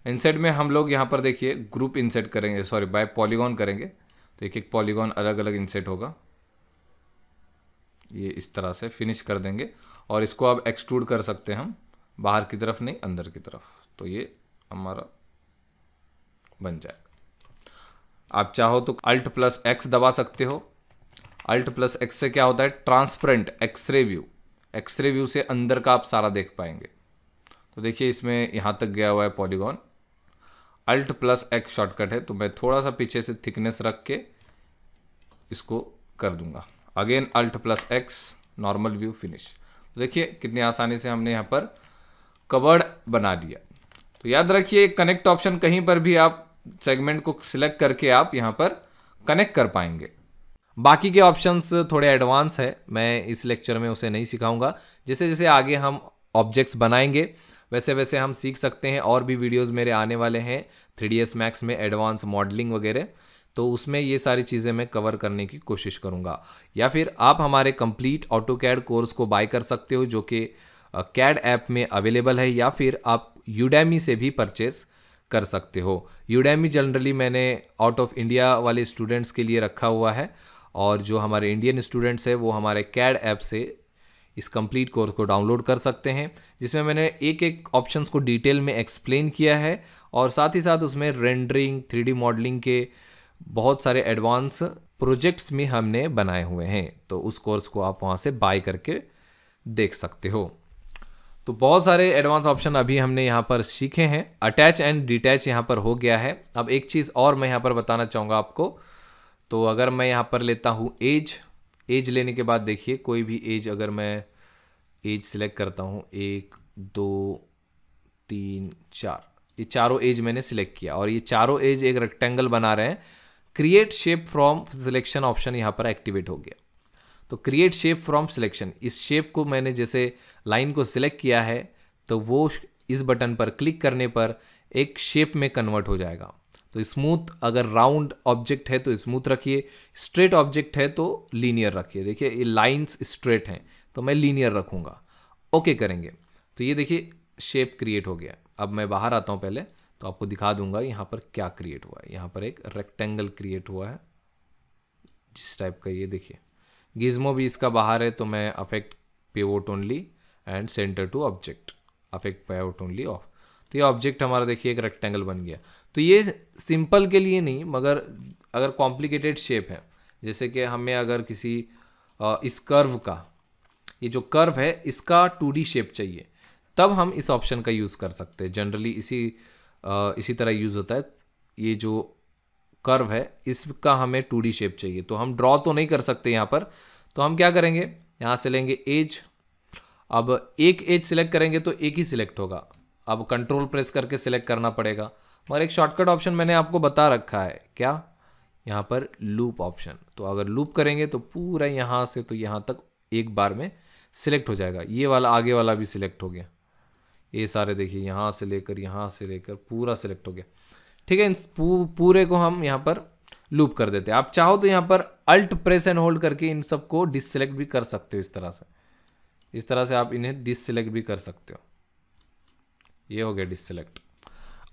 इंसेट में हम लोग यहाँ पर देखिए ग्रुप इंसेट करेंगे सॉरी बाय पॉलीगॉन करेंगे तो एक एक पॉलीगॉन अलग अलग इंसेट होगा ये इस तरह से फिनिश कर देंगे और इसको आप एक्सट्रूड कर सकते हैं हम बाहर की तरफ नहीं अंदर की तरफ तो ये हमारा बन जाएगा आप चाहो तो अल्ट प्लस एक्स दबा सकते हो अल्ट प्लस एक्स से क्या होता है transparent x-ray view x-ray view से अंदर का आप सारा देख पाएंगे तो देखिए इसमें यहाँ तक गया हुआ है polygon alt plus X shortcut है तो मैं थोड़ा सा पीछे से थिकनेस रख के इसको कर दूंगा again alt plus X normal view finish देखिए कितनी आसानी से हमने यहाँ पर कवर्ड बना दिया तो याद रखिए कनेक्ट ऑप्शन कहीं पर भी आप सेगमेंट को सिलेक्ट करके आप यहाँ पर कनेक्ट कर पाएंगे बाकी के ऑप्शंस थोड़े एडवांस है मैं इस लेक्चर में उसे नहीं सिखाऊंगा जैसे जैसे आगे हम ऑब्जेक्ट्स बनाएंगे वैसे वैसे हम सीख सकते हैं और भी वीडियोस मेरे आने वाले हैं थ्री डी मैक्स में एडवांस मॉडलिंग वगैरह तो उसमें ये सारी चीज़ें मैं कवर करने की कोशिश करूँगा या फिर आप हमारे कंप्लीट ऑटो कैड कोर्स को बाय कर सकते हो जो कि कैड ऐप में अवेलेबल है या फिर आप यूडेमी से भी परचेस कर सकते हो यूडेमी जनरली मैंने आउट ऑफ इंडिया वाले स्टूडेंट्स के लिए रखा हुआ है और जो हमारे इंडियन स्टूडेंट्स हैं वो हमारे कैड ऐप से इस कंप्लीट कोर्स को डाउनलोड कर सकते हैं जिसमें मैंने एक एक ऑप्शंस को डिटेल में एक्सप्लेन किया है और साथ ही साथ उसमें रेंडरिंग थ्री मॉडलिंग के बहुत सारे एडवांस प्रोजेक्ट्स में हमने बनाए हुए हैं तो उस कोर्स को आप वहाँ से बाय करके देख सकते हो तो बहुत सारे एडवांस ऑप्शन अभी हमने यहाँ पर सीखे हैं अटैच एंड डिटैच यहाँ पर हो गया है अब एक चीज़ और मैं यहाँ पर बताना चाहूँगा आपको तो अगर मैं यहाँ पर लेता हूँ एज एज लेने के बाद देखिए कोई भी एज अगर मैं एज सिलेक्ट करता हूँ एक दो तीन चार ये चारों एज मैंने सिलेक्ट किया और ये चारों एज एक रेक्टेंगल बना रहे हैं create shape from selection option यहाँ पर एक्टिवेट हो गया तो क्रिएट शेप फ्रॉम सिलेक्शन इस शेप को मैंने जैसे लाइन को सिलेक्ट किया है तो वो इस बटन पर क्लिक करने पर एक शेप में कन्वर्ट हो जाएगा तो स्मूथ अगर राउंड ऑब्जेक्ट है तो स्मूथ रखिए स्ट्रेट ऑब्जेक्ट है तो लीनियर रखिए देखिए ये लाइंस स्ट्रेट हैं तो मैं लीनियर रखूँगा ओके करेंगे तो ये देखिए शेप क्रिएट हो गया अब मैं बाहर आता हूँ पहले तो आपको दिखा दूंगा यहाँ पर क्या क्रिएट हुआ है यहाँ पर एक रेक्टेंगल क्रिएट हुआ है जिस टाइप का ये देखिए गिज्मो भी इसका बाहर है तो मैं affect pivot only and center to object affect pivot only off तो ये ऑब्जेक्ट हमारा देखिए एक रेक्टेंगल बन गया तो ये सिंपल के लिए नहीं मगर अगर कॉम्प्लिकेटेड शेप है जैसे कि हमें अगर किसी इस कर्व का ये जो कर्व है इसका टू शेप चाहिए तब हम इस ऑप्शन का यूज़ कर सकते हैं जनरली इसी इसी तरह यूज़ होता है ये जो कर्व है इसका हमें टू शेप चाहिए तो हम ड्रॉ तो नहीं कर सकते यहाँ पर तो हम क्या करेंगे यहाँ से लेंगे एज अब एक एज सिलेक्ट करेंगे तो एक ही सिलेक्ट होगा अब कंट्रोल प्रेस करके सिलेक्ट करना पड़ेगा मगर एक शॉर्टकट ऑप्शन मैंने आपको बता रखा है क्या यहाँ पर लूप ऑप्शन तो अगर लूप करेंगे तो पूरा यहाँ से तो यहाँ तक एक बार में सिलेक्ट हो जाएगा ये वाला आगे वाला भी सिलेक्ट हो गया ये सारे देखिए यहाँ से लेकर यहाँ से लेकर पूरा सिलेक्ट हो गया ठीक है इन पूरे को हम यहाँ पर लूप कर देते हैं आप चाहो तो यहाँ पर अल्ट प्रेस एंड होल्ड करके इन सबको डिससेलेक्ट भी कर सकते हो इस तरह से इस तरह से आप इन्हें डिससेलेक्ट भी कर सकते हो ये हो गया deselect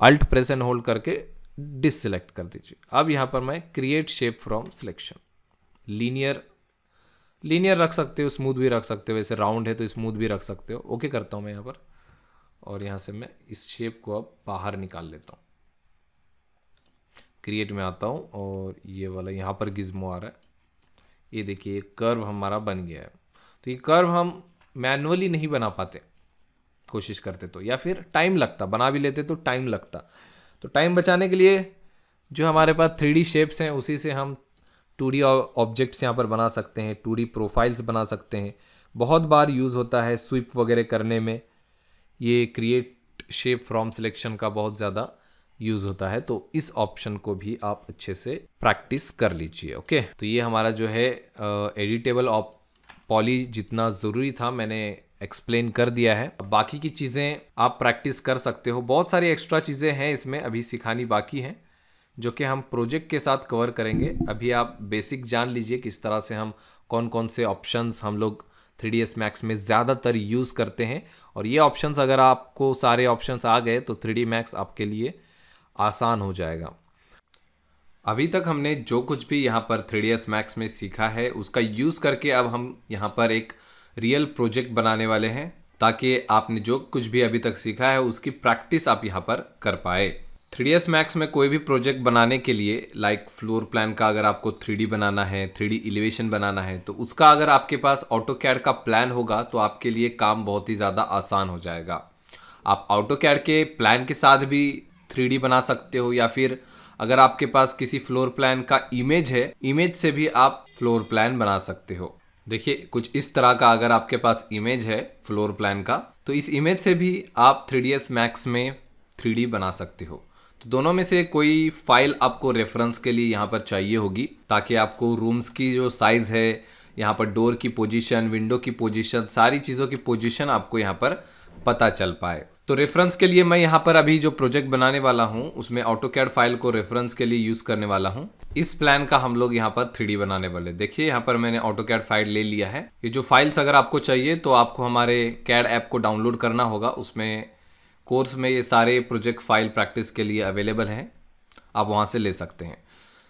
alt press and hold करके डिससेलेक्ट कर दीजिए अब यहाँ पर मैं create shape from selection linear linear रख सकते हो स्मूथ भी रख सकते हो वैसे राउंड है तो स्मूथ भी रख सकते हो ओके करता हूँ मैं यहाँ पर और यहाँ से मैं इस शेप को अब बाहर निकाल लेता हूँ क्रिएट में आता हूँ और ये वाला यहाँ पर गिज्मो आ रहा है ये देखिए ये कर्व हमारा बन गया है तो ये कर्व हम मैनुअली नहीं बना पाते कोशिश करते तो या फिर टाइम लगता बना भी लेते तो टाइम लगता तो टाइम बचाने के लिए जो हमारे पास थ्री शेप्स हैं उसी से हम टू डी ऑब्जेक्ट्स यहाँ पर बना सकते हैं टू डी प्रोफाइल्स बना सकते हैं बहुत बार यूज़ होता है स्विप वगैरह करने में ये क्रिएट शेप फ्रॉम सिलेक्शन का बहुत ज़्यादा यूज़ होता है तो इस ऑप्शन को भी आप अच्छे से प्रैक्टिस कर लीजिए ओके तो ये हमारा जो है एडिटेबल ऑप पॉली जितना ज़रूरी था मैंने एक्सप्लेन कर दिया है बाकी की चीज़ें आप प्रैक्टिस कर सकते हो बहुत सारी एक्स्ट्रा चीज़ें हैं इसमें अभी सिखानी बाकी हैं जो कि हम प्रोजेक्ट के साथ कवर करेंगे अभी आप बेसिक जान लीजिए किस तरह से हम कौन कौन से ऑप्शंस हम लोग थ्री डी मैक्स में ज़्यादातर यूज़ करते हैं और ये ऑप्शंस अगर आपको सारे ऑप्शंस आ गए तो थ्री डी मैक्स आपके लिए आसान हो जाएगा अभी तक हमने जो कुछ भी यहाँ पर थ्री डी मैक्स में सीखा है उसका यूज़ करके अब हम यहाँ पर एक रियल प्रोजेक्ट बनाने वाले हैं ताकि आपने जो कुछ भी अभी तक सीखा है उसकी प्रैक्टिस आप यहाँ पर कर पाए थ्री एस मैक्स में कोई भी प्रोजेक्ट बनाने के लिए लाइक फ्लोर प्लान का अगर आपको थ्री बनाना है थ्री एलिवेशन बनाना है तो उसका अगर आपके पास ऑटो कैड का प्लान होगा तो आपके लिए काम बहुत ही ज़्यादा आसान हो जाएगा आप ऑटो कैड के प्लान के साथ भी थ्री बना सकते हो या फिर अगर आपके पास किसी फ्लोर प्लान का इमेज है इमेज से भी आप फ्लोर प्लान बना सकते हो देखिए कुछ इस तरह का अगर आपके पास इमेज है फ्लोर प्लान का तो इस इमेज से भी आप थ्री मैक्स में थ्री बना सकते हो तो दोनों में से कोई फाइल आपको रेफरेंस के लिए यहाँ पर चाहिए होगी ताकि आपको रूम्स की जो साइज़ है यहाँ पर डोर की पोजीशन विंडो की पोजीशन सारी चीज़ों की पोजीशन आपको यहाँ पर पता चल पाए तो रेफरेंस के लिए मैं यहाँ पर अभी जो प्रोजेक्ट बनाने वाला हूँ उसमें ऑटो कैड फाइल को रेफरेंस के लिए यूज़ करने वाला हूँ इस प्लान का हम लोग यहाँ पर थ्री बनाने वाले देखिए यहाँ पर मैंने ऑटो कैड फाइल ले लिया है ये जो फाइल्स अगर आपको चाहिए तो आपको हमारे कैड ऐप को डाउनलोड करना होगा उसमें कोर्स में ये सारे प्रोजेक्ट फाइल प्रैक्टिस के लिए अवेलेबल हैं आप वहाँ से ले सकते हैं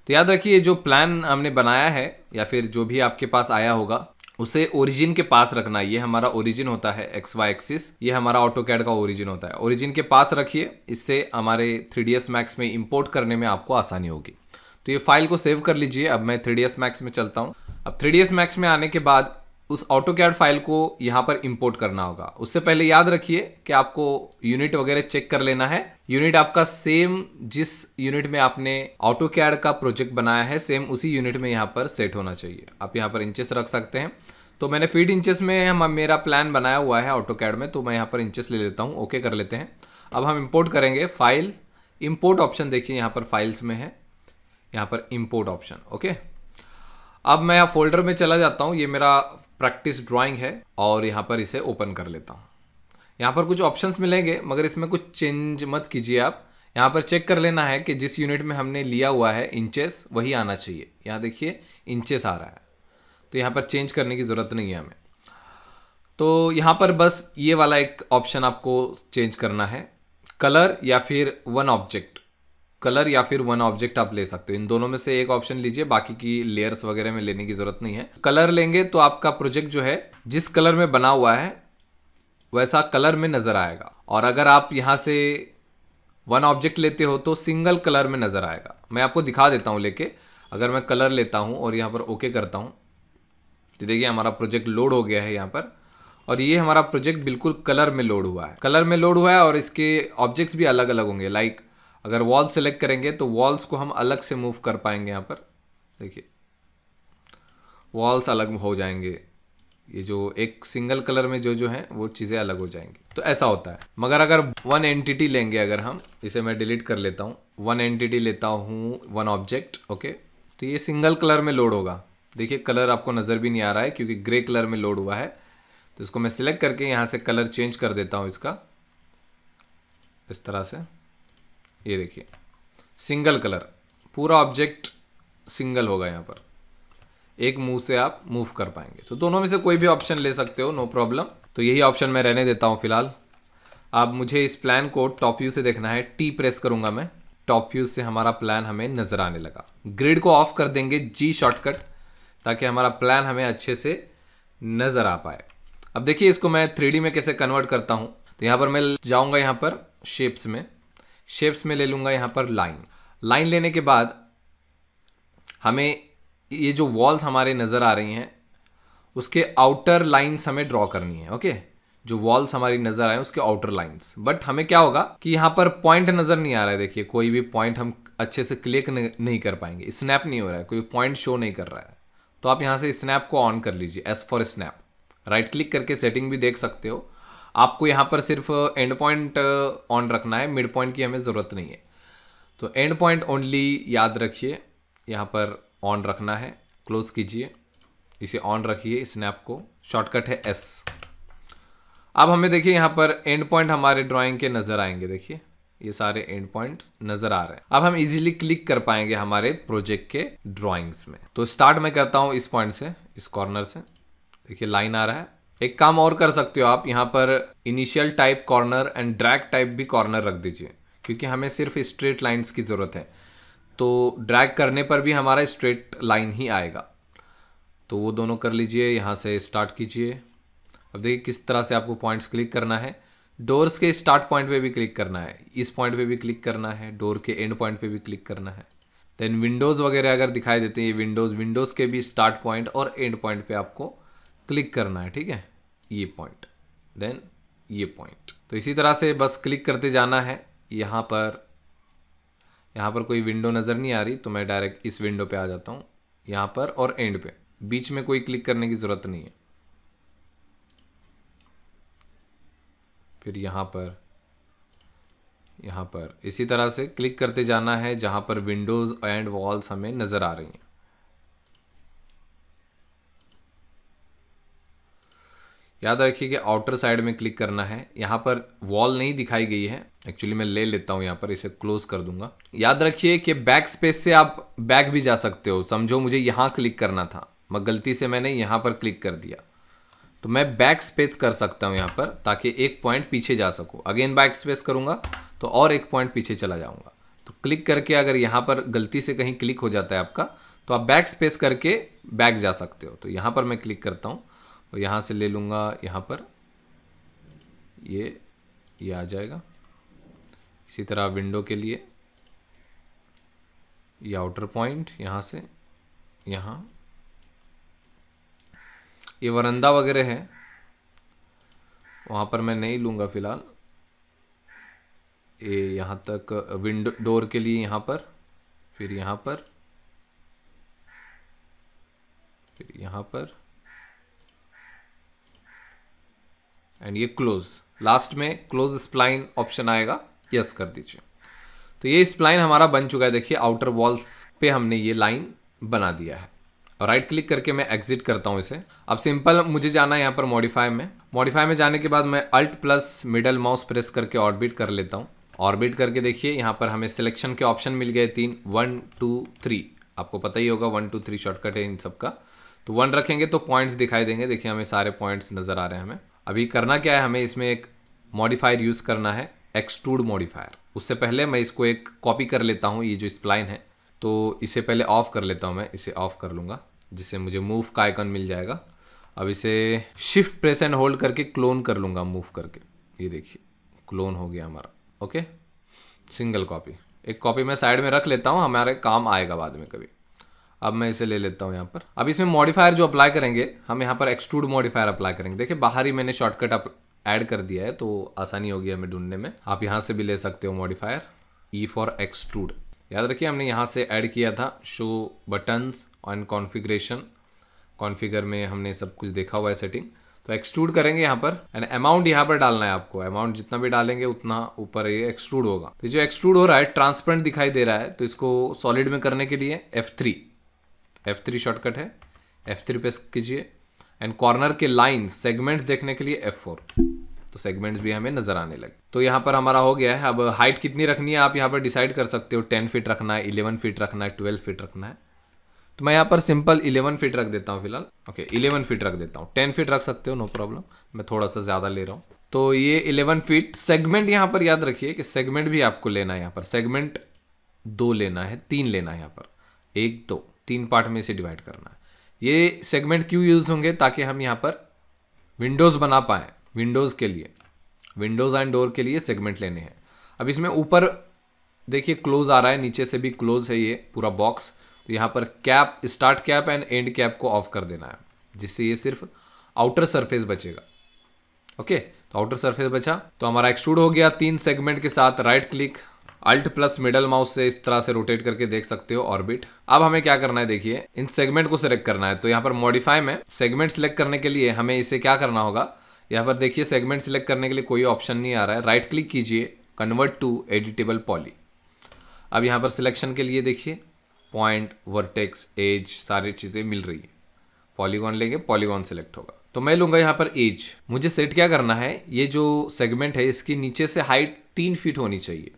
तो याद रखिए जो प्लान हमने बनाया है या फिर जो भी आपके पास आया होगा उसे ओरिजिन के पास रखना ये हमारा ओरिजिन होता है एक्स वाई एक्सिस ये हमारा ऑटो कैड का ओरिजिन होता है ओरिजिन के पास रखिए इससे हमारे थ्री डी एस मैक्स में इंपोर्ट करने में आपको आसानी होगी तो ये फाइल को सेव कर लीजिए अब मैं थ्री डी एस मैक्स में चलता हूँ अब थ्री डी एस मैक्स में आने के बाद उस ऑटो कैड फाइल को यहाँ पर इंपोर्ट करना होगा उससे पहले याद रखिए कि आपको यूनिट वगैरह चेक कर लेना है यूनिट आपका सेम जिस यूनिट में आपने ऑटो कैड का प्रोजेक्ट बनाया है सेम उसी यूनिट में यहाँ पर सेट होना चाहिए आप यहाँ पर इंचेस रख सकते हैं तो मैंने फीड इंचेस में हम मेरा प्लान बनाया हुआ है ऑटो कैड में तो मैं यहाँ पर इंचेस ले लेता हूँ ओके कर लेते हैं अब हम इम्पोर्ट करेंगे फाइल इम्पोर्ट ऑप्शन देखिए यहाँ पर फाइल्स में है यहाँ पर इम्पोर्ट ऑप्शन ओके अब मैं यहाँ फोल्डर में चला जाता हूँ ये मेरा प्रैक्टिस ड्राइंग है और यहाँ पर इसे ओपन कर लेता हूँ यहाँ पर कुछ ऑप्शंस मिलेंगे मगर इसमें कुछ चेंज मत कीजिए आप यहाँ पर चेक कर लेना है कि जिस यूनिट में हमने लिया हुआ है इंचेस वही आना चाहिए यहाँ देखिए इंचेस आ रहा है तो यहाँ पर चेंज करने की ज़रूरत नहीं है हमें तो यहाँ पर बस ये वाला एक ऑप्शन आपको चेंज करना है कलर या फिर वन ऑब्जेक्ट कलर या फिर वन ऑब्जेक्ट आप ले सकते हो इन दोनों में से एक ऑप्शन लीजिए बाकी की लेयर्स वगैरह में लेने की जरूरत नहीं है कलर लेंगे तो आपका प्रोजेक्ट जो है जिस कलर में बना हुआ है वैसा कलर में नजर आएगा और अगर आप यहां से वन ऑब्जेक्ट लेते हो तो सिंगल कलर में नजर आएगा मैं आपको दिखा देता हूँ लेके अगर मैं कलर लेता हूँ और यहां पर ओके करता हूँ तो देखिए हमारा प्रोजेक्ट लोड हो गया है यहां पर और ये हमारा प्रोजेक्ट बिल्कुल कलर में लोड हुआ है कलर में लोड हुआ है और इसके ऑब्जेक्ट्स भी अलग अलग होंगे लाइक अगर वॉल सेलेक्ट करेंगे तो वॉल्स को हम अलग से मूव कर पाएंगे यहाँ पर देखिए वॉल्स अलग हो जाएंगे ये जो एक सिंगल कलर में जो जो है वो चीज़ें अलग हो जाएंगी तो ऐसा होता है मगर अगर वन एंटिटी लेंगे अगर हम इसे मैं डिलीट कर लेता हूँ वन एंटिटी लेता हूँ वन ऑब्जेक्ट ओके तो ये सिंगल कलर में लोड होगा देखिए कलर आपको नज़र भी नहीं आ रहा है क्योंकि ग्रे कलर में लोड हुआ है तो इसको मैं सिलेक्ट करके यहाँ से कलर चेंज कर देता हूँ इसका इस तरह से ये देखिए सिंगल कलर पूरा ऑब्जेक्ट सिंगल होगा यहाँ पर एक मुंह से आप मूव कर पाएंगे तो दोनों में से कोई भी ऑप्शन ले सकते हो नो प्रॉब्लम तो यही ऑप्शन मैं रहने देता हूँ फिलहाल अब मुझे इस प्लान को टॉप व्यू से देखना है टी प्रेस करूंगा मैं टॉप व्यू से हमारा प्लान हमें नज़र आने लगा ग्रिड को ऑफ कर देंगे जी शॉर्टकट ताकि हमारा प्लान हमें अच्छे से नज़र आ पाए अब देखिए इसको मैं थ्री में कैसे कन्वर्ट करता हूँ तो यहाँ पर मैं जाऊँगा यहाँ पर शेप्स में शेप्स में ले लूँगा यहाँ पर लाइन लाइन लेने के बाद हमें ये जो वॉल्स हमारे नज़र आ रही हैं उसके आउटर लाइन्स हमें ड्रॉ करनी है ओके जो वॉल्स हमारी नज़र आए उसके आउटर लाइन्स बट हमें क्या होगा कि यहाँ पर पॉइंट नज़र नहीं आ रहा है देखिए कोई भी पॉइंट हम अच्छे से क्लिक नहीं कर पाएंगे स्नैप नहीं हो रहा है कोई पॉइंट शो नहीं कर रहा है तो आप यहाँ से स्नैप को ऑन कर लीजिए S for snap right click करके सेटिंग भी देख सकते हो आपको यहाँ पर सिर्फ एंड पॉइंट ऑन रखना है मिड पॉइंट की हमें ज़रूरत नहीं है तो एंड पॉइंट ओनली याद रखिए यहाँ पर ऑन रखना है क्लोज कीजिए इसे ऑन रखिए इसने आपको शॉर्टकट है एस अब हमें देखिए यहाँ पर एंड पॉइंट हमारे ड्राइंग के नज़र आएंगे देखिए ये सारे एंड पॉइंट्स नज़र आ रहे हैं अब हम इजीली क्लिक कर पाएंगे हमारे प्रोजेक्ट के ड्राइंग्स में तो स्टार्ट मैं करता हूँ इस पॉइंट से इस कॉर्नर से देखिए लाइन आ रहा है एक काम और कर सकते हो आप यहाँ पर initial type corner and drag type भी कॉर्नर रख दीजिए क्योंकि हमें सिर्फ स्ट्रेट लाइंस की ज़रूरत है तो ड्रैग करने पर भी हमारा स्ट्रेट लाइन ही आएगा तो वो दोनों कर लीजिए यहाँ से स्टार्ट कीजिए अब देखिए किस तरह से आपको पॉइंट्स क्लिक करना है डोर्स के स्टार्ट पॉइंट पे भी क्लिक करना है इस पॉइंट पे भी क्लिक करना है डोर के एंड पॉइंट पे भी क्लिक करना है देन विंडोज़ वगैरह अगर दिखाई देते हैं ये विंडोज़ विंडोज़ के भी स्टार्ट पॉइंट और एंड पॉइंट पे आपको क्लिक करना है ठीक है ये पॉइंट देन ये पॉइंट तो इसी तरह से बस क्लिक करते जाना है यहाँ पर यहाँ पर कोई विंडो नज़र नहीं आ रही तो मैं डायरेक्ट इस विंडो पे आ जाता हूँ यहाँ पर और एंड पे बीच में कोई क्लिक करने की ज़रूरत नहीं है फिर यहाँ पर यहाँ पर इसी तरह से क्लिक करते जाना है जहाँ पर विंडोज़ एंड वॉल्स हमें नज़र आ रही हैं याद रखिए कि आउटर साइड में क्लिक करना है यहाँ पर वॉल नहीं दिखाई गई है एक्चुअली मैं ले लेता हूँ यहाँ पर इसे क्लोज कर दूंगा याद रखिए कि बैक स्पेस से आप बैक भी जा सकते हो समझो मुझे यहाँ क्लिक करना था मैं गलती से मैंने यहाँ पर क्लिक कर दिया तो मैं बैक स्पेस कर सकता हूँ यहाँ पर ताकि एक पॉइंट पीछे जा सकूँ अगेन बैक स्पेस करूँगा तो और एक पॉइंट पीछे चला जाऊँगा तो क्लिक करके अगर यहाँ पर गलती से कहीं क्लिक हो जाता है आपका तो आप बैक स्पेस करके बैक जा सकते हो तो यहाँ पर मैं क्लिक करता हूँ और तो यहाँ से ले लूँगा यहाँ पर ये ये आ जाएगा इसी तरह विंडो के लिए ये आउटर पॉइंट यहाँ से यहाँ ये वरंदा वगैरह है वहाँ पर मैं नहीं लूँगा फ़िलहाल ये यहाँ तक विंडो डोर के लिए यहाँ पर फिर यहाँ पर फिर यहाँ पर एंड ये क्लोज लास्ट में क्लोज स्प्लाइन ऑप्शन आएगा यस कर दीजिए तो ये स्प्लाइन हमारा बन चुका है देखिए आउटर वॉल्स पे हमने ये लाइन बना दिया है और राइट क्लिक करके मैं एग्जिट करता हूँ इसे अब सिंपल मुझे जाना है यहाँ पर मॉडिफाई में मॉडिफाई में जाने के बाद मैं alt plus middle mouse press करके ऑर्बिट कर लेता हूँ ऑर्बिट करके देखिए यहाँ पर हमें सिलेक्शन के ऑप्शन मिल गए तीन वन टू थ्री आपको पता ही होगा वन टू थ्री शॉर्टकट है इन सब का तो वन रखेंगे तो पॉइंट्स दिखाई देंगे देखिए हमें सारे पॉइंट्स नज़र आ रहे हैं हमें अभी करना क्या है हमें इसमें एक मॉडिफायर यूज़ करना है एक्सट्रूड मॉडिफायर उससे पहले मैं इसको एक कॉपी कर लेता हूँ ये जो स्प्लाइन है तो इसे पहले ऑफ़ कर लेता हूँ मैं इसे ऑफ़ कर लूँगा जिससे मुझे मूव का आइकन मिल जाएगा अब इसे शिफ्ट प्रेस एंड होल्ड करके क्लोन कर लूँगा मूव करके ये देखिए क्लोन हो गया हमारा ओके सिंगल कॉपी एक कॉपी मैं साइड में रख लेता हूँ हमारे काम आएगा बाद में कभी अब मैं इसे ले लेता हूँ यहाँ पर अब इसमें मॉडिफायर जो अप्लाई करेंगे हम यहाँ पर एक्सट्रूड मॉडिफायर अप्लाई करेंगे देखिए बाहर ही मैंने शॉर्टकट ऐड कर दिया है तो आसानी होगी हमें ढूंढने में आप यहाँ से भी ले सकते हो मॉडिफायर ई फॉर एक्सट्रूड याद रखिए हमने यहाँ से ऐड किया था show buttons on configuration configure में हमने सब कुछ देखा हुआ है सेटिंग तो एक्सट्रूड करेंगे यहाँ पर एंड अमाउंट यहाँ पर डालना है आपको अमाउंट जितना भी डालेंगे उतना ऊपर ये एक्सट्रूड होगा तो जो एक्सट्रूड हो रहा है ट्रांसपेरेंट दिखाई दे रहा है तो इसको सॉलिड में करने के लिए F three F three shortcut है एफ थ्री पे कीजिए एंड कॉर्नर के लाइन सेगमेंट्स देखने के लिए एफ फोर तो सेगमेंट्स भी हमें नज़र आने लगे तो यहाँ पर हमारा हो गया है अब हाइट कितनी रखनी है आप यहाँ पर डिसाइड कर सकते हो टेन फीट रखना है इलेवन फीट रखना है ट्वेल्व फीट रखना है तो मैं यहाँ पर सिंपल इलेवन फीट रख देता हूँ फिलहाल ओके इलेवन फीट रख देता हूँ टेन फीट रख सकते हो नो प्रॉब्लम मैं थोड़ा सा ज़्यादा ले रहा हूँ तो ये इलेवन फीट सेगमेंट यहाँ पर याद रखिए कि सेगमेंट भी आपको लेना है यहाँ पर सेगमेंट दो लेना है तीन लेना है यहाँ पर एक दो तीन पार्ट में इसे डिवाइड करना है ये सेगमेंट क्यों यूज़ होंगे ताकि हम यहाँ पर विंडोज़ बना पाएँ विंडोज़ के लिए विंडोज़ एंड डोर के लिए सेगमेंट लेने हैं अब इसमें ऊपर देखिए क्लोज आ रहा है नीचे से भी क्लोज है ये पूरा बॉक्स तो यहाँ पर cap start cap end end cap को ऑफ कर देना है जिससे ये सिर्फ आउटर सरफेस बचेगा ओके तो आउटर सरफेस बचा तो हमारा एक्सट्रूड हो गया तीन सेगमेंट के साथ right click alt plus middle mouse से इस तरह से रोटेट करके देख सकते हो ऑर्बिट अब हमें क्या करना है देखिए इन सेगमेंट को सिलेक्ट करना है तो यहाँ पर मॉडिफाई में सेगमेंट सिलेक्ट करने के लिए हमें इसे क्या करना होगा यहाँ पर देखिए सेगमेंट सिलेक्ट करने के लिए कोई ऑप्शन नहीं आ रहा है राइट क्लिक कीजिए कन्वर्ट टू एडिटेबल पॉली अब यहाँ पर सिलेक्शन के लिए देखिए पॉइंट वर्टेक्स एज सारी चीज़ें मिल रही है पॉलीगॉन लेंगे पॉलीगॉन सेलेक्ट होगा तो मैं लूँगा यहाँ पर एज मुझे सेट क्या करना है ये जो सेगमेंट है इसकी नीचे से हाइट तीन फीट होनी चाहिए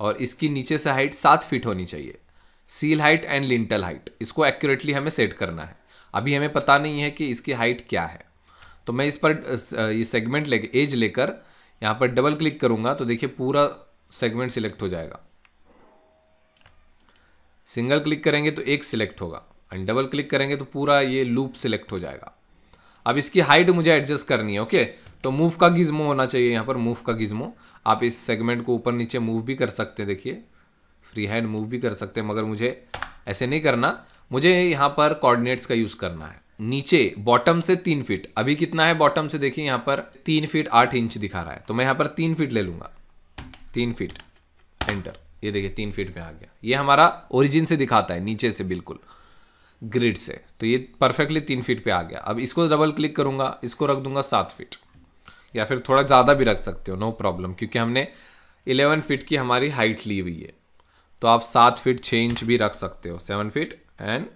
और इसकी नीचे से हाइट सात फीट होनी चाहिए sill height and lintel height इसको एक्यूरेटली हमें सेट करना है अभी हमें पता नहीं है कि इसकी हाइट क्या है तो मैं इस पर ये सेगमेंट ले एज लेकर यहाँ पर डबल क्लिक करूँगा तो देखिए पूरा सेगमेंट सिलेक्ट हो जाएगा सिंगल क्लिक करेंगे तो एक सिलेक्ट होगा एंड डबल क्लिक करेंगे तो पूरा ये लूप सिलेक्ट हो जाएगा अब इसकी हाइट मुझे एडजस्ट करनी है ओके तो मूव का गिज्मो होना चाहिए यहाँ पर मूव का गिज्मो आप इस सेगमेंट को ऊपर नीचे मूव भी कर सकते हैं देखिए फ्री हैंड मूव भी कर सकते हैं मगर मुझे ऐसे नहीं करना मुझे यहाँ पर कोऑर्डिनेट्स का यूज़ करना है नीचे बॉटम से तीन फीट अभी कितना है बॉटम से देखिए यहाँ पर तीन फीट आठ इंच दिखा रहा है तो मैं यहाँ पर तीन फीट ले लूँगा तीन फीट एंटर ये देखिए तीन फीट में आ गया ये हमारा ओरिजिन से दिखाता है नीचे से बिल्कुल ग्रिड से तो ये परफेक्टली तीन फीट पे आ गया अब इसको डबल क्लिक करूंगा इसको रख दूंगा सात फीट या फिर थोड़ा ज़्यादा भी रख सकते हो नो प्रॉब्लम क्योंकि हमने इलेवन फिट की हमारी हाइट ली हुई है तो आप सात फिट छः इंच भी रख सकते हो seven feet and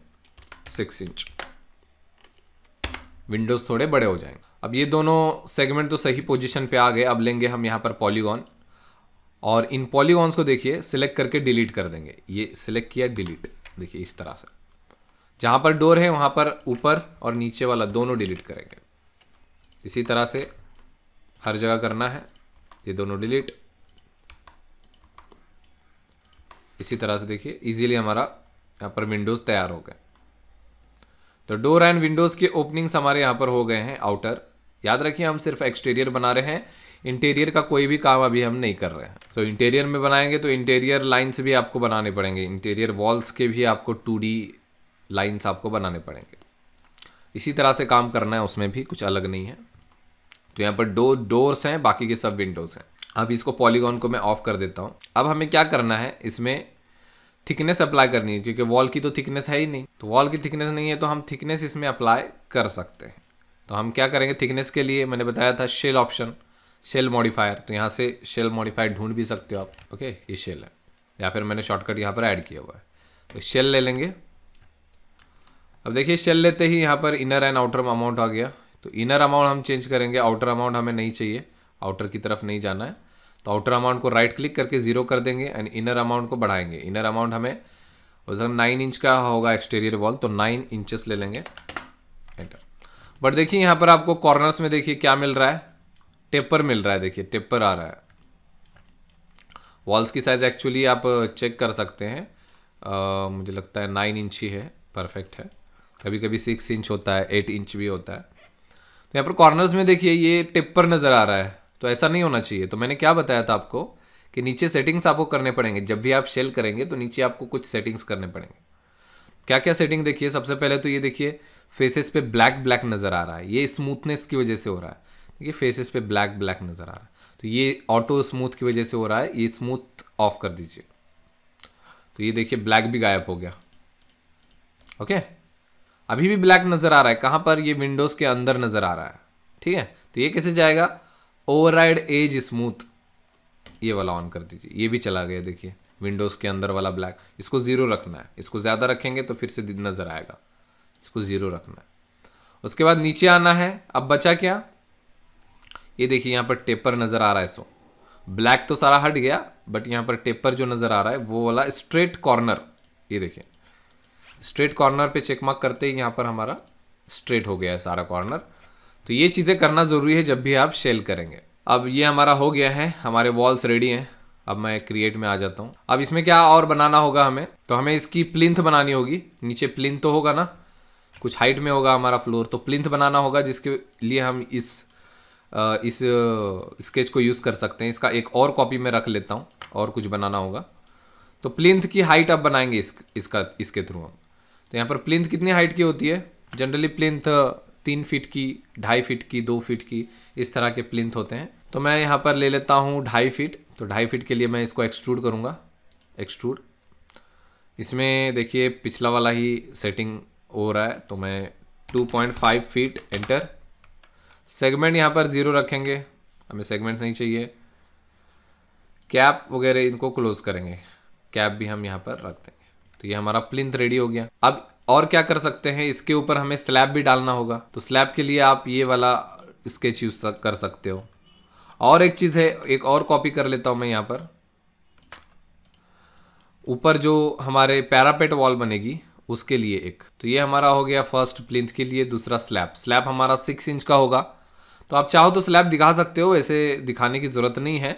six inch windows थोड़े बड़े हो जाएंगे अब ये दोनों सेगमेंट तो सही पोजिशन पर आ गए अब लेंगे हम यहाँ पर पॉलीगॉन और इन पॉलीगॉन्स को देखिए सिलेक्ट करके डिलीट कर देंगे ये सिलेक्ट किया डिलीट देखिए इस तरह से जहाँ पर डोर है वहाँ पर ऊपर और नीचे वाला दोनों डिलीट करेंगे इसी तरह से हर जगह करना है ये दोनों डिलीट इसी तरह से देखिए इजीली हमारा यहाँ पर विंडोज़ तैयार हो गए तो डोर एंड विंडोज़ के ओपनिंग्स हमारे यहाँ पर हो गए हैं आउटर याद रखिए हम सिर्फ एक्सटीरियर बना रहे हैं इंटीरियर का कोई भी काम अभी हम नहीं कर रहे हैं सो so, इंटीरियर में बनाएंगे तो इंटीरियर लाइंस भी आपको बनाने पड़ेंगे इंटीरियर वॉल्स के भी आपको टू लाइंस आपको बनाने पड़ेंगे इसी तरह से काम करना है उसमें भी कुछ अलग नहीं है तो यहाँ पर दो डोर्स हैं बाकी के सब विंडोज़ हैं अब इसको पॉलीगॉन को मैं ऑफ कर देता हूँ अब हमें क्या करना है इसमें थिकनेस अप्लाई करनी है क्योंकि वॉल की तो थिकनेस है ही नहीं तो वॉल की थिकनेस नहीं है तो हम थिकनेस इसमें अप्लाई कर सकते हैं तो हम क्या करेंगे थिकनेस के लिए मैंने बताया था शेल ऑप्शन शेल मॉडिफायर तो यहाँ से शेल मॉडिफायर ढूंढ भी सकते हो आप ओके ये शेल है या फिर मैंने शॉर्टकट यहाँ पर ऐड किया हुआ है तो शेल ले लेंगे अब देखिए शेल लेते ही यहाँ पर इनर एंड आउटर अमाउंट आ गया तो इनर अमाउंट हम चेंज करेंगे आउटर अमाउंट हमें नहीं चाहिए आउटर की तरफ नहीं जाना है तो आउटर अमाउंट को राइट क्लिक करके ज़ीरो कर देंगे एंड इनर अमाउंट को बढ़ाएंगे इनर अमाउंट हमें उसका नाइन इंच का होगा एक्सटीरियर वॉल तो नाइन इंचेस ले लेंगे एंटर बट देखिए यहाँ पर आपको कॉर्नर्स में देखिए क्या मिल रहा है टेपर मिल रहा है देखिए टेपर आ रहा है वॉल्स की साइज़ एक्चुअली आप चेक कर सकते हैं आ, मुझे लगता है नाइन इंच ही है परफेक्ट है कभी कभी सिक्स इंच होता है एट इंच भी होता है यहाँ पर कॉर्नर्स में देखिए ये टिप पर नज़र आ रहा है तो ऐसा नहीं होना चाहिए तो मैंने क्या बताया था आपको कि नीचे सेटिंग्स आपको करने पड़ेंगे जब भी आप शेल करेंगे तो नीचे आपको कुछ सेटिंग्स करने पड़ेंगे क्या क्या सेटिंग देखिए सबसे पहले तो ये देखिए फेसेस पे ब्लैक ब्लैक नज़र आ रहा है ये स्मूथनेस की वजह से हो रहा है देखिए फेसेस पे ब्लैक ब्लैक नज़र आ रहा है तो ये ऑटो स्मूथ की वजह से हो रहा है ये स्मूथ ऑफ कर दीजिए तो ये देखिए ब्लैक भी गायब हो गया ओके okay? अभी भी ब्लैक नज़र आ रहा है कहाँ पर ये विंडोज़ के अंदर नज़र आ रहा है ठीक है तो ये कैसे जाएगा ओवरराइड एज स्मूथ ये वाला ऑन कर दीजिए ये भी चला गया देखिए विंडोज़ के अंदर वाला ब्लैक इसको ज़ीरो रखना है इसको ज़्यादा रखेंगे तो फिर से दिन नज़र आएगा इसको ज़ीरो रखना है उसके बाद नीचे आना है अब बचा क्या ये देखिए यहाँ पर टेपर नज़र आ रहा है सो ब्लैक तो सारा हट गया बट यहाँ पर टेपर जो नज़र आ रहा है वो वाला स्ट्रेट कॉर्नर ये देखिए स्ट्रेट कॉर्नर पे चेक मार्क करते ही यहाँ पर हमारा स्ट्रेट हो गया है सारा कॉर्नर तो ये चीज़ें करना ज़रूरी है जब भी आप शेल करेंगे अब ये हमारा हो गया है हमारे वॉल्स रेडी हैं अब मैं क्रिएट में आ जाता हूँ अब इसमें क्या और बनाना होगा हमें तो हमें इसकी प्लिंथ बनानी होगी नीचे प्लिंथ तो होगा ना कुछ हाइट में होगा हमारा फ्लोर तो प्लिंथ बनाना होगा जिसके लिए हम इस इस स्केच को यूज़ कर सकते हैं इसका एक और कॉपी में रख लेता हूँ और कुछ बनाना होगा तो प्लिंथ की हाइट अब बनाएंगे इस, इसका इसके थ्रू हम तो यहाँ पर प्लिंथ कितनी हाइट की होती है जनरली प्लिंथ uh, तीन फीट की ढाई फीट की दो फीट की इस तरह के प्लिंथ होते हैं तो मैं यहाँ पर ले लेता हूँ ढाई फीट तो ढाई फीट के लिए मैं इसको एक्सट्रूड करूँगा एक्सट्रूड इसमें देखिए पिछला वाला ही सेटिंग हो रहा है तो मैं 2.5 फीट एंटर सेगमेंट यहाँ पर ज़ीरो रखेंगे हमें सेगमेंट नहीं चाहिए कैप वगैरह इनको क्लोज करेंगे कैप भी हम यहाँ पर रखते हैं तो ये हमारा प्लिंथ रेडी हो गया अब और क्या कर सकते हैं इसके ऊपर हमें स्लैब भी डालना होगा तो स्लैब के लिए आप ये वाला स्केच यूज कर सकते हो और एक चीज़ है एक और कॉपी कर लेता हूँ मैं यहाँ पर ऊपर जो हमारे पैरापेट वॉल बनेगी उसके लिए एक तो ये हमारा हो गया फर्स्ट प्लिंथ के लिए दूसरा स्लैब स्लैब हमारा सिक्स इंच का होगा तो आप चाहो तो स्लैब दिखा सकते हो ऐसे दिखाने की ज़रूरत नहीं है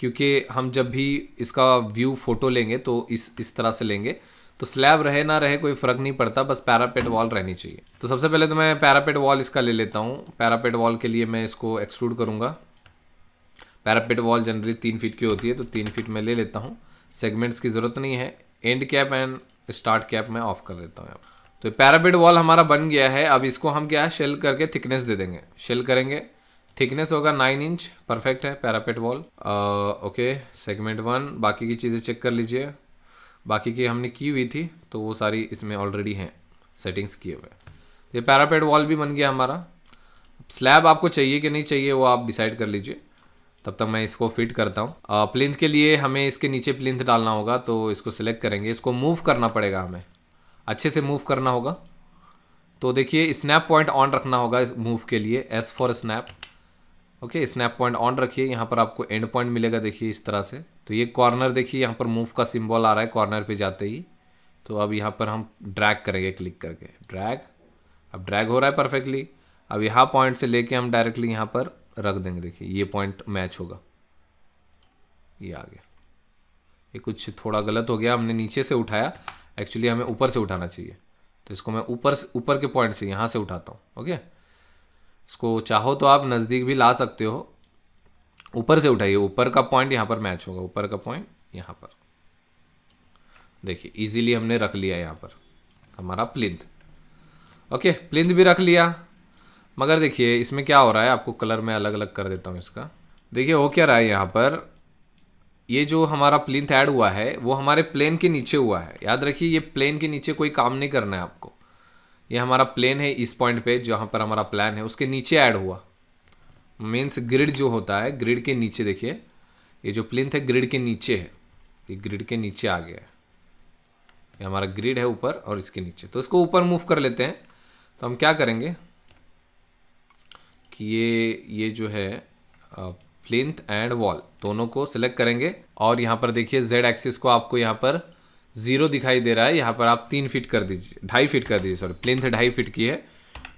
क्योंकि हम जब भी इसका व्यू फ़ोटो लेंगे तो इस इस तरह से लेंगे तो स्लैब रहे ना रहे कोई फ़र्क नहीं पड़ता बस पैरापेट वॉल रहनी चाहिए तो सबसे पहले तो मैं पैरापेट वॉल इसका ले लेता हूँ पैरापेट वॉल के लिए मैं इसको एक्सट्रूड करूँगा पैरापेट वॉल जनरली तीन फीट की होती है तो तीन फीट में ले लेता हूँ सेगमेंट्स की ज़रूरत नहीं है end cap and start cap मैं ऑफ कर देता हूँ तो पैरापेट वॉल हमारा बन गया है अब इसको हम क्या है शेल करके थिकनेस दे देंगे शेल करेंगे थिकनेस होगा नाइन इंच परफेक्ट है parapet wall okay segment one बाकी की चीज़ें चेक कर लीजिए बाकी की हमने की हुई थी तो वो सारी इसमें ऑलरेडी हैं सेटिंग्स किए हुए ये पैरापेट वॉल भी बन गया हमारा स्लैब आपको चाहिए कि नहीं चाहिए वो आप डिसाइड कर लीजिए तब तक मैं इसको फिट करता हूँ प्लिंथ uh, के लिए हमें इसके नीचे प्लिंथ डालना होगा तो इसको सिलेक्ट करेंगे इसको मूव करना पड़ेगा हमें अच्छे से मूव करना होगा तो देखिए स्नैप पॉइंट ऑन रखना होगा इस मूव के लिए S for snap okay snap point on रखिए यहाँ पर आपको एंड पॉइंट मिलेगा देखिए इस तरह से तो ये कॉर्नर देखिए यहाँ पर मूव का सिंबल आ रहा है कॉर्नर पे जाते ही तो अब यहाँ पर हम ड्रैग करेंगे क्लिक करके ड्रैग अब ड्रैग हो रहा है परफेक्टली अब यहाँ पॉइंट से लेके हम डायरेक्टली यहाँ पर रख देंगे देखिए ये पॉइंट मैच होगा ये आ गया ये कुछ थोड़ा गलत हो गया हमने नीचे से उठाया एक्चुअली हमें ऊपर से उठाना चाहिए तो इसको मैं ऊपर ऊपर के पॉइंट से यहाँ से उठाता हूँ ओके इसको चाहो तो आप नज़दीक भी ला सकते हो ऊपर से उठाइए ऊपर का पॉइंट यहाँ पर मैच होगा ऊपर का पॉइंट यहाँ पर देखिए इजीली हमने रख लिया यहाँ पर हमारा प्लिंथ ओके प्लिंथ भी रख लिया मगर देखिए इसमें क्या हो रहा है आपको कलर में अलग अलग कर देता हूँ इसका देखिए हो क्या रहा है यहाँ पर ये जो हमारा प्लिंथ ऐड हुआ है वो हमारे प्लेन के नीचे हुआ है याद रखिए ये प्लेन के नीचे कोई काम नहीं करना है आपको ये हमारा प्लेन है इस पॉइंट पे जहाँ पर हमारा प्लान है उसके नीचे ऐड हुआ मीन्स ग्रिड जो होता है ग्रिड के नीचे देखिए ये जो प्लेन है ग्रिड के नीचे है ये ग्रिड के नीचे आ गया है ये हमारा ग्रिड है ऊपर और इसके नीचे तो इसको ऊपर मूव कर लेते हैं तो हम क्या करेंगे कि ये ये जो है प्लिंथ एंड वॉल दोनों को सिलेक्ट करेंगे और यहाँ पर देखिए जेड एक्सिस को आपको यहाँ पर जीरो दिखाई दे रहा है यहाँ पर आप तीन फीट कर दीजिए ढाई फिट कर दीजिए सॉरी प्लेंथ ढाई फिट की है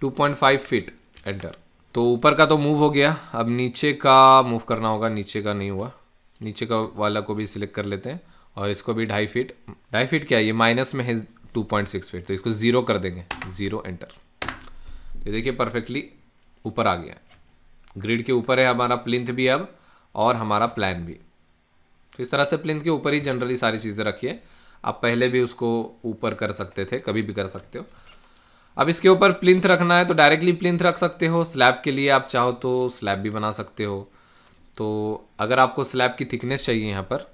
two point five feet enter तो ऊपर का तो मूव हो गया अब नीचे का मूव करना होगा नीचे का नहीं हुआ नीचे का वाला को भी सिलेक्ट कर लेते हैं और इसको भी ढाई फीट ढाई फिट क्या है ये माइनस में है टू पॉइंट सिक्स फिट तो इसको ज़ीरो कर देंगे ज़ीरो एंटर तो देखिए परफेक्टली ऊपर आ गया ग्रिड के ऊपर है हमारा प्लिंथ भी अब और हमारा प्लान भी तो इस तरह से प्लिंथ के ऊपर ही जनरली सारी चीज़ें रखिए आप पहले भी उसको ऊपर कर सकते थे कभी भी कर सकते हो अब इसके ऊपर प्लिंथ रखना है तो डायरेक्टली प्लिंथ रख सकते हो स्लैब के लिए आप चाहो तो स्लैब भी बना सकते हो तो अगर आपको स्लैब की थिकनेस चाहिए यहाँ पर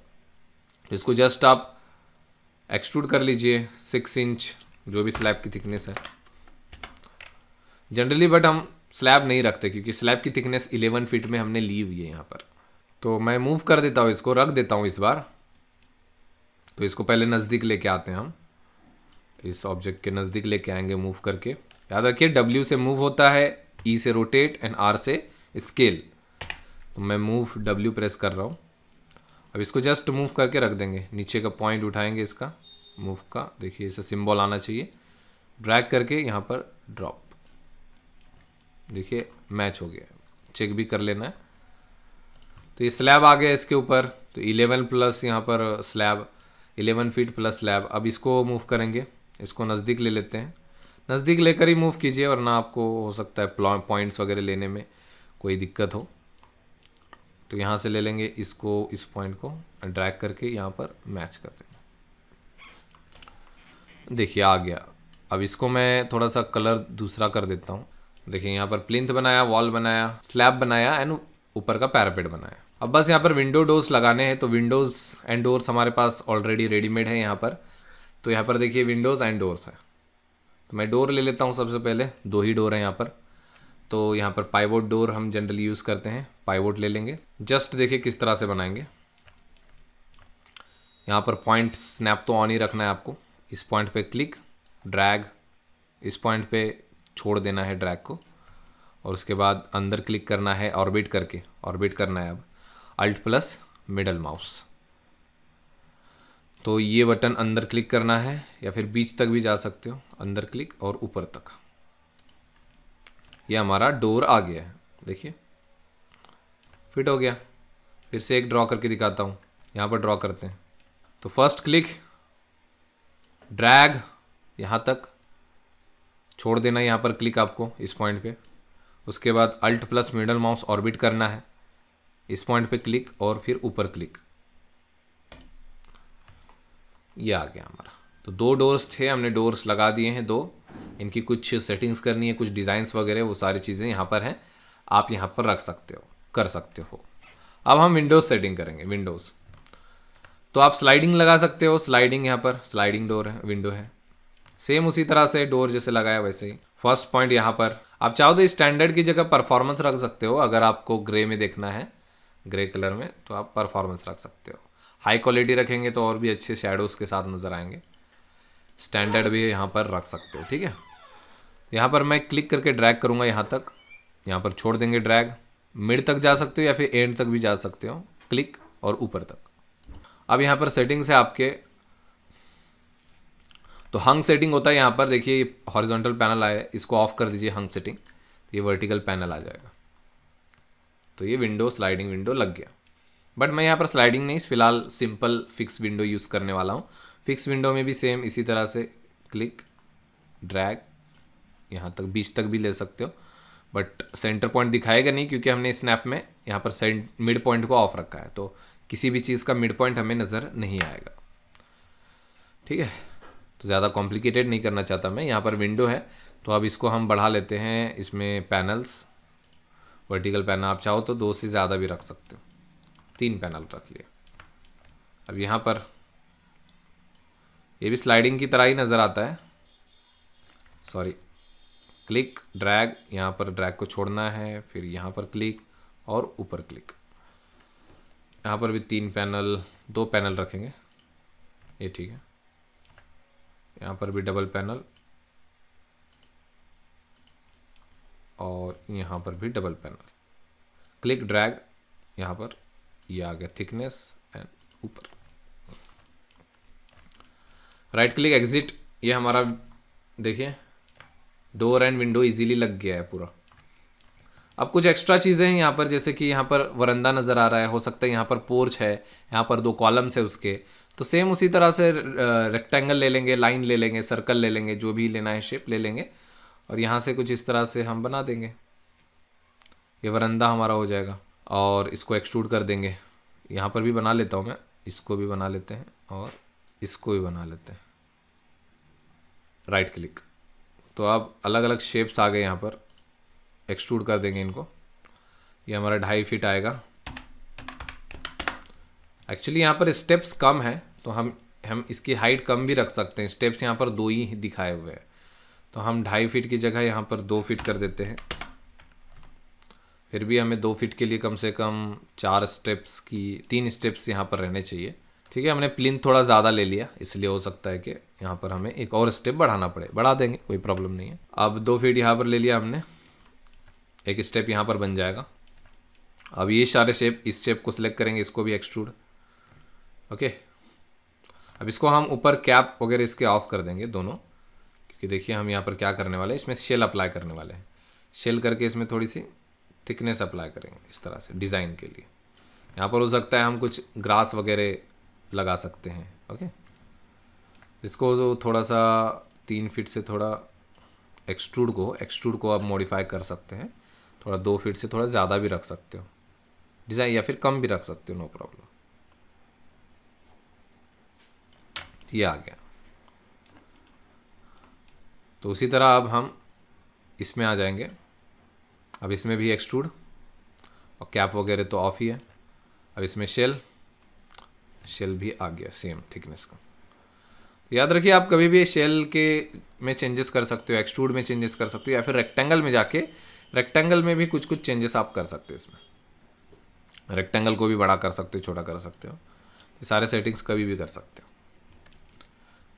तो इसको जस्ट आप एक्सट्रूड कर लीजिए सिक्स इंच जो भी स्लैब की थिकनेस है जनरली बट हम स्लैब नहीं रखते क्योंकि स्लैब की थिकनेस 11 फीट में हमने ली हुई है यहाँ पर तो मैं मूव कर देता हूँ इसको रख देता हूँ इस बार तो इसको पहले नज़दीक लेके आते हैं हम तो इस ऑब्जेक्ट के नज़दीक लेके आएंगे मूव करके याद रखिए डब्ल्यू से मूव होता है ई e से रोटेट एंड आर से स्केल तो मैं मूव डब्ल्यू प्रेस कर रहा हूँ अब इसको जस्ट मूव करके रख देंगे नीचे का पॉइंट उठाएंगे इसका मूव का देखिए इसे सिंबल आना चाहिए ड्रैग करके यहाँ पर ड्रॉप देखिए मैच हो गया चेक भी कर लेना है तो ये स्लैब आ गया इसके ऊपर तो 11 प्लस यहाँ पर slab eleven feet plus slab अब इसको मूव करेंगे इसको नज़दीक ले लेते हैं नज़दीक लेकर ही मूव कीजिए वरना आपको हो सकता है पॉइंट्स वगैरह लेने में कोई दिक्कत हो तो यहाँ से ले लेंगे इसको इस पॉइंट को ड्रैग करके यहाँ पर मैच कर देंगे देखिए आ गया अब इसको मैं थोड़ा सा कलर दूसरा कर देता हूँ देखिए यहाँ पर प्लिंथ बनाया वॉल बनाया स्लैब बनाया एंड ऊपर का पैरापेड बनाया अब बस यहाँ पर विंडो डोर्स लगाने हैं तो विंडोज़ एंड डोर्स हमारे पास ऑलरेडी रेडीमेड है यहाँ पर तो यहाँ पर देखिए विंडोज़ एंड डोर्स है तो मैं डोर ले लेता हूँ सबसे पहले दो ही डोर हैं यहाँ पर तो यहाँ पर पाइवोट डोर हम जनरली यूज़ करते हैं पाइवोट ले लेंगे जस्ट देखिए किस तरह से बनाएंगे यहाँ पर पॉइंट स्नैप तो ऑन ही रखना है आपको इस पॉइंट पे क्लिक ड्रैग इस पॉइंट पे छोड़ देना है ड्रैग को और उसके बाद अंदर क्लिक करना है ऑर्बिट करके ऑर्बिट करना है अब अल्ट प्लस मिडल माउस तो ये बटन अंदर क्लिक करना है या फिर बीच तक भी जा सकते हो अंदर क्लिक और ऊपर तक ये हमारा डोर आ गया है देखिए फिट हो गया फिर से एक ड्रॉ करके दिखाता हूँ यहाँ पर ड्रॉ करते हैं तो फर्स्ट क्लिक ड्रैग यहाँ तक छोड़ देना यहाँ पर क्लिक आपको इस पॉइंट पे उसके बाद alt plus middle mouse orbit करना है इस पॉइंट पे क्लिक और फिर ऊपर क्लिक ये आ गया हमारा तो दो डोर्स थे हमने डोर्स लगा दिए हैं दो इनकी कुछ सेटिंग्स करनी है कुछ डिज़ाइंस वगैरह वो सारी चीज़ें यहाँ पर हैं आप यहाँ पर रख सकते हो कर सकते हो अब हम विंडोज़ सेटिंग करेंगे विंडोज़ तो आप स्लाइडिंग लगा सकते हो स्लाइडिंग यहाँ पर स्लाइडिंग डोर है विंडो है सेम उसी तरह से डोर जैसे लगाया वैसे ही फर्स्ट पॉइंट यहाँ पर आप चाहो तो स्टैंडर्ड की जगह परफॉर्मेंस रख सकते हो अगर आपको ग्रे में देखना है ग्रे कलर में तो आप परफॉर्मेंस रख सकते हो हाई क्वालिटी रखेंगे तो और भी अच्छे शेडोज़ के साथ नज़र आएंगे स्टैंडर्ड भी यहाँ पर रख सकते हो ठीक है यहाँ पर मैं क्लिक करके ड्रैग करूँगा यहाँ तक यहाँ पर छोड़ देंगे ड्रैग मिड तक जा सकते हो या फिर एंड तक भी जा सकते हो क्लिक और ऊपर तक अब यहाँ पर सेटिंग्स से है आपके तो हंग सेटिंग होता है यहाँ पर देखिए हॉरिजॉन्टल पैनल आया इसको ऑफ कर दीजिए हंग सेटिंग ये वर्टिकल पैनल आ जाएगा तो ये विंडो स्लाइडिंग विंडो लग गया बट मैं यहाँ पर स्लाइडिंग नहीं फ़िलहाल सिंपल फिक्स विंडो यूज़ करने वाला हूँ फिक्स विंडो में भी सेम इसी तरह से क्लिक ड्रैग यहाँ तक बीच तक भी ले सकते हो बट सेंटर पॉइंट दिखाएगा नहीं क्योंकि हमने स्नैप में यहाँ पर सेंट मिड पॉइंट को ऑफ रखा है तो किसी भी चीज़ का मिड पॉइंट हमें नज़र नहीं आएगा ठीक है तो ज़्यादा कॉम्प्लिकेटेड नहीं करना चाहता मैं यहाँ पर विंडो है तो अब इसको हम बढ़ा लेते हैं इसमें पैनल्स वर्टिकल पैनल आप चाहो तो दो से ज़्यादा भी रख सकते हो तीन पैनल रख लिए अब यहाँ पर ये भी स्लाइडिंग की तरह ही नज़र आता है सॉरी क्लिक ड्रैग यहाँ पर ड्रैग को छोड़ना है फिर यहाँ पर क्लिक और ऊपर क्लिक यहाँ पर भी तीन पैनल दो पैनल रखेंगे ये ठीक है यहाँ पर भी डबल पैनल और यहाँ पर भी डबल पैनल क्लिक ड्रैग यहाँ पर ये आ गया थिकनेस एंड ऊपर राइट क्लिक एग्जिट ये हमारा देखिए डोर एंड विंडो इजीली लग गया है पूरा अब कुछ एक्स्ट्रा चीज़ें हैं यहाँ पर जैसे कि यहाँ पर वरंदा नज़र आ रहा है हो सकता है यहाँ पर पोर्च है यहाँ पर दो कॉलम्स है उसके तो सेम उसी तरह से रेक्टेंगल ले लेंगे लाइन ले लेंगे सर्कल ले लेंगे जो भी लेना है शेप ले लेंगे और यहाँ से कुछ इस तरह से हम बना देंगे ये वरंदा हमारा हो जाएगा और इसको एक्सट्रूड कर देंगे यहाँ पर भी बना लेता हूँ मैं इसको भी बना लेते हैं और इसको भी बना लेते हैं राइट क्लिक तो अब अलग अलग शेप्स आ गए यहाँ पर एक्सट्रूड कर देंगे इनको ये हमारा ढाई फिट आएगा एक्चुअली यहाँ पर स्टेप्स कम है तो हम हम इसकी हाइट कम भी रख सकते हैं स्टेप्स यहाँ पर दो ही दिखाए हुए हैं तो हम ढाई फीट की जगह यहाँ पर दो फीट कर देते हैं फिर भी हमें दो फीट के लिए कम से कम चार स्टेप्स की तीन स्टेप्स यहाँ पर रहने चाहिए ठीक है हमने प्लिन थोड़ा ज़्यादा ले लिया इसलिए हो सकता है कि यहाँ पर हमें एक और स्टेप बढ़ाना पड़े बढ़ा देंगे कोई प्रॉब्लम नहीं है अब दो फीट यहाँ पर ले लिया हमने एक स्टेप यहाँ पर बन जाएगा अब ये सारे शेप इस शेप को सिलेक्ट करेंगे इसको भी एक्सट्रूड ओके अब इसको हम ऊपर कैप वगैरह इसके ऑफ कर देंगे दोनों कि देखिए हम यहाँ पर क्या करने वाले हैं इसमें शेल अप्लाई करने वाले हैं शेल करके इसमें थोड़ी सी थिकनेस अप्लाई करेंगे इस तरह से डिज़ाइन के लिए यहाँ पर हो सकता है हम कुछ ग्रास वगैरह लगा सकते हैं ओके इसको जो थोड़ा सा तीन फीट से थोड़ा एक्सट्रूड को एक्सट्रूड को आप मॉडिफाई कर सकते हैं थोड़ा दो फीट से थोड़ा ज़्यादा भी रख सकते हो डिज़ाइन या फिर कम भी रख सकते हो नो प्रॉब्लम ये आ गया तो उसी तरह अब हम इसमें आ जाएंगे अब इसमें भी एक्सट्रूड और कैप वगैरह तो ऑफ ही है अब इसमें शेल शेल भी आ गया सेम थिकनेस का याद रखिए आप कभी भी शेल के में चेंजेस कर सकते हो एक्सट्रूड में चेंजेस कर सकते हो या फिर रेक्टेंगल में जाके रेक्टेंगल में भी कुछ कुछ चेंजेस आप कर सकते हो इसमें रेक्टेंगल को भी बड़ा कर सकते हो छोटा कर सकते हो ये सारे सेटिंग्स कभी भी कर सकते हो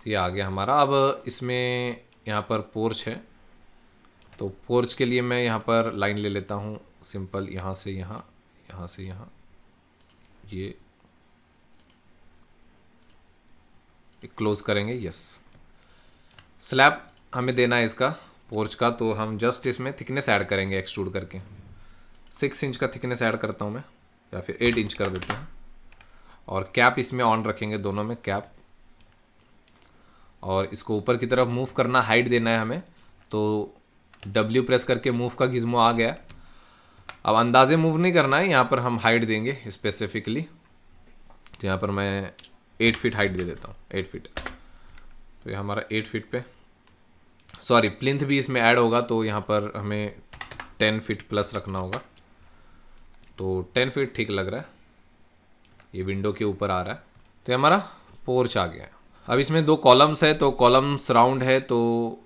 तो ये आ गया हमारा अब इसमें यहाँ पर पोर्च है तो पोर्च के लिए मैं यहाँ पर लाइन ले लेता हूँ सिंपल यहाँ से यहाँ यहाँ से यहाँ ये क्लोज़ करेंगे यस स्लैब हमें देना है इसका पोर्च का तो हम जस्ट इसमें थिकनेस ऐड करेंगे एक्सट्रूड करके सिक्स इंच का थिकनेस ऐड करता हूँ मैं या फिर एट इंच कर देता हूँ और कैप इसमें ऑन रखेंगे दोनों में कैप और इसको ऊपर की तरफ मूव करना हाइट देना है हमें तो डब्ल्यू प्रेस करके मूव का गिज्मो आ गया अब अंदाजे मूव नहीं करना है यहाँ पर हम हाइट देंगे स्पेसिफिकली तो यहाँ पर मैं एट फीट हाइट दे देता हूँ एट फीट तो ये हमारा एट फीट पे सॉरी प्लिंथ भी इसमें ऐड होगा तो यहाँ पर हमें टेन फीट प्लस रखना होगा तो टेन फीट ठीक लग रहा है ये विंडो के ऊपर आ रहा है तो ये हमारा पोर्च आ गया है अब इसमें दो कॉलम्स है तो कॉलम्स राउंड है तो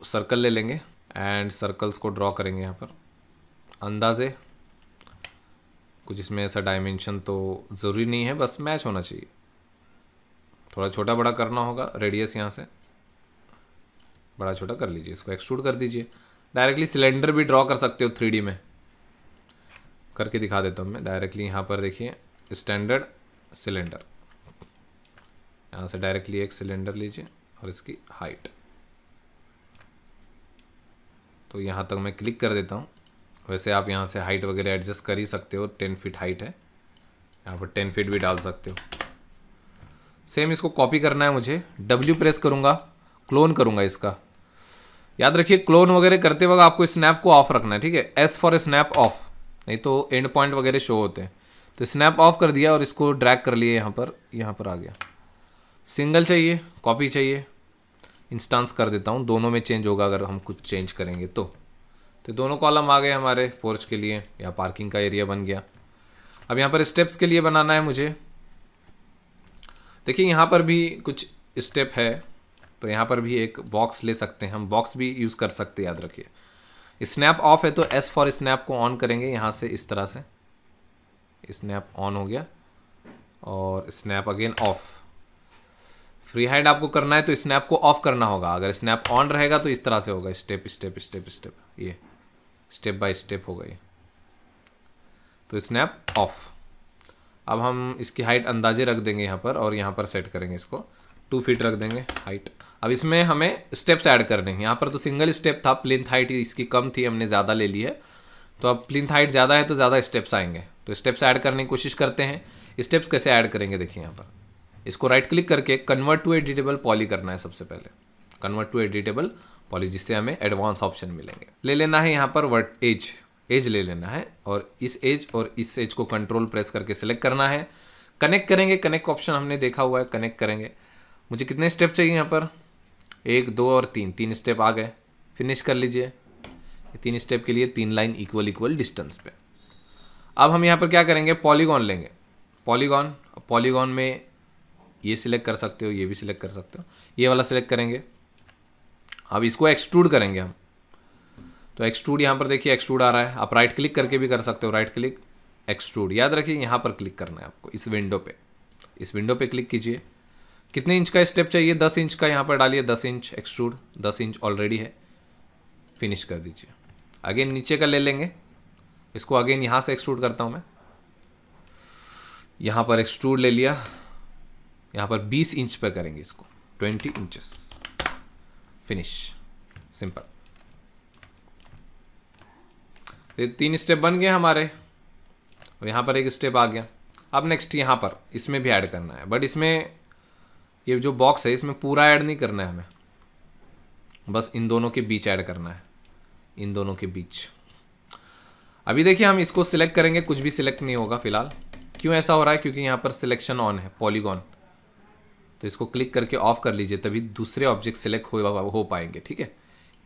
सर्कल ले लेंगे एंड सर्कल्स को ड्रॉ करेंगे यहाँ पर अंदाजे कुछ इसमें ऐसा डायमेंशन तो ज़रूरी नहीं है बस मैच होना चाहिए थोड़ा छोटा बड़ा करना होगा रेडियस यहाँ से बड़ा छोटा कर लीजिए इसको एक्सट्रूड कर दीजिए डायरेक्टली सिलेंडर भी ड्रॉ कर सकते हो थ्री में करके दिखा देता हूँ मैं डायरेक्टली यहाँ पर देखिए स्टैंडर्ड सिलेंडर यहाँ से डायरेक्टली एक सिलेंडर लीजिए और इसकी हाइट तो यहाँ तक मैं क्लिक कर देता हूँ वैसे आप यहाँ से हाइट वगैरह एडजस्ट कर ही सकते हो टेन फीट हाइट है यहाँ पर टेन फीट भी डाल सकते हो सेम इसको कॉपी करना है मुझे डब्ल्यू प्रेस करूँगा क्लोन करूँगा इसका याद रखिए क्लोन वगैरह करते वक्त आपको स्नैप को ऑफ रखना है ठीक है एस फॉर स्नैप ऑफ नहीं तो एंड पॉइंट वगैरह शो होते हैं तो स्नैप ऑफ कर दिया और इसको ड्रैग कर लिए यहाँ पर यहाँ पर आ गया सिंगल चाहिए कॉपी चाहिए इंस्टांस कर देता हूँ दोनों में चेंज होगा अगर हम कुछ चेंज करेंगे तो तो दोनों कॉलम आ गए हमारे पोर्च के लिए या पार्किंग का एरिया बन गया अब यहाँ पर स्टेप्स के लिए बनाना है मुझे देखिए यहाँ पर भी कुछ स्टेप है तो यहाँ पर भी एक बॉक्स ले सकते हैं हम बॉक्स भी यूज़ कर सकते याद रखिए स्नैप ऑफ है तो एस फॉर स्नैप को ऑन करेंगे यहाँ से इस तरह से स्नैप ऑन हो गया और snap again off free hand आपको करना है तो स्नैप को ऑफ करना होगा अगर स्नैप ऑन रहेगा तो इस तरह से होगा स्टेप स्टेप स्टेप स्टेप ये स्टेप बाय स्टेप होगा ये तो स्नैप ऑफ अब हम इसकी हाइट अंदाजे रख देंगे यहाँ पर और यहाँ पर सेट करेंगे इसको टू फीट रख देंगे हाइट अब इसमें हमें स्टेप्स ऐड करने हैं यहाँ पर तो सिंगल स्टेप था प्लिथ हाइट इसकी कम थी हमने ज़्यादा ले ली है तो अब प्लिथ हाइट ज़्यादा है तो ज़्यादा स्टेप्स आएंगे तो स्टेप्स ऐड करने की कोशिश करते हैं स्टेप्स कैसे ऐड करेंगे देखिए यहाँ पर इसको राइट क्लिक करके कन्वर्ट टू एडिटेबल पॉली करना है सबसे पहले कन्वर्ट टू एडिटेबल पॉली जिससे हमें एडवांस ऑप्शन मिलेंगे ले लेना है यहाँ पर वर्ट एज एज ले लेना है और इस एज और इस एज को कंट्रोल प्रेस करके सिलेक्ट करना है कनेक्ट करेंगे कनेक्ट ऑप्शन हमने देखा हुआ है कनेक्ट करेंगे मुझे कितने स्टेप चाहिए यहाँ पर एक दो और तीन तीन स्टेप आ गए फिनिश कर लीजिए तीन स्टेप के लिए तीन लाइन इक्वल इक्वल डिस्टेंस पे अब हम यहाँ पर क्या करेंगे पॉलीगॉन लेंगे पॉलीगॉन पॉलीगॉन में ये सिलेक्ट कर सकते हो ये भी सिलेक्ट कर सकते हो ये वाला सिलेक्ट करेंगे अब इसको एक्सट्रूड करेंगे हम तो एक्सट्रूड यहाँ पर देखिए एक्सट्रूड आ रहा है आप राइट क्लिक करके भी कर सकते हो राइट क्लिक एक्सट्रूड याद रखिए यहाँ पर क्लिक करना है आपको इस विंडो पे इस विंडो पे क्लिक कीजिए कितने इंच का स्टेप चाहिए दस इंच का यहाँ पर डालिए दस इंच एक्सट्रूड दस इंच ऑलरेडी है फिनिश कर दीजिए अगेन नीचे का ले लेंगे इसको अगेन यहाँ से एक्सट्रूड करता हूँ मैं यहाँ पर एक्सट्रूड ले लिया यहाँ पर 20 इंच पर करेंगे इसको 20 इंचेस फिनिश सिंपल ये तीन स्टेप बन गए हमारे और यहाँ पर एक स्टेप आ गया अब नेक्स्ट यहाँ पर इसमें भी ऐड करना है बट इसमें ये जो बॉक्स है इसमें पूरा ऐड नहीं करना है हमें बस इन दोनों के बीच ऐड करना है इन दोनों के बीच अभी देखिए हम इसको सिलेक्ट करेंगे कुछ भी सिलेक्ट नहीं होगा फिलहाल क्यों ऐसा हो रहा है क्योंकि यहाँ पर सिलेक्शन ऑन है पॉलीगॉन तो इसको क्लिक करके ऑफ कर लीजिए तभी दूसरे ऑब्जेक्ट सेलेक्ट हो हो पाएंगे ठीक है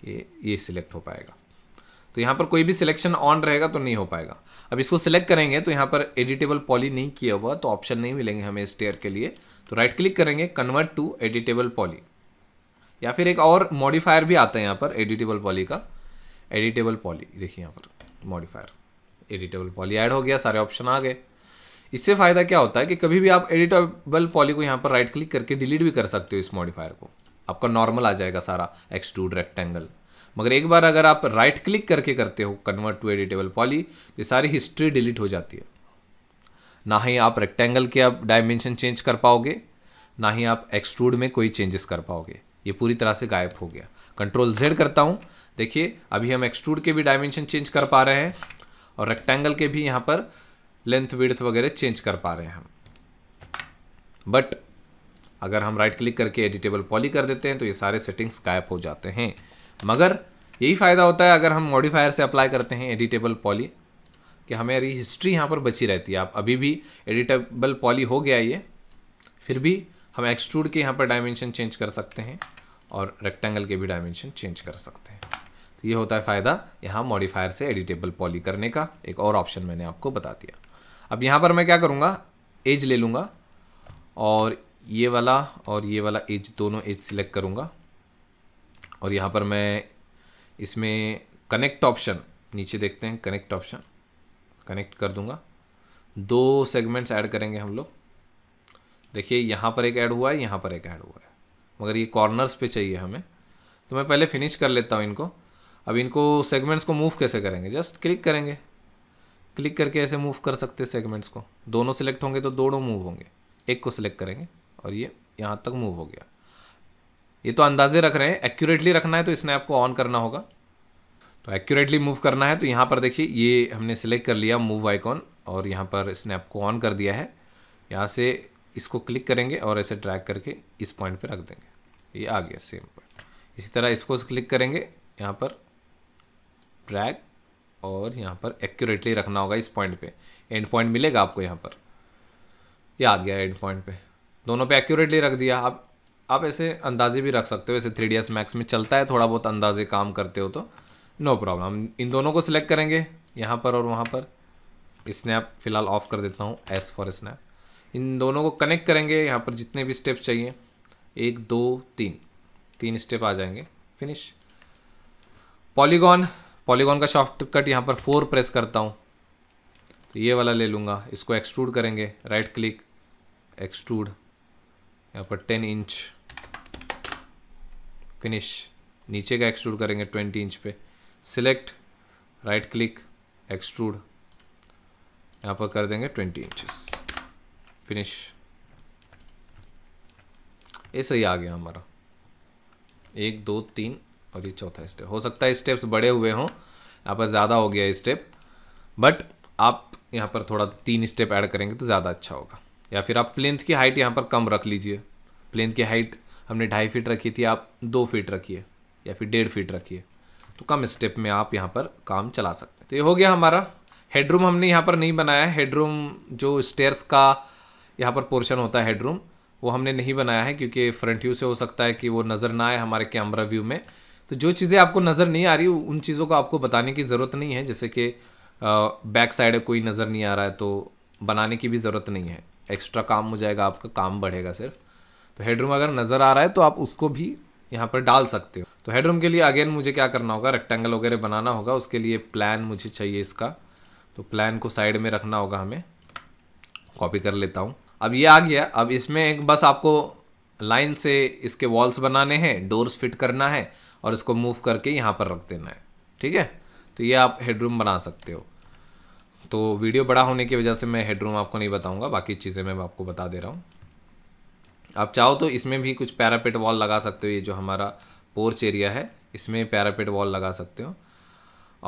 ये ये सिलेक्ट हो पाएगा तो यहाँ पर कोई भी सिलेक्शन ऑन रहेगा तो नहीं हो पाएगा अब इसको सिलेक्ट करेंगे तो यहाँ पर एडिटेबल पॉली नहीं किया हुआ तो ऑप्शन नहीं मिलेंगे हमें स्टेयर के लिए तो राइट क्लिक करेंगे कन्वर्ट टू एडिटेबल पॉली या फिर एक और मॉडिफायर भी आता है यहाँ पर एडिटेबल पॉली का एडिटेबल पॉली देखिए यहाँ पर मॉडिफायर एडिटेबल पॉली ऐड हो गया सारे ऑप्शन आ गए इससे फ़ायदा क्या होता है कि कभी भी आप एडिटेबल पॉली को यहाँ पर राइट क्लिक करके डिलीट भी कर सकते हो इस मॉडिफायर को आपका नॉर्मल आ जाएगा सारा टू रेक्टेंगल मगर एक बार अगर आप राइट क्लिक करके करते हो कन्वर्ट टू एडिटेबल पॉली तो सारी हिस्ट्री डिलीट हो जाती है ना ही आप रेक्टेंगल के आप डायमेंशन चेंज कर पाओगे ना ही आप एक्सट्रूड में कोई चेंजेस कर पाओगे ये पूरी तरह से गायब हो गया कंट्रोल जेड करता हूँ देखिए अभी हम एक्सट्रूड के भी डायमेंशन चेंज कर पा रहे हैं और रेक्टेंगल के भी यहाँ पर लेंथ विड्थ वगैरह चेंज कर पा रहे हैं हम बट अगर हम राइट क्लिक करके एडिटेबल पॉली कर देते हैं तो ये सारे सेटिंग्स गायब हो जाते हैं मगर यही फ़ायदा होता है अगर हम मॉडिफायर से अप्लाई करते हैं एडिटेबल पॉली कि हमारी हिस्ट्री यहाँ पर बची रहती है आप अभी भी एडिटेबल पॉली हो गया ये फिर भी हम एक्सट्रूड के यहाँ पर डायमेंशन चेंज कर सकते हैं और रेक्टेंगल के भी डायमेंशन चेंज कर सकते हैं तो ये होता है फ़ायदा यहाँ मॉडिफायर से एडिटेबल पॉली करने का एक और ऑप्शन मैंने आपको बता दिया अब यहाँ पर मैं क्या करूँगा एज ले लूँगा और ये वाला और ये वाला एज दोनों एज सिलेक्ट करूँगा और यहाँ पर मैं इसमें कनेक्ट ऑप्शन नीचे देखते हैं कनेक्ट ऑप्शन कनेक्ट कर दूँगा दो सेगमेंट्स ऐड करेंगे हम लोग देखिए यहाँ पर एक ऐड हुआ है यहाँ पर एक ऐड हुआ है मगर ये कॉर्नर्स पे चाहिए हमें तो मैं पहले फिनिश कर लेता हूँ इनको अब इनको सेगमेंट्स को मूव कैसे करेंगे जस्ट क्लिक करेंगे क्लिक करके ऐसे मूव कर सकते सेगमेंट्स को दोनों सेलेक्ट होंगे तो दोनों मूव होंगे एक को सिलेक्ट करेंगे और ये यहाँ तक मूव हो गया ये तो अंदाजे रख रहे हैं एक्यूरेटली रखना है तो इसने आपको ऑन करना होगा तो एक्यूरेटली मूव करना है तो यहाँ पर देखिए ये हमने सिलेक्ट कर लिया मूव आइकॉन और यहाँ पर इसने आपको ऑन कर दिया है यहाँ से इसको क्लिक करेंगे और ऐसे ट्रैक करके इस पॉइंट पे रख देंगे ये आ गया सेम पॉइंट इसी तरह इसको क्लिक करेंगे यहाँ पर ट्रैक और यहाँ पर एक्यूरेटली रखना होगा इस पॉइंट पे एंड पॉइंट मिलेगा आपको यहाँ पर ये आ गया एंड पॉइंट पे दोनों पे एक्यूरेटली रख दिया आप आप ऐसे अंदाजे भी रख सकते हो ऐसे थ्री डी मैक्स में चलता है थोड़ा बहुत अंदाजे काम करते हो तो नो प्रॉब्लम इन दोनों को सिलेक्ट करेंगे यहाँ पर और वहाँ पर स्नैप फ़िलहाल ऑफ कर देता हूँ एस फॉर स्नैप इन दोनों को कनेक्ट करेंगे यहाँ पर जितने भी स्टेप चाहिए एक दो तीन तीन स्टेप आ जाएंगे फिनिश पॉलीगॉन पॉलीगॉन का शॉर्टकट यहाँ पर फोर प्रेस करता हूँ तो ये वाला ले लूँगा इसको एक्सट्रूड करेंगे राइट क्लिक एक्सट्रूड यहाँ पर टेन इंच फिनिश नीचे का एक्सट्रूड करेंगे ट्वेंटी इंच पे सिलेक्ट राइट क्लिक एक्सट्रूड यहाँ पर कर देंगे ट्वेंटी इंचेस फिनिश ये सही आ गया हमारा एक दो तीन और ये चौथा स्टेप हो सकता है स्टेप्स बड़े हुए हों यहाँ पर ज़्यादा हो गया है स्टेप बट आप यहाँ पर थोड़ा तीन स्टेप ऐड करेंगे तो ज़्यादा अच्छा होगा या फिर आप प्लेंथ की हाइट यहाँ पर कम रख लीजिए प्लेंथ की हाइट हमने ढाई फीट रखी थी आप दो फीट रखिए या फिर डेढ़ फीट रखिए तो कम स्टेप में आप यहाँ पर काम चला सकते हैं तो ये हो गया हमारा हेडरूम हमने यहाँ पर नहीं बनाया हैडरूम जो स्टेयर्स का यहाँ पर पोर्शन होता है हेडरूम वो हमने नहीं बनाया है क्योंकि फ्रंट व्यू से हो सकता है कि वो नज़र ना आए हमारे कैमरा व्यू में तो जो चीज़ें आपको नज़र नहीं आ रही उन चीज़ों को आपको बताने की ज़रूरत नहीं है जैसे कि बैक साइड कोई नज़र नहीं आ रहा है तो बनाने की भी ज़रूरत नहीं है एक्स्ट्रा काम हो जाएगा आपका काम बढ़ेगा सिर्फ तो हेडरूम अगर नज़र आ रहा है तो आप उसको भी यहाँ पर डाल सकते हो तो हेडरूम के लिए अगेन मुझे क्या करना होगा रेक्टेंगल वगैरह बनाना होगा उसके लिए प्लान मुझे चाहिए इसका तो प्लान को साइड में रखना होगा हमें कॉपी कर लेता हूँ अब ये आ गया अब इसमें एक बस आपको लाइन से इसके वॉल्स बनाने हैं डोर्स फिट करना है और इसको मूव करके यहाँ पर रख देना है ठीक है तो ये आप हेडरूम बना सकते हो तो वीडियो बड़ा होने की वजह से मैं हेडरूम आपको नहीं बताऊँगा बाकी चीज़ें मैं आपको बता दे रहा हूँ आप चाहो तो इसमें भी कुछ पैरापेट वॉल लगा सकते हो ये जो हमारा पोर्च एरिया है इसमें पैरापेट वॉल लगा सकते हो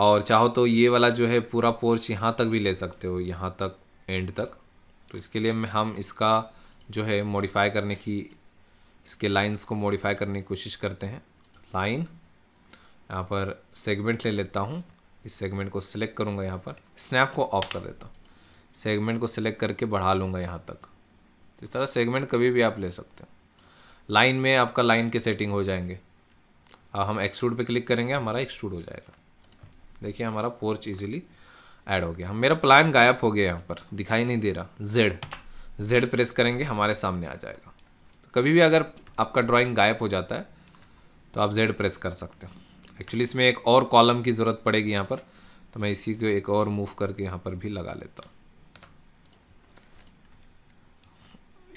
और चाहो तो ये वाला जो है पूरा पोर्च यहाँ तक भी ले सकते हो यहाँ तक एंड तक तो इसके लिए हम इसका जो है मॉडिफाई करने की इसके लाइंस को मॉडिफाई करने की कोशिश करते हैं लाइन यहाँ पर सेगमेंट ले लेता हूँ इस सेगमेंट को सिलेक्ट करूँगा यहाँ पर स्नैप को ऑफ कर देता हूँ सेगमेंट को सिलेक्ट करके बढ़ा लूँगा यहाँ तक तो इस तरह सेगमेंट कभी भी आप ले सकते हो लाइन में आपका लाइन के सेटिंग हो जाएंगे अब हम एक्सट्रूड पे क्लिक करेंगे हमारा एक्सट्रूड हो जाएगा देखिए हमारा पोर्च इजीली ऐड हो गया मेरा प्लान गायब हो गया यहाँ पर दिखाई नहीं दे रहा जेड जेड प्रेस करेंगे हमारे सामने आ जाएगा तो कभी भी अगर आपका ड्राइंग गायब हो जाता है तो आप जेड प्रेस कर सकते हो एक्चुअली इसमें एक और कॉलम की ज़रूरत पड़ेगी यहाँ पर तो मैं इसी को एक और मूव करके यहाँ पर भी लगा लेता हूँ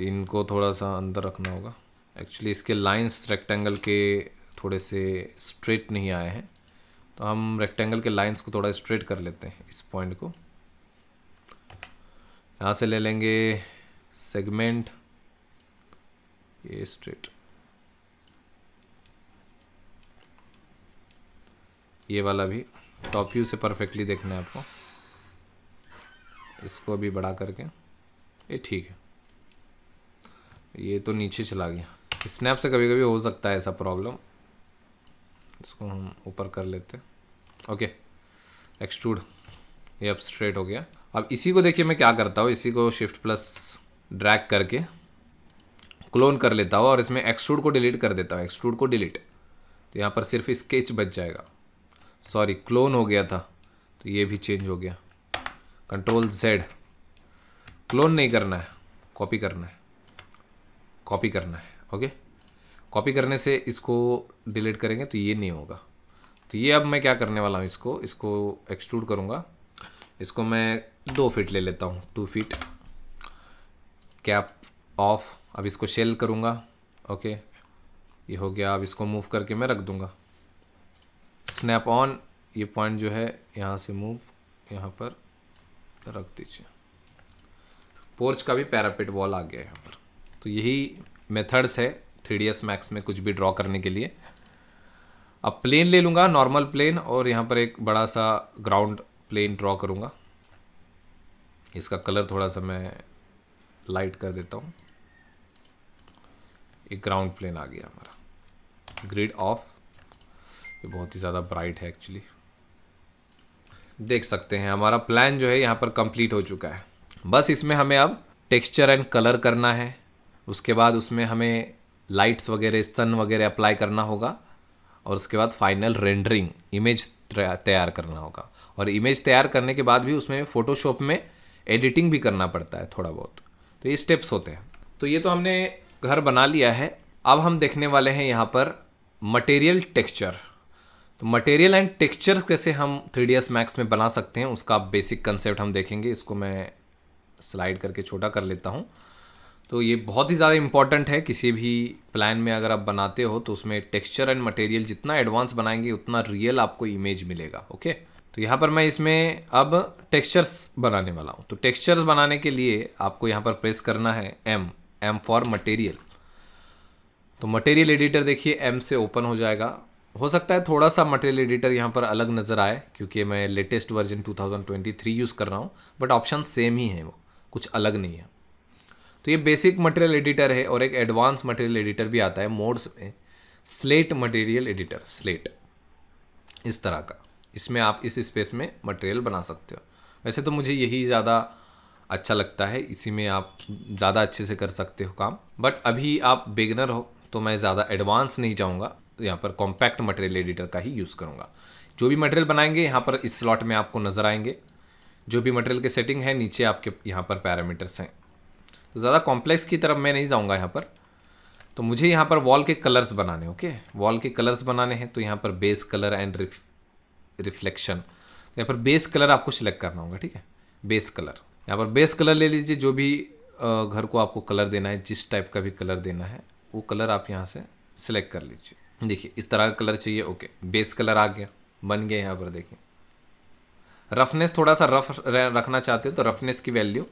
इनको थोड़ा सा अंदर रखना होगा एक्चुअली इसके लाइंस रेक्टेंगल के थोड़े से स्ट्रेट नहीं आए हैं तो हम रेक्टेंगल के लाइंस को थोड़ा स्ट्रेट कर लेते हैं इस पॉइंट को यहाँ से ले लेंगे सेगमेंट ये स्ट्रेट ये वाला भी टॉप व्यू से परफेक्टली देखना है आपको इसको भी बढ़ा करके ये ठीक है ये तो नीचे चला गया स्नैप से कभी कभी हो सकता है ऐसा प्रॉब्लम इसको हम ऊपर कर लेते ओके एक्सट्रूड ये अब स्ट्रेट हो गया अब इसी को देखिए मैं क्या करता हूँ इसी को शिफ्ट प्लस ड्रैग करके क्लोन कर लेता हूँ और इसमें एक्सट्रूड को डिलीट कर देता हूँ एक्सट्रूड को डिलीट तो यहाँ पर सिर्फ स्केच बच जाएगा सॉरी क्लोन हो गया था तो ये भी चेंज हो गया कंट्रोल जेड क्लोन नहीं करना है कॉपी करना है कॉपी करना है ओके कॉपी करने से इसको डिलीट करेंगे तो ये नहीं होगा तो ये अब मैं क्या करने वाला हूँ इसको इसको एक्सट्रूड करूँगा इसको मैं दो फीट ले लेता हूँ टू फीट कैप ऑफ अब इसको शेल करूँगा ओके ये हो गया अब इसको मूव करके मैं रख दूँगा स्नैप ऑन ये पॉइंट जो है यहाँ से मूव यहाँ पर रख दीजिए पोर्च का भी पैरापेट वॉल आ गया है यहाँ पर तो यही मेथड्स है थ्री डी एस मैक्स में कुछ भी ड्रॉ करने के लिए अब प्लेन ले लूँगा नॉर्मल प्लेन और यहाँ पर एक बड़ा सा ग्राउंड प्लेन ड्रॉ करूँगा इसका कलर थोड़ा सा मैं लाइट कर देता हूँ एक ग्राउंड प्लेन आ गया हमारा ग्रिड ऑफ ये बहुत ही ज़्यादा ब्राइट है एक्चुअली देख सकते हैं हमारा प्लान जो है यहाँ पर कंप्लीट हो चुका है बस इसमें हमें अब टेक्सचर एंड कलर करना है उसके बाद उसमें हमें लाइट्स वगैरह सन वगैरह अप्लाई करना होगा और उसके बाद फाइनल रेंडरिंग इमेज तैयार करना होगा और इमेज तैयार करने के बाद भी उसमें फ़ोटोशॉप में एडिटिंग भी करना पड़ता है थोड़ा बहुत तो ये स्टेप्स होते हैं तो ये तो हमने घर बना लिया है अब हम देखने वाले हैं यहाँ पर मटेरियल टेक्सचर तो मटेरियल एंड टेक्सचर्स कैसे हम थ्री डी मैक्स में बना सकते हैं उसका बेसिक कंसेप्ट हम देखेंगे इसको मैं स्लाइड करके छोटा कर लेता हूँ तो ये बहुत ही ज़्यादा इंपॉर्टेंट है किसी भी प्लान में अगर आप बनाते हो तो उसमें टेक्सचर एंड मटेरियल जितना एडवांस बनाएंगे उतना रियल आपको इमेज मिलेगा ओके तो यहाँ पर मैं इसमें अब टेक्सचर्स बनाने वाला हूँ तो टेक्सचर्स बनाने के लिए आपको यहाँ पर प्रेस करना है एम एम फॉर मटेरियल तो मटेरियल एडिटर देखिए एम से ओपन हो जाएगा हो सकता है थोड़ा सा मटेरियल एडिटर यहाँ पर अलग नज़र आए क्योंकि मैं लेटेस्ट वर्जन 2023 यूज़ कर रहा हूँ बट ऑप्शन सेम ही है वो कुछ अलग नहीं है तो ये बेसिक मटेरियल एडिटर है और एक एडवांस मटेरियल एडिटर भी आता है मोड्स में स्लेट मटेरियल एडिटर स्लेट इस तरह का इसमें आप इस स्पेस में मटेरियल बना सकते हो वैसे तो मुझे यही ज़्यादा अच्छा लगता है इसी में आप ज़्यादा अच्छे से कर सकते हो काम बट अभी आप बिगनर हो तो मैं ज़्यादा एडवांस नहीं जाऊँगा यहाँ पर कॉम्पैक्ट मटेरियल एडिटर का ही यूज़ करूँगा जो भी मटेरियल बनाएंगे यहाँ पर इस स्लॉट में आपको नज़र आएंगे जो भी मटेरियल के सेटिंग है नीचे आपके यहाँ पर पैरामीटर्स हैं तो ज़्यादा कॉम्प्लेक्स की तरफ मैं नहीं जाऊँगा यहाँ पर तो मुझे यहाँ पर वॉल के कलर्स बनाने ओके वॉल के कलर्स बनाने हैं तो यहाँ पर बेस कलर एंड रिफ रिफ्लेक्शन तो यहाँ पर बेस कलर आपको सिलेक्ट करना होगा ठीक है बेस कलर यहाँ पर बेस कलर ले लीजिए जो भी घर को आपको कलर देना है जिस टाइप का भी कलर देना है वो कलर आप यहाँ से सिलेक्ट कर लीजिए देखिए इस तरह का कलर चाहिए ओके बेस कलर आ गया बन गया यहाँ पर देखिए रफनेस थोड़ा सा रफ रखना चाहते हो तो रफनेस की वैल्यू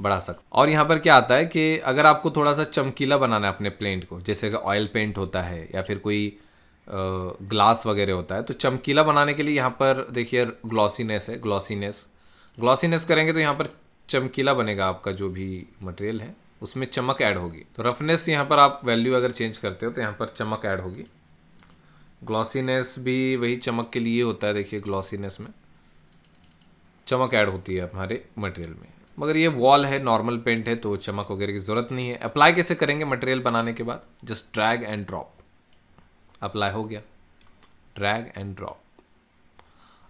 बढ़ा सकते और यहाँ पर क्या आता है कि अगर आपको थोड़ा सा चमकीला बनाना है अपने पेंट को जैसे कि ऑयल पेंट होता है या फिर कोई ग्लास वगैरह होता है तो चमकीला बनाने के लिए यहाँ पर देखिए ग्लॉसीनेस है ग्लॉसीनेस ग्लॉसीनेस करेंगे तो यहाँ पर चमकीला बनेगा आपका जो भी मटेरियल है उसमें चमक ऐड होगी तो रफनेस यहाँ पर आप वैल्यू अगर चेंज करते हो तो यहाँ पर चमक ऐड होगी ग्लॉसीनेस भी वही चमक के लिए होता है देखिए ग्लॉसीनेस में चमक ऐड होती है हमारे मटेरियल में मगर ये वॉल है नॉर्मल पेंट है तो चमक वगैरह की ज़रूरत नहीं है अप्लाई कैसे करेंगे मटेरियल बनाने के बाद just drag and drop apply हो गया ड्रैग एंड ड्रॉप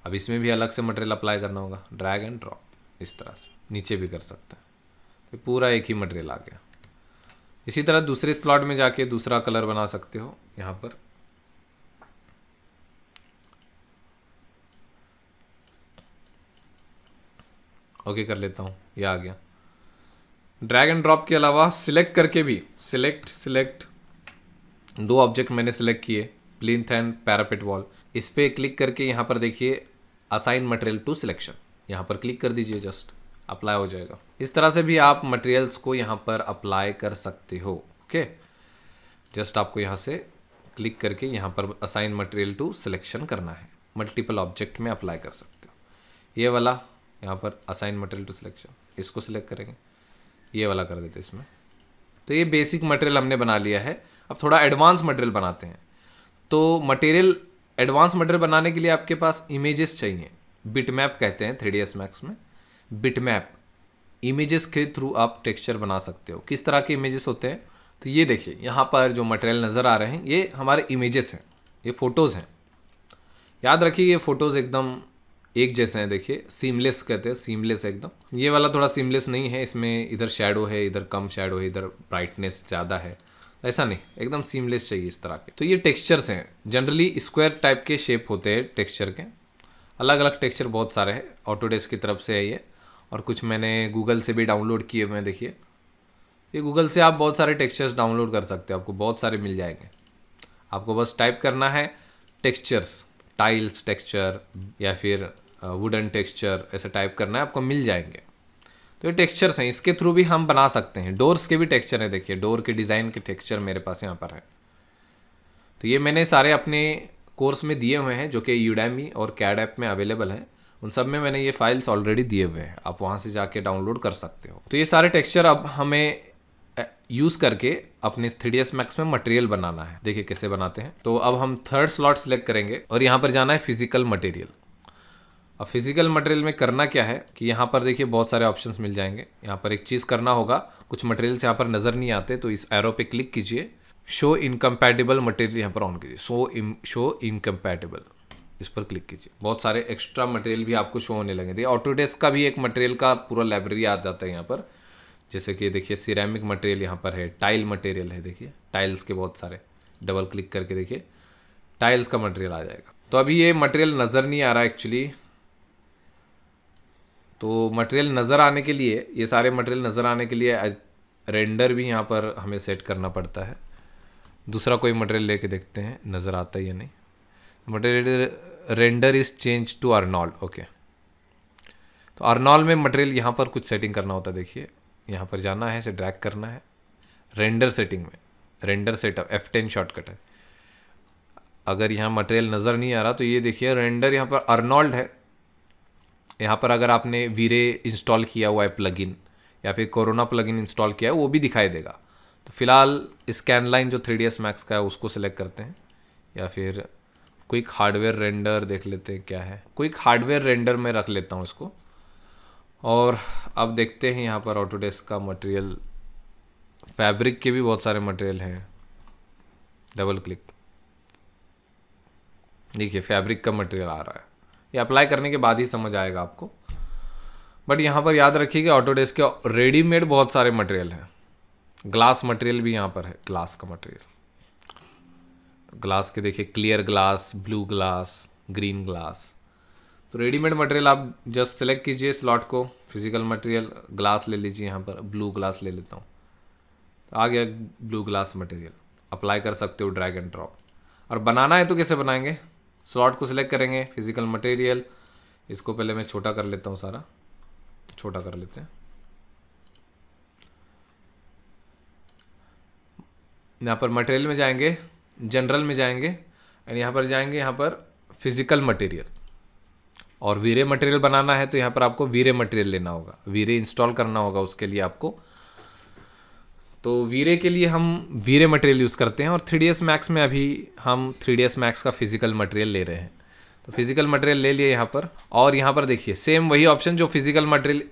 अब इसमें भी अलग से मटेरियल अप्लाई करना होगा ड्रैग एंड ड्रॉप इस तरह से नीचे भी कर सकते हैं तो पूरा एक ही मटेरियल आ गया इसी तरह दूसरे स्लॉट में जाके दूसरा कलर बना सकते हो यहाँ पर ओके कर लेता हूँ ये आ गया ड्रैग एंड ड्रॉप के अलावा सिलेक्ट करके भी सिलेक्ट सिलेक्ट दो ऑब्जेक्ट मैंने सिलेक्ट किए प्लिंथ एंड पैरापेट वॉल इस पर क्लिक करके यहाँ पर देखिए असाइन मटेरियल टू सिलेक्शन यहाँ पर क्लिक कर दीजिए जस्ट अप्लाई हो जाएगा इस तरह से भी आप मटेरियल्स को यहाँ पर अप्लाई कर सकते हो ओके जस्ट आपको यहाँ से क्लिक करके यहाँ पर असाइन मटेरियल टू सिलेक्शन करना है मल्टीपल ऑब्जेक्ट में अप्लाई कर सकते हो ये वाला यहाँ पर असाइन मटेरियल टू सिलेक्शन इसको सिलेक्ट करेंगे ये वाला कर देते इसमें तो ये बेसिक मटेरियल हमने बना लिया है अब थोड़ा एडवांस मटेरियल बनाते हैं तो मटेरियल एडवांस मटेरियल बनाने के लिए आपके पास इमेजेस चाहिए बिट मैप कहते हैं थ्री डी एस मैक्स में बिट मैप इमेजेस के थ्रू आप टेक्सचर बना सकते हो किस तरह के इमेजेस होते हैं तो ये देखिए यहाँ पर जो मटेरियल नज़र आ रहे हैं ये हमारे इमेजेस हैं ये फ़ोटोज़ हैं याद रखिए ये फ़ोटोज़ एकदम एक जैसे हैं देखिए सीमलेस कहते हैं सीमलेस एकदम ये वाला थोड़ा सीमलेस नहीं है इसमें इधर शेडो है इधर कम शेडो है इधर ब्राइटनेस ज़्यादा है ऐसा नहीं एकदम सीमलेस चाहिए इस तरह के तो ये टेक्स्चर्स हैं जनरली स्क्वायर टाइप के शेप होते हैं टेक्स्चर के अलग अलग टेक्स्चर बहुत सारे हैं ऑटोडेस्क की तरफ से है ये और कुछ मैंने गूगल से भी डाउनलोड किए हुए हैं देखिए ये गूगल से आप बहुत सारे टेक्स्चर्स डाउनलोड कर सकते हो आपको बहुत सारे मिल जाएंगे आपको बस टाइप करना है टेक्स्चर्स टाइल्स टेक्सचर या फिर वुडन टेक्सचर ऐसे टाइप करना है आपको मिल जाएंगे तो ये टेक्सचर्स हैं इसके थ्रू भी हम बना सकते हैं डोर्स के भी टेक्सचर हैं देखिए डोर के डिज़ाइन के टेक्सचर मेरे पास यहाँ पर है तो ये मैंने सारे अपने कोर्स में दिए हुए हैं जो कि यूडेमी और कैड ऐप में अवेलेबल हैं उन सब में मैंने ये फाइल्स ऑलरेडी दिए हुए हैं आप वहाँ से जाके डाउनलोड कर सकते हो तो ये सारे टेक्सचर अब हमें यूज़ करके अपने थ्री मैक्स में मटेरियल बनाना है देखिए कैसे बनाते हैं तो अब हम थर्ड स्लॉट सेलेक्ट करेंगे और यहाँ पर जाना है फिजिकल मटेरियल अब फिजिकल मटेरियल में करना क्या है कि यहाँ पर देखिए बहुत सारे ऑप्शंस मिल जाएंगे यहाँ पर एक चीज़ करना होगा कुछ मटेरियल्स यहाँ पर नज़र नहीं आते तो इस एरो पे क्लिक कीजिए शो इनकम्पैटिबल मटेरियल यहाँ पर ऑन कीजिए शो इम शो इनकम्पैटिबल इस पर क्लिक कीजिए बहुत सारे एक्स्ट्रा मटेरियल भी आपको शो होने लगेंगे ऑटोडेस्क का भी एक मटेरियल का पूरा लाइब्रेरी आ जाता है यहाँ पर जैसे कि देखिए सिरेमिक मटेरियल यहाँ पर है टाइल मटेरियल है देखिए टाइल्स के बहुत सारे डबल क्लिक करके देखिए टाइल्स का मटेरियल आ जाएगा तो अभी ये मटेरियल नज़र नहीं आ रहा एक्चुअली तो मटेरियल नज़र आने के लिए ये सारे मटेरियल नज़र आने के लिए रेंडर भी यहाँ पर हमें सेट करना पड़ता है दूसरा कोई मटेरियल लेके देखते हैं नज़र आता है या नहीं material render is change to Arnold okay तो अर्नॉल में मटेरियल यहाँ पर कुछ सेटिंग करना होता है देखिए यहाँ पर जाना है इसे ड्रैग करना है रेंडर सेटिंग में render setup F ten shortcut है अगर यहाँ मटेरियल नज़र नहीं आ रहा तो ये देखिए रेंडर यहाँ पर अर्नॉल्ड है यहाँ पर अगर आपने वीरे इंस्टॉल किया हुआ है प्लगइन या फिर कोरोना प्लगइन इंस्टॉल किया है वो भी दिखाई देगा तो फिलहाल स्कैन लाइन जो थ्री डी एस मैक्स का है उसको सिलेक्ट करते हैं या फिर क्विक हार्डवेयर रेंडर देख लेते हैं क्या है क्विक हार्डवेयर रेंडर में रख लेता हूँ इसको और अब देखते हैं यहाँ पर ऑटोडेस्क का मटेरियल फैब्रिक के भी बहुत सारे मटेरियल हैं डबल क्लिक देखिए फैब्रिक का मटेरियल आ रहा है ये अप्लाई करने के बाद ही समझ आएगा आपको बट यहाँ पर याद रखिएगा ऑटोडेस्क के रेडीमेड बहुत सारे मटेरियल हैं ग्लास मटेरियल भी यहाँ पर है ग्लास का मटेरियल ग्लास के देखिए clear glass blue glass green glass तो रेडीमेड मटेरियल आप जस्ट सेलेक्ट कीजिए स्लॉट को फिजिकल मटेरियल ग्लास ले लीजिए यहाँ पर ब्लू ग्लास ले लेता हूँ तो आ गया ब्लू ग्लास मटेरियल अप्लाई कर सकते हो ड्रैग एंड ड्रॉप और बनाना है तो कैसे बनाएंगे स्लॉट को सिलेक्ट करेंगे फिजिकल मटेरियल इसको पहले मैं छोटा कर लेता हूँ सारा छोटा कर लेते हैं यहाँ पर मटेरियल में जाएंगे जनरल में जाएंगे एंड यहाँ पर जाएंगे यहाँ पर फिजिकल मटेरियल और वीरे मटेरियल बनाना है तो यहाँ पर आपको वीरे मटेरियल लेना होगा वीरे इंस्टॉल करना होगा उसके लिए आपको तो वीरे के लिए हम वीरे मटेरियल यूज़ करते हैं और थ्री डी मैक्स में अभी हम थ्री डी मैक्स का फिजिकल मटेरियल ले रहे हैं तो फिजिकल मटेरियल ले लिए यहाँ पर और यहाँ पर देखिए सेम वही ऑप्शन जो फिजिकल मटेरियल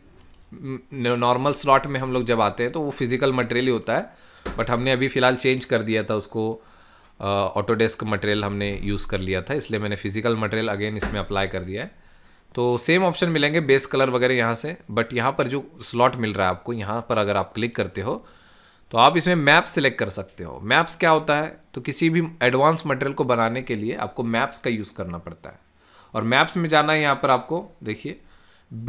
नॉर्मल स्लॉट में हम लोग जब आते हैं तो वो फिजिकल मटेरियल ही होता है बट हमने अभी फ़िलहाल चेंज कर दिया था उसको ऑटोडेस्क मटेरियल हमने यूज़ कर लिया था इसलिए मैंने फिजिकल मटेरियल अगेन इसमें अप्लाई कर दिया है तो सेम ऑप्शन मिलेंगे बेस कलर वगैरह यहाँ से बट यहाँ पर जो स्लॉट मिल रहा है आपको यहाँ पर अगर आप क्लिक करते हो तो आप इसमें मैप सेलेक्ट कर सकते हो मैप्स क्या होता है तो किसी भी एडवांस मटेरियल को बनाने के लिए आपको मैप्स का यूज़ करना पड़ता है और मैप्स में जाना है यहाँ पर आपको देखिए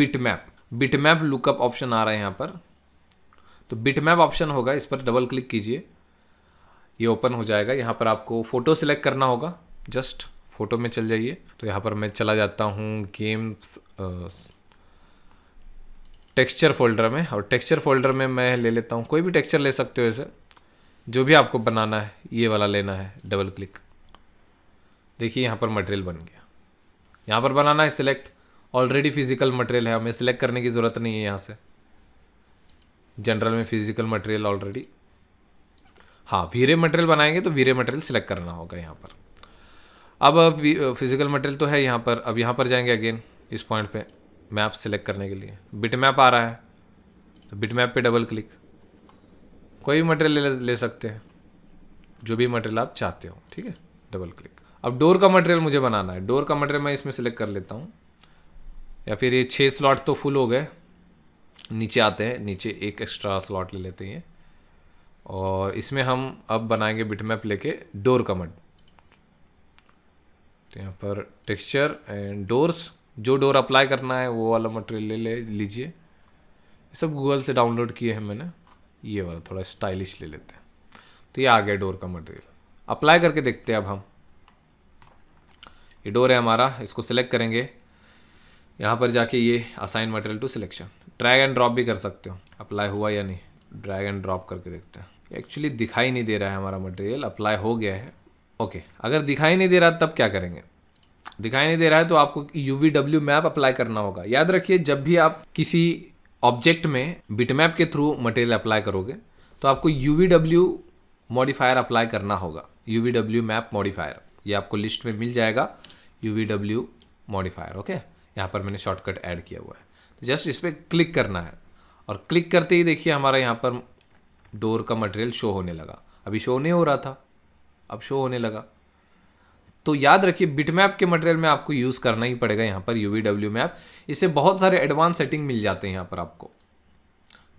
bit map bit map lookup option आ रहा है यहाँ पर तो बिट मैप ऑप्शन होगा इस पर डबल क्लिक कीजिए ये ओपन हो जाएगा यहाँ पर आपको फ़ोटो सिलेक्ट करना होगा जस्ट फ़ोटो में चल जाइए तो यहाँ पर मैं चला जाता हूँ गेम्स टेक्सचर फोल्डर में और टेक्सचर फोल्डर में मैं ले लेता हूँ कोई भी टेक्सचर ले सकते हो ऐसे जो भी आपको बनाना है ये वाला लेना है डबल क्लिक देखिए यहाँ पर मटेरियल बन गया यहाँ पर बनाना है सिलेक्ट ऑलरेडी फिजिकल मटेरियल है हमें सिलेक्ट करने की ज़रूरत नहीं है यहाँ से जनरल में फिजिकल मटेरियल ऑलरेडी हाँ वीरे मटेरियल बनाएंगे तो वीरे मटेरियल सिलेक्ट करना होगा यहाँ पर अब फिज़िकल मटेरियल तो है यहाँ पर अब यहाँ पर जाएंगे अगेन इस पॉइंट पे मैप सेलेक्ट करने के लिए बिट मैप आ रहा है तो बिट मैप पर डबल क्लिक कोई भी मटेरियल ले, ले सकते हैं जो भी मटेरियल आप चाहते हो ठीक है डबल क्लिक अब डोर का मटेरियल मुझे बनाना है डोर का मटेरियल मैं इसमें सेलेक्ट कर लेता हूँ या फिर ये छः स्लॉट तो फुल हो गए नीचे आते हैं नीचे एक एक्स्ट्रा स्लॉट ले लेते हैं और इसमें हम अब बनाएंगे बिटमैप लेके डोर का मट तो यहाँ पर टेक्सचर एंड डोर्स जो डोर अप्लाई करना है वो वाला मटेरियल ले लीजिए सब गूगल से डाउनलोड किए हैं मैंने ये वाला थोड़ा स्टाइलिश ले लेते हैं तो ये आ गया डोर का मटेरियल अप्लाई करके देखते हैं अब हम ये डोर है हमारा इसको सिलेक्ट करेंगे यहाँ पर जाके ये assign material to selection drag and drop भी कर सकते हो अप्लाई हुआ या नहीं ड्रैग एंड ड्रॉप करके देखते हैं एक्चुअली दिखाई नहीं दे रहा है हमारा मटेरियल अप्लाई हो गया है ओके अगर दिखाई नहीं दे रहा तब क्या करेंगे दिखाई नहीं दे रहा है तो आपको U V W map apply करना होगा याद रखिए जब भी आप किसी ऑब्जेक्ट में बिटमैप के थ्रू मटेरियल अप्लाई करोगे तो आपको U V W modifier apply करना होगा U V W map modifier ये आपको लिस्ट में मिल जाएगा U V W modifier okay यहाँ पर मैंने शॉर्टकट ऐड किया हुआ है तो जस्ट इस पर क्लिक करना है और क्लिक करते ही देखिए हमारा यहाँ पर डोर का मटेरियल शो होने लगा अभी शो नहीं हो रहा था अब शो होने लगा तो याद रखिए बिटमैप के मटेरियल में आपको यूज़ करना ही पड़ेगा यहाँ पर यू वी मैप इससे बहुत सारे एडवांस सेटिंग मिल जाते हैं यहाँ पर आपको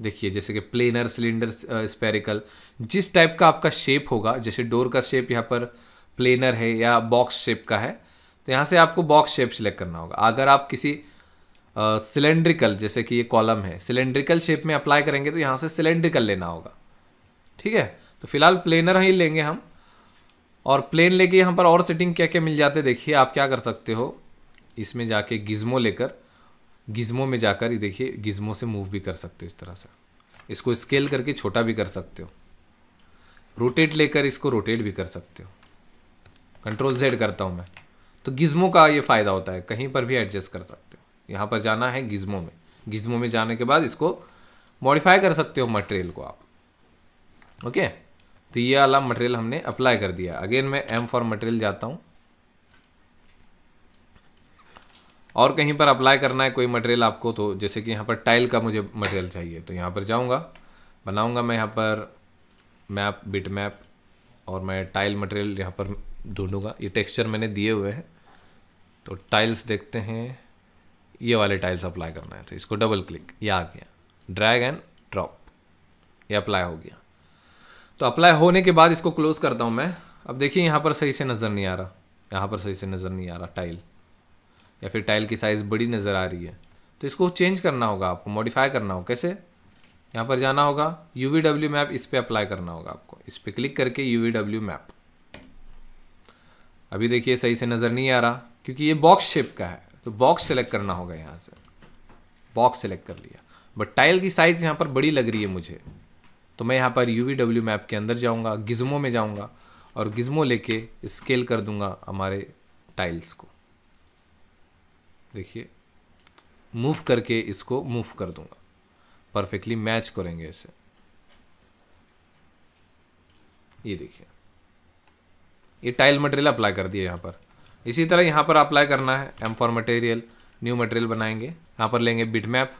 देखिए जैसे कि प्लेनर सिलेंडर स्पेरिकल जिस टाइप का आपका शेप होगा जैसे डोर का शेप यहाँ पर प्लेनर है या बॉक्स शेप का है तो यहाँ से आपको बॉक्स शेप सिलेक्ट करना होगा अगर आप किसी सिलेंड्रिकल uh, जैसे कि ये कॉलम है सिलेंड्रिकल शेप में अप्लाई करेंगे तो यहाँ से सिलेंड्रिकल लेना होगा ठीक है तो फिलहाल प्लेनर ही लेंगे हम और प्लेन लेके यहाँ पर और सेटिंग क्या क्या मिल जाते देखिए आप क्या कर सकते हो इसमें जाके गिज्मो लेकर गिज्मो में जाकर देखिए गिज्मो से मूव भी कर सकते हो इस तरह से इसको स्केल करके छोटा भी कर सकते हो रोटेट लेकर इसको रोटेट भी कर सकते हो कंट्रोल जेड करता हूँ मैं तो गिज्मो का ये फ़ायदा होता है कहीं पर भी एडजस्ट कर सकते हो यहाँ पर जाना है गिज्मो में गिज्मो में जाने के बाद इसको मॉडिफाई कर सकते हो मटेरियल को आप ओके okay? तो ये वाला मटेरियल हमने अप्लाई कर दिया अगेन मैं एम फॉर मटेरियल जाता हूँ और कहीं पर अप्लाई करना है कोई मटेरियल आपको तो जैसे कि यहाँ पर टाइल का मुझे मटेरियल चाहिए तो यहाँ पर जाऊँगा बनाऊँगा मैं यहाँ पर मैप बिट मैप और मैं टाइल मटेरियल यहाँ पर ढूंढूंगा ये टेक्सचर मैंने दिए हुए हैं तो टाइल्स देखते हैं ये वाले टाइल्स अप्लाई करना है तो इसको डबल क्लिक ये आ गया ड्रैग एंड ड्रॉप ये अप्लाई हो गया तो अप्लाई होने के बाद इसको क्लोज़ करता हूँ मैं अब देखिए यहाँ पर सही से नज़र नहीं आ रहा यहाँ पर सही से नज़र नहीं आ रहा टाइल या फिर टाइल की साइज़ बड़ी नज़र आ रही है तो इसको चेंज करना होगा आपको मॉडिफाई करना होगा कैसे यहाँ पर जाना होगा यू वी डब्ल्यू मैप इस पर अप्लाई करना होगा आपको इस पर क्लिक करके यू वी डब्ल्यू मैप अभी देखिए सही से नज़र नहीं आ रहा क्योंकि ये बॉक्स शेप का है तो बॉक्स सेलेक्ट करना होगा यहाँ से बॉक्स सेलेक्ट कर लिया बट टाइल की साइज़ यहाँ पर बड़ी लग रही है मुझे तो मैं यहाँ पर यू वी डब्ल्यू मैप के अंदर जाऊँगा गिज्मो में जाऊँगा और गिज्मो लेके स्केल कर दूँगा हमारे टाइल्स को देखिए मूव करके इसको मूव कर दूंगा परफेक्टली मैच करेंगे इसे ये देखिए ये टाइल मटेरियल अप्लाई कर दिया यहाँ पर इसी तरह यहाँ पर अप्लाई करना है M for material new material बनाएंगे यहाँ पर लेंगे बिट मैप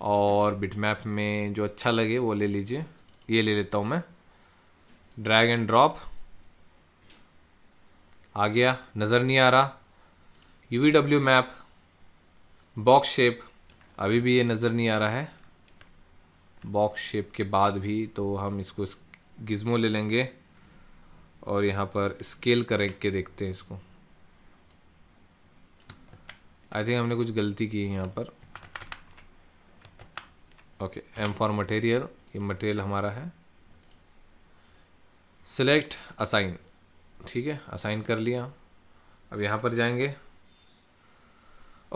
और बिटमैप में जो अच्छा लगे वो ले लीजिए ये ले लेता हूँ मैं ड्रैग एंड ड्रॉप आ गया नज़र नहीं आ रहा U V W map box shape अभी भी ये नज़र नहीं आ रहा है बॉक्स शेप के बाद भी तो हम इसको गिज्मो ले लेंगे और यहाँ पर स्केल करके के देखते हैं इसको आई थिंक हमने कुछ गलती की है यहाँ पर ओके एम फॉर मटेरियल ये मटेरियल हमारा है सिलेक्ट असाइन ठीक है असाइन कर लिया अब यहाँ पर जाएंगे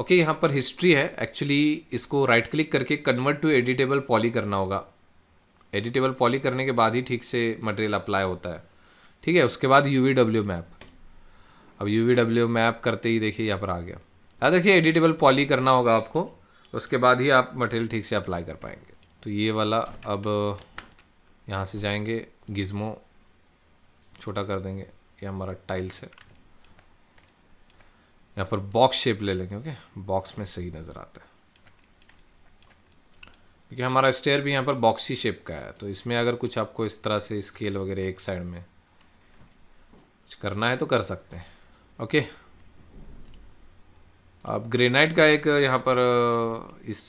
ओके यहाँ पर हिस्ट्री है एक्चुअली इसको राइट क्लिक करके कन्वर्ट टू एडिटेबल पॉली करना होगा एडिटेबल पॉली करने के बाद ही ठीक से मटेरियल अप्लाई होता है ठीक है उसके बाद यू मैप अब यू मैप करते ही देखिए यहाँ पर आ गया अब हाँ, देखिए एडिटेबल पॉली करना होगा आपको उसके बाद ही आप मटेरियल ठीक से अप्लाई कर पाएंगे तो ये वाला अब यहाँ से जाएंगे गिज्मो छोटा कर देंगे ये हमारा टाइल्स है यहाँ पर बॉक्स शेप ले लेंगे ओके बॉक्स में सही नज़र आता है क्योंकि हमारा स्टेयर भी यहाँ पर बॉक्सी शेप का है तो इसमें अगर कुछ आपको इस तरह से स्केल वगैरह एक साइड में कुछ करना है तो कर सकते हैं ओके अब ग्रेनाइट का एक यहाँ पर इस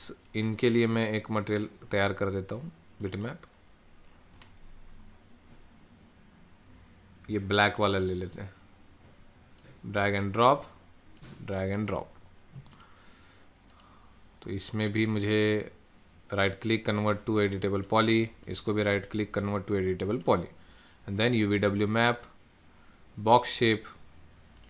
इनके लिए मैं एक मटेरियल तैयार कर देता हूँ बिट मैप ये ब्लैक वाला ले लेते हैं drag and drop drag and drop तो इसमें भी मुझे right click convert to editable poly इसको भी right click convert to editable poly and then U V W map box shape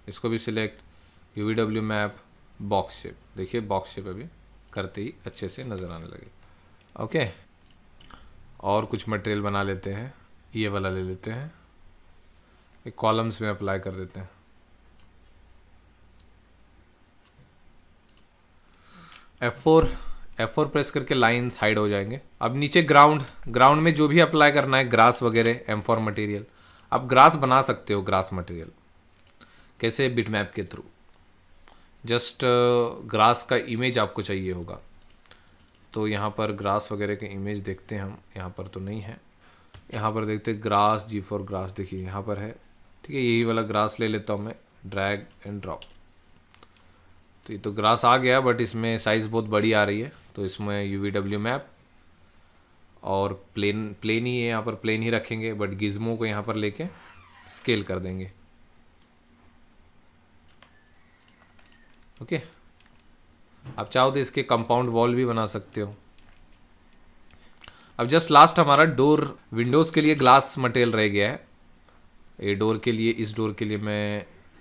इसको भी select U V W map box shape देखिए box shape अभी करते ही अच्छे से नज़र आने लगे ओके और कुछ मटेरियल बना लेते हैं ये वाला ले लेते हैं एक कॉलम्स में अप्लाई कर देते हैं F four F four press करके लाइन्स हाइड हो जाएंगे अब नीचे ग्राउंड ग्राउंड में जो भी अप्लाई करना है ग्रास वगैरह एम मटेरियल आप ग्रास बना सकते हो ग्रास मटेरियल कैसे बिटमैप के थ्रू जस्ट ग्रास का इमेज आपको चाहिए होगा तो यहाँ पर ग्रास वगैरह के इमेज देखते हैं हम यहाँ पर तो नहीं है यहाँ पर देखते ग्रास जी फॉर ग्रास देखिए यहाँ पर है ठीक है यही वाला ग्रास ले लेता हूँ मैं ड्रैग एंड ड्रॉप तो ये तो ग्रास आ गया बट इसमें साइज़ बहुत बड़ी आ रही है तो इसमें यू वी डब्ल्यू मैप और प्लेन प्लेन ही है यहाँ पर प्लेन ही रखेंगे बट गिज्मों को यहाँ पर लेके स्केल कर देंगे ओके आप चाहो तो इसके कंपाउंड वॉल भी बना सकते हो अब जस्ट लास्ट हमारा डोर विंडोज़ के लिए ग्लास मटेरियल रह गया है ये डोर के लिए इस डोर के लिए मैं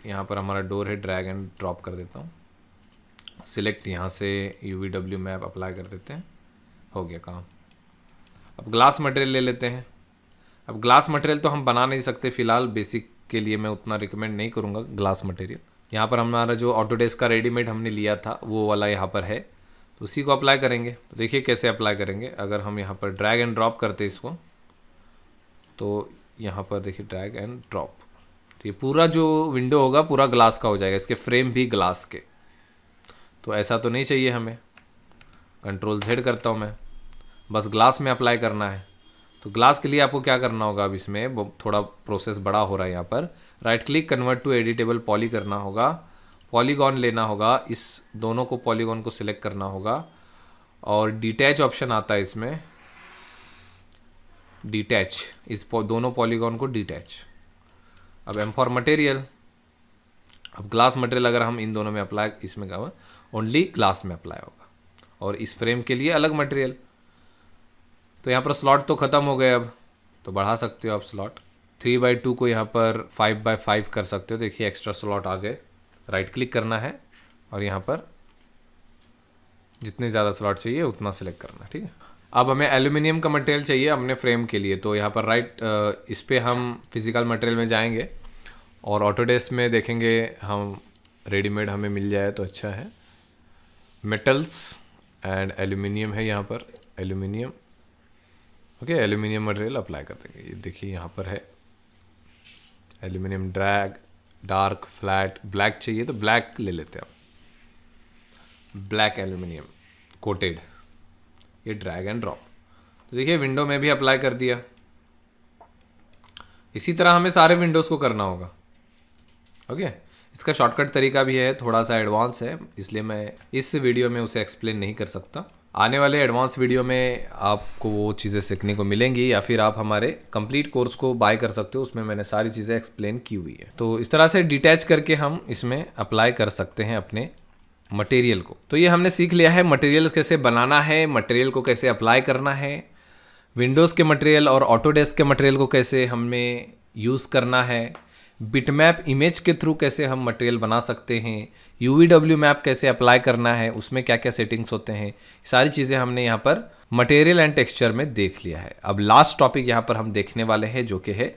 यहाँ पर हमारा डोर है ड्रैग एंड ड्रॉप कर देता हूँ सिलेक्ट यहाँ से U V W map apply कर देते हैं हो गया काम अब ग्लास मटेरियल ले लेते हैं अब ग्लास मटेरियल तो हम बना नहीं सकते फ़िलहाल बेसिक के लिए मैं उतना रिकमेंड नहीं करूँगा ग्लास मटेरियल यहाँ पर हमारा जो ऑटोडेस्क का रेडीमेड हमने लिया था वो वाला यहाँ पर है तो उसी को अप्लाई करेंगे तो देखिए कैसे अप्लाई करेंगे अगर हम यहाँ पर ड्रैग एंड ड्रॉप करते इसको तो यहाँ पर देखिए ड्रैग एंड ड्रॉप तो ये पूरा जो विंडो होगा पूरा ग्लास का हो जाएगा इसके फ्रेम भी ग्लास के तो ऐसा तो नहीं चाहिए हमें कंट्रोल जेड करता हूँ मैं बस ग्लास में अप्लाई करना है तो ग्लास के लिए आपको क्या करना होगा अब इसमें थोड़ा प्रोसेस बड़ा हो रहा है यहाँ पर right click convert to editable poly करना होगा पॉलीगॉन लेना होगा इस दोनों को पॉलीगॉन को सिलेक्ट करना होगा और डिटैच ऑप्शन आता है इसमें डिटैच इस दोनों पॉलीगॉन को डिटैच अब एम फॉर मटेरियल अब ग्लास मटेरियल अगर हम इन दोनों में अप्लाई इसमें क्या ओनली ग्लास में अप्लाई होगा और इस फ्रेम के लिए अलग मटेरियल तो यहाँ पर स्लॉट तो ख़त्म हो गए अब तो बढ़ा सकते हो आप स्लॉट थ्री बाई टू को यहाँ पर फाइव बाई फाइव कर सकते हो देखिए एक्स्ट्रा स्लॉट आ गए राइट क्लिक करना है और यहाँ पर जितने ज़्यादा स्लॉट चाहिए उतना सेलेक्ट करना ठीक है अब हमें एल्यूमिनियम का मटेरियल चाहिए अपने फ्रेम के लिए तो यहाँ पर राइट इस पर हम फिज़िकल मटेरियल में जाएंगे और ऑटोडेस्क में देखेंगे हम रेडीमेड हमें मिल जाए तो अच्छा है मेटल्स एंड एल्यूमिनियम है यहाँ पर aluminium okay aluminium material apply कर देंगे ये देखिए यहाँ पर है aluminium drag dark flat black चाहिए तो ब्लैक ले लेते हैं आप ब्लैक एल्यूमिनियम कोटेड ये ड्रैग एंड ड्रॉप तो देखिए विंडो में भी अप्लाई कर दिया इसी तरह हमें सारे विंडोज़ को करना होगा ओके इसका शॉर्टकट तरीका भी है थोड़ा सा एडवांस है इसलिए मैं इस वीडियो में उसे एक्सप्लेन नहीं कर सकता आने वाले एडवांस वीडियो में आपको वो चीज़ें सीखने को मिलेंगी या फिर आप हमारे कंप्लीट कोर्स को बाय कर सकते हो उसमें मैंने सारी चीज़ें एक्सप्लेन की हुई है तो इस तरह से डिटैच करके हम इसमें अप्लाई कर सकते हैं अपने मटेरियल को तो ये हमने सीख लिया है मटेरियल कैसे बनाना है मटेरियल को कैसे अप्लाई करना है विंडोज़ के मटेरियल और ऑटोडेस्क के मटेरियल को कैसे हमें यूज़ करना है बिटमैप इमेज के थ्रू कैसे हम मटेरियल बना सकते हैं यू वी मैप कैसे अप्लाई करना है उसमें क्या क्या सेटिंग्स होते हैं सारी चीज़ें हमने यहाँ पर मटेरियल एंड टेक्सचर में देख लिया है अब लास्ट टॉपिक यहाँ पर हम देखने वाले हैं जो कि है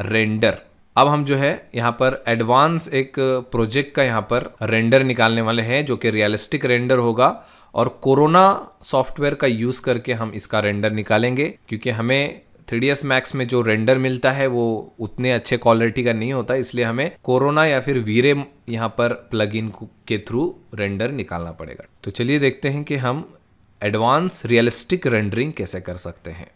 रेंडर अब हम जो है यहाँ पर एडवांस एक प्रोजेक्ट का यहाँ पर रेंडर निकालने वाले हैं जो कि रियलिस्टिक रेंडर होगा और कोरोना सॉफ्टवेयर का यूज़ करके हम इसका रेंडर निकालेंगे क्योंकि हमें थ्री डी मैक्स में जो रेंडर मिलता है वो उतने अच्छे क्वालिटी का नहीं होता इसलिए हमें कोरोना या फिर वीरे यहाँ पर प्लग इन के थ्रू रेंडर निकालना पड़ेगा तो चलिए देखते हैं कि हम एडवांस रियलिस्टिक रेंडरिंग कैसे कर सकते हैं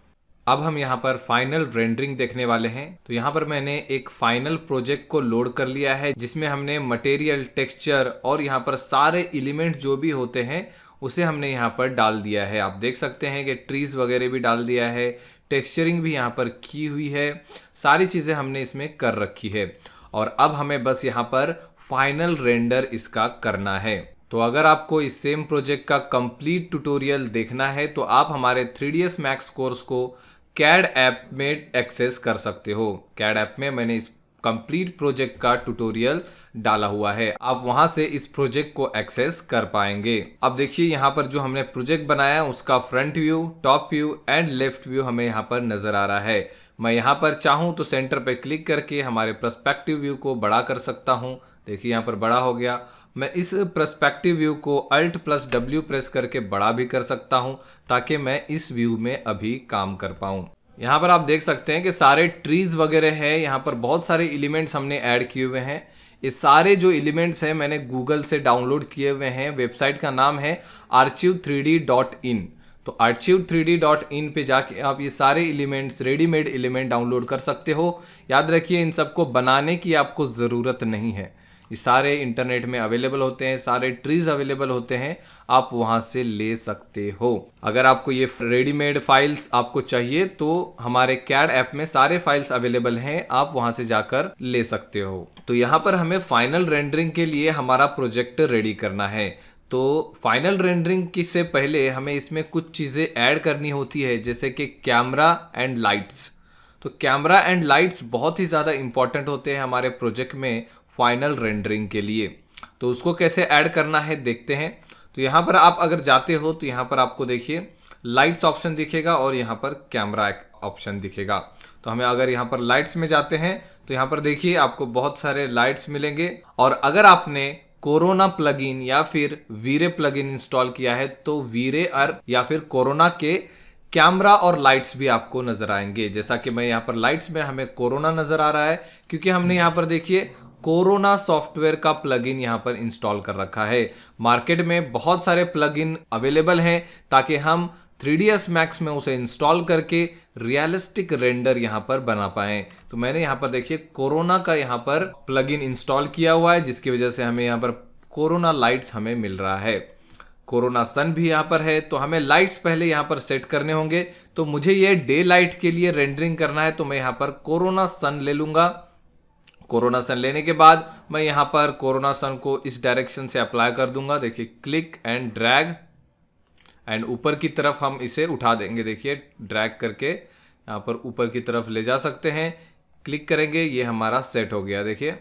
अब हम यहाँ पर फाइनल रेंडरिंग देखने वाले हैं तो यहाँ पर मैंने एक फाइनल प्रोजेक्ट को लोड कर लिया है जिसमें हमने मटेरियल टेक्सचर और यहाँ पर सारे एलिमेंट जो भी होते हैं उसे हमने यहाँ पर डाल दिया है आप देख सकते हैं कि ट्रीज़ वगैरह भी डाल दिया है टेक्सचरिंग भी यहाँ पर की हुई है सारी चीज़ें हमने इसमें कर रखी है और अब हमें बस यहाँ पर फाइनल रेंडर इसका करना है तो अगर आपको इस सेम प्रोजेक्ट का कंप्लीट ट्यूटोरियल देखना है तो आप हमारे थ्री डी मैक्स कोर्स को कैड ऐप में एक्सेस कर सकते हो कैड ऐप में मैंने इस कंप्लीट प्रोजेक्ट का ट्यूटोरियल डाला हुआ है आप वहां से इस प्रोजेक्ट को एक्सेस कर पाएंगे अब देखिए यहाँ पर जो हमने प्रोजेक्ट बनाया उसका front view top view and left view हमें यहाँ पर नजर आ रहा है मैं यहाँ पर चाहूँ तो सेंटर पर क्लिक करके हमारे प्रस्पेक्टिव व्यू को बड़ा कर सकता हूँ देखिए यहाँ पर बड़ा हो गया मैं इस प्रस्पेक्टिव व्यू को अल्ट प्लस डब्ल्यू प्रेस करके बड़ा भी कर सकता हूँ ताकि मैं इस व्यू में अभी काम कर पाऊँ यहाँ पर आप देख सकते हैं कि सारे ट्रीज़ वगैरह है यहाँ पर बहुत सारे एलिमेंट्स हमने ऐड किए हुए हैं ये सारे जो एलिमेंट्स हैं मैंने गूगल से डाउनलोड किए हुए हैं वेबसाइट का नाम है आर्चिव थ्री तो आर्चिव थ्री पे जाके आप ये सारे एलिमेंट्स रेडीमेड एलिमेंट डाउनलोड कर सकते हो याद रखिए इन सबको बनाने की आपको ज़रूरत नहीं है ये सारे इंटरनेट में अवेलेबल होते हैं सारे ट्रीज अवेलेबल होते हैं आप वहां से ले सकते हो अगर आपको ये रेडीमेड फाइल्स आपको चाहिए तो हमारे कैड ऐप में सारे फाइल्स अवेलेबल हैं आप वहां से जाकर ले सकते हो तो यहाँ पर हमें फाइनल रेंडरिंग के लिए हमारा प्रोजेक्ट रेडी करना है तो फाइनल रेंडरिंग की से पहले हमें इसमें कुछ चीज़ें ऐड करनी होती है जैसे कि कैमरा एंड लाइट्स तो कैमरा एंड लाइट्स बहुत ही ज़्यादा इम्पॉर्टेंट होते हैं हमारे प्रोजेक्ट में फाइनल रेंडरिंग के लिए तो उसको कैसे ऐड करना है देखते हैं तो यहाँ पर आप अगर जाते हो तो यहाँ पर आपको देखिए लाइट्स ऑप्शन दिखेगा और यहाँ पर कैमरा ऑप्शन दिखेगा तो हमें अगर यहाँ पर लाइट्स में जाते हैं तो यहाँ पर देखिए आपको बहुत सारे लाइट्स मिलेंगे और अगर आपने कोरोना प्लगइन या फिर वीरे प्लगइन इंस्टॉल किया है तो वीरे अर या फिर कोरोना के कैमरा और लाइट्स भी आपको नज़र आएंगे जैसा कि मैं यहाँ पर लाइट्स में हमें कोरोना नज़र आ रहा है क्योंकि हमने यहाँ पर देखिए कोरोना सॉफ्टवेयर का प्लगइन यहाँ पर इंस्टॉल कर रखा है मार्केट में बहुत सारे प्लगइन अवेलेबल हैं ताकि हम 3ds Max में उसे इंस्टॉल करके रियलिस्टिक रेंडर यहाँ पर बना पाए तो मैंने यहां पर देखिए कोरोना का यहां पर प्लगइन इंस्टॉल किया हुआ है जिसकी वजह से हमें यहाँ पर कोरोना लाइट्स हमें मिल रहा है कोरोना सन भी यहां पर है तो हमें लाइट्स पहले यहाँ पर सेट करने होंगे तो मुझे ये डे लाइट के लिए रेंडरिंग करना है तो मैं यहाँ पर कोरोना सन ले लूंगा कोरोना सन लेने के बाद मैं यहाँ पर कोरोना सन को इस डायरेक्शन से अप्लाई कर दूंगा देखिए क्लिक एंड ड्रैग एंड ऊपर की तरफ हम इसे उठा देंगे देखिए ड्रैग करके यहाँ पर ऊपर की तरफ ले जा सकते हैं क्लिक करेंगे ये हमारा सेट हो गया देखिए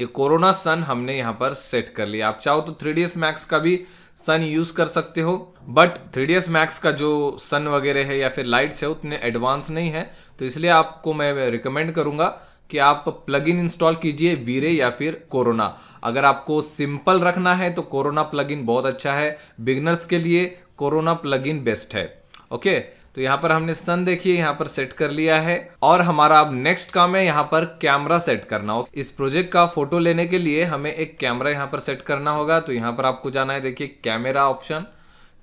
ये कोरोना सन हमने यहाँ पर सेट कर लिया आप चाहो तो थ्री डी मैक्स का भी सन यूज़ कर सकते हो बट थ्री डी मैक्स का जो सन वगैरह है या फिर लाइट्स है उतने एडवांस नहीं है तो इसलिए आपको मैं रिकमेंड करूंगा कि आप प्लगइन इंस्टॉल कीजिए वीरे या फिर कोरोना अगर आपको सिंपल रखना है तो कोरोना प्लगइन बहुत अच्छा है बिगनर्स के लिए कोरोना प्लगइन बेस्ट है ओके तो यहाँ पर हमने सन देखिए यहाँ पर सेट कर लिया है और हमारा अब नेक्स्ट काम है यहाँ पर कैमरा सेट करना हो इस प्रोजेक्ट का फोटो लेने के लिए हमें एक कैमरा यहाँ पर सेट करना होगा तो यहाँ पर आपको जाना है देखिए कैमरा ऑप्शन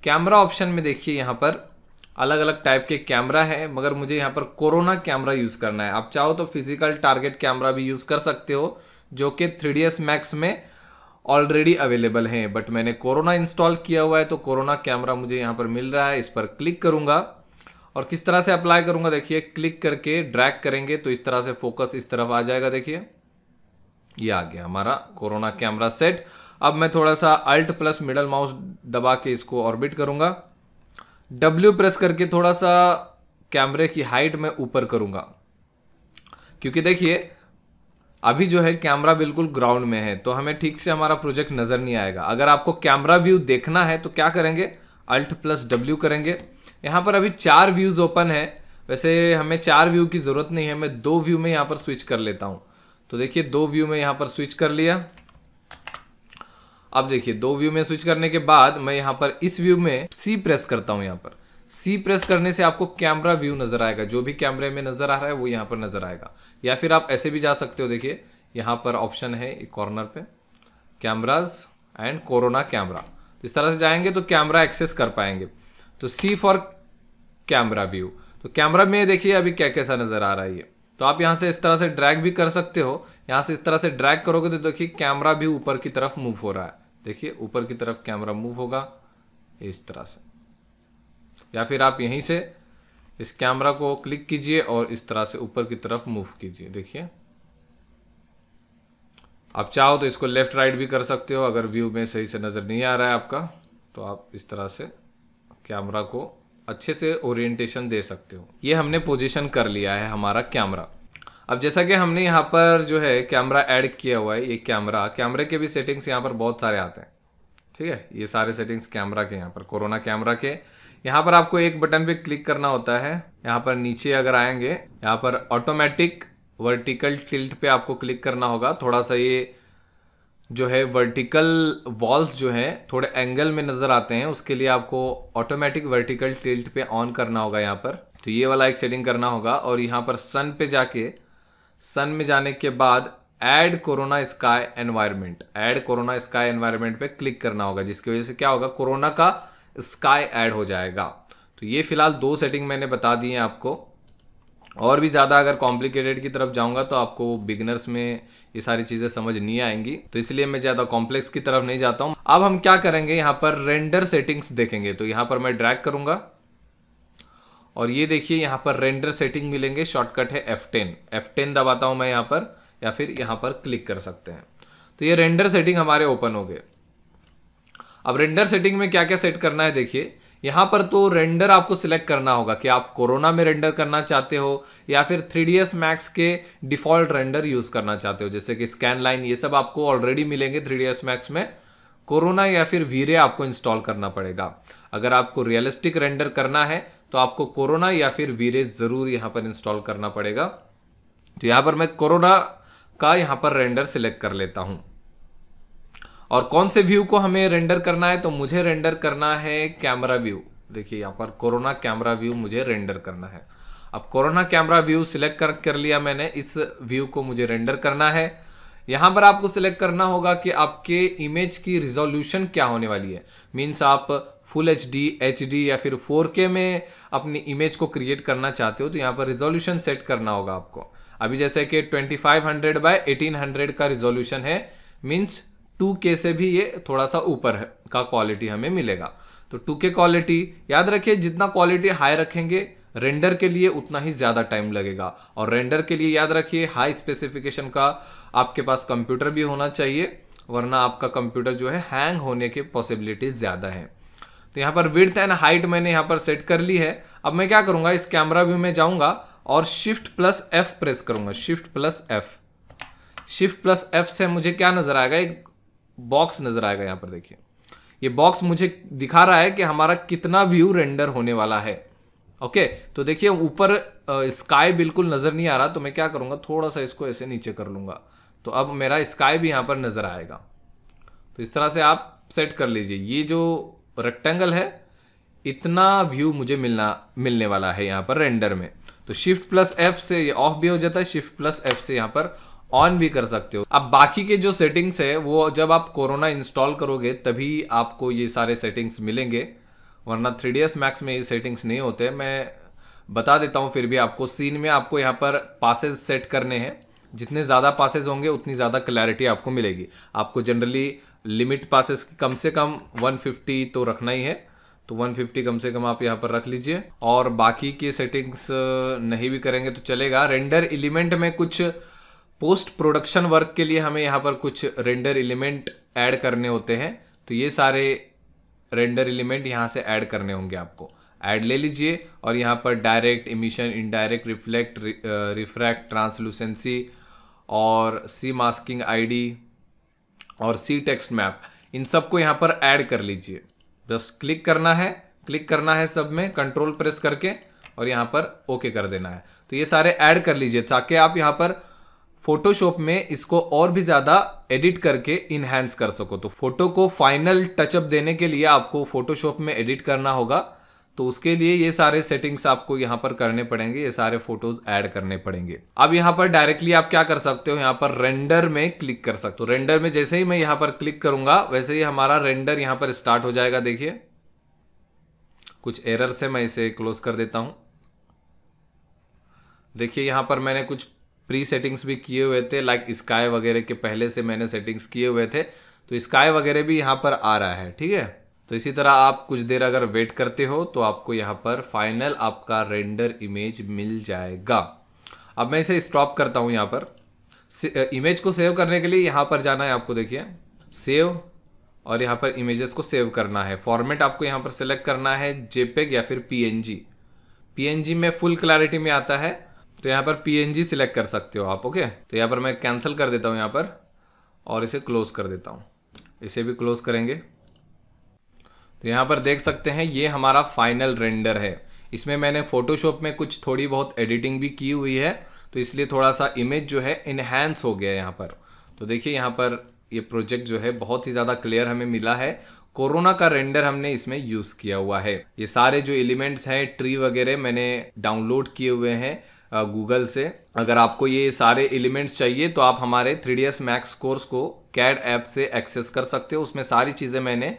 कैमरा ऑप्शन में देखिए यहाँ पर अलग अलग टाइप के कैमरा हैं मगर मुझे यहाँ पर कोरोना कैमरा यूज़ करना है आप चाहो तो फिजिकल टारगेट कैमरा भी यूज़ कर सकते हो जो कि थ्री डी मैक्स में ऑलरेडी अवेलेबल हैं बट मैंने कोरोना इंस्टॉल किया हुआ है तो कोरोना कैमरा मुझे यहाँ पर मिल रहा है इस पर क्लिक करूँगा और किस तरह से अप्लाई करूँगा देखिए क्लिक करके ड्रैक करेंगे तो इस तरह से फोकस इस तरफ आ जाएगा देखिए ये आ गया हमारा कोरोना कैमरा सेट अब मैं थोड़ा सा अल्ट प्लस मिडल माउस दबा के इसको ऑर्बिट करूँगा डब्ल्यू प्रेस करके थोड़ा सा कैमरे की हाइट में ऊपर करूंगा क्योंकि देखिए अभी जो है कैमरा बिल्कुल ग्राउंड में है तो हमें ठीक से हमारा प्रोजेक्ट नज़र नहीं आएगा अगर आपको कैमरा व्यू देखना है तो क्या करेंगे अल्ट प्लस डब्ल्यू करेंगे यहां पर अभी चार व्यूज़ ओपन है वैसे हमें चार व्यू की ज़रूरत नहीं है मैं दो व्यू में यहां पर स्विच कर लेता हूँ तो देखिए दो व्यू में यहां पर स्विच कर लिया अब देखिए दो व्यू में स्विच करने के बाद मैं यहाँ पर इस व्यू में सी प्रेस करता हूँ यहाँ पर सी प्रेस करने से आपको कैमरा व्यू नज़र आएगा जो भी कैमरे में नज़र आ रहा है वो यहाँ पर नज़र आएगा या फिर आप ऐसे भी जा सकते हो देखिए यहाँ पर ऑप्शन है एक कॉर्नर पे कैमराज एंड कोरोना कैमरा इस तरह से जाएंगे तो कैमरा एक्सेस कर पाएंगे तो सी फॉर कैमरा व्यू तो कैमरा में देखिए अभी क्या कैसा नज़र आ रहा है ये तो आप यहाँ से इस तरह से ड्रैग भी कर सकते हो यहाँ से इस तरह से ड्रैग करोगे तो देखिए कैमरा भी ऊपर की तरफ मूव हो रहा है देखिए ऊपर की तरफ कैमरा मूव होगा इस तरह से या फिर आप यहीं से इस कैमरा को क्लिक कीजिए और इस तरह से ऊपर की तरफ मूव कीजिए देखिए आप चाहो तो इसको लेफ़्ट राइट भी कर सकते हो अगर व्यू में सही से नज़र नहीं आ रहा है आपका तो आप इस तरह से कैमरा को अच्छे से ओरिएंटेशन दे सकते हो ये हमने पोजीशन कर लिया है हमारा कैमरा अब जैसा कि हमने यहाँ पर जो है कैमरा ऐड किया हुआ है ये कैमरा कैमरे के भी सेटिंग्स यहाँ पर बहुत सारे आते हैं ठीक है ये सारे सेटिंग्स कैमरा के यहाँ पर कोरोना कैमरा के यहाँ पर आपको एक बटन पे क्लिक करना होता है यहाँ पर नीचे अगर आएंगे यहाँ पर ऑटोमेटिक वर्टिकल टिल्ट पे आपको क्लिक करना होगा थोड़ा सा ये जो है वर्टिकल वॉल्स जो है थोड़े एंगल में नज़र आते हैं उसके लिए आपको ऑटोमेटिक वर्टिकल टिल्ट पे ऑन करना होगा यहाँ पर तो ये वाला एक सेटिंग करना होगा और यहाँ पर सन पे जाके सन में जाने के बाद add Corona sky environment add Corona sky environment पे क्लिक करना होगा जिसकी वजह से क्या होगा कोरोना का स्काई ऐड हो जाएगा तो ये फिलहाल दो सेटिंग मैंने बता दी है आपको और भी ज़्यादा अगर कॉम्प्लिकेटेड की तरफ जाऊंगा तो आपको बिगनर्स में ये सारी चीज़ें समझ नहीं आएंगी तो इसलिए मैं ज़्यादा कॉम्प्लेक्स की तरफ नहीं जाता हूँ अब हम क्या करेंगे यहाँ पर रेंडर सेटिंग्स देखेंगे तो यहाँ पर मैं ड्रैग करूँगा और ये देखिए यहाँ पर रेंडर सेटिंग मिलेंगे शॉर्टकट है F10 F10 दबाता हूँ मैं यहाँ पर या फिर यहाँ पर क्लिक कर सकते हैं तो ये रेंडर सेटिंग हमारे ओपन हो गए अब रेंडर सेटिंग में क्या क्या सेट करना है देखिए यहाँ पर तो रेंडर आपको सिलेक्ट करना होगा कि आप कोरोना में रेंडर करना चाहते हो या फिर थ्री डी एस मैक्स के डिफ़ॉल्ट रेंडर यूज़ करना चाहते हो जैसे कि स्कैन लाइन ये सब आपको ऑलरेडी मिलेंगे थ्री डी एस मैक्स में कोरोना या फिर वीरे आपको इंस्टॉल करना पड़ेगा अगर आपको रियलिस्टिक रेंडर करना है तो आपको कोरोना या फिर वीरेज ज़रूर यहां पर इंस्टॉल करना पड़ेगा तो यहां पर मैं कोरोना का यहां पर रेंडर सिलेक्ट कर लेता हूं और कौन से व्यू को हमें रेंडर करना है तो मुझे रेंडर करना है कैमरा व्यू देखिए यहां पर कोरोना कैमरा व्यू मुझे रेंडर करना है अब कोरोना कैमरा व्यू सिलेक्ट कर कर लिया मैंने इस व्यू को मुझे रेंडर करना है यहां पर आपको सिलेक्ट करना होगा कि आपके इमेज की रिजोल्यूशन क्या होने वाली है मीन्स आप full H D H D या फिर फोर के में अपनी इमेज को क्रिएट करना चाहते हो तो यहाँ पर रिजोल्यूशन सेट करना होगा आपको अभी जैसे कि twenty five hundred by eighteen hundred का रिजोल्यूशन है मीन्स टू के से भी ये थोड़ा सा ऊपर है का क्वालिटी हमें मिलेगा तो टू के क्वालिटी याद रखिए जितना क्वालिटी हाई रखेंगे रेंडर के लिए उतना ही ज़्यादा टाइम लगेगा और रेंडर के लिए याद रखिए हाई स्पेसिफिकेशन का आपके पास कंप्यूटर भी होना चाहिए वरना आपका कंप्यूटर जो है हैंग होने के पॉसिबिलिटीज़ ज़्यादा हैं तो यहाँ पर विर्थ एंड हाइट मैंने यहाँ पर सेट कर ली है अब मैं क्या करूँगा इस कैमरा व्यू में जाऊँगा और शिफ्ट प्लस एफ प्रेस करूँगा shift plus F shift plus F से मुझे क्या नज़र आएगा एक बॉक्स नज़र आएगा यहाँ पर देखिए ये बॉक्स मुझे दिखा रहा है कि हमारा कितना व्यू रेंडर होने वाला है ओके तो देखिए ऊपर स्काई बिल्कुल नज़र नहीं आ रहा तो मैं क्या करूँगा थोड़ा सा इसको ऐसे नीचे कर लूँगा तो अब मेरा स्काई भी यहाँ पर नज़र आएगा तो इस तरह से आप सेट कर लीजिए ये जो रेक्टेंगल है इतना व्यू मुझे मिलना मिलने वाला है यहाँ पर रेंडर में तो शिफ्ट प्लस एफ से ये ऑफ भी हो जाता है शिफ्ट प्लस एफ से यहाँ पर ऑन भी कर सकते हो अब बाकी के जो सेटिंग्स है वो जब आप कोरोना इंस्टॉल करोगे तभी आपको ये सारे सेटिंग्स मिलेंगे वरना थ्री डी मैक्स में ये सेटिंग्स नहीं होते मैं बता देता हूँ फिर भी आपको सीन में आपको यहाँ पर पासेज सेट करने हैं जितने ज़्यादा पासेज होंगे उतनी ज़्यादा क्लैरिटी आपको मिलेगी आपको जनरली लिमिट पासेस की कम से कम 150 तो रखना ही है तो 150 कम से कम आप यहाँ पर रख लीजिए और बाकी के सेटिंग्स नहीं भी करेंगे तो चलेगा रेंडर एलिमेंट में कुछ पोस्ट प्रोडक्शन वर्क के लिए हमें यहाँ पर कुछ रेंडर एलिमेंट ऐड करने होते हैं तो ये सारे रेंडर एलिमेंट यहाँ से ऐड करने होंगे आपको ऐड ले लीजिए और यहाँ पर direct emission indirect reflect refract translucency और सी मास्किंग आईडी और सी टेक्स्ट मैप इन सबको यहाँ पर ऐड कर लीजिए जस्ट क्लिक करना है क्लिक करना है सब में कंट्रोल प्रेस करके और यहाँ पर ओके कर देना है तो ये सारे ऐड कर लीजिए ताकि आप यहाँ पर फोटोशॉप में इसको और भी ज़्यादा एडिट करके इन्हेंस कर सको तो फोटो को फाइनल टचअप देने के लिए आपको फोटोशॉप में एडिट करना होगा तो उसके लिए ये सारे सेटिंग्स आपको यहाँ पर करने पड़ेंगे ये सारे फोटोज ऐड करने पड़ेंगे अब यहाँ पर डायरेक्टली आप क्या कर सकते हो यहाँ पर रेंडर में क्लिक कर सकते हो रेंडर में जैसे ही मैं यहाँ पर क्लिक करूंगा वैसे ही हमारा रेंडर यहाँ पर स्टार्ट हो जाएगा देखिए कुछ एरर से मैं इसे क्लोज कर देता हूँ देखिए यहाँ पर मैंने कुछ प्री सेटिंग्स भी किए हुए थे लाइक स्काई वगैरह के पहले से मैंने सेटिंग्स किए हुए थे तो स्काई वगैरह भी यहाँ पर आ रहा है ठीक है तो इसी तरह आप कुछ देर अगर वेट करते हो तो आपको यहाँ पर फाइनल आपका रेंडर इमेज मिल जाएगा अब मैं इसे स्टॉप करता हूँ यहाँ पर इमेज को सेव करने के लिए यहाँ पर जाना है आपको देखिए सेव और यहाँ पर इमेजेस को सेव करना है फॉर्मेट आपको यहाँ पर सेलेक्ट करना है जेपेग या फिर पीएनजी पीएनजी में फुल क्लैरिटी में आता है तो यहाँ पर पीएनजी सिलेक्ट कर सकते हो आप ओके तो यहाँ पर मैं कैंसिल कर देता हूँ यहाँ पर और इसे क्लोज़ कर देता हूँ इसे भी क्लोज़ करेंगे तो यहाँ पर देख सकते हैं ये हमारा फाइनल रेंडर है इसमें मैंने फ़ोटोशॉप में कुछ थोड़ी बहुत एडिटिंग भी की हुई है तो इसलिए थोड़ा सा इमेज जो है इन्हेंस हो गया यहाँ पर तो देखिए यहाँ पर ये प्रोजेक्ट जो है बहुत ही ज़्यादा क्लियर हमें मिला है कोरोना का रेंडर हमने इसमें यूज़ किया हुआ है ये सारे जो एलिमेंट्स हैं ट्री वगैरह मैंने डाउनलोड किए हुए हैं गूगल से अगर आपको ये सारे एलिमेंट्स चाहिए तो आप हमारे three D S Max course को कैड ऐप से एक्सेस कर सकते हो उसमें सारी चीज़ें मैंने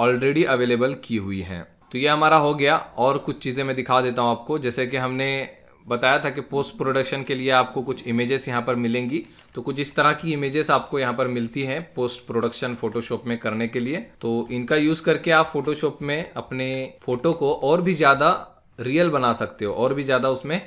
ऑलरेडी अवेलेबल की हुई हैं तो ये हमारा हो गया और कुछ चीज़ें मैं दिखा देता हूँ आपको जैसे कि हमने बताया था कि पोस्ट प्रोडक्शन के लिए आपको कुछ इमेजेस यहाँ पर मिलेंगी तो कुछ इस तरह की इमेजेस आपको यहाँ पर मिलती हैं पोस्ट प्रोडक्शन फोटोशॉप में करने के लिए तो इनका यूज़ करके आप फोटोशॉप में अपने फोटो को और भी ज़्यादा रियल बना सकते हो और भी ज़्यादा उसमें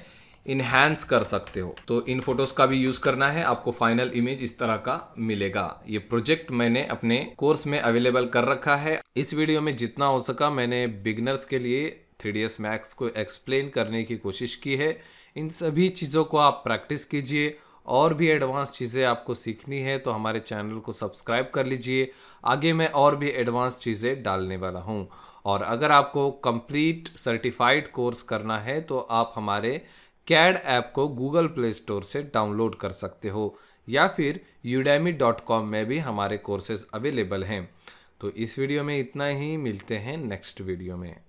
इन्हांस कर सकते हो तो इन फोटोज का भी यूज करना है आपको फाइनल इमेज इस तरह का मिलेगा ये प्रोजेक्ट मैंने अपने कोर्स में अवेलेबल कर रखा है इस वीडियो में जितना हो सका मैंने बिगनर्स के लिए थ्री डी एस मैक्स को एक्सप्लेन करने की कोशिश की है इन सभी चीज़ों को आप प्रैक्टिस कीजिए और भी एडवांस चीज़ें आपको सीखनी है तो हमारे चैनल को सब्सक्राइब कर लीजिए आगे मैं और भी एडवांस चीज़ें डालने वाला हूँ और अगर आपको कंप्लीट सर्टिफाइड कोर्स करना है तो आप हमारे कैड ऐप को गूगल प्ले स्टोर से डाउनलोड कर सकते हो या फिर कॉम में भी हमारे कोर्सेज अवेलेबल हैं तो इस वीडियो में इतना ही मिलते हैं नेक्स्ट वीडियो में